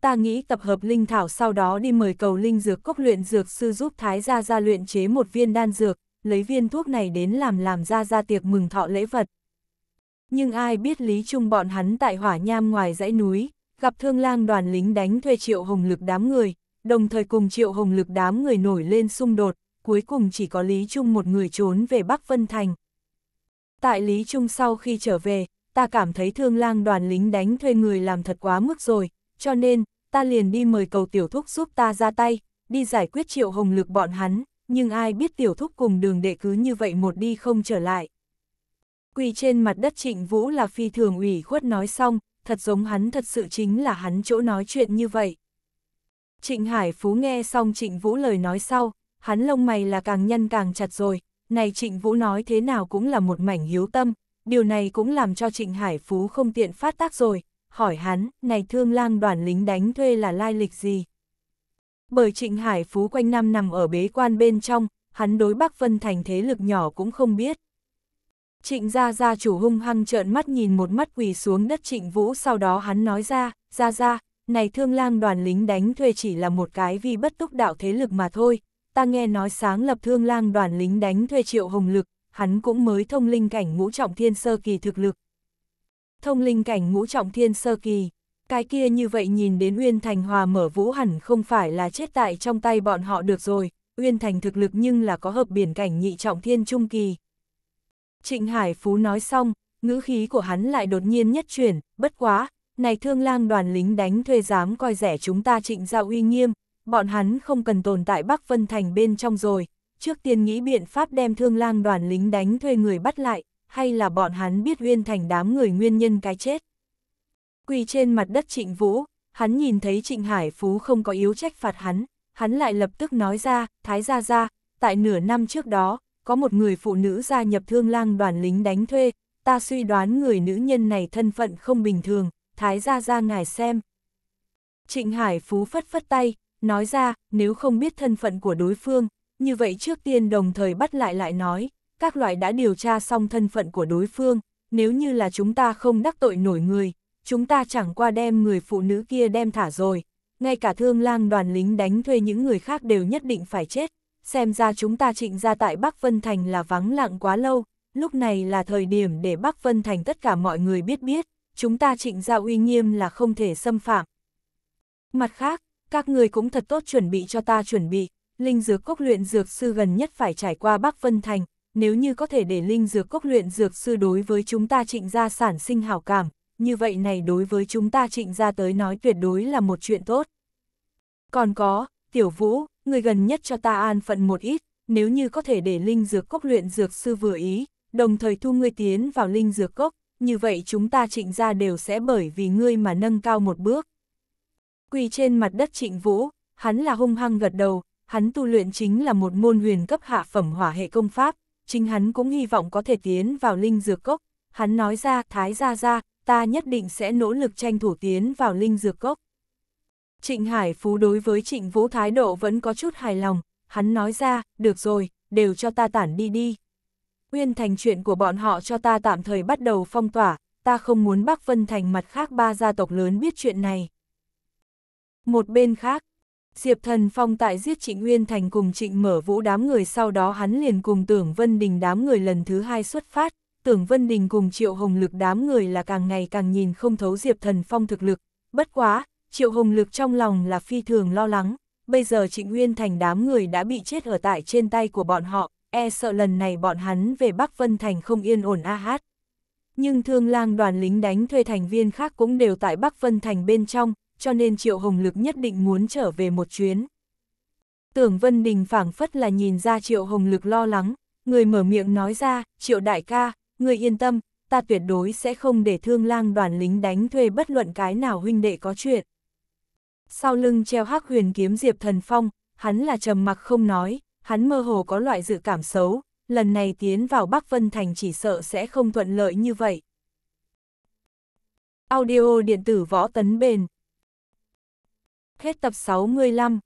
ta nghĩ tập hợp linh thảo sau đó đi mời cầu linh dược cốc luyện dược sư giúp Thái Gia Gia luyện chế một viên đan dược, lấy viên thuốc này đến làm làm Gia Gia tiệc mừng thọ lễ vật. Nhưng ai biết Lý Trung bọn hắn tại hỏa nham ngoài dãy núi, gặp thương lang đoàn lính đánh thuê triệu hồng lực đám người, đồng thời cùng triệu hồng lực đám người nổi lên xung đột, cuối cùng chỉ có Lý Trung một người trốn về Bắc Vân Thành. Tại Lý Trung sau khi trở về, ta cảm thấy thương lang đoàn lính đánh thuê người làm thật quá mức rồi, cho nên, ta liền đi mời cầu tiểu thúc giúp ta ra tay, đi giải quyết triệu hồng lực bọn hắn, nhưng ai biết tiểu thúc cùng đường đệ cứ như vậy một đi không trở lại. Quỳ trên mặt đất trịnh vũ là phi thường ủy khuất nói xong, thật giống hắn thật sự chính là hắn chỗ nói chuyện như vậy. Trịnh Hải Phú nghe xong trịnh vũ lời nói sau, hắn lông mày là càng nhân càng chặt rồi, này trịnh vũ nói thế nào cũng là một mảnh hiếu tâm, điều này cũng làm cho trịnh Hải Phú không tiện phát tác rồi, hỏi hắn, này thương lang đoàn lính đánh thuê là lai lịch gì? Bởi Trịnh Hải Phú quanh năm nằm ở bế quan bên trong, hắn đối Bắc Vân Thành thế lực nhỏ cũng không biết. Trịnh gia gia chủ hung hăng trợn mắt nhìn một mắt quỳ xuống đất Trịnh Vũ sau đó hắn nói ra, gia gia này thương lang đoàn lính đánh thuê chỉ là một cái vì bất túc đạo thế lực mà thôi, ta nghe nói sáng lập thương lang đoàn lính đánh thuê triệu hồng lực, hắn cũng mới thông linh cảnh ngũ trọng thiên sơ kỳ thực lực, thông linh cảnh ngũ trọng thiên sơ kỳ. Cái kia như vậy nhìn đến Uyên Thành hòa mở vũ hẳn không phải là chết tại trong tay bọn họ được rồi, Uyên Thành thực lực nhưng là có hợp biển cảnh nhị trọng thiên trung kỳ. Trịnh Hải Phú nói xong, ngữ khí của hắn lại đột nhiên nhất chuyển, bất quá, này thương lang đoàn lính đánh thuê dám coi rẻ chúng ta trịnh ra uy nghiêm, bọn hắn không cần tồn tại Bắc Vân Thành bên trong rồi, trước tiên nghĩ biện pháp đem thương lang đoàn lính đánh thuê người bắt lại, hay là bọn hắn biết Uyên Thành đám người nguyên nhân cái chết. Quỳ trên mặt đất Trịnh Vũ, hắn nhìn thấy Trịnh Hải Phú không có yếu trách phạt hắn, hắn lại lập tức nói ra, thái gia gia, tại nửa năm trước đó, có một người phụ nữ gia nhập thương lang đoàn lính đánh thuê, ta suy đoán người nữ nhân này thân phận không bình thường, thái gia gia ngài xem. Trịnh Hải Phú phất phất tay, nói ra, nếu không biết thân phận của đối phương, như vậy trước tiên đồng thời bắt lại lại nói, các loại đã điều tra xong thân phận của đối phương, nếu như là chúng ta không đắc tội nổi người, chúng ta chẳng qua đem người phụ nữ kia đem thả rồi, ngay cả thương lang đoàn lính đánh thuê những người khác đều nhất định phải chết, xem ra chúng ta trịnh ra tại Bắc Vân Thành là vắng lặng quá lâu, lúc này là thời điểm để Bắc Vân Thành tất cả mọi người biết biết, chúng ta trịnh ra uy nghiêm là không thể xâm phạm. Mặt khác, các người cũng thật tốt chuẩn bị cho ta chuẩn bị, linh dược cốc luyện dược sư gần nhất phải trải qua Bắc Vân Thành, nếu như có thể để linh dược cốc luyện dược sư đối với chúng ta trịnh gia sản sinh hảo cảm, như vậy này đối với chúng ta trịnh gia tới nói tuyệt đối là một chuyện tốt. Còn có, tiểu vũ, người gần nhất cho ta an phận một ít, nếu như có thể để linh dược cốc luyện dược sư vừa ý, đồng thời thu ngươi tiến vào linh dược cốc, như vậy chúng ta trịnh gia đều sẽ bởi vì ngươi mà nâng cao một bước. Quỳ trên mặt đất trịnh vũ, hắn là hung hăng gật đầu, hắn tu luyện chính là một môn huyền cấp hạ phẩm hỏa hệ công pháp, chính hắn cũng hy vọng có thể tiến vào linh dược cốc, hắn nói ra, thái ra ra, ta nhất định sẽ nỗ lực tranh thủ tiến vào linh dược cốc. Trịnh Hải Phú đối với Trịnh Vũ thái độ vẫn có chút hài lòng, hắn nói ra, được rồi, đều cho ta tản đi đi. nguyên thành chuyện của bọn họ cho ta tạm thời bắt đầu phong tỏa, ta không muốn Bắc Vân Thành mặt khác ba gia tộc lớn biết chuyện này. Một bên khác, Diệp Thần Phong tại giết Trịnh Nguyên Thành cùng Trịnh Mở Vũ đám người sau đó hắn liền cùng Tưởng Vân Đình đám người lần thứ hai xuất phát, Tưởng Vân Đình cùng Triệu Hồng Lực đám người là càng ngày càng nhìn không thấu Diệp Thần Phong thực lực, bất quá, Triệu Hồng Lực trong lòng là phi thường lo lắng, bây giờ Trịnh Nguyên Thành đám người đã bị chết ở tại trên tay của bọn họ, e sợ lần này bọn hắn về Bắc Vân Thành không yên ổn a hát. Nhưng thương lang đoàn lính đánh thuê thành viên khác cũng đều tại Bắc Vân Thành bên trong, cho nên Triệu Hồng Lực nhất định muốn trở về một chuyến. Tưởng Vân Đình phảng phất là nhìn ra Triệu Hồng Lực lo lắng, người mở miệng nói ra, Triệu Đại ca, người yên tâm, ta tuyệt đối sẽ không để thương lang đoàn lính đánh thuê bất luận cái nào huynh đệ có chuyện. Sau lưng treo hắc huyền kiếm Diệp Thần Phong, hắn là trầm mặc không nói, hắn mơ hồ có loại dự cảm xấu, lần này tiến vào Bắc Vân Thành chỉ sợ sẽ không thuận lợi như vậy. Audio điện tử võ tấn bền Hết tập 65